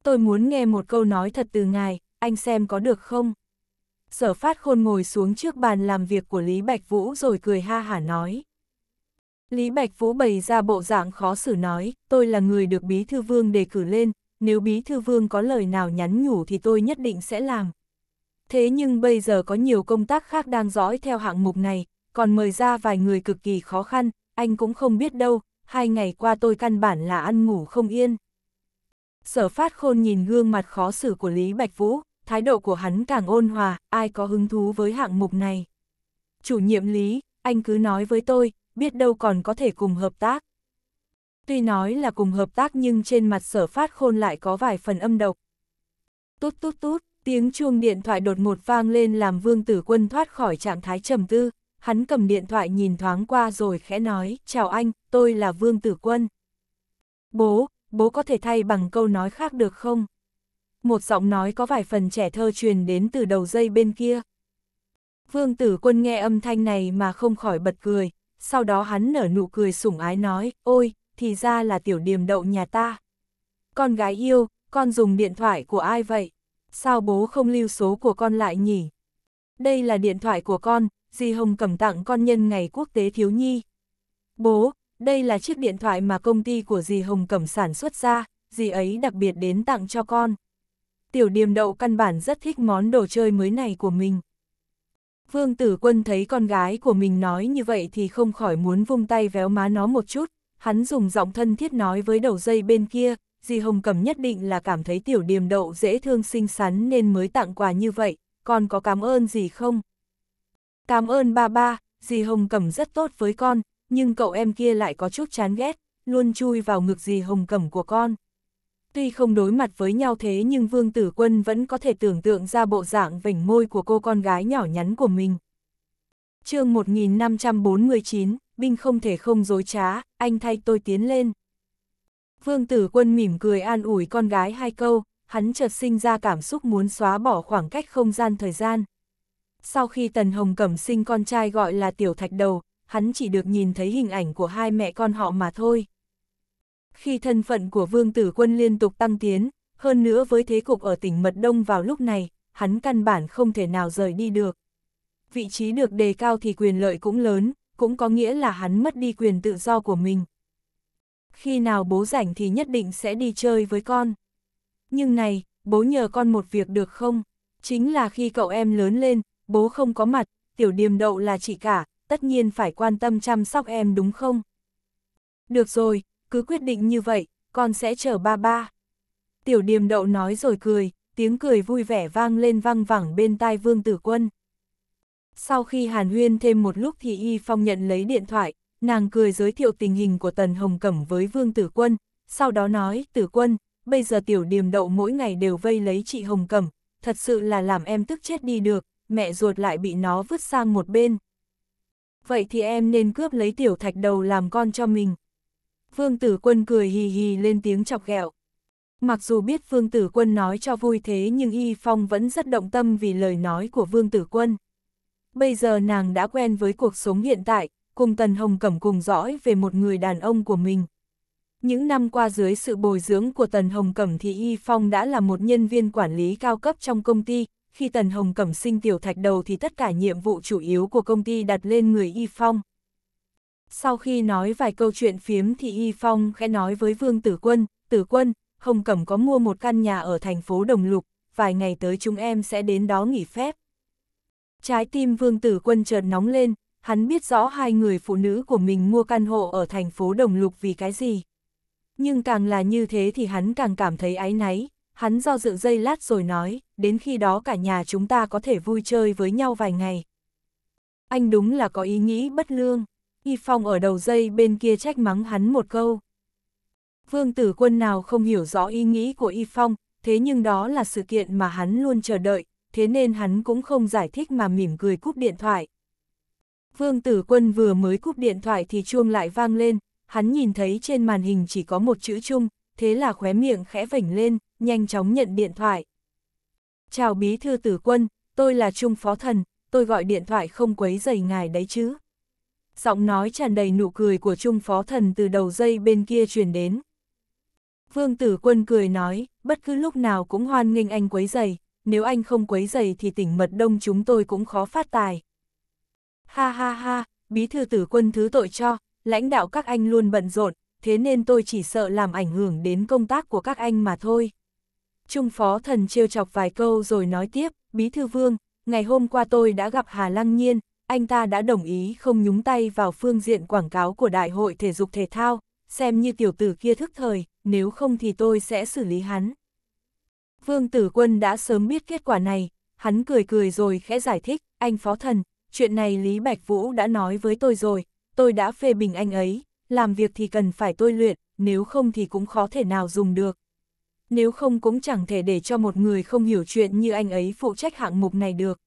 Tôi muốn nghe một câu nói thật từ ngài, anh xem có được không? Sở phát khôn ngồi xuống trước bàn làm việc của Lý Bạch Vũ rồi cười ha hả nói. Lý Bạch Vũ bày ra bộ dạng khó xử nói, tôi là người được Bí Thư Vương đề cử lên, nếu Bí Thư Vương có lời nào nhắn nhủ thì tôi nhất định sẽ làm. Thế nhưng bây giờ có nhiều công tác khác đang dõi theo hạng mục này, còn mời ra vài người cực kỳ khó khăn, anh cũng không biết đâu, hai ngày qua tôi căn bản là ăn ngủ không yên. Sở phát khôn nhìn gương mặt khó xử của Lý Bạch Vũ, thái độ của hắn càng ôn hòa, ai có hứng thú với hạng mục này. Chủ nhiệm Lý, anh cứ nói với tôi, biết đâu còn có thể cùng hợp tác. Tuy nói là cùng hợp tác nhưng trên mặt sở phát khôn lại có vài phần âm độc. Tút tút tút, tiếng chuông điện thoại đột ngột vang lên làm vương tử quân thoát khỏi trạng thái trầm tư. Hắn cầm điện thoại nhìn thoáng qua rồi khẽ nói, chào anh, tôi là Vương Tử Quân. Bố, bố có thể thay bằng câu nói khác được không? Một giọng nói có vài phần trẻ thơ truyền đến từ đầu dây bên kia. Vương Tử Quân nghe âm thanh này mà không khỏi bật cười, sau đó hắn nở nụ cười sủng ái nói, ôi, thì ra là tiểu điềm đậu nhà ta. Con gái yêu, con dùng điện thoại của ai vậy? Sao bố không lưu số của con lại nhỉ? Đây là điện thoại của con, di Hồng cầm tặng con nhân ngày quốc tế thiếu nhi. Bố, đây là chiếc điện thoại mà công ty của dì Hồng Cẩm sản xuất ra, dì ấy đặc biệt đến tặng cho con. Tiểu điềm đậu căn bản rất thích món đồ chơi mới này của mình. Vương Tử Quân thấy con gái của mình nói như vậy thì không khỏi muốn vung tay véo má nó một chút, hắn dùng giọng thân thiết nói với đầu dây bên kia, dì Hồng Cẩm nhất định là cảm thấy tiểu điềm đậu dễ thương xinh xắn nên mới tặng quà như vậy, con có cảm ơn gì không? Cảm ơn ba ba, dì Hồng Cẩm rất tốt với con, nhưng cậu em kia lại có chút chán ghét, luôn chui vào ngực dì hồng cẩm của con. Tuy không đối mặt với nhau thế nhưng Vương Tử Quân vẫn có thể tưởng tượng ra bộ dạng vỉnh môi của cô con gái nhỏ nhắn của mình. chương 1549, binh không thể không dối trá, anh thay tôi tiến lên. Vương Tử Quân mỉm cười an ủi con gái hai câu, hắn chợt sinh ra cảm xúc muốn xóa bỏ khoảng cách không gian thời gian. Sau khi Tần Hồng Cẩm sinh con trai gọi là Tiểu Thạch Đầu, hắn chỉ được nhìn thấy hình ảnh của hai mẹ con họ mà thôi. Khi thân phận của vương tử quân liên tục tăng tiến, hơn nữa với thế cục ở tỉnh Mật Đông vào lúc này, hắn căn bản không thể nào rời đi được. Vị trí được đề cao thì quyền lợi cũng lớn, cũng có nghĩa là hắn mất đi quyền tự do của mình. Khi nào bố rảnh thì nhất định sẽ đi chơi với con. Nhưng này, bố nhờ con một việc được không? Chính là khi cậu em lớn lên, bố không có mặt, tiểu điềm đậu là chị cả, tất nhiên phải quan tâm chăm sóc em đúng không? Được rồi, cứ quyết định như vậy, con sẽ chờ ba ba. Tiểu điềm đậu nói rồi cười, tiếng cười vui vẻ vang lên văng vẳng bên tai Vương Tử Quân. Sau khi Hàn Huyên thêm một lúc thì Y Phong nhận lấy điện thoại, nàng cười giới thiệu tình hình của Tần Hồng Cẩm với Vương Tử Quân, sau đó nói, Tử Quân, bây giờ tiểu điềm đậu mỗi ngày đều vây lấy chị Hồng Cẩm, thật sự là làm em tức chết đi được, mẹ ruột lại bị nó vứt sang một bên, vậy thì em nên cướp lấy tiểu thạch đầu làm con cho mình. Phương tử quân cười hì hì lên tiếng chọc ghẹo. Mặc dù biết Phương tử quân nói cho vui thế nhưng Y Phong vẫn rất động tâm vì lời nói của Vương tử quân. Bây giờ nàng đã quen với cuộc sống hiện tại, cùng Tần Hồng Cẩm cùng dõi về một người đàn ông của mình. Những năm qua dưới sự bồi dưỡng của Tần Hồng Cẩm thì Y Phong đã là một nhân viên quản lý cao cấp trong công ty, khi Tần Hồng Cẩm sinh tiểu thạch đầu thì tất cả nhiệm vụ chủ yếu của công ty đặt lên người Y Phong. Sau khi nói vài câu chuyện phiếm thì Y Phong khẽ nói với Vương Tử Quân, Tử Quân, Hồng Cẩm có mua một căn nhà ở thành phố Đồng Lục, vài ngày tới chúng em sẽ đến đó nghỉ phép. Trái tim Vương Tử Quân chợt nóng lên, hắn biết rõ hai người phụ nữ của mình mua căn hộ ở thành phố Đồng Lục vì cái gì. Nhưng càng là như thế thì hắn càng cảm thấy áy náy, hắn do dự dây lát rồi nói, đến khi đó cả nhà chúng ta có thể vui chơi với nhau vài ngày. Anh đúng là có ý nghĩ bất lương, Y Phong ở đầu dây bên kia trách mắng hắn một câu. Vương tử quân nào không hiểu rõ ý nghĩ của Y Phong, thế nhưng đó là sự kiện mà hắn luôn chờ đợi, thế nên hắn cũng không giải thích mà mỉm cười cúp điện thoại. Vương tử quân vừa mới cúp điện thoại thì chuông lại vang lên, hắn nhìn thấy trên màn hình chỉ có một chữ chung, thế là khóe miệng khẽ vảnh lên, nhanh chóng nhận điện thoại. Chào bí thư tử quân, tôi là Trung Phó Thần, tôi gọi điện thoại không quấy dày ngài đấy chứ. Giọng nói tràn đầy nụ cười của Trung Phó Thần từ đầu dây bên kia truyền đến. Vương Tử Quân cười nói, bất cứ lúc nào cũng hoan nghênh anh quấy dày, nếu anh không quấy dày thì tỉnh mật đông chúng tôi cũng khó phát tài. Ha ha ha, bí thư tử quân thứ tội cho, lãnh đạo các anh luôn bận rộn, thế nên tôi chỉ sợ làm ảnh hưởng đến công tác của các anh mà thôi. Trung phó thần trêu chọc vài câu rồi nói tiếp, Bí Thư Vương, ngày hôm qua tôi đã gặp Hà Lăng Nhiên, anh ta đã đồng ý không nhúng tay vào phương diện quảng cáo của Đại hội Thể dục Thể thao, xem như tiểu tử kia thức thời, nếu không thì tôi sẽ xử lý hắn. Vương Tử Quân đã sớm biết kết quả này, hắn cười cười rồi khẽ giải thích, anh phó thần, chuyện này Lý Bạch Vũ đã nói với tôi rồi, tôi đã phê bình anh ấy, làm việc thì cần phải tôi luyện, nếu không thì cũng khó thể nào dùng được nếu không cũng chẳng thể để cho một người không hiểu chuyện như anh ấy phụ trách hạng mục này được.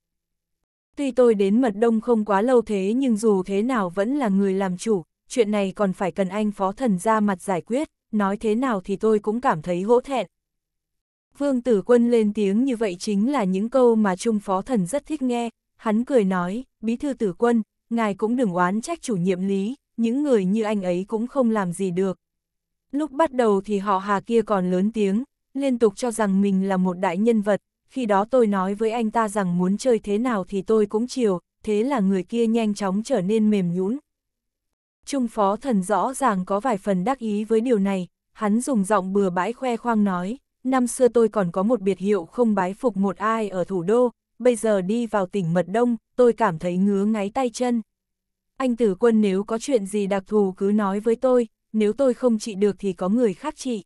Tuy tôi đến Mật Đông không quá lâu thế nhưng dù thế nào vẫn là người làm chủ, chuyện này còn phải cần anh phó thần ra mặt giải quyết, nói thế nào thì tôi cũng cảm thấy hỗ thẹn. Vương Tử Quân lên tiếng như vậy chính là những câu mà Trung Phó Thần rất thích nghe, hắn cười nói, Bí Thư Tử Quân, ngài cũng đừng oán trách chủ nhiệm lý, những người như anh ấy cũng không làm gì được. Lúc bắt đầu thì họ Hà kia còn lớn tiếng, liên tục cho rằng mình là một đại nhân vật, khi đó tôi nói với anh ta rằng muốn chơi thế nào thì tôi cũng chiều, thế là người kia nhanh chóng trở nên mềm nhũn. Trung phó thần rõ ràng có vài phần đắc ý với điều này, hắn dùng giọng bừa bãi khoe khoang nói, năm xưa tôi còn có một biệt hiệu không bái phục một ai ở thủ đô, bây giờ đi vào tỉnh Mật Đông, tôi cảm thấy ngứa ngáy tay chân. Anh tử quân nếu có chuyện gì đặc thù cứ nói với tôi, nếu tôi không trị được thì có người khác trị.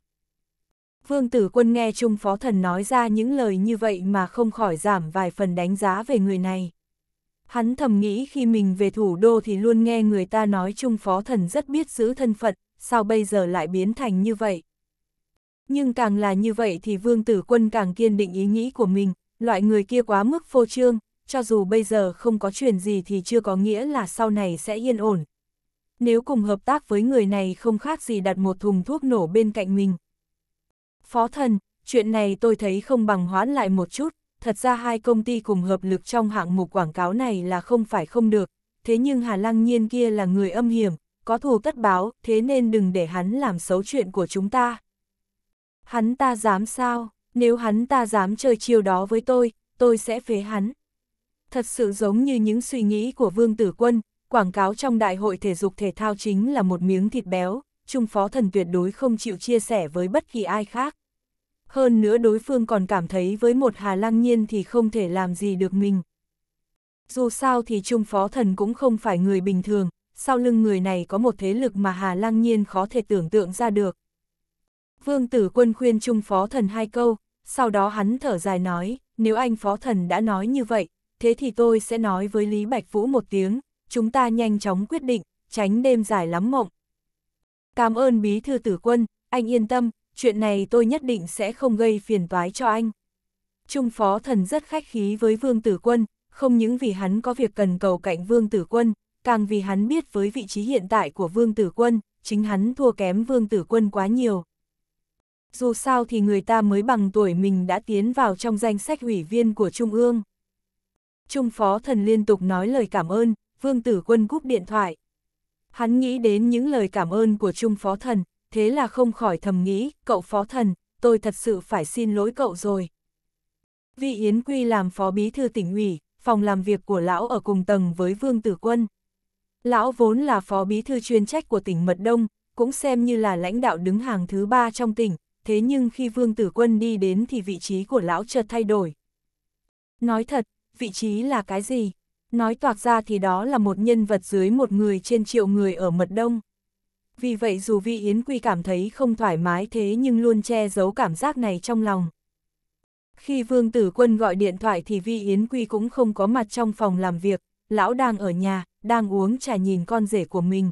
Vương tử quân nghe Trung Phó Thần nói ra những lời như vậy mà không khỏi giảm vài phần đánh giá về người này. Hắn thầm nghĩ khi mình về thủ đô thì luôn nghe người ta nói Trung Phó Thần rất biết giữ thân phận, sao bây giờ lại biến thành như vậy? Nhưng càng là như vậy thì Vương Tử Quân càng kiên định ý nghĩ của mình, loại người kia quá mức phô trương, cho dù bây giờ không có chuyện gì thì chưa có nghĩa là sau này sẽ yên ổn. Nếu cùng hợp tác với người này không khác gì đặt một thùng thuốc nổ bên cạnh mình. Phó thần, chuyện này tôi thấy không bằng hoãn lại một chút, thật ra hai công ty cùng hợp lực trong hạng mục quảng cáo này là không phải không được, thế nhưng Hà Lăng Nhiên kia là người âm hiểm, có thù tất báo, thế nên đừng để hắn làm xấu chuyện của chúng ta. Hắn ta dám sao, nếu hắn ta dám chơi chiêu đó với tôi, tôi sẽ phế hắn. Thật sự giống như những suy nghĩ của Vương Tử Quân, quảng cáo trong đại hội thể dục thể thao chính là một miếng thịt béo, Trung Phó Thần tuyệt đối không chịu chia sẻ với bất kỳ ai khác hơn nữa đối phương còn cảm thấy với một Hà Lăng Nhiên thì không thể làm gì được mình. Dù sao thì Trung Phó Thần cũng không phải người bình thường, sau lưng người này có một thế lực mà Hà Lăng Nhiên khó thể tưởng tượng ra được. Vương Tử Quân khuyên Trung Phó Thần hai câu, sau đó hắn thở dài nói, nếu anh Phó Thần đã nói như vậy, thế thì tôi sẽ nói với Lý Bạch Vũ một tiếng, chúng ta nhanh chóng quyết định, tránh đêm dài lắm mộng. Cảm ơn Bí Thư Tử Quân, anh yên tâm, chuyện này tôi nhất định sẽ không gây phiền toái cho anh. Trung phó thần rất khách khí với Vương Tử Quân, không những vì hắn có việc cần cầu cạnh Vương Tử Quân, càng vì hắn biết với vị trí hiện tại của Vương Tử Quân, chính hắn thua kém Vương Tử Quân quá nhiều. Dù sao thì người ta mới bằng tuổi mình đã tiến vào trong danh sách ủy viên của Trung ương. Trung phó thần liên tục nói lời cảm ơn, Vương Tử Quân cúp điện thoại. Hắn nghĩ đến những lời cảm ơn của Trung phó thần, thế là không khỏi thầm nghĩ, cậu phó thần, tôi thật sự phải xin lỗi cậu rồi. Vị Yến Quy làm phó bí thư tỉnh ủy, phòng làm việc của lão ở cùng tầng với Vương Tử Quân. Lão vốn là phó bí thư chuyên trách của tỉnh Mật Đông, cũng xem như là lãnh đạo đứng hàng thứ ba trong tỉnh, thế nhưng khi Vương Tử Quân đi đến thì vị trí của lão chợt thay đổi. Nói thật, vị trí là cái gì? Nói toạc ra thì đó là một nhân vật dưới một người trên triệu người ở Mật Đông vì vậy dù Vi Yến Quy cảm thấy không thoải mái thế nhưng luôn che giấu cảm giác này trong lòng. Khi Vương Tử Quân gọi điện thoại thì Vi Yến Quy cũng không có mặt trong phòng làm việc, lão đang ở nhà, đang uống trà nhìn con rể của mình.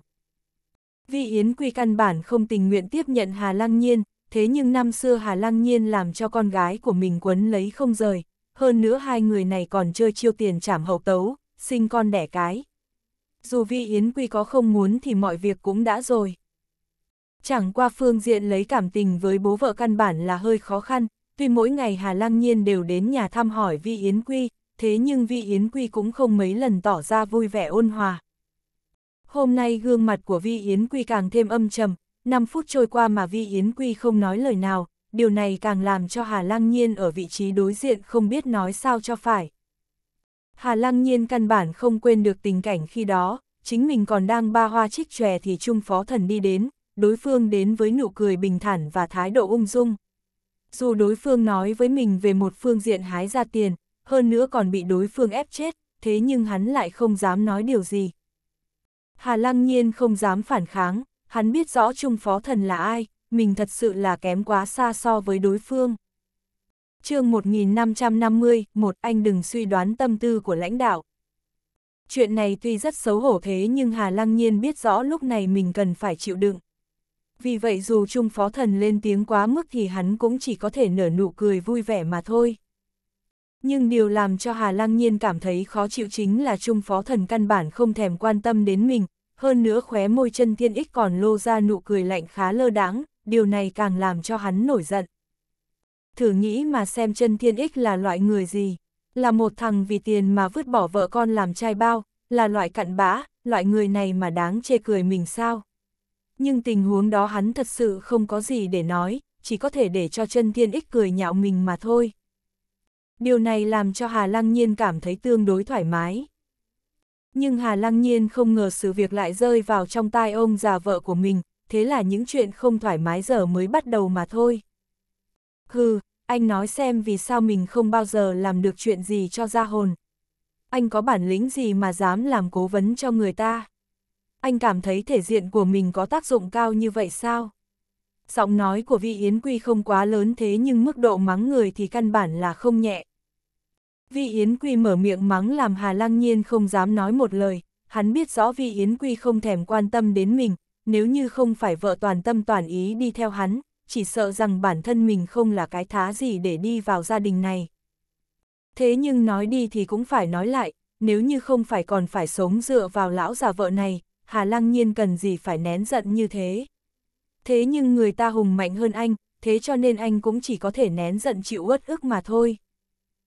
Vi Yến Quy căn bản không tình nguyện tiếp nhận Hà Lăng Nhiên, thế nhưng năm xưa Hà Lăng Nhiên làm cho con gái của mình quấn lấy không rời, hơn nữa hai người này còn chơi chiêu tiền trảm hậu tấu, sinh con đẻ cái dù Vi Yến Quy có không muốn thì mọi việc cũng đã rồi. Chẳng qua phương diện lấy cảm tình với bố vợ căn bản là hơi khó khăn, tuy mỗi ngày Hà Lăng Nhiên đều đến nhà thăm hỏi Vi Yến Quy, thế nhưng Vi Yến Quy cũng không mấy lần tỏ ra vui vẻ ôn hòa. Hôm nay gương mặt của Vi Yến Quy càng thêm âm trầm, 5 phút trôi qua mà Vi Yến Quy không nói lời nào, điều này càng làm cho Hà Lăng Nhiên ở vị trí đối diện không biết nói sao cho phải. Hà Lăng Nhiên căn bản không quên được tình cảnh khi đó, chính mình còn đang ba hoa trích tròe thì Trung Phó Thần đi đến, đối phương đến với nụ cười bình thản và thái độ ung dung. Dù đối phương nói với mình về một phương diện hái ra tiền, hơn nữa còn bị đối phương ép chết, thế nhưng hắn lại không dám nói điều gì. Hà Lăng Nhiên không dám phản kháng, hắn biết rõ Trung Phó Thần là ai, mình thật sự là kém quá xa so với đối phương chương 1550, một anh đừng suy đoán tâm tư của lãnh đạo. Chuyện này tuy rất xấu hổ thế nhưng Hà Lăng Nhiên biết rõ lúc này mình cần phải chịu đựng. Vì vậy dù Trung Phó Thần lên tiếng quá mức thì hắn cũng chỉ có thể nở nụ cười vui vẻ mà thôi. Nhưng điều làm cho Hà Lăng Nhiên cảm thấy khó chịu chính là Trung Phó Thần căn bản không thèm quan tâm đến mình, hơn nữa khóe môi chân thiên ích còn lô ra nụ cười lạnh khá lơ đáng, điều này càng làm cho hắn nổi giận thử nghĩ mà xem chân thiên ích là loại người gì. Là một thằng vì tiền mà vứt bỏ vợ con làm trai bao, là loại cặn bã, loại người này mà đáng chê cười mình sao. Nhưng tình huống đó hắn thật sự không có gì để nói, chỉ có thể để cho chân thiên ích cười nhạo mình mà thôi. Điều này làm cho Hà Lăng Nhiên cảm thấy tương đối thoải mái. Nhưng Hà Lăng Nhiên không ngờ sự việc lại rơi vào trong tai ông già vợ của mình, thế là những chuyện không thoải mái giờ mới bắt đầu mà thôi. Hừ, anh nói xem vì sao mình không bao giờ làm được chuyện gì cho ra hồn. Anh có bản lĩnh gì mà dám làm cố vấn cho người ta? Anh cảm thấy thể diện của mình có tác dụng cao như vậy sao? Giọng nói của vị Yến Quy không quá lớn thế nhưng mức độ mắng người thì căn bản là không nhẹ. Vi Yến Quy mở miệng mắng làm Hà Lăng Nhiên không dám nói một lời, hắn biết rõ Vi Yến Quy không thèm quan tâm đến mình, nếu như không phải vợ toàn tâm toàn ý đi theo hắn, chỉ sợ rằng bản thân mình không là cái thá gì để đi vào gia đình này. Thế nhưng nói đi thì cũng phải nói lại, nếu như không phải còn phải sống dựa vào lão già vợ này, Hà Lăng Nhiên cần gì phải nén giận như thế. Thế nhưng người ta hùng mạnh hơn anh, thế cho nên anh cũng chỉ có thể nén giận chịu uất ức mà thôi.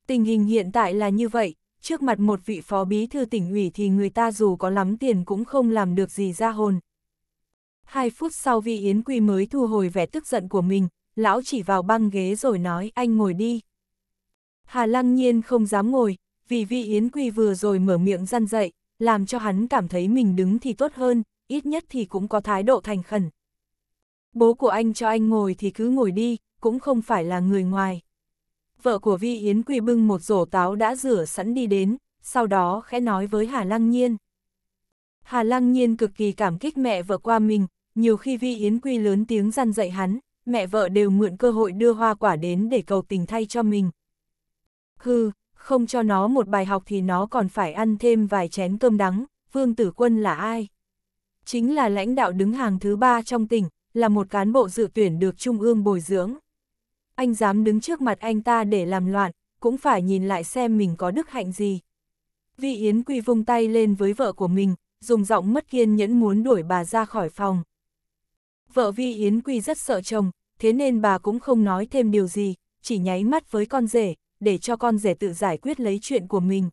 Tình hình hiện tại là như vậy, trước mặt một vị phó bí thư tỉnh ủy thì người ta dù có lắm tiền cũng không làm được gì ra hồn, Hai phút sau Vi Yến Quy mới thu hồi vẻ tức giận của mình, lão chỉ vào băng ghế rồi nói anh ngồi đi. Hà Lăng Nhiên không dám ngồi, vì Vi Yến Quy vừa rồi mở miệng răn dậy, làm cho hắn cảm thấy mình đứng thì tốt hơn, ít nhất thì cũng có thái độ thành khẩn. Bố của anh cho anh ngồi thì cứ ngồi đi, cũng không phải là người ngoài. Vợ của Vi Yến Quy bưng một rổ táo đã rửa sẵn đi đến, sau đó khẽ nói với Hà Lăng Nhiên. Hà Lăng Nhiên cực kỳ cảm kích mẹ vợ qua mình, nhiều khi Vi Yến Quy lớn tiếng răn dạy hắn, mẹ vợ đều mượn cơ hội đưa hoa quả đến để cầu tình thay cho mình. Hừ, không cho nó một bài học thì nó còn phải ăn thêm vài chén cơm đắng, Vương Tử Quân là ai? Chính là lãnh đạo đứng hàng thứ ba trong tỉnh, là một cán bộ dự tuyển được Trung ương bồi dưỡng. Anh dám đứng trước mặt anh ta để làm loạn, cũng phải nhìn lại xem mình có đức hạnh gì. Vi Yến Quy vung tay lên với vợ của mình, dùng giọng mất kiên nhẫn muốn đuổi bà ra khỏi phòng. Vợ Vi Yến Quy rất sợ chồng, thế nên bà cũng không nói thêm điều gì, chỉ nháy mắt với con rể, để cho con rể tự giải quyết lấy chuyện của mình.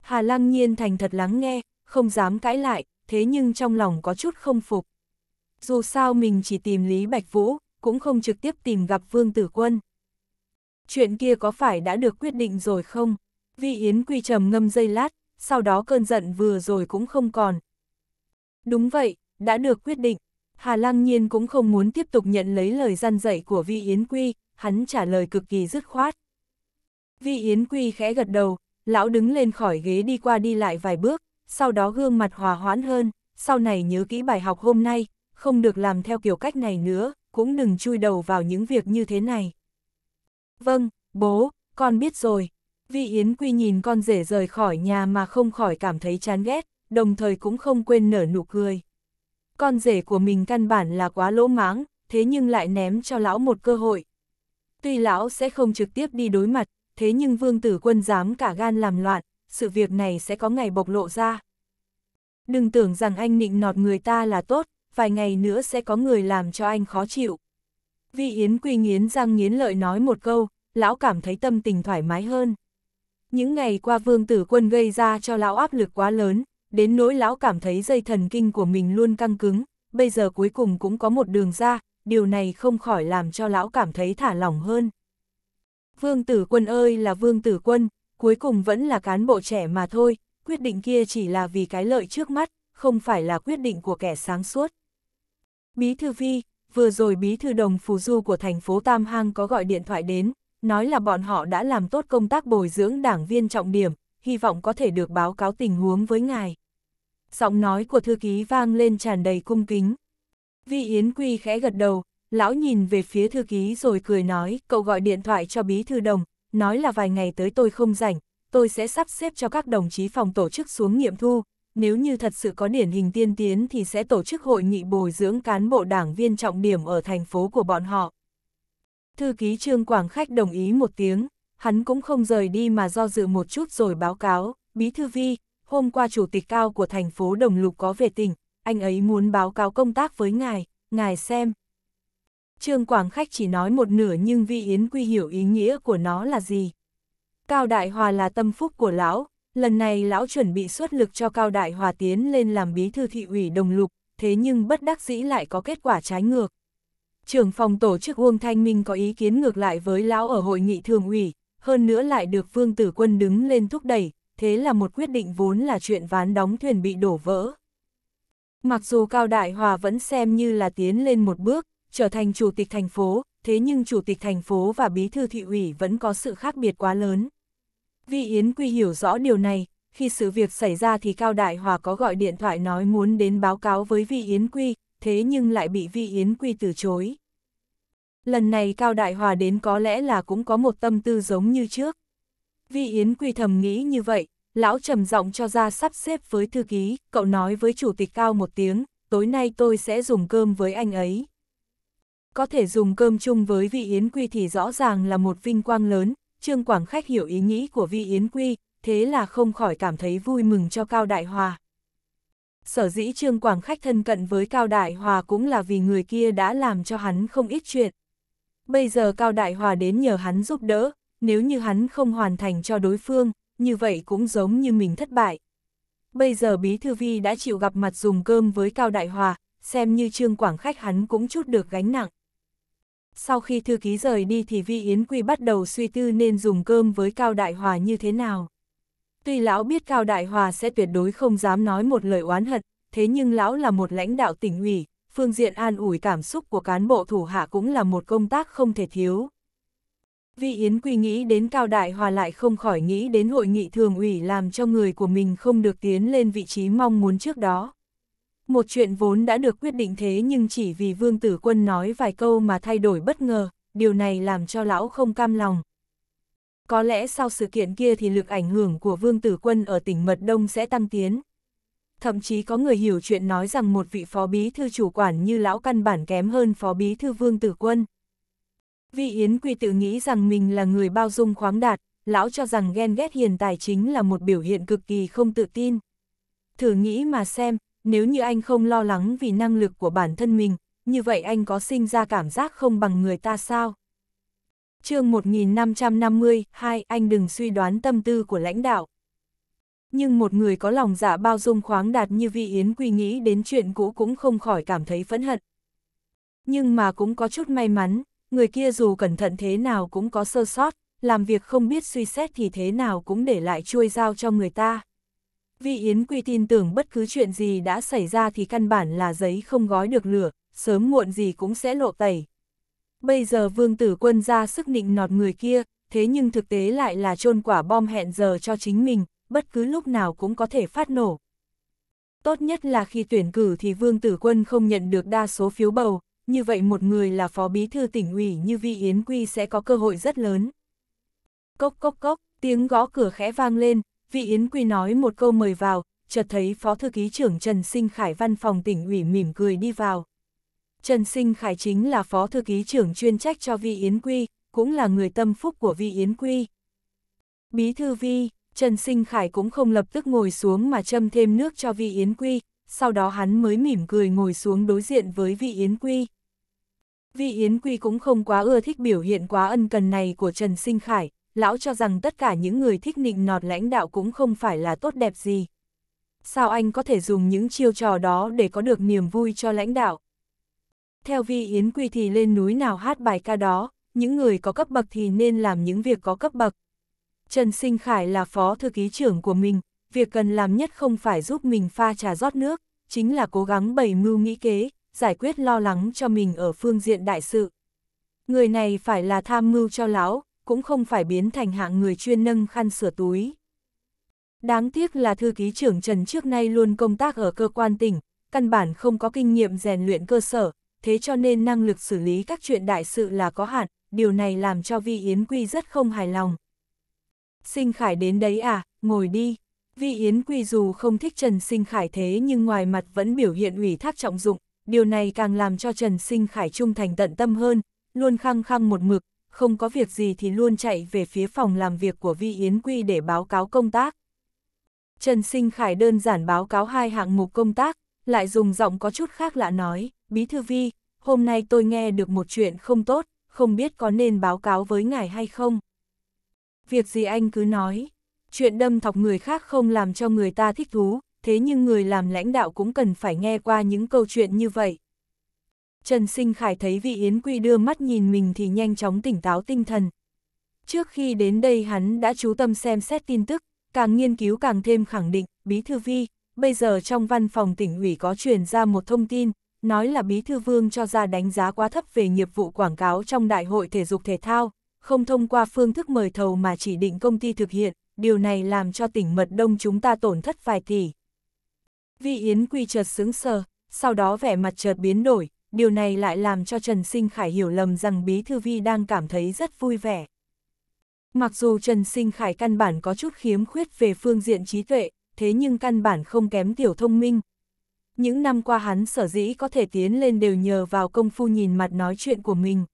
Hà Lăng Nhiên thành thật lắng nghe, không dám cãi lại, thế nhưng trong lòng có chút không phục. Dù sao mình chỉ tìm Lý Bạch Vũ, cũng không trực tiếp tìm gặp Vương Tử Quân. Chuyện kia có phải đã được quyết định rồi không? Vi Yến Quy trầm ngâm dây lát, sau đó cơn giận vừa rồi cũng không còn. Đúng vậy, đã được quyết định. Hà Lăng Nhiên cũng không muốn tiếp tục nhận lấy lời gian dạy của Vi Yến Quy, hắn trả lời cực kỳ dứt khoát. Vi Yến Quy khẽ gật đầu, lão đứng lên khỏi ghế đi qua đi lại vài bước, sau đó gương mặt hòa hoãn hơn, sau này nhớ kỹ bài học hôm nay, không được làm theo kiểu cách này nữa, cũng đừng chui đầu vào những việc như thế này. Vâng, bố, con biết rồi. Vi Yến Quy nhìn con rể rời khỏi nhà mà không khỏi cảm thấy chán ghét, đồng thời cũng không quên nở nụ cười con rể của mình căn bản là quá lỗ máng, thế nhưng lại ném cho lão một cơ hội. Tuy lão sẽ không trực tiếp đi đối mặt, thế nhưng vương tử quân dám cả gan làm loạn, sự việc này sẽ có ngày bộc lộ ra. Đừng tưởng rằng anh nịnh nọt người ta là tốt, vài ngày nữa sẽ có người làm cho anh khó chịu. Vi Yến Quy nghiến răng nghiến lợi nói một câu, lão cảm thấy tâm tình thoải mái hơn. Những ngày qua vương tử quân gây ra cho lão áp lực quá lớn, đến nỗi lão cảm thấy dây thần kinh của mình luôn căng cứng, bây giờ cuối cùng cũng có một đường ra, điều này không khỏi làm cho lão cảm thấy thả lỏng hơn. Vương tử quân ơi là vương tử quân, cuối cùng vẫn là cán bộ trẻ mà thôi, quyết định kia chỉ là vì cái lợi trước mắt, không phải là quyết định của kẻ sáng suốt. Bí thư Vi, vừa rồi bí thư đồng phù du của thành phố Tam Hang có gọi điện thoại đến, nói là bọn họ đã làm tốt công tác bồi dưỡng đảng viên trọng điểm, hy vọng có thể được báo cáo tình huống với ngài. Giọng nói của thư ký vang lên tràn đầy cung kính. Vi Yến Quy khẽ gật đầu, lão nhìn về phía thư ký rồi cười nói, cậu gọi điện thoại cho bí thư đồng, nói là vài ngày tới tôi không rảnh, tôi sẽ sắp xếp cho các đồng chí phòng tổ chức xuống nghiệm thu, nếu như thật sự có điển hình tiên tiến thì sẽ tổ chức hội nghị bồi dưỡng cán bộ đảng viên trọng điểm ở thành phố của bọn họ. Thư ký Trương Quảng Khách đồng ý một tiếng hắn cũng không rời đi mà do dự một chút rồi báo cáo, Bí Thư Vi, hôm qua chủ tịch cao của thành phố Đồng Lục có về tỉnh, anh ấy muốn báo cáo công tác với ngài, ngài xem. Trương Quảng Khách chỉ nói một nửa nhưng Vi Yến Quy hiểu ý nghĩa của nó là gì. Cao Đại Hòa là tâm phúc của lão, lần này lão chuẩn bị xuất lực cho Cao Đại Hòa tiến lên làm bí thư thị ủy Đồng Lục, thế nhưng bất đắc dĩ lại có kết quả trái ngược. Trưởng phòng tổ chức Uông Thanh Minh có ý kiến ngược lại với lão ở hội nghị thường ủy, hơn nữa lại được Vương Tử Quân đứng lên thúc đẩy, thế là một quyết định vốn là chuyện ván đóng thuyền bị đổ vỡ. Mặc dù Cao Đại Hòa vẫn xem như là tiến lên một bước, trở thành chủ tịch thành phố, thế nhưng chủ tịch thành phố và bí thư thị ủy vẫn có sự khác biệt quá lớn. Vi Yến Quy hiểu rõ điều này, khi sự việc xảy ra thì Cao Đại Hòa có gọi điện thoại nói muốn đến báo cáo với Vi Yến Quy, thế nhưng lại bị Vi Yến Quy từ chối. Lần này Cao Đại Hòa đến có lẽ là cũng có một tâm tư giống như trước. Vi Yến quy thầm nghĩ như vậy, lão trầm giọng cho ra sắp xếp với thư ký, cậu nói với chủ tịch Cao một tiếng, tối nay tôi sẽ dùng cơm với anh ấy. Có thể dùng cơm chung với Vi Yến Quy thì rõ ràng là một vinh quang lớn, Trương Quảng Khách hiểu ý nghĩ của Vi Yến Quy, thế là không khỏi cảm thấy vui mừng cho Cao Đại Hòa. Sở dĩ Trương Quảng Khách thân cận với Cao Đại Hòa cũng là vì người kia đã làm cho hắn không ít chuyện, bây giờ Cao Đại Hòa đến nhờ hắn giúp đỡ, nếu như hắn không hoàn thành cho đối phương, như vậy cũng giống như mình thất bại. Bây giờ Bí Thư Vi đã chịu gặp mặt dùng cơm với Cao Đại Hòa, xem như Trương Quảng Khách hắn cũng chút được gánh nặng. Sau khi thư ký rời đi thì Vi Yến Quy bắt đầu suy tư nên dùng cơm với Cao Đại Hòa như thế nào. Tuy lão biết Cao Đại Hòa sẽ tuyệt đối không dám nói một lời oán hận, thế nhưng lão là một lãnh đạo tỉnh ủy, phương diện an ủi cảm xúc của cán bộ thủ hạ cũng là một công tác không thể thiếu. Vi Yến Quy nghĩ đến Cao Đại Hòa lại không khỏi nghĩ đến hội nghị thường ủy làm cho người của mình không được tiến lên vị trí mong muốn trước đó. Một chuyện vốn đã được quyết định thế nhưng chỉ vì Vương Tử Quân nói vài câu mà thay đổi bất ngờ, điều này làm cho lão không cam lòng. Có lẽ sau sự kiện kia thì lực ảnh hưởng của Vương Tử Quân ở tỉnh Mật Đông sẽ tăng tiến, thậm chí có người hiểu chuyện nói rằng một vị phó bí thư chủ quản như lão căn bản kém hơn phó bí thư vương tử quân. Vị Yến Quy tự nghĩ rằng mình là người bao dung khoáng đạt, lão cho rằng ghen ghét hiền tài chính là một biểu hiện cực kỳ không tự tin. Thử nghĩ mà xem, nếu như anh không lo lắng vì năng lực của bản thân mình, như vậy anh có sinh ra cảm giác không bằng người ta sao? chương 1550, hai Anh đừng suy đoán tâm tư của lãnh đạo. Nhưng một người có lòng dạ bao dung khoáng đạt như Vi Yến Quy nghĩ đến chuyện cũ cũng không khỏi cảm thấy phẫn hận. Nhưng mà cũng có chút may mắn, người kia dù cẩn thận thế nào cũng có sơ sót, làm việc không biết suy xét thì thế nào cũng để lại chuôi dao cho người ta. Vi Yến Quy tin tưởng bất cứ chuyện gì đã xảy ra thì căn bản là giấy không gói được lửa, sớm muộn gì cũng sẽ lộ tẩy. Bây giờ vương tử quân ra sức nịnh nọt người kia, thế nhưng thực tế lại là chôn quả bom hẹn giờ cho chính mình, bất cứ lúc nào cũng có thể phát nổ. Tốt nhất là khi tuyển cử thì Vương Tử Quân không nhận được đa số phiếu bầu, như vậy một người là phó bí thư tỉnh ủy như Vi Yến Quy sẽ có cơ hội rất lớn. Cốc cốc cốc, tiếng gõ cửa khẽ vang lên, Vi Yến Quy nói một câu mời vào, chợt thấy phó thư ký trưởng Trần Sinh Khải văn phòng tỉnh ủy mỉm cười đi vào. Trần Sinh Khải chính là phó thư ký trưởng chuyên trách cho Vi Yến Quy, cũng là người tâm phúc của Vi Yến Quy. Bí thư Vi, Trần Sinh Khải cũng không lập tức ngồi xuống mà châm thêm nước cho vị Yến Quy, sau đó hắn mới mỉm cười ngồi xuống đối diện với vị Yến Quy. Vị Yến Quy cũng không quá ưa thích biểu hiện quá ân cần này của Trần Sinh Khải, lão cho rằng tất cả những người thích nịnh nọt lãnh đạo cũng không phải là tốt đẹp gì. Sao anh có thể dùng những chiêu trò đó để có được niềm vui cho lãnh đạo? Theo Vi Yến Quy thì lên núi nào hát bài ca đó, những người có cấp bậc thì nên làm những việc có cấp bậc, Trần Sinh Khải là phó thư ký trưởng của mình, việc cần làm nhất không phải giúp mình pha trà rót nước, chính là cố gắng bày mưu nghĩ kế, giải quyết lo lắng cho mình ở phương diện đại sự. Người này phải là tham mưu cho lão, cũng không phải biến thành hạng người chuyên nâng khăn sửa túi. Đáng tiếc là thư ký trưởng Trần trước nay luôn công tác ở cơ quan tỉnh, căn bản không có kinh nghiệm rèn luyện cơ sở, thế cho nên năng lực xử lý các chuyện đại sự là có hạn, điều này làm cho Vi Yến Quy rất không hài lòng. Sinh Khải đến đấy à, ngồi đi. Vi Yến Quy dù không thích Trần Sinh Khải thế nhưng ngoài mặt vẫn biểu hiện ủy thác trọng dụng, điều này càng làm cho Trần Sinh Khải trung thành tận tâm hơn, luôn khăng khăng một mực, không có việc gì thì luôn chạy về phía phòng làm việc của Vi Yến Quy để báo cáo công tác. Trần Sinh Khải đơn giản báo cáo hai hạng mục công tác, lại dùng giọng có chút khác lạ nói, Bí Thư Vi, hôm nay tôi nghe được một chuyện không tốt, không biết có nên báo cáo với ngài hay không. Việc gì anh cứ nói. Chuyện đâm thọc người khác không làm cho người ta thích thú, thế nhưng người làm lãnh đạo cũng cần phải nghe qua những câu chuyện như vậy. Trần Sinh Khải thấy vị Yến Quy đưa mắt nhìn mình thì nhanh chóng tỉnh táo tinh thần. Trước khi đến đây hắn đã chú tâm xem xét tin tức, càng nghiên cứu càng thêm khẳng định, Bí Thư Vi, bây giờ trong văn phòng tỉnh ủy có truyền ra một thông tin, nói là Bí Thư Vương cho ra đánh giá quá thấp về nghiệp vụ quảng cáo trong Đại hội Thể dục Thể thao, không thông qua phương thức mời thầu mà chỉ định công ty thực hiện, điều này làm cho tỉnh Mật Đông chúng ta tổn thất vài tỷ. Vi Yến Quy chợt sướng sờ, sau đó vẻ mặt chợt biến đổi, điều này lại làm cho Trần Sinh Khải hiểu lầm rằng Bí Thư Vi đang cảm thấy rất vui vẻ. Mặc dù Trần Sinh Khải căn bản có chút khiếm khuyết về phương diện trí tuệ, thế nhưng căn bản không kém tiểu thông minh. Những năm qua hắn sở dĩ có thể tiến lên đều nhờ vào công phu nhìn mặt nói chuyện của mình.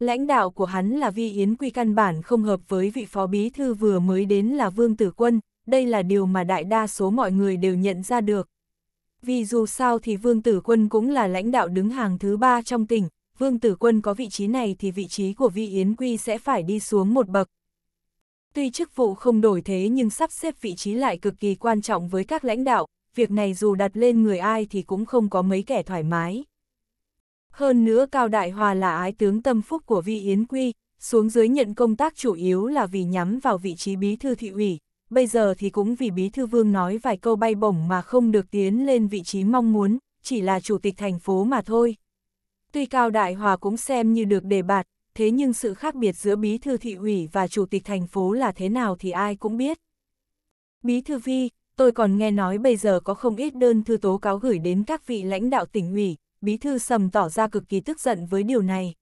Lãnh đạo của hắn là Vi Yến Quy căn bản không hợp với vị phó bí thư vừa mới đến là Vương Tử Quân, đây là điều mà đại đa số mọi người đều nhận ra được. Vì dù sao thì Vương Tử Quân cũng là lãnh đạo đứng hàng thứ ba trong tỉnh, Vương Tử Quân có vị trí này thì vị trí của Vi Yến Quy sẽ phải đi xuống một bậc. Tuy chức vụ không đổi thế nhưng sắp xếp vị trí lại cực kỳ quan trọng với các lãnh đạo, việc này dù đặt lên người ai thì cũng không có mấy kẻ thoải mái. Hơn nữa Cao Đại Hòa là ái tướng tâm phúc của Vi Yến Quy, xuống dưới nhận công tác chủ yếu là vì nhắm vào vị trí bí thư thị ủy, bây giờ thì cũng vì bí thư vương nói vài câu bay bổng mà không được tiến lên vị trí mong muốn, chỉ là chủ tịch thành phố mà thôi. Tuy Cao Đại Hòa cũng xem như được đề bạt, thế nhưng sự khác biệt giữa bí thư thị ủy và chủ tịch thành phố là thế nào thì ai cũng biết. Bí thư Vi, tôi còn nghe nói bây giờ có không ít đơn thư tố cáo gửi đến các vị lãnh đạo tỉnh ủy, Bí Thư Sầm tỏ ra cực kỳ tức giận với điều này.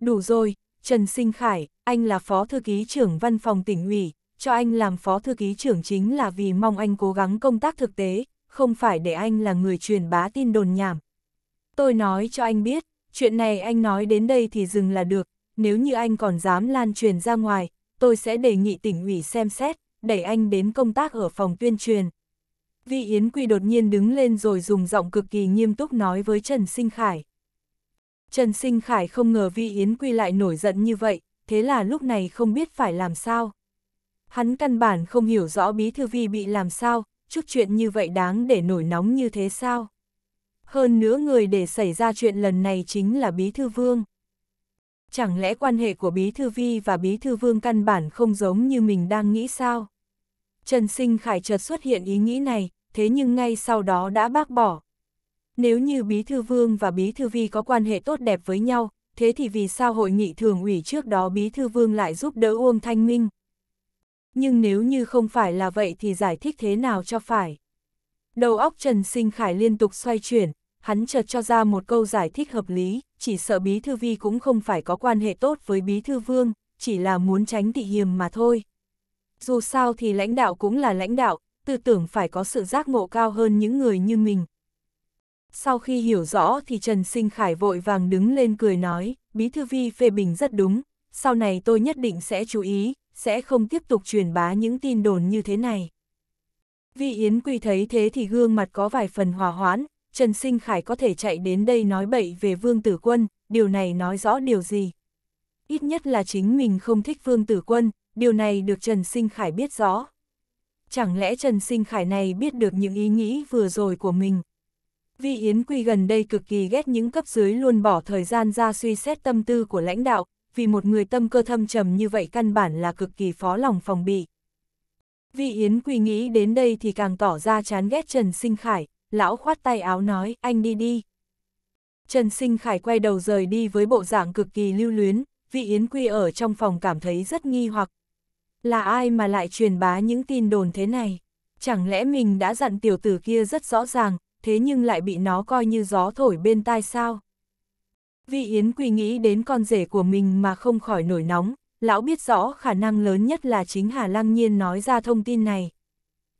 Đủ rồi, Trần Sinh Khải, anh là Phó Thư ký trưởng văn phòng tỉnh ủy, cho anh làm Phó Thư ký trưởng chính là vì mong anh cố gắng công tác thực tế, không phải để anh là người truyền bá tin đồn nhảm. Tôi nói cho anh biết, chuyện này anh nói đến đây thì dừng là được, nếu như anh còn dám lan truyền ra ngoài, tôi sẽ đề nghị tỉnh ủy xem xét, đẩy anh đến công tác ở phòng tuyên truyền. Vi Yến Quy đột nhiên đứng lên rồi dùng giọng cực kỳ nghiêm túc nói với Trần Sinh Khải. Trần Sinh Khải không ngờ Vi Yến Quy lại nổi giận như vậy, thế là lúc này không biết phải làm sao. Hắn căn bản không hiểu rõ bí thư vi bị làm sao, chút chuyện như vậy đáng để nổi nóng như thế sao. Hơn nữa người để xảy ra chuyện lần này chính là bí thư vương. Chẳng lẽ quan hệ của bí thư vi và bí thư vương căn bản không giống như mình đang nghĩ sao? Trần Sinh Khải chợt xuất hiện ý nghĩ này, thế nhưng ngay sau đó đã bác bỏ. Nếu như Bí Thư Vương và Bí Thư Vi có quan hệ tốt đẹp với nhau, thế thì vì sao hội nghị thường ủy trước đó Bí Thư Vương lại giúp đỡ Uông Thanh Minh? Nhưng nếu như không phải là vậy thì giải thích thế nào cho phải? Đầu óc Trần Sinh Khải liên tục xoay chuyển, hắn chợt cho ra một câu giải thích hợp lý, chỉ sợ Bí Thư Vi cũng không phải có quan hệ tốt với Bí Thư Vương, chỉ là muốn tránh tị hiềm mà thôi. Dù sao thì lãnh đạo cũng là lãnh đạo, tư tưởng phải có sự giác ngộ cao hơn những người như mình. Sau khi hiểu rõ thì Trần Sinh Khải vội vàng đứng lên cười nói, Bí Thư Vi phê bình rất đúng, sau này tôi nhất định sẽ chú ý, sẽ không tiếp tục truyền bá những tin đồn như thế này. Vi Yến Quy thấy thế thì gương mặt có vài phần hòa hoãn, Trần Sinh Khải có thể chạy đến đây nói bậy về Vương Tử Quân, điều này nói rõ điều gì. Ít nhất là chính mình không thích Vương Tử Quân, điều này được Trần Sinh Khải biết rõ chẳng lẽ Trần Sinh Khải này biết được những ý nghĩ vừa rồi của mình. Vi Yến Quy gần đây cực kỳ ghét những cấp dưới luôn bỏ thời gian ra suy xét tâm tư của lãnh đạo, vì một người tâm cơ thâm trầm như vậy căn bản là cực kỳ phó lòng phòng bị. Vi Yến Quy nghĩ đến đây thì càng tỏ ra chán ghét Trần Sinh Khải, lão khoát tay áo nói, anh đi đi. Trần Sinh Khải quay đầu rời đi với bộ dạng cực kỳ lưu luyến, vị Yến Quy ở trong phòng cảm thấy rất nghi hoặc, là ai mà lại truyền bá những tin đồn thế này? Chẳng lẽ mình đã dặn tiểu tử kia rất rõ ràng, thế nhưng lại bị nó coi như gió thổi bên tai sao? Vi Yến Quỳ nghĩ đến con rể của mình mà không khỏi nổi nóng, lão biết rõ khả năng lớn nhất là chính Hà Lăng Nhiên nói ra thông tin này.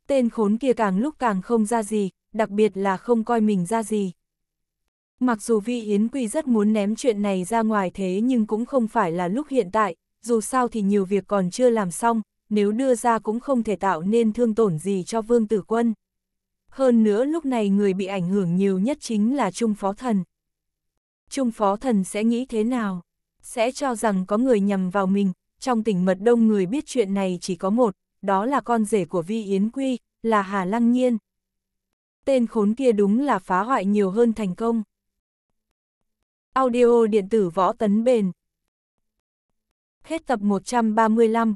Tên khốn kia càng lúc càng không ra gì, đặc biệt là không coi mình ra gì. Mặc dù Vi Yến Quỳ rất muốn ném chuyện này ra ngoài thế nhưng cũng không phải là lúc hiện tại, dù sao thì nhiều việc còn chưa làm xong, nếu đưa ra cũng không thể tạo nên thương tổn gì cho Vương Tử Quân. Hơn nữa lúc này người bị ảnh hưởng nhiều nhất chính là Trung Phó Thần. Trung Phó Thần sẽ nghĩ thế nào? Sẽ cho rằng có người nhầm vào mình, trong tỉnh mật đông người biết chuyện này chỉ có một, đó là con rể của Vi Yến Quy, là Hà Lăng Nhiên. Tên khốn kia đúng là phá hoại nhiều hơn thành công. Audio điện tử võ tấn bền Hết tập 135